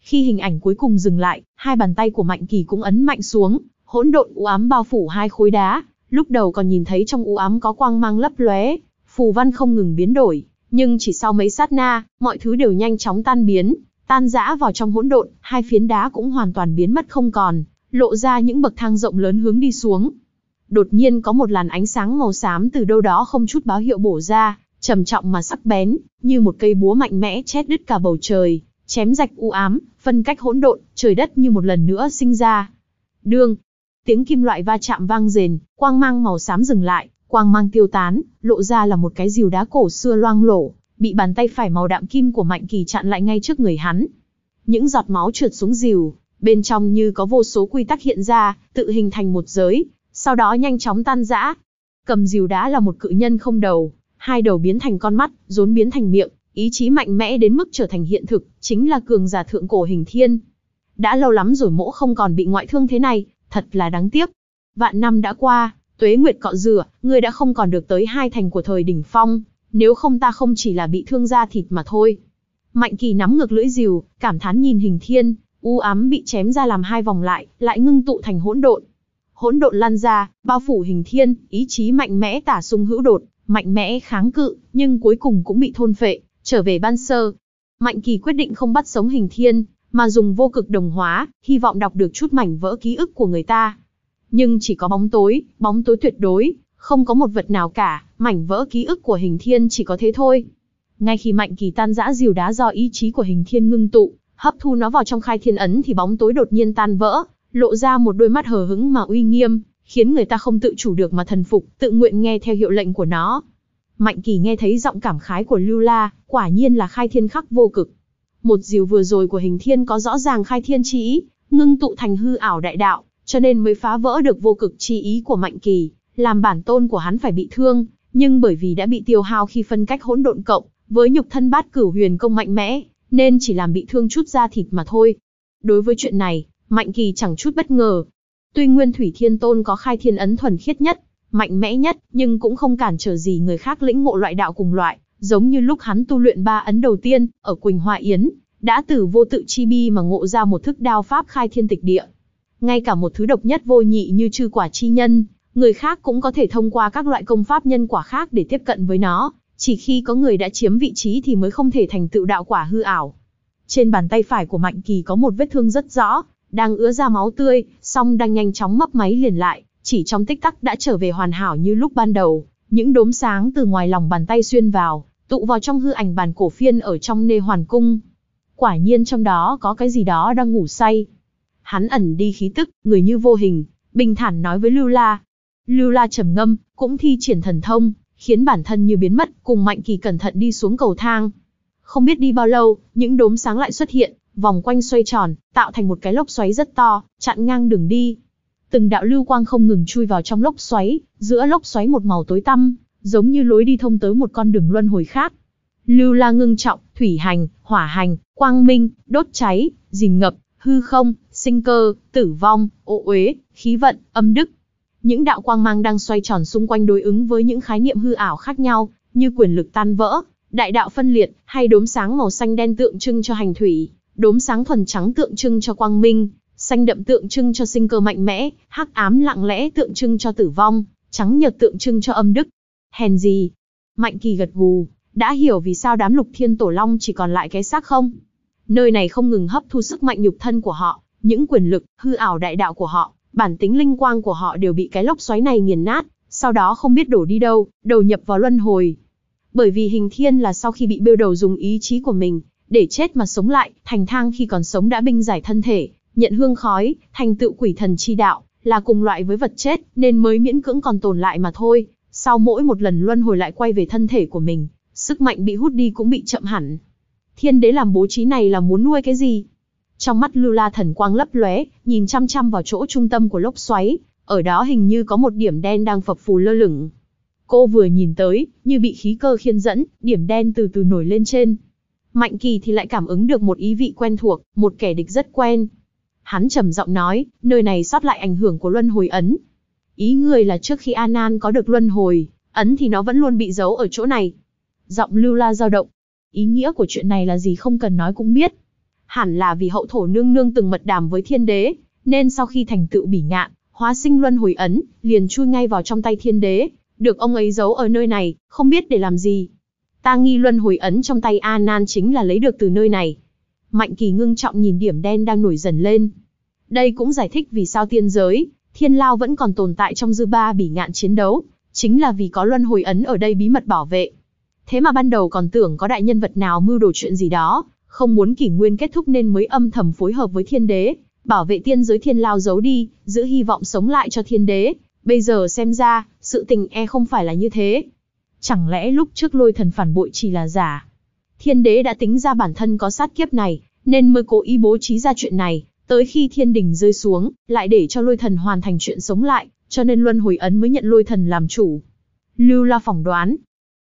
Khi hình ảnh cuối cùng dừng lại, hai bàn tay của Mạnh Kỳ cũng ấn mạnh xuống, hỗn độn u ám bao phủ hai khối đá, lúc đầu còn nhìn thấy trong u ám có quang mang lấp lóe, phù văn không ngừng biến đổi, nhưng chỉ sau mấy sát na, mọi thứ đều nhanh chóng tan biến, tan rã vào trong hỗn độn, hai phiến đá cũng hoàn toàn biến mất không còn, lộ ra những bậc thang rộng lớn hướng đi xuống. Đột nhiên có một làn ánh sáng màu xám từ đâu đó không chút báo hiệu bổ ra, trầm trọng mà sắc bén, như một cây búa mạnh mẽ chét đứt cả bầu trời, chém rạch u ám, phân cách hỗn độn, trời đất như một lần nữa sinh ra. Đương, tiếng kim loại va chạm vang rền, quang mang màu xám dừng lại, quang mang tiêu tán, lộ ra là một cái rìu đá cổ xưa loang lổ, bị bàn tay phải màu đạm kim của Mạnh Kỳ chặn lại ngay trước người hắn. Những giọt máu trượt xuống rìu, bên trong như có vô số quy tắc hiện ra, tự hình thành một giới, sau đó nhanh chóng tan rã. Cầm rìu đá là một cự nhân không đầu, hai đầu biến thành con mắt, rốn biến thành miệng, ý chí mạnh mẽ đến mức trở thành hiện thực, chính là cường giả thượng cổ hình thiên. Đã lâu lắm rồi mỗ không còn bị ngoại thương thế này, thật là đáng tiếc. Vạn năm đã qua, tuế nguyệt cọ rửa, ngươi đã không còn được tới hai thành của thời đỉnh phong, nếu không ta không chỉ là bị thương da thịt mà thôi. Mạnh kỳ nắm ngược lưỡi rìu, cảm thán nhìn hình thiên, u ám bị chém ra làm hai vòng lại, lại ngưng tụ thành hỗn độn. Hỗn độn lan ra, bao phủ hình thiên, ý chí mạnh mẽ tả sung hữu đột, mạnh mẽ kháng cự, nhưng cuối cùng cũng bị thôn phệ, trở về ban sơ. Mạnh kỳ quyết định không bắt sống hình thiên, mà dùng vô cực đồng hóa, hy vọng đọc được chút mảnh vỡ ký ức của người ta. Nhưng chỉ có bóng tối, bóng tối tuyệt đối, không có một vật nào cả, mảnh vỡ ký ức của hình thiên chỉ có thế thôi. Ngay khi mạnh kỳ tan rã diều đá do ý chí của hình thiên ngưng tụ, hấp thu nó vào trong khai thiên ấn thì bóng tối đột nhiên tan vỡ, lộ ra một đôi mắt hờ hững mà uy nghiêm, khiến người ta không tự chủ được mà thần phục, tự nguyện nghe theo hiệu lệnh của nó. Mạnh Kỳ nghe thấy giọng cảm khái của Lưu La, quả nhiên là khai thiên khắc vô cực. Một diều vừa rồi của hình thiên có rõ ràng khai thiên chi ý, ngưng tụ thành hư ảo đại đạo, cho nên mới phá vỡ được vô cực chi ý của Mạnh Kỳ, làm bản tôn của hắn phải bị thương, nhưng bởi vì đã bị tiêu hao khi phân cách hỗn độn cộng, với nhục thân bát cửu huyền công mạnh mẽ, nên chỉ làm bị thương chút da thịt mà thôi. Đối với chuyện này, Mạnh Kỳ chẳng chút bất ngờ. Tuy Nguyên Thủy Thiên Tôn có khai thiên ấn thuần khiết nhất, mạnh mẽ nhất, nhưng cũng không cản trở gì người khác lĩnh ngộ loại đạo cùng loại, Giống như lúc hắn tu luyện ba ấn đầu tiên, ở Quỳnh Hoa Yến, đã từ vô tự chi bi mà ngộ ra một thức đao pháp khai thiên tịch địa. Ngay cả một thứ độc nhất vô nhị như chư quả chi nhân, người khác cũng có thể thông qua các loại công pháp nhân quả khác để tiếp cận với nó, chỉ khi có người đã chiếm vị trí thì mới không thể thành tựu đạo quả hư ảo. Trên bàn tay phải của Mạnh Kỳ có một vết thương rất rõ, đang ứa ra máu tươi, song đang nhanh chóng mấp máy liền lại, chỉ trong tích tắc đã trở về hoàn hảo như lúc ban đầu, những đốm sáng từ ngoài lòng bàn tay xuyên vào, tụ vào trong hư ảnh bàn cổ phiên ở trong nê hoàn cung. Quả nhiên trong đó có cái gì đó đang ngủ say. Hắn ẩn đi khí tức, người như vô hình, bình thản nói với Lưu La. Lưu La trầm ngâm, cũng thi triển thần thông, khiến bản thân như biến mất, cùng Mạnh Kỳ cẩn thận đi xuống cầu thang. Không biết đi bao lâu, những đốm sáng lại xuất hiện, vòng quanh xoay tròn, tạo thành một cái lốc xoáy rất to, chặn ngang đường đi. Từng đạo lưu quang không ngừng chui vào trong lốc xoáy, giữa lốc xoáy một màu tối tăm, giống như lối đi thông tới một con đường luân hồi khác. Lưu la ngưng trọng, thủy hành, hỏa hành, quang minh, đốt cháy, dình ngập, hư không, sinh cơ, tử vong, ô uế, khí vận, âm đức. Những đạo quang mang đang xoay tròn xung quanh đối ứng với những khái niệm hư ảo khác nhau, như quyền lực tan vỡ, đại đạo phân liệt, hay đốm sáng màu xanh đen tượng trưng cho hành thủy, đốm sáng thuần trắng tượng trưng cho quang minh, xanh đậm tượng trưng cho sinh cơ mạnh mẽ, hắc ám lặng lẽ tượng trưng cho tử vong, trắng nhật tượng trưng cho âm đức, Hèn gì? Mạnh kỳ gật gù, đã hiểu vì sao đám lục thiên tổ long chỉ còn lại cái xác không? Nơi này không ngừng hấp thu sức mạnh nhục thân của họ, những quyền lực, hư ảo đại đạo của họ, bản tính linh quang của họ đều bị cái lốc xoáy này nghiền nát, sau đó không biết đổ đi đâu, đầu nhập vào luân hồi. Bởi vì hình thiên là sau khi bị bêu đầu dùng ý chí của mình, để chết mà sống lại, thành thang khi còn sống đã binh giải thân thể, nhận hương khói, thành tựu quỷ thần chi đạo, là cùng loại với vật chết, nên mới miễn cưỡng còn tồn lại mà thôi, sau mỗi một lần luân hồi lại quay về thân thể của mình, sức mạnh bị hút đi cũng bị chậm hẳn. Thiên đế làm bố trí này là muốn nuôi cái gì? Trong mắt lula thần quang lấp lóe, nhìn chăm chăm vào chỗ trung tâm của lốc xoáy, ở đó hình như có một điểm đen đang phập phù lơ lửng. Cô vừa nhìn tới, như bị khí cơ khiên dẫn, điểm đen từ từ nổi lên trên. Mạnh Kỳ thì lại cảm ứng được một ý vị quen thuộc, một kẻ địch rất quen. Hắn trầm giọng nói, nơi này sót lại ảnh hưởng của luân hồi ấn, Ý ngươi là trước khi An Anan có được luân hồi, ấn thì nó vẫn luôn bị giấu ở chỗ này. Giọng lưu la dao động. Ý nghĩa của chuyện này là gì không cần nói cũng biết. Hẳn là vì hậu thổ nương nương từng mật đàm với thiên đế, nên sau khi thành tựu bỉ ngạn, hóa sinh luân hồi ấn, liền chui ngay vào trong tay thiên đế, được ông ấy giấu ở nơi này, không biết để làm gì. Ta nghi luân hồi ấn trong tay A Nan chính là lấy được từ nơi này. Mạnh Kỳ ngưng trọng nhìn điểm đen đang nổi dần lên. Đây cũng giải thích vì sao tiên giới Thiên Lao vẫn còn tồn tại trong dư ba bỉ ngạn chiến đấu, chính là vì có luân hồi ấn ở đây bí mật bảo vệ. Thế mà ban đầu còn tưởng có đại nhân vật nào mưu đồ chuyện gì đó, không muốn kỷ nguyên kết thúc nên mới âm thầm phối hợp với thiên đế, bảo vệ tiên giới thiên lao giấu đi, giữ hy vọng sống lại cho thiên đế. Bây giờ xem ra, sự tình e không phải là như thế. Chẳng lẽ lúc trước lôi thần phản bội chỉ là giả? Thiên đế đã tính ra bản thân có sát kiếp này, nên mới cố ý bố trí ra chuyện này, Tới khi thiên đình rơi xuống, lại để cho lôi thần hoàn thành chuyện sống lại, cho nên luân hồi ấn mới nhận lôi thần làm chủ. Lưu La phỏng đoán.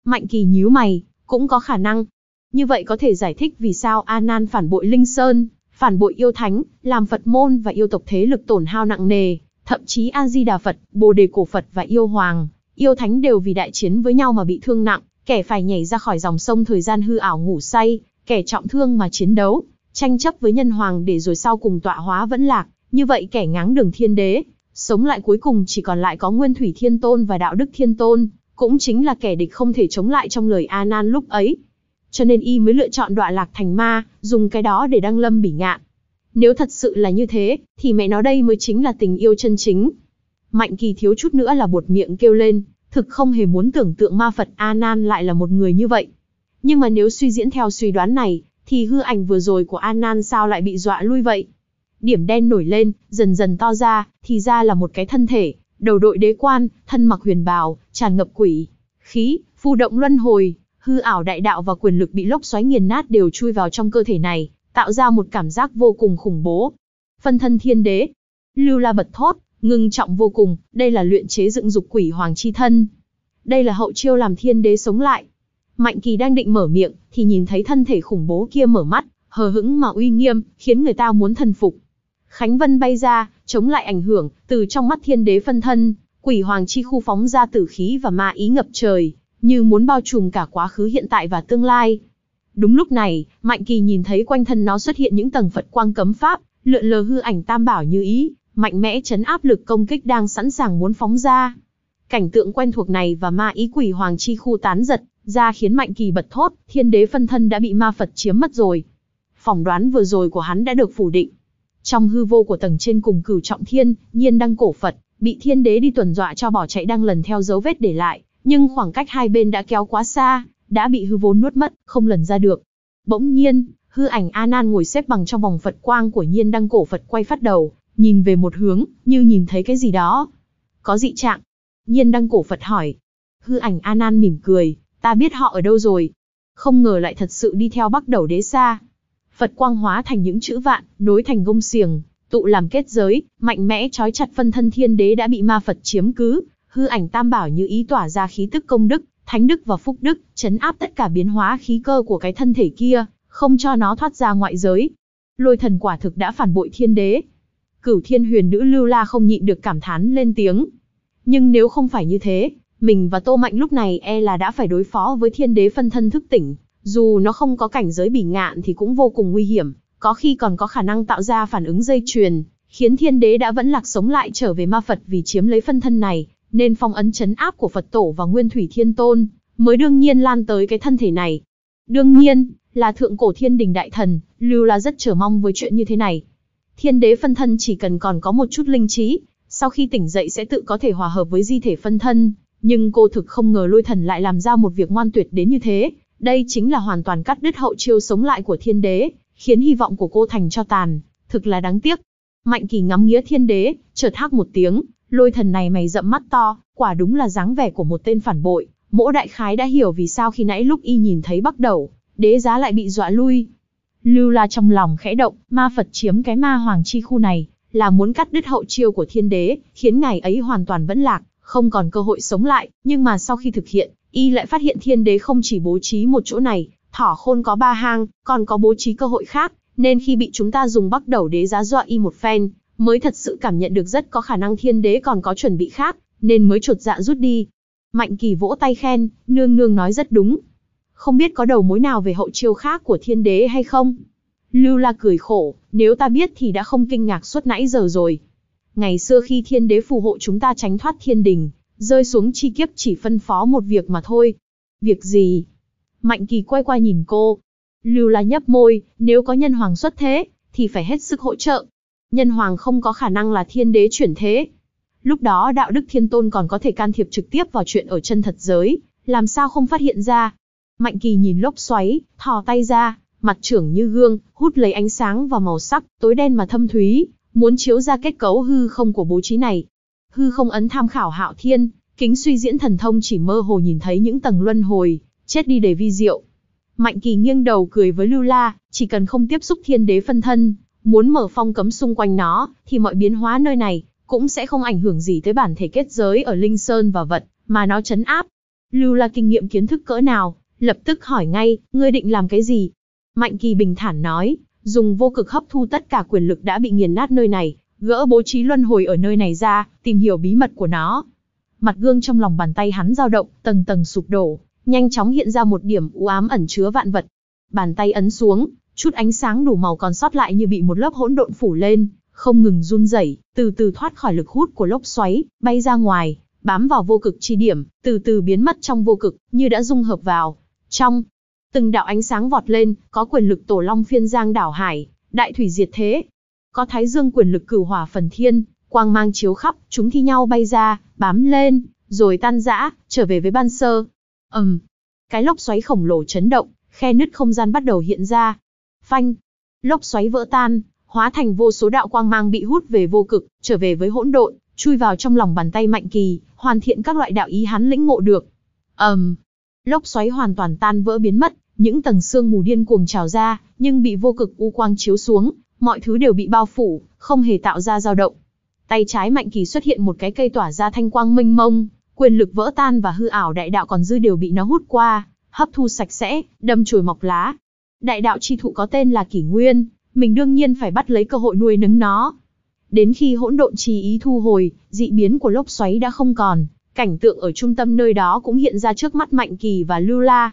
Mạnh kỳ nhíu mày, cũng có khả năng. Như vậy có thể giải thích vì sao A Nan phản bội Linh Sơn, phản bội yêu thánh, làm Phật môn và yêu tộc thế lực tổn hao nặng nề, thậm chí A Di Đà Phật, Bồ Đề Cổ Phật và yêu hoàng, yêu thánh đều vì đại chiến với nhau mà bị thương nặng, kẻ phải nhảy ra khỏi dòng sông thời gian hư ảo ngủ say, kẻ trọng thương mà chiến đấu, tranh chấp với nhân hoàng để rồi sau cùng tọa hóa vẫn lạc, như vậy kẻ ngáng đường thiên đế, sống lại cuối cùng chỉ còn lại có Nguyên Thủy Thiên Tôn và Đạo Đức Thiên Tôn, cũng chính là kẻ địch không thể chống lại trong lời A Nan lúc ấy. Cho nên y mới lựa chọn đọa lạc thành ma, dùng cái đó để đăng lâm bỉ ngạn. Nếu thật sự là như thế, thì mẹ nó đây mới chính là tình yêu chân chính. Mạnh Kỳ thiếu chút nữa là bột miệng kêu lên, thực không hề muốn tưởng tượng ma Phật A Nan lại là một người như vậy. Nhưng mà nếu suy diễn theo suy đoán này, thì hư ảnh vừa rồi của An Nan sao lại bị dọa lui vậy? Điểm đen nổi lên, dần dần to ra, thì ra là một cái thân thể, đầu đội đế quan, thân mặc huyền bào, tràn ngập quỷ, khí, phù động luân hồi, hư ảo đại đạo và quyền lực bị lốc xoáy nghiền nát đều chui vào trong cơ thể này, tạo ra một cảm giác vô cùng khủng bố. Phân thân thiên đế, lưu la bật thốt, ngưng trọng vô cùng, đây là luyện chế dựng dục quỷ hoàng chi thân. Đây là hậu chiêu làm thiên đế sống lại. Mạnh kỳ đang định mở miệng, thì nhìn thấy thân thể khủng bố kia mở mắt, hờ hững mà uy nghiêm, khiến người ta muốn thần phục. Khánh Vân bay ra, chống lại ảnh hưởng, từ trong mắt thiên đế phân thân, quỷ hoàng chi khu phóng ra tử khí và ma ý ngập trời, như muốn bao trùm cả quá khứ hiện tại và tương lai. Đúng lúc này, Mạnh Kỳ nhìn thấy quanh thân nó xuất hiện những tầng Phật quang cấm pháp, lượn lờ hư ảnh tam bảo như ý, mạnh mẽ chấn áp lực công kích đang sẵn sàng muốn phóng ra. Cảnh tượng quen thuộc này và ma ý quỷ hoàng chi khu tán giật, ra khiến Mạnh Kỳ bật thốt, thiên đế phân thân đã bị ma Phật chiếm mất rồi. Phỏng đoán vừa rồi của hắn đã được phủ định. Trong hư vô của tầng trên cùng cửu trọng thiên, nhiên đăng cổ Phật, bị thiên đế đi tuần dọa cho bỏ chạy đang lần theo dấu vết để lại, nhưng khoảng cách hai bên đã kéo quá xa, đã bị hư vô nuốt mất, không lần ra được. Bỗng nhiên, hư ảnh A Nan ngồi xếp bằng trong vòng Phật quang của nhiên đăng cổ Phật quay phát đầu, nhìn về một hướng, như nhìn thấy cái gì đó. Có dị trạng. Nhiên đăng cổ Phật hỏi. Hư ảnh A Nan mỉm cười, ta biết họ ở đâu rồi. Không ngờ lại thật sự đi theo bắc đầu đế xa. Phật quang hóa thành những chữ vạn, nối thành gông xiềng, tụ làm kết giới, mạnh mẽ trói chặt phân thân thiên đế đã bị ma Phật chiếm cứ, hư ảnh tam bảo như ý tỏa ra khí tức công đức, thánh đức và phúc đức, chấn áp tất cả biến hóa khí cơ của cái thân thể kia, không cho nó thoát ra ngoại giới. Lôi thần quả thực đã phản bội thiên đế. Cửu thiên huyền nữ lưu la không nhịn được cảm thán lên tiếng. Nhưng nếu không phải như thế, mình và Tô Mạnh lúc này e là đã phải đối phó với thiên đế phân thân thức tỉnh, dù nó không có cảnh giới bỉ ngạn thì cũng vô cùng nguy hiểm, có khi còn có khả năng tạo ra phản ứng dây chuyền, khiến thiên đế đã vẫn lạc sống lại trở về ma Phật vì chiếm lấy phân thân này, nên phong ấn chấn áp của Phật tổ và Nguyên Thủy Thiên Tôn, mới đương nhiên lan tới cái thân thể này. Đương nhiên, là thượng cổ thiên đình đại thần, Lưu là rất chờ mong với chuyện như thế này. Thiên đế phân thân chỉ cần còn có một chút linh trí, sau khi tỉnh dậy sẽ tự có thể hòa hợp với di thể phân thân, nhưng cô thực không ngờ lôi thần lại làm ra một việc ngoan tuyệt đến như thế. Đây chính là hoàn toàn cắt đứt hậu chiêu sống lại của thiên đế, khiến hy vọng của cô thành cho tàn, thực là đáng tiếc. Mạnh kỳ ngắm nghĩa thiên đế, chợt hắc một tiếng, lôi thần này mày rậm mắt to, quả đúng là dáng vẻ của một tên phản bội. Mỗ đại khái đã hiểu vì sao khi nãy lúc y nhìn thấy bắt đầu, đế giá lại bị dọa lui. Lưu la trong lòng khẽ động, ma Phật chiếm cái ma hoàng chi khu này, là muốn cắt đứt hậu chiêu của thiên đế, khiến ngài ấy hoàn toàn vẫn lạc, không còn cơ hội sống lại, nhưng mà sau khi thực hiện, y lại phát hiện thiên đế không chỉ bố trí một chỗ này, thỏ khôn có ba hang, còn có bố trí cơ hội khác, nên khi bị chúng ta dùng bắt đầu đế giá dọa y một phen, mới thật sự cảm nhận được rất có khả năng thiên đế còn có chuẩn bị khác, nên mới trột dạ rút đi. Mạnh kỳ vỗ tay khen, nương nương nói rất đúng. Không biết có đầu mối nào về hậu chiêu khác của thiên đế hay không? Lưu La cười khổ, nếu ta biết thì đã không kinh ngạc suốt nãy giờ rồi. Ngày xưa khi thiên đế phù hộ chúng ta tránh thoát thiên đình, rơi xuống chi kiếp chỉ phân phó một việc mà thôi. Việc gì? Mạnh kỳ quay qua nhìn cô. Lưu là nhấp môi, nếu có nhân hoàng xuất thế, thì phải hết sức hỗ trợ. Nhân hoàng không có khả năng là thiên đế chuyển thế. Lúc đó đạo đức thiên tôn còn có thể can thiệp trực tiếp vào chuyện ở chân thật giới, làm sao không phát hiện ra. Mạnh kỳ nhìn lốc xoáy, thò tay ra, mặt trưởng như gương, hút lấy ánh sáng và màu sắc, tối đen mà thâm thúy, muốn chiếu ra kết cấu hư không của bố trí này. Hư không ấn tham khảo hạo thiên, kính suy diễn thần thông chỉ mơ hồ nhìn thấy những tầng luân hồi, chết đi để vi diệu. Mạnh kỳ nghiêng đầu cười với Lưu La, chỉ cần không tiếp xúc thiên đế phân thân, muốn mở phong cấm xung quanh nó, thì mọi biến hóa nơi này, cũng sẽ không ảnh hưởng gì tới bản thể kết giới ở Linh Sơn và vật, mà nó chấn áp. Lưu La kinh nghiệm kiến thức cỡ nào, lập tức hỏi ngay, ngươi định làm cái gì? Mạnh kỳ bình thản nói, dùng vô cực hấp thu tất cả quyền lực đã bị nghiền nát nơi này, gỡ bố trí luân hồi ở nơi này ra, tìm hiểu bí mật của nó. Mặt gương trong lòng bàn tay hắn dao động, tầng tầng sụp đổ, nhanh chóng hiện ra một điểm u ám ẩn chứa vạn vật. Bàn tay ấn xuống, chút ánh sáng đủ màu còn sót lại như bị một lớp hỗn độn phủ lên, không ngừng run rẩy, từ từ thoát khỏi lực hút của lốc xoáy, bay ra ngoài, bám vào vô cực chi điểm, từ từ biến mất trong vô cực, như đã dung hợp vào. Trong, từng đạo ánh sáng vọt lên, có quyền lực tổ long phiên giang đảo hải, đại thủy diệt thế. Có thái dương quyền lực cửu hỏa phần thiên, quang mang chiếu khắp, chúng thi nhau bay ra, bám lên, rồi tan rã, trở về với ban sơ. Ầm. Um, cái lốc xoáy khổng lồ chấn động, khe nứt không gian bắt đầu hiện ra. Phanh. Lốc xoáy vỡ tan, hóa thành vô số đạo quang mang bị hút về vô cực, trở về với hỗn độn, chui vào trong lòng bàn tay Mạnh Kỳ, hoàn thiện các loại đạo ý hắn lĩnh ngộ được. Ầm. Um, Lốc xoáy hoàn toàn tan vỡ biến mất, những tầng sương mù điên cuồng trào ra, nhưng bị vô cực u quang chiếu xuống, mọi thứ đều bị bao phủ, không hề tạo ra dao động. Tay trái Mạnh Kỳ xuất hiện một cái cây tỏa ra thanh quang mênh mông, quyền lực vỡ tan và hư ảo đại đạo còn dư đều bị nó hút qua, hấp thu sạch sẽ, đâm chồi mọc lá. Đại đạo chi thụ có tên là Kỷ Nguyên, mình đương nhiên phải bắt lấy cơ hội nuôi nấng nó. Đến khi hỗn độn trì ý thu hồi, dị biến của lốc xoáy đã không còn, Cảnh tượng ở trung tâm nơi đó cũng hiện ra trước mắt Mạnh Kỳ và Lưu La.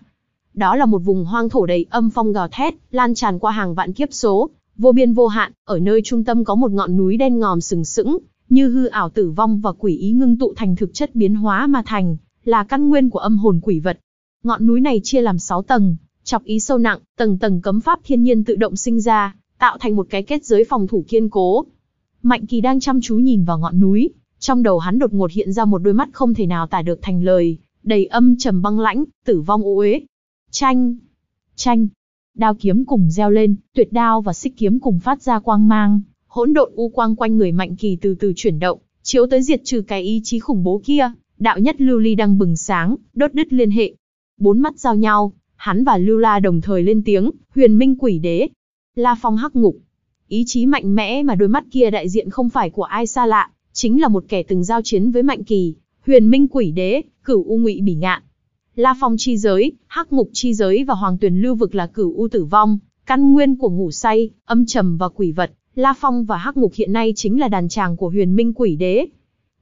Đó là một vùng hoang thổ đầy âm phong gào thét, lan tràn qua hàng vạn kiếp số, vô biên vô hạn, ở nơi trung tâm có một ngọn núi đen ngòm sừng sững, như hư ảo tử vong và quỷ ý ngưng tụ thành thực chất biến hóa mà thành, là căn nguyên của âm hồn quỷ vật. Ngọn núi này chia làm 6 tầng, chọc ý sâu nặng, tầng tầng cấm pháp thiên nhiên tự động sinh ra, tạo thành một cái kết giới phòng thủ kiên cố. Mạnh Kỳ đang chăm chú nhìn vào ngọn núi, trong đầu hắn đột ngột hiện ra một đôi mắt không thể nào tả được thành lời, đầy âm trầm băng lãnh, tử vong ô uế. Chanh, chanh, đao kiếm cùng reo lên, tuyệt đao và xích kiếm cùng phát ra quang mang, hỗn độn u quang quanh người Mạnh Kỳ từ từ chuyển động, chiếu tới diệt trừ cái ý chí khủng bố kia, đạo nhất Lưu Ly đang bừng sáng, đốt đứt liên hệ. Bốn mắt giao nhau, hắn và Lưu La đồng thời lên tiếng, Huyền Minh Quỷ Đế, La Phong Hắc Ngục. Ý chí mạnh mẽ mà đôi mắt kia đại diện không phải của ai xa lạ, chính là một kẻ từng giao chiến với Mạnh Kỳ, Huyền Minh Quỷ Đế, Cửu U Ngụy Bỉ Ngạn. La Phong chi giới, Hắc Ngục chi giới và Hoàng Tuyền lưu vực là Cửu U tử vong, căn nguyên của ngủ say, âm trầm và quỷ vật, La Phong và Hắc Ngục hiện nay chính là đàn tràng của Huyền Minh Quỷ Đế.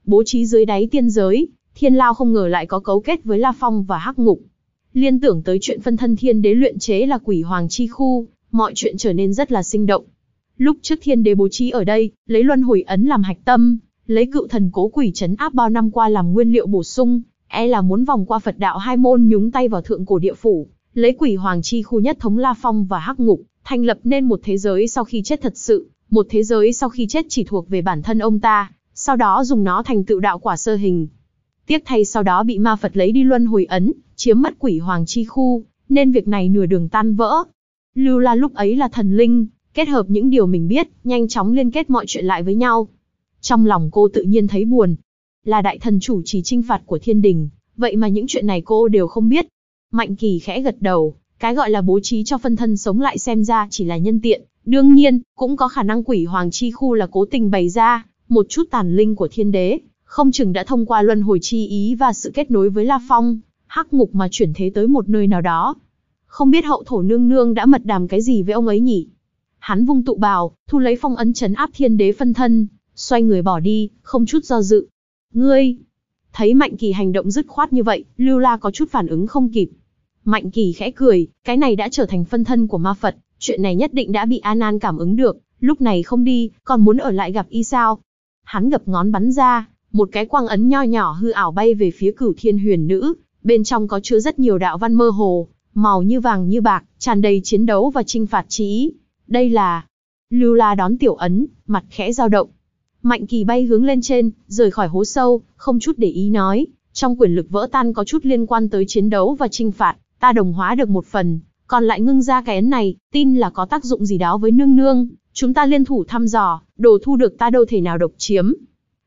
Bố trí dưới đáy tiên giới, Thiên Lao không ngờ lại có cấu kết với La Phong và Hắc Ngục. Liên tưởng tới chuyện phân thân Thiên Đế luyện chế là Quỷ Hoàng chi khu, mọi chuyện trở nên rất là sinh động. Lúc trước Thiên Đế bố trí ở đây, lấy Luân Hồi ấn làm hạch tâm, lấy cựu thần cố quỷ trấn áp bao năm qua làm nguyên liệu bổ sung, e là muốn vòng qua Phật đạo hai môn nhúng tay vào thượng cổ địa phủ, lấy quỷ hoàng chi khu nhất thống La Phong và Hắc Ngục, thành lập nên một thế giới sau khi chết thật sự, một thế giới sau khi chết chỉ thuộc về bản thân ông ta, sau đó dùng nó thành tựu đạo quả sơ hình. Tiếc thay sau đó bị ma Phật lấy đi luân hồi ấn, chiếm mất quỷ hoàng chi khu, nên việc này nửa đường tan vỡ. Lưu La lúc ấy là thần linh, kết hợp những điều mình biết, nhanh chóng liên kết mọi chuyện lại với nhau. Trong lòng cô tự nhiên thấy buồn. Là đại thần chủ trì trinh phạt của thiên đình, vậy mà những chuyện này cô đều không biết. Mạnh kỳ khẽ gật đầu, cái gọi là bố trí cho phân thân sống lại xem ra chỉ là nhân tiện. Đương nhiên, cũng có khả năng quỷ hoàng chi khu là cố tình bày ra, một chút tàn linh của thiên đế, không chừng đã thông qua luân hồi chi ý và sự kết nối với La Phong, hắc ngục mà chuyển thế tới một nơi nào đó. Không biết hậu thổ nương nương đã mật đàm cái gì với ông ấy nhỉ? Hắn vung tụ bào, thu lấy phong ấn chấn áp thiên đế phân thân, xoay người bỏ đi, không chút do dự. Ngươi! Thấy Mạnh Kỳ hành động dứt khoát như vậy, Lưu La có chút phản ứng không kịp. Mạnh Kỳ khẽ cười, cái này đã trở thành phân thân của ma Phật, chuyện này nhất định đã bị An An cảm ứng được, lúc này không đi, còn muốn ở lại gặp y sao. Hắn gập ngón bắn ra, một cái quang ấn nho nhỏ hư ảo bay về phía cửu thiên huyền nữ, bên trong có chứa rất nhiều đạo văn mơ hồ, màu như vàng như bạc, tràn đầy chiến đấu và trinh phạt trí. Đây là... Lưu La đón tiểu ấn, mặt khẽ dao động, Mạnh kỳ bay hướng lên trên, rời khỏi hố sâu, không chút để ý nói, trong quyền lực vỡ tan có chút liên quan tới chiến đấu và trinh phạt, ta đồng hóa được một phần, còn lại ngưng ra cái ấn này, tin là có tác dụng gì đó với nương nương, chúng ta liên thủ thăm dò, đồ thu được ta đâu thể nào độc chiếm.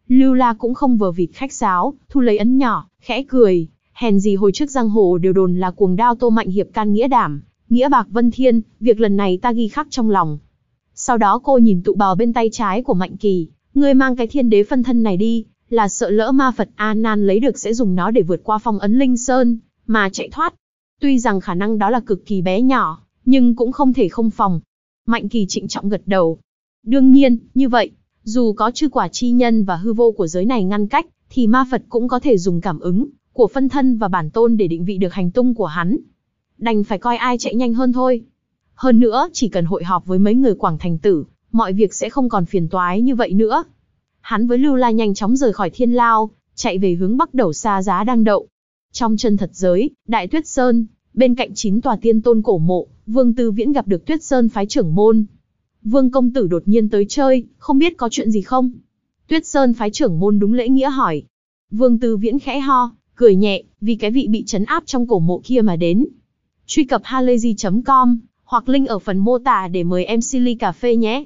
Lưu La cũng không vờ vịt khách sáo, thu lấy ấn nhỏ, khẽ cười, hèn gì hồi trước giang hồ đều đồn là cuồng đao tô mạnh hiệp can nghĩa đảm, nghĩa bạc vân thiên, việc lần này ta ghi khắc trong lòng. Sau đó cô nhìn tụ bào bên tay trái của Mạnh Kỳ, Ngươi mang cái thiên đế phân thân này đi, là sợ lỡ ma Phật A Nan lấy được sẽ dùng nó để vượt qua phong ấn Linh Sơn, mà chạy thoát. Tuy rằng khả năng đó là cực kỳ bé nhỏ, nhưng cũng không thể không phòng. Mạnh kỳ trịnh trọng gật đầu. Đương nhiên, như vậy, dù có chư quả chi nhân và hư vô của giới này ngăn cách, thì ma Phật cũng có thể dùng cảm ứng của phân thân và bản tôn để định vị được hành tung của hắn. Đành phải coi ai chạy nhanh hơn thôi. Hơn nữa, chỉ cần hội họp với mấy người Quảng Thành Tử, mọi việc sẽ không còn phiền toái như vậy nữa. Hắn với Lưu La nhanh chóng rời khỏi thiên lao, chạy về hướng bắc đầu xa giá đang đậu. Trong chân thật giới, Đại Tuyết Sơn, bên cạnh chín tòa tiên tôn cổ mộ, Vương Tư Viễn gặp được Tuyết Sơn phái trưởng môn. Vương công tử đột nhiên tới chơi, không biết có chuyện gì không? Tuyết Sơn phái trưởng môn đúng lễ nghĩa hỏi. Vương Tư Viễn khẽ ho, cười nhẹ, vì cái vị bị chấn áp trong cổ mộ kia mà đến. Truy cập halayzi.com, hoặc link ở phần mô tả để mời em Silly Cà Phê nhé.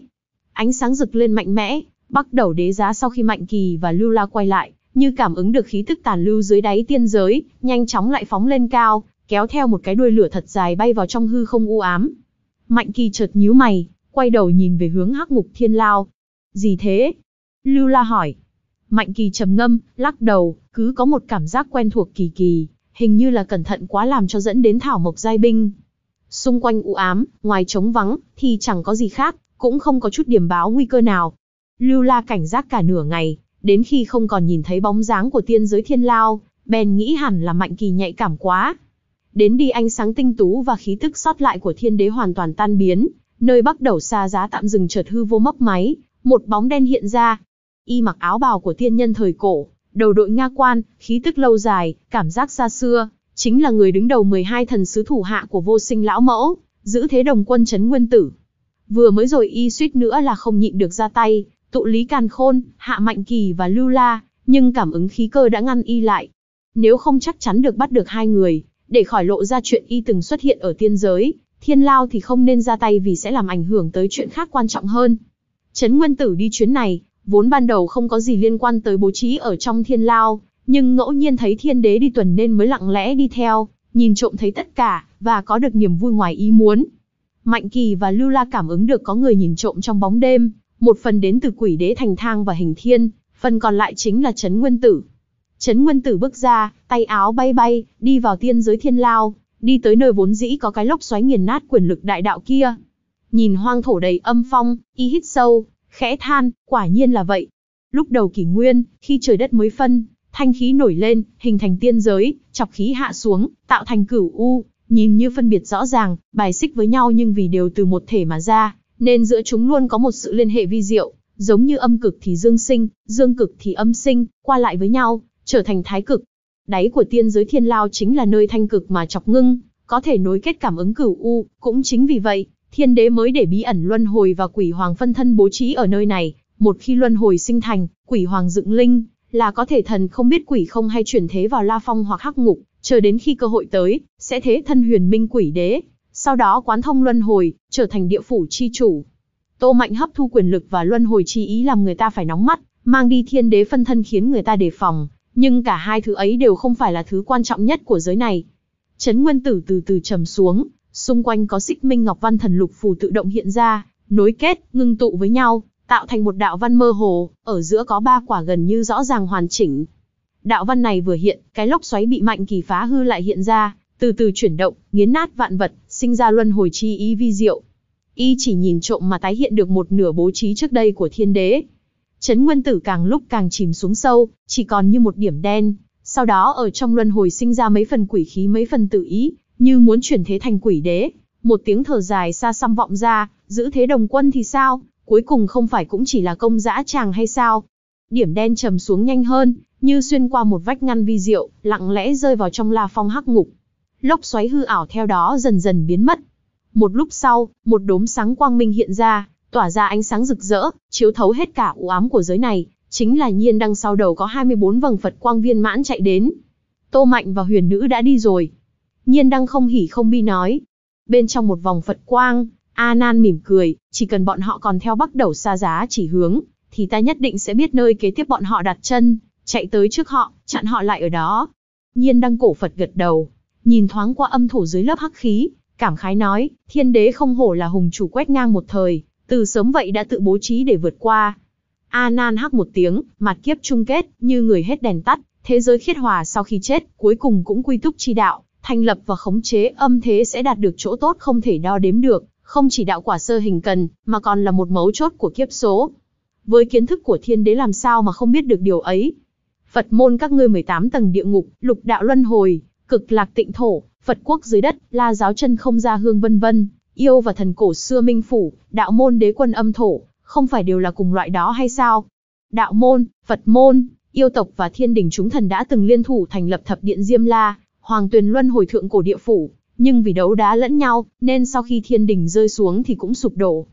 Ánh sáng rực lên mạnh mẽ, bắt Đầu Đế Giá sau khi Mạnh Kỳ và Lưu La quay lại, như cảm ứng được khí tức tàn lưu dưới đáy tiên giới, nhanh chóng lại phóng lên cao, kéo theo một cái đuôi lửa thật dài bay vào trong hư không u ám. Mạnh Kỳ chợt nhíu mày, quay đầu nhìn về hướng Hắc Ngục Thiên Lao. "Gì thế?" Lưu La hỏi. Mạnh Kỳ trầm ngâm, lắc đầu, cứ có một cảm giác quen thuộc kỳ kỳ, hình như là cẩn thận quá làm cho dẫn đến thảo mộc giai binh. Xung quanh u ám, ngoài trống vắng thì chẳng có gì khác, cũng không có chút điểm báo nguy cơ nào. Lưu La cảnh giác cả nửa ngày, đến khi không còn nhìn thấy bóng dáng của tiên giới thiên lao, bèn nghĩ hẳn là mạnh kỳ nhạy cảm quá. Đến đi ánh sáng tinh tú và khí tức sót lại của thiên đế hoàn toàn tan biến, nơi bắt đầu xa giá tạm dừng chợt hư vô mấp máy, một bóng đen hiện ra. Y mặc áo bào của tiên nhân thời cổ, đầu đội nga quan, khí tức lâu dài, cảm giác xa xưa, chính là người đứng đầu 12 thần sứ thủ hạ của vô sinh lão mẫu, giữ thế đồng quân chấn nguyên tử. Vừa mới rồi y suýt nữa là không nhịn được ra tay, tụ lý càn khôn, hạ mạnh kỳ và lưu la, nhưng cảm ứng khí cơ đã ngăn y lại. Nếu không chắc chắn được bắt được hai người, để khỏi lộ ra chuyện y từng xuất hiện ở tiên giới, thiên lao thì không nên ra tay vì sẽ làm ảnh hưởng tới chuyện khác quan trọng hơn. Trấn Nguyên Tử đi chuyến này, vốn ban đầu không có gì liên quan tới bố trí ở trong thiên lao, nhưng ngẫu nhiên thấy thiên đế đi tuần nên mới lặng lẽ đi theo, nhìn trộm thấy tất cả, và có được niềm vui ngoài ý muốn. Mạnh Kỳ và Lưu La cảm ứng được có người nhìn trộm trong bóng đêm, một phần đến từ quỷ đế thành thang và hình thiên, phần còn lại chính là Trấn Nguyên Tử. Trấn Nguyên Tử bước ra, tay áo bay bay, đi vào tiên giới thiên lao, đi tới nơi vốn dĩ có cái lốc xoáy nghiền nát quyền lực đại đạo kia. Nhìn hoang thổ đầy âm phong, y hít sâu, khẽ than, quả nhiên là vậy. Lúc đầu kỷ nguyên, khi trời đất mới phân, thanh khí nổi lên, hình thành tiên giới, chọc khí hạ xuống, tạo thành cửu u, nhìn như phân biệt rõ ràng, bài xích với nhau nhưng vì đều từ một thể mà ra, nên giữa chúng luôn có một sự liên hệ vi diệu, giống như âm cực thì dương sinh, dương cực thì âm sinh, qua lại với nhau, trở thành thái cực. Đáy của tiên giới thiên lao chính là nơi thanh cực mà chọc ngưng, có thể nối kết cảm ứng cửu u, cũng chính vì vậy, thiên đế mới để bí ẩn luân hồi và quỷ hoàng phân thân bố trí ở nơi này, một khi luân hồi sinh thành, quỷ hoàng dựng linh, là có thể thần không biết quỷ không hay chuyển thế vào la phong hoặc hắc ngục, chờ đến khi cơ hội tới, sẽ thế thân huyền minh quỷ đế, sau đó quán thông luân hồi, trở thành địa phủ chi chủ. Tô Mạnh hấp thu quyền lực và luân hồi chi ý làm người ta phải nóng mắt, mang đi thiên đế phân thân khiến người ta đề phòng, nhưng cả hai thứ ấy đều không phải là thứ quan trọng nhất của giới này. Trấn Nguyên Tử từ từ trầm xuống, xung quanh có xích minh ngọc văn thần lục phù tự động hiện ra, nối kết, ngưng tụ với nhau, tạo thành một đạo văn mơ hồ, ở giữa có ba quả gần như rõ ràng hoàn chỉnh, Đạo văn này vừa hiện, cái lốc xoáy bị mạnh kỳ phá hư lại hiện ra, từ từ chuyển động, nghiến nát vạn vật, sinh ra luân hồi chi ý vi diệu. Y chỉ nhìn trộm mà tái hiện được một nửa bố trí trước đây của thiên đế. Trấn nguyên tử càng lúc càng chìm xuống sâu, chỉ còn như một điểm đen. Sau đó ở trong luân hồi sinh ra mấy phần quỷ khí mấy phần tự ý, như muốn chuyển thế thành quỷ đế. Một tiếng thở dài xa xăm vọng ra, giữ thế đồng quân thì sao, cuối cùng không phải cũng chỉ là công dã tràng hay sao, điểm đen trầm xuống nhanh hơn, như xuyên qua một vách ngăn vi diệu, lặng lẽ rơi vào trong la phong hắc ngục. Lốc xoáy hư ảo theo đó dần dần biến mất. Một lúc sau, một đốm sáng quang minh hiện ra, tỏa ra ánh sáng rực rỡ, chiếu thấu hết cả u ám của giới này, chính là nhiên đăng sau đầu có 24 vầng Phật quang viên mãn chạy đến. Tô Mạnh và huyền nữ đã đi rồi. Nhiên đăng không hỉ không bi nói. Bên trong một vòng Phật quang, A Nan mỉm cười, chỉ cần bọn họ còn theo bắt đầu xa giá chỉ hướng, thì ta nhất định sẽ biết nơi kế tiếp bọn họ đặt chân, chạy tới trước họ, chặn họ lại ở đó. Nhiên đăng cổ Phật gật đầu, nhìn thoáng qua âm thủ dưới lớp hắc khí, cảm khái nói, thiên đế không hổ là hùng chủ quét ngang một thời, từ sớm vậy đã tự bố trí để vượt qua. A nan hắc một tiếng, mặt kiếp chung kết, như người hết đèn tắt, thế giới khiết hòa sau khi chết, cuối cùng cũng quy túc chi đạo, thành lập và khống chế âm thế sẽ đạt được chỗ tốt không thể đo đếm được, không chỉ đạo quả sơ hình cần, mà còn là một mấu chốt của kiếp số với kiến thức của thiên đế làm sao mà không biết được điều ấy. Phật môn các ngươi 18 tầng địa ngục, lục đạo luân hồi, cực lạc tịnh thổ, Phật quốc dưới đất, la giáo chân không ra hương vân vân, yêu và thần cổ xưa minh phủ, đạo môn đế quân âm thổ, không phải đều là cùng loại đó hay sao? Đạo môn, Phật môn, yêu tộc và thiên đình chúng thần đã từng liên thủ thành lập thập điện Diêm La, Hoàng Tuyền Luân hồi thượng cổ địa phủ, nhưng vì đấu đá lẫn nhau, nên sau khi thiên đình rơi xuống thì cũng sụp đổ.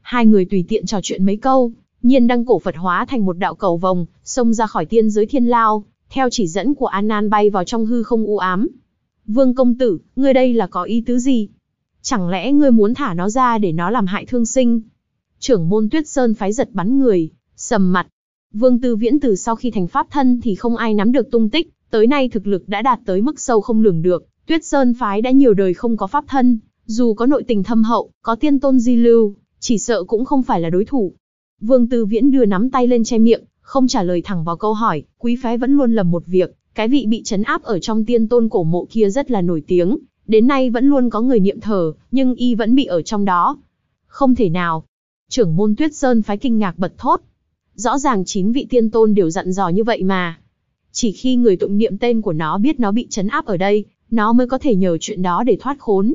Hai người tùy tiện trò chuyện mấy câu, nhiên đăng cổ Phật hóa thành một đạo cầu vòng, xông ra khỏi tiên giới thiên lao, theo chỉ dẫn của An Nan bay vào trong hư không u ám. Vương công tử, ngươi đây là có ý tứ gì? Chẳng lẽ ngươi muốn thả nó ra để nó làm hại thương sinh? Trưởng môn Tuyết Sơn phái giật bắn người, sầm mặt. Vương Tư Viễn từ sau khi thành pháp thân thì không ai nắm được tung tích, tới nay thực lực đã đạt tới mức sâu không lường được, Tuyết Sơn phái đã nhiều đời không có pháp thân, dù có nội tình thâm hậu, có tiên tôn di lưu, chỉ sợ cũng không phải là đối thủ, Vương Tư Viễn đưa nắm tay lên che miệng, không trả lời thẳng vào câu hỏi, quý phái vẫn luôn lầm một việc, cái vị bị trấn áp ở trong tiên tôn cổ mộ kia rất là nổi tiếng, đến nay vẫn luôn có người niệm thờ, nhưng y vẫn bị ở trong đó. Không thể nào. Trưởng môn Tuyết Sơn phái kinh ngạc bật thốt. Rõ ràng chín vị tiên tôn đều dặn dò như vậy mà. Chỉ khi người tụng niệm tên của nó biết nó bị trấn áp ở đây, nó mới có thể nhờ chuyện đó để thoát khốn.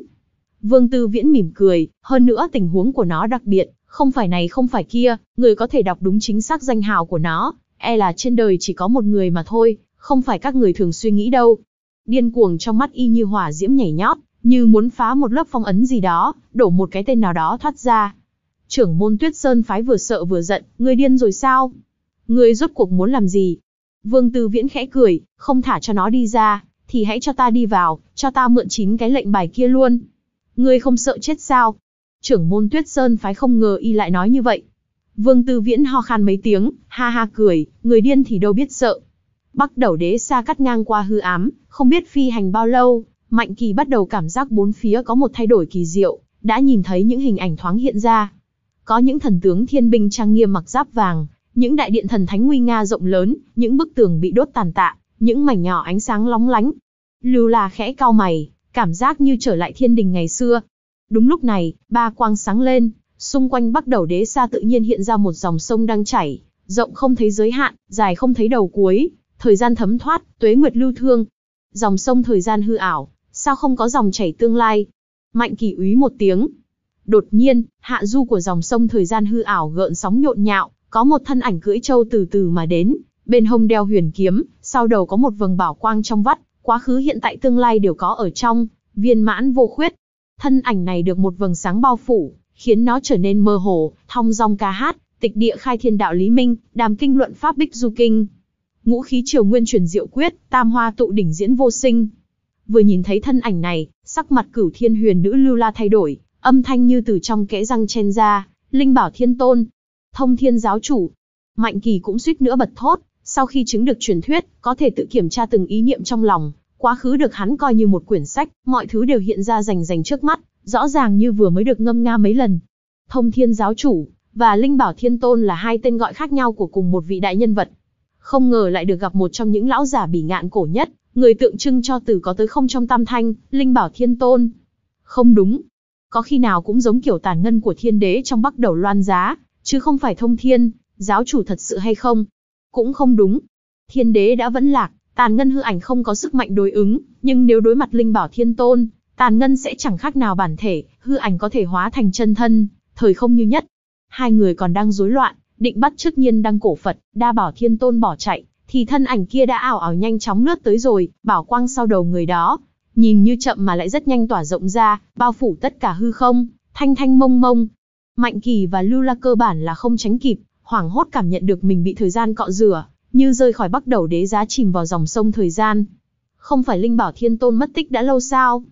Vương Tư Viễn mỉm cười, hơn nữa tình huống của nó đặc biệt, không phải này không phải kia, người có thể đọc đúng chính xác danh hào của nó, e là trên đời chỉ có một người mà thôi, không phải các người thường suy nghĩ đâu. Điên cuồng trong mắt y như hỏa diễm nhảy nhót, như muốn phá một lớp phong ấn gì đó, đổ một cái tên nào đó thoát ra. Trưởng môn Tuyết Sơn phái vừa sợ vừa giận, người điên rồi sao? Người rốt cuộc muốn làm gì? Vương Tư Viễn khẽ cười, không thả cho nó đi ra, thì hãy cho ta đi vào, cho ta mượn chín cái lệnh bài kia luôn. Ngươi không sợ chết sao? trưởng môn Tuyết Sơn phái không ngờ y lại nói như vậy. Vương Tư Viễn ho khan mấy tiếng, ha ha cười, người điên thì đâu biết sợ. Bắt đầu đế xa cắt ngang qua hư ám, không biết phi hành bao lâu, Mạnh Kỳ bắt đầu cảm giác bốn phía có một thay đổi kỳ diệu, đã nhìn thấy những hình ảnh thoáng hiện ra. Có những thần tướng thiên binh trang nghiêm mặc giáp vàng, những đại điện thần thánh nguy nga rộng lớn, những bức tường bị đốt tàn tạ, những mảnh nhỏ ánh sáng lóng lánh. Lưu La khẽ cao mày, cảm giác như trở lại thiên đình ngày xưa, Đúng lúc này, ba quang sáng lên, xung quanh bắt đầu đế xa tự nhiên hiện ra một dòng sông đang chảy, rộng không thấy giới hạn, dài không thấy đầu cuối, thời gian thấm thoát, tuế nguyệt lưu thương. Dòng sông thời gian hư ảo, sao không có dòng chảy tương lai? Mạnh kỳ úy một tiếng. Đột nhiên, hạ du của dòng sông thời gian hư ảo gợn sóng nhộn nhạo, có một thân ảnh cưỡi trâu từ từ mà đến, bên hông đeo huyền kiếm, sau đầu có một vầng bảo quang trong vắt, quá khứ hiện tại tương lai đều có ở trong, viên mãn vô khuyết, thân ảnh này được một vầng sáng bao phủ, khiến nó trở nên mơ hồ, thong dong ca hát, tịch địa khai thiên đạo lý minh, đàm kinh luận pháp bích du kinh. Ngũ khí triều nguyên truyền diệu quyết, tam hoa tụ đỉnh diễn vô sinh. Vừa nhìn thấy thân ảnh này, sắc mặt cửu thiên huyền nữ lưu la thay đổi, âm thanh như từ trong kẽ răng chen ra, linh bảo thiên tôn, thông thiên giáo chủ. Mạnh kỳ cũng suýt nữa bật thốt, sau khi chứng được truyền thuyết, có thể tự kiểm tra từng ý niệm trong lòng, Quá khứ được hắn coi như một quyển sách, mọi thứ đều hiện ra rành rành trước mắt, rõ ràng như vừa mới được ngâm nga mấy lần. Thông Thiên Giáo Chủ và Linh Bảo Thiên Tôn là hai tên gọi khác nhau của cùng một vị đại nhân vật. Không ngờ lại được gặp một trong những lão giả bỉ ngạn cổ nhất, người tượng trưng cho từ có tới không trong tam thanh, Linh Bảo Thiên Tôn. Không đúng, có khi nào cũng giống kiểu tàn ngân của thiên đế trong bắc đầu loan giá, chứ không phải thông thiên, giáo chủ thật sự hay không? Cũng không đúng. Thiên đế đã vẫn lạc, tàn ngân hư ảnh không có sức mạnh đối ứng, nhưng nếu đối mặt linh bảo thiên tôn, tàn ngân sẽ chẳng khác nào bản thể, hư ảnh có thể hóa thành chân thân, thời không như nhất. Hai người còn đang rối loạn, định bắt trước nhiên đang cổ Phật, đa bảo thiên tôn bỏ chạy, thì thân ảnh kia đã ảo ảo nhanh chóng lướt tới rồi, bảo quang sau đầu người đó, nhìn như chậm mà lại rất nhanh tỏa rộng ra, bao phủ tất cả hư không, thanh thanh mông mông. Mạnh Kỳ và Lưu La cơ bản là không tránh kịp, hoảng hốt cảm nhận được mình bị thời gian cọ rửa, như rơi khỏi bắc đầu đế giá chìm vào dòng sông thời gian. Không phải Linh Bảo Thiên Tôn mất tích đã lâu sao?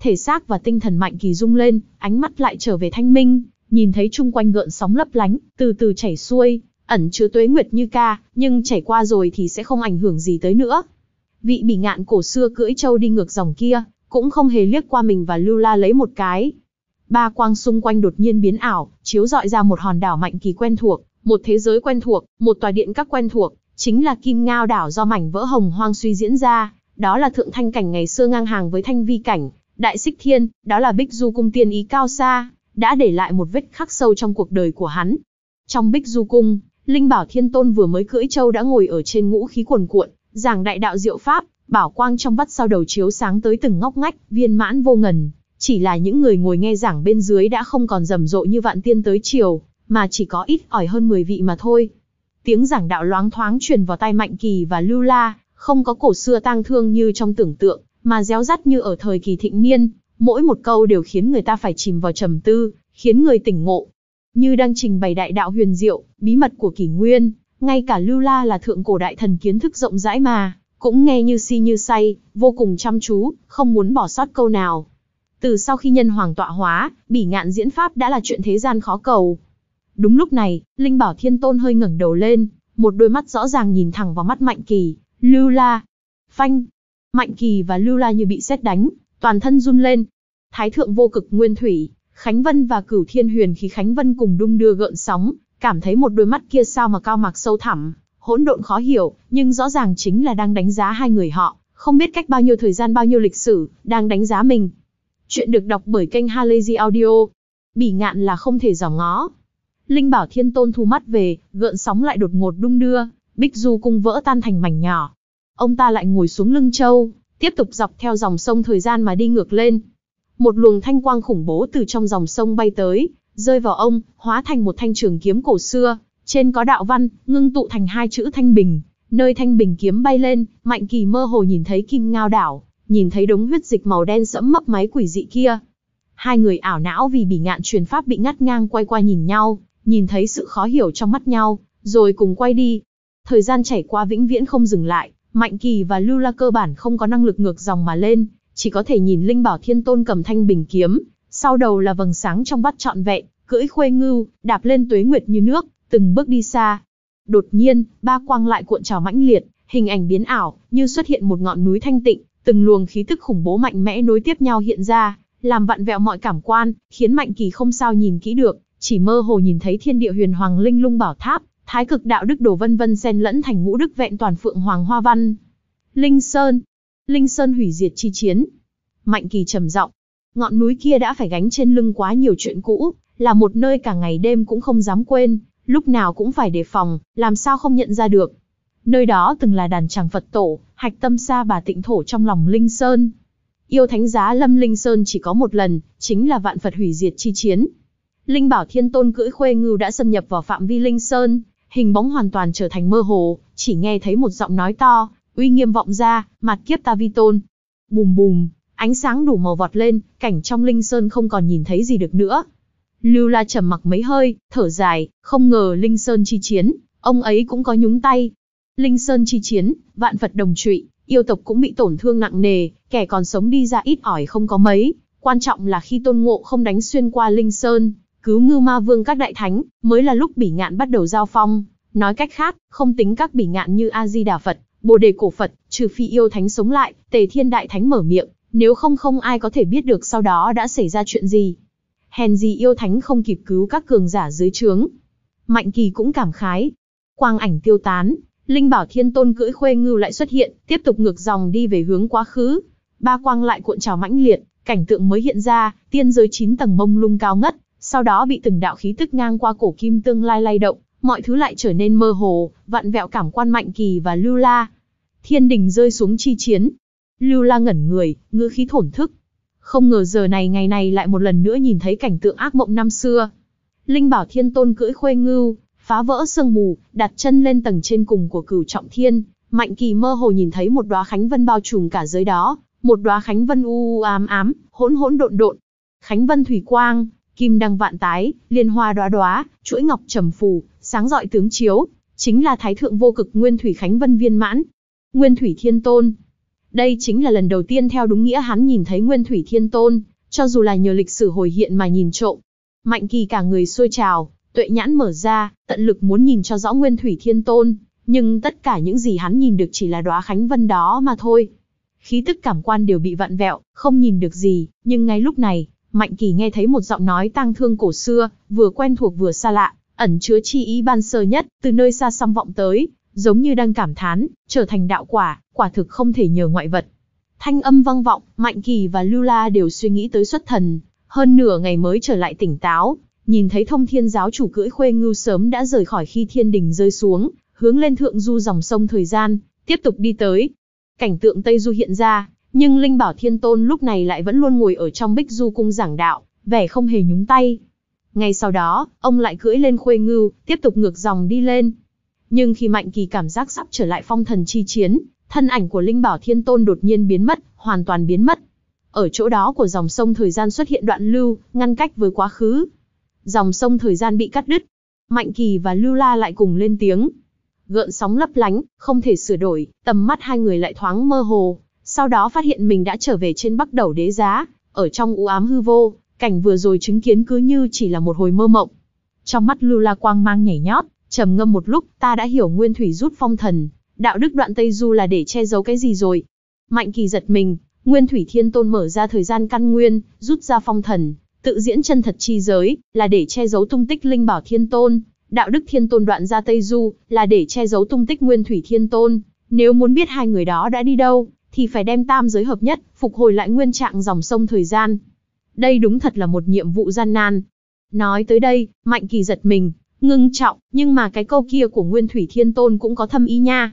Thể xác và tinh thần Mạnh Kỳ rung lên, ánh mắt lại trở về thanh minh, nhìn thấy chung quanh gợn sóng lấp lánh, từ từ chảy xuôi, ẩn chứa tuế nguyệt như ca, nhưng chảy qua rồi thì sẽ không ảnh hưởng gì tới nữa. Vị bỉ ngạn cổ xưa cưỡi trâu đi ngược dòng kia, cũng không hề liếc qua mình và lưu la lấy một cái. Ba quang xung quanh đột nhiên biến ảo, chiếu dọi ra một hòn đảo mạnh kỳ quen thuộc, một thế giới quen thuộc, một tòa điện các quen thuộc, chính là kim ngao đảo do mảnh vỡ hồng hoang suy diễn ra, đó là thượng thanh cảnh ngày xưa ngang hàng với thanh vi cảnh, đại xích thiên, đó là bích du cung tiên ý cao xa, đã để lại một vết khắc sâu trong cuộc đời của hắn. Trong bích du cung, Linh Bảo Thiên Tôn vừa mới cưỡi châu đã ngồi ở trên ngũ khí cuồn cuộn, giảng đại đạo diệu pháp, bảo quang trong vắt sau đầu chiếu sáng tới từng ngóc ngách, viên mãn vô ngần. Chỉ là những người ngồi nghe giảng bên dưới đã không còn rầm rộ như vạn tiên tới chiều, mà chỉ có ít ỏi hơn 10 vị mà thôi. Tiếng giảng đạo loáng thoáng truyền vào tai Mạnh Kỳ và Lưu La, không có cổ xưa tang thương như trong tưởng tượng, mà réo rắt như ở thời kỳ thịnh niên, mỗi một câu đều khiến người ta phải chìm vào trầm tư, khiến người tỉnh ngộ. Như đang trình bày đại đạo huyền diệu, bí mật của kỷ nguyên, ngay cả Lưu La là thượng cổ đại thần kiến thức rộng rãi mà, cũng nghe như si như say, vô cùng chăm chú, không muốn bỏ sót câu nào. Từ sau khi nhân hoàng tọa hóa, bỉ ngạn diễn pháp đã là chuyện thế gian khó cầu. Đúng lúc này, Linh Bảo Thiên Tôn hơi ngẩng đầu lên, một đôi mắt rõ ràng nhìn thẳng vào mắt Mạnh Kỳ, Lưu La. Phanh! Mạnh Kỳ và Lưu La như bị sét đánh, toàn thân run lên. Thái thượng vô cực nguyên thủy, Khánh Vân và Cửu Thiên Huyền khí Khánh Vân cùng đung đưa gợn sóng, cảm thấy một đôi mắt kia sao mà cao mặc sâu thẳm, hỗn độn khó hiểu, nhưng rõ ràng chính là đang đánh giá hai người họ, không biết cách bao nhiêu thời gian bao nhiêu lịch sử, đang đánh giá mình. Chuyện được đọc bởi kênh Halazy Audio. Bỉ ngạn là không thể dò ngó, Linh Bảo Thiên Tôn thu mắt về, gợn sóng lại đột ngột đung đưa, Bích Du cung vỡ tan thành mảnh nhỏ. Ông ta lại ngồi xuống lưng châu, tiếp tục dọc theo dòng sông thời gian mà đi ngược lên. Một luồng thanh quang khủng bố từ trong dòng sông bay tới, rơi vào ông, hóa thành một thanh trường kiếm cổ xưa, trên có đạo văn, ngưng tụ thành hai chữ thanh bình. Nơi thanh bình kiếm bay lên, Mạnh Kỳ mơ hồ nhìn thấy kim ngao đảo, nhìn thấy đống huyết dịch màu đen sẫm mấp máy quỷ dị kia. Hai người ảo não vì bị ngạn truyền pháp bị ngắt ngang quay qua nhìn nhau, nhìn thấy sự khó hiểu trong mắt nhau, rồi cùng quay đi. Thời gian chảy qua vĩnh viễn không dừng lại, Mạnh Kỳ và Lưu La cơ bản không có năng lực ngược dòng mà lên, chỉ có thể nhìn Linh Bảo Thiên Tôn cầm thanh bình kiếm, sau đầu là vầng sáng trong vắt trọn vẹn, cưỡi khuê ngưu, đạp lên tuế nguyệt như nước, từng bước đi xa. Đột nhiên, ba quang lại cuộn trào mãnh liệt, hình ảnh biến ảo, như xuất hiện một ngọn núi thanh tịnh, từng luồng khí tức khủng bố mạnh mẽ nối tiếp nhau hiện ra, làm vặn vẹo mọi cảm quan, khiến Mạnh Kỳ không sao nhìn kỹ được chỉ mơ hồ nhìn thấy thiên địa huyền hoàng linh lung bảo tháp, thái cực đạo đức đồ vân vân xen lẫn thành ngũ đức vẹn toàn phượng hoàng hoa văn. Linh Sơn, Linh Sơn hủy diệt chi chiến. Mạnh Kỳ trầm giọng, ngọn núi kia đã phải gánh trên lưng quá nhiều chuyện cũ, là một nơi cả ngày đêm cũng không dám quên, lúc nào cũng phải đề phòng, làm sao không nhận ra được. Nơi đó từng là đàn tràng Phật tổ, hạch tâm sa bà tịnh thổ trong lòng Linh Sơn. Yêu thánh giá Lâm Linh Sơn chỉ có một lần, chính là vạn Phật hủy diệt chi chiến, Linh Bảo Thiên Tôn cưỡi khuê ngưu đã xâm nhập vào phạm vi Linh Sơn, hình bóng hoàn toàn trở thành mơ hồ, chỉ nghe thấy một giọng nói to, uy nghiêm vọng ra, mặt kiếp ta vi tôn. Bùm bùm, ánh sáng đủ màu vọt lên, cảnh trong Linh Sơn không còn nhìn thấy gì được nữa. Lưu La trầm mặc mấy hơi, thở dài, không ngờ Linh Sơn chi chiến, ông ấy cũng có nhúng tay. Linh Sơn chi chiến, vạn vật đồng trụy, yêu tộc cũng bị tổn thương nặng nề, kẻ còn sống đi ra ít ỏi không có mấy. Quan trọng là khi Tôn Ngộ không đánh xuyên qua Linh Sơn, cứu ngưu ma vương các đại thánh, mới là lúc bỉ ngạn bắt đầu giao phong. Nói cách khác, không tính các bỉ ngạn như A-di-đà Phật, Bồ Đề Cổ Phật, trừ phi yêu thánh sống lại, tề thiên đại thánh mở miệng, nếu không không ai có thể biết được sau đó đã xảy ra chuyện gì. Hèn gì yêu thánh không kịp cứu các cường giả dưới trướng. Mạnh kỳ cũng cảm khái. Quang ảnh tiêu tán, Linh Bảo Thiên Tôn cưỡi khuê ngưu lại xuất hiện, tiếp tục ngược dòng đi về hướng quá khứ. Ba quang lại cuộn trào mãnh liệt, cảnh tượng mới hiện ra, tiên giới chín tầng mông lung cao ngất, sau đó bị từng đạo khí tức ngang qua cổ kim tương lai lay động, mọi thứ lại trở nên mơ hồ, vặn vẹo cảm quan mạnh kỳ và lưu la. Thiên đình rơi xuống chi chiến. Lưu la ngẩn người, ngữ khí thổn thức. Không ngờ giờ này ngày này lại một lần nữa nhìn thấy cảnh tượng ác mộng năm xưa. Linh bảo thiên tôn cưỡi khuê ngưu, phá vỡ sương mù, đặt chân lên tầng trên cùng của cửu trọng thiên. Mạnh kỳ mơ hồ nhìn thấy một đóa khánh vân bao trùm cả giới đó, một đóa khánh vân u, u ám ám, hỗn hỗn độn độn. Khánh vân thủy quang, kim đăng vạn tái, liên hoa đóa đóa, chuỗi ngọc trầm phù, sáng rọi tướng chiếu, chính là thái thượng vô cực nguyên thủy khánh vân viên mãn, nguyên thủy thiên tôn. Đây chính là lần đầu tiên theo đúng nghĩa hắn nhìn thấy nguyên thủy thiên tôn, cho dù là nhờ lịch sử hồi hiện mà nhìn trộm. Mạnh kỳ cả người sôi trào, tuệ nhãn mở ra, tận lực muốn nhìn cho rõ nguyên thủy thiên tôn, nhưng tất cả những gì hắn nhìn được chỉ là đóa khánh vân đó mà thôi. Khí tức cảm quan đều bị vặn vẹo, không nhìn được gì, nhưng ngay lúc này, Mạnh Kỳ nghe thấy một giọng nói tang thương cổ xưa, vừa quen thuộc vừa xa lạ, ẩn chứa chi ý ban sơ nhất, từ nơi xa xăm vọng tới, giống như đang cảm thán, trở thành đạo quả, quả thực không thể nhờ ngoại vật. Thanh âm vang vọng, Mạnh Kỳ và Lưu La đều suy nghĩ tới xuất thần, hơn nửa ngày mới trở lại tỉnh táo, nhìn thấy thông thiên giáo chủ cưỡi khuê ngưu sớm đã rời khỏi khi thiên đình rơi xuống, hướng lên thượng du dòng sông thời gian, tiếp tục đi tới. Cảnh tượng Tây Du hiện ra, nhưng Linh Bảo Thiên Tôn lúc này lại vẫn luôn ngồi ở trong bích du cung giảng đạo, vẻ không hề nhúng tay. Ngay sau đó, ông lại cưỡi lên khuê ngưu, tiếp tục ngược dòng đi lên. Nhưng khi Mạnh Kỳ cảm giác sắp trở lại phong thần chi chiến, thân ảnh của Linh Bảo Thiên Tôn đột nhiên biến mất, hoàn toàn biến mất. Ở chỗ đó của dòng sông thời gian xuất hiện đoạn lưu, ngăn cách với quá khứ. Dòng sông thời gian bị cắt đứt. Mạnh Kỳ và Lưu La lại cùng lên tiếng. Gợn sóng lấp lánh, không thể sửa đổi, tầm mắt hai người lại thoáng mơ hồ sau đó phát hiện mình đã trở về trên bắc đầu đế giá, ở trong u ám hư vô, cảnh vừa rồi chứng kiến cứ như chỉ là một hồi mơ mộng. Trong mắt lula Quang mang nhảy nhót, trầm ngâm một lúc, ta đã hiểu nguyên thủy rút phong thần, đạo đức đoạn Tây Du là để che giấu cái gì rồi. Mạnh kỳ giật mình, nguyên thủy thiên tôn mở ra thời gian căn nguyên, rút ra phong thần, tự diễn chân thật chi giới, là để che giấu tung tích linh bảo thiên tôn, đạo đức thiên tôn đoạn ra Tây Du, là để che giấu tung tích nguyên thủy thiên tôn. Nếu muốn biết hai người đó đã đi đâu, thì phải đem tam giới hợp nhất, phục hồi lại nguyên trạng dòng sông thời gian. Đây đúng thật là một nhiệm vụ gian nan. Nói tới đây, Mạnh Kỳ giật mình, ngưng trọng, nhưng mà cái câu kia của Nguyên Thủy Thiên Tôn cũng có thâm ý nha.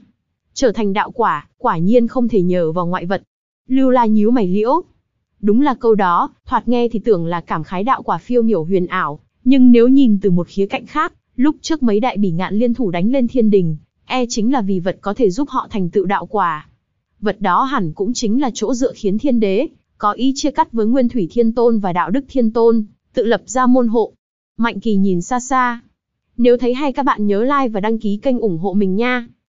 Trở thành đạo quả, quả nhiên không thể nhờ vào ngoại vật. Lưu La nhíu mày liễu. Đúng là câu đó, thoạt nghe thì tưởng là cảm khái đạo quả phiêu miểu huyền ảo, nhưng nếu nhìn từ một khía cạnh khác, lúc trước mấy đại bỉ ngạn liên thủ đánh lên thiên đình, e chính là vì vật có thể giúp họ thành tựu đạo quả vật đó hẳn cũng chính là chỗ dựa khiến thiên đế, có ý chia cắt với nguyên thủy thiên tôn và đạo đức thiên tôn, tự lập ra môn hộ. Mạnh kỳ nhìn xa xa. Nếu thấy hay các bạn nhớ like và đăng ký kênh ủng hộ mình nha.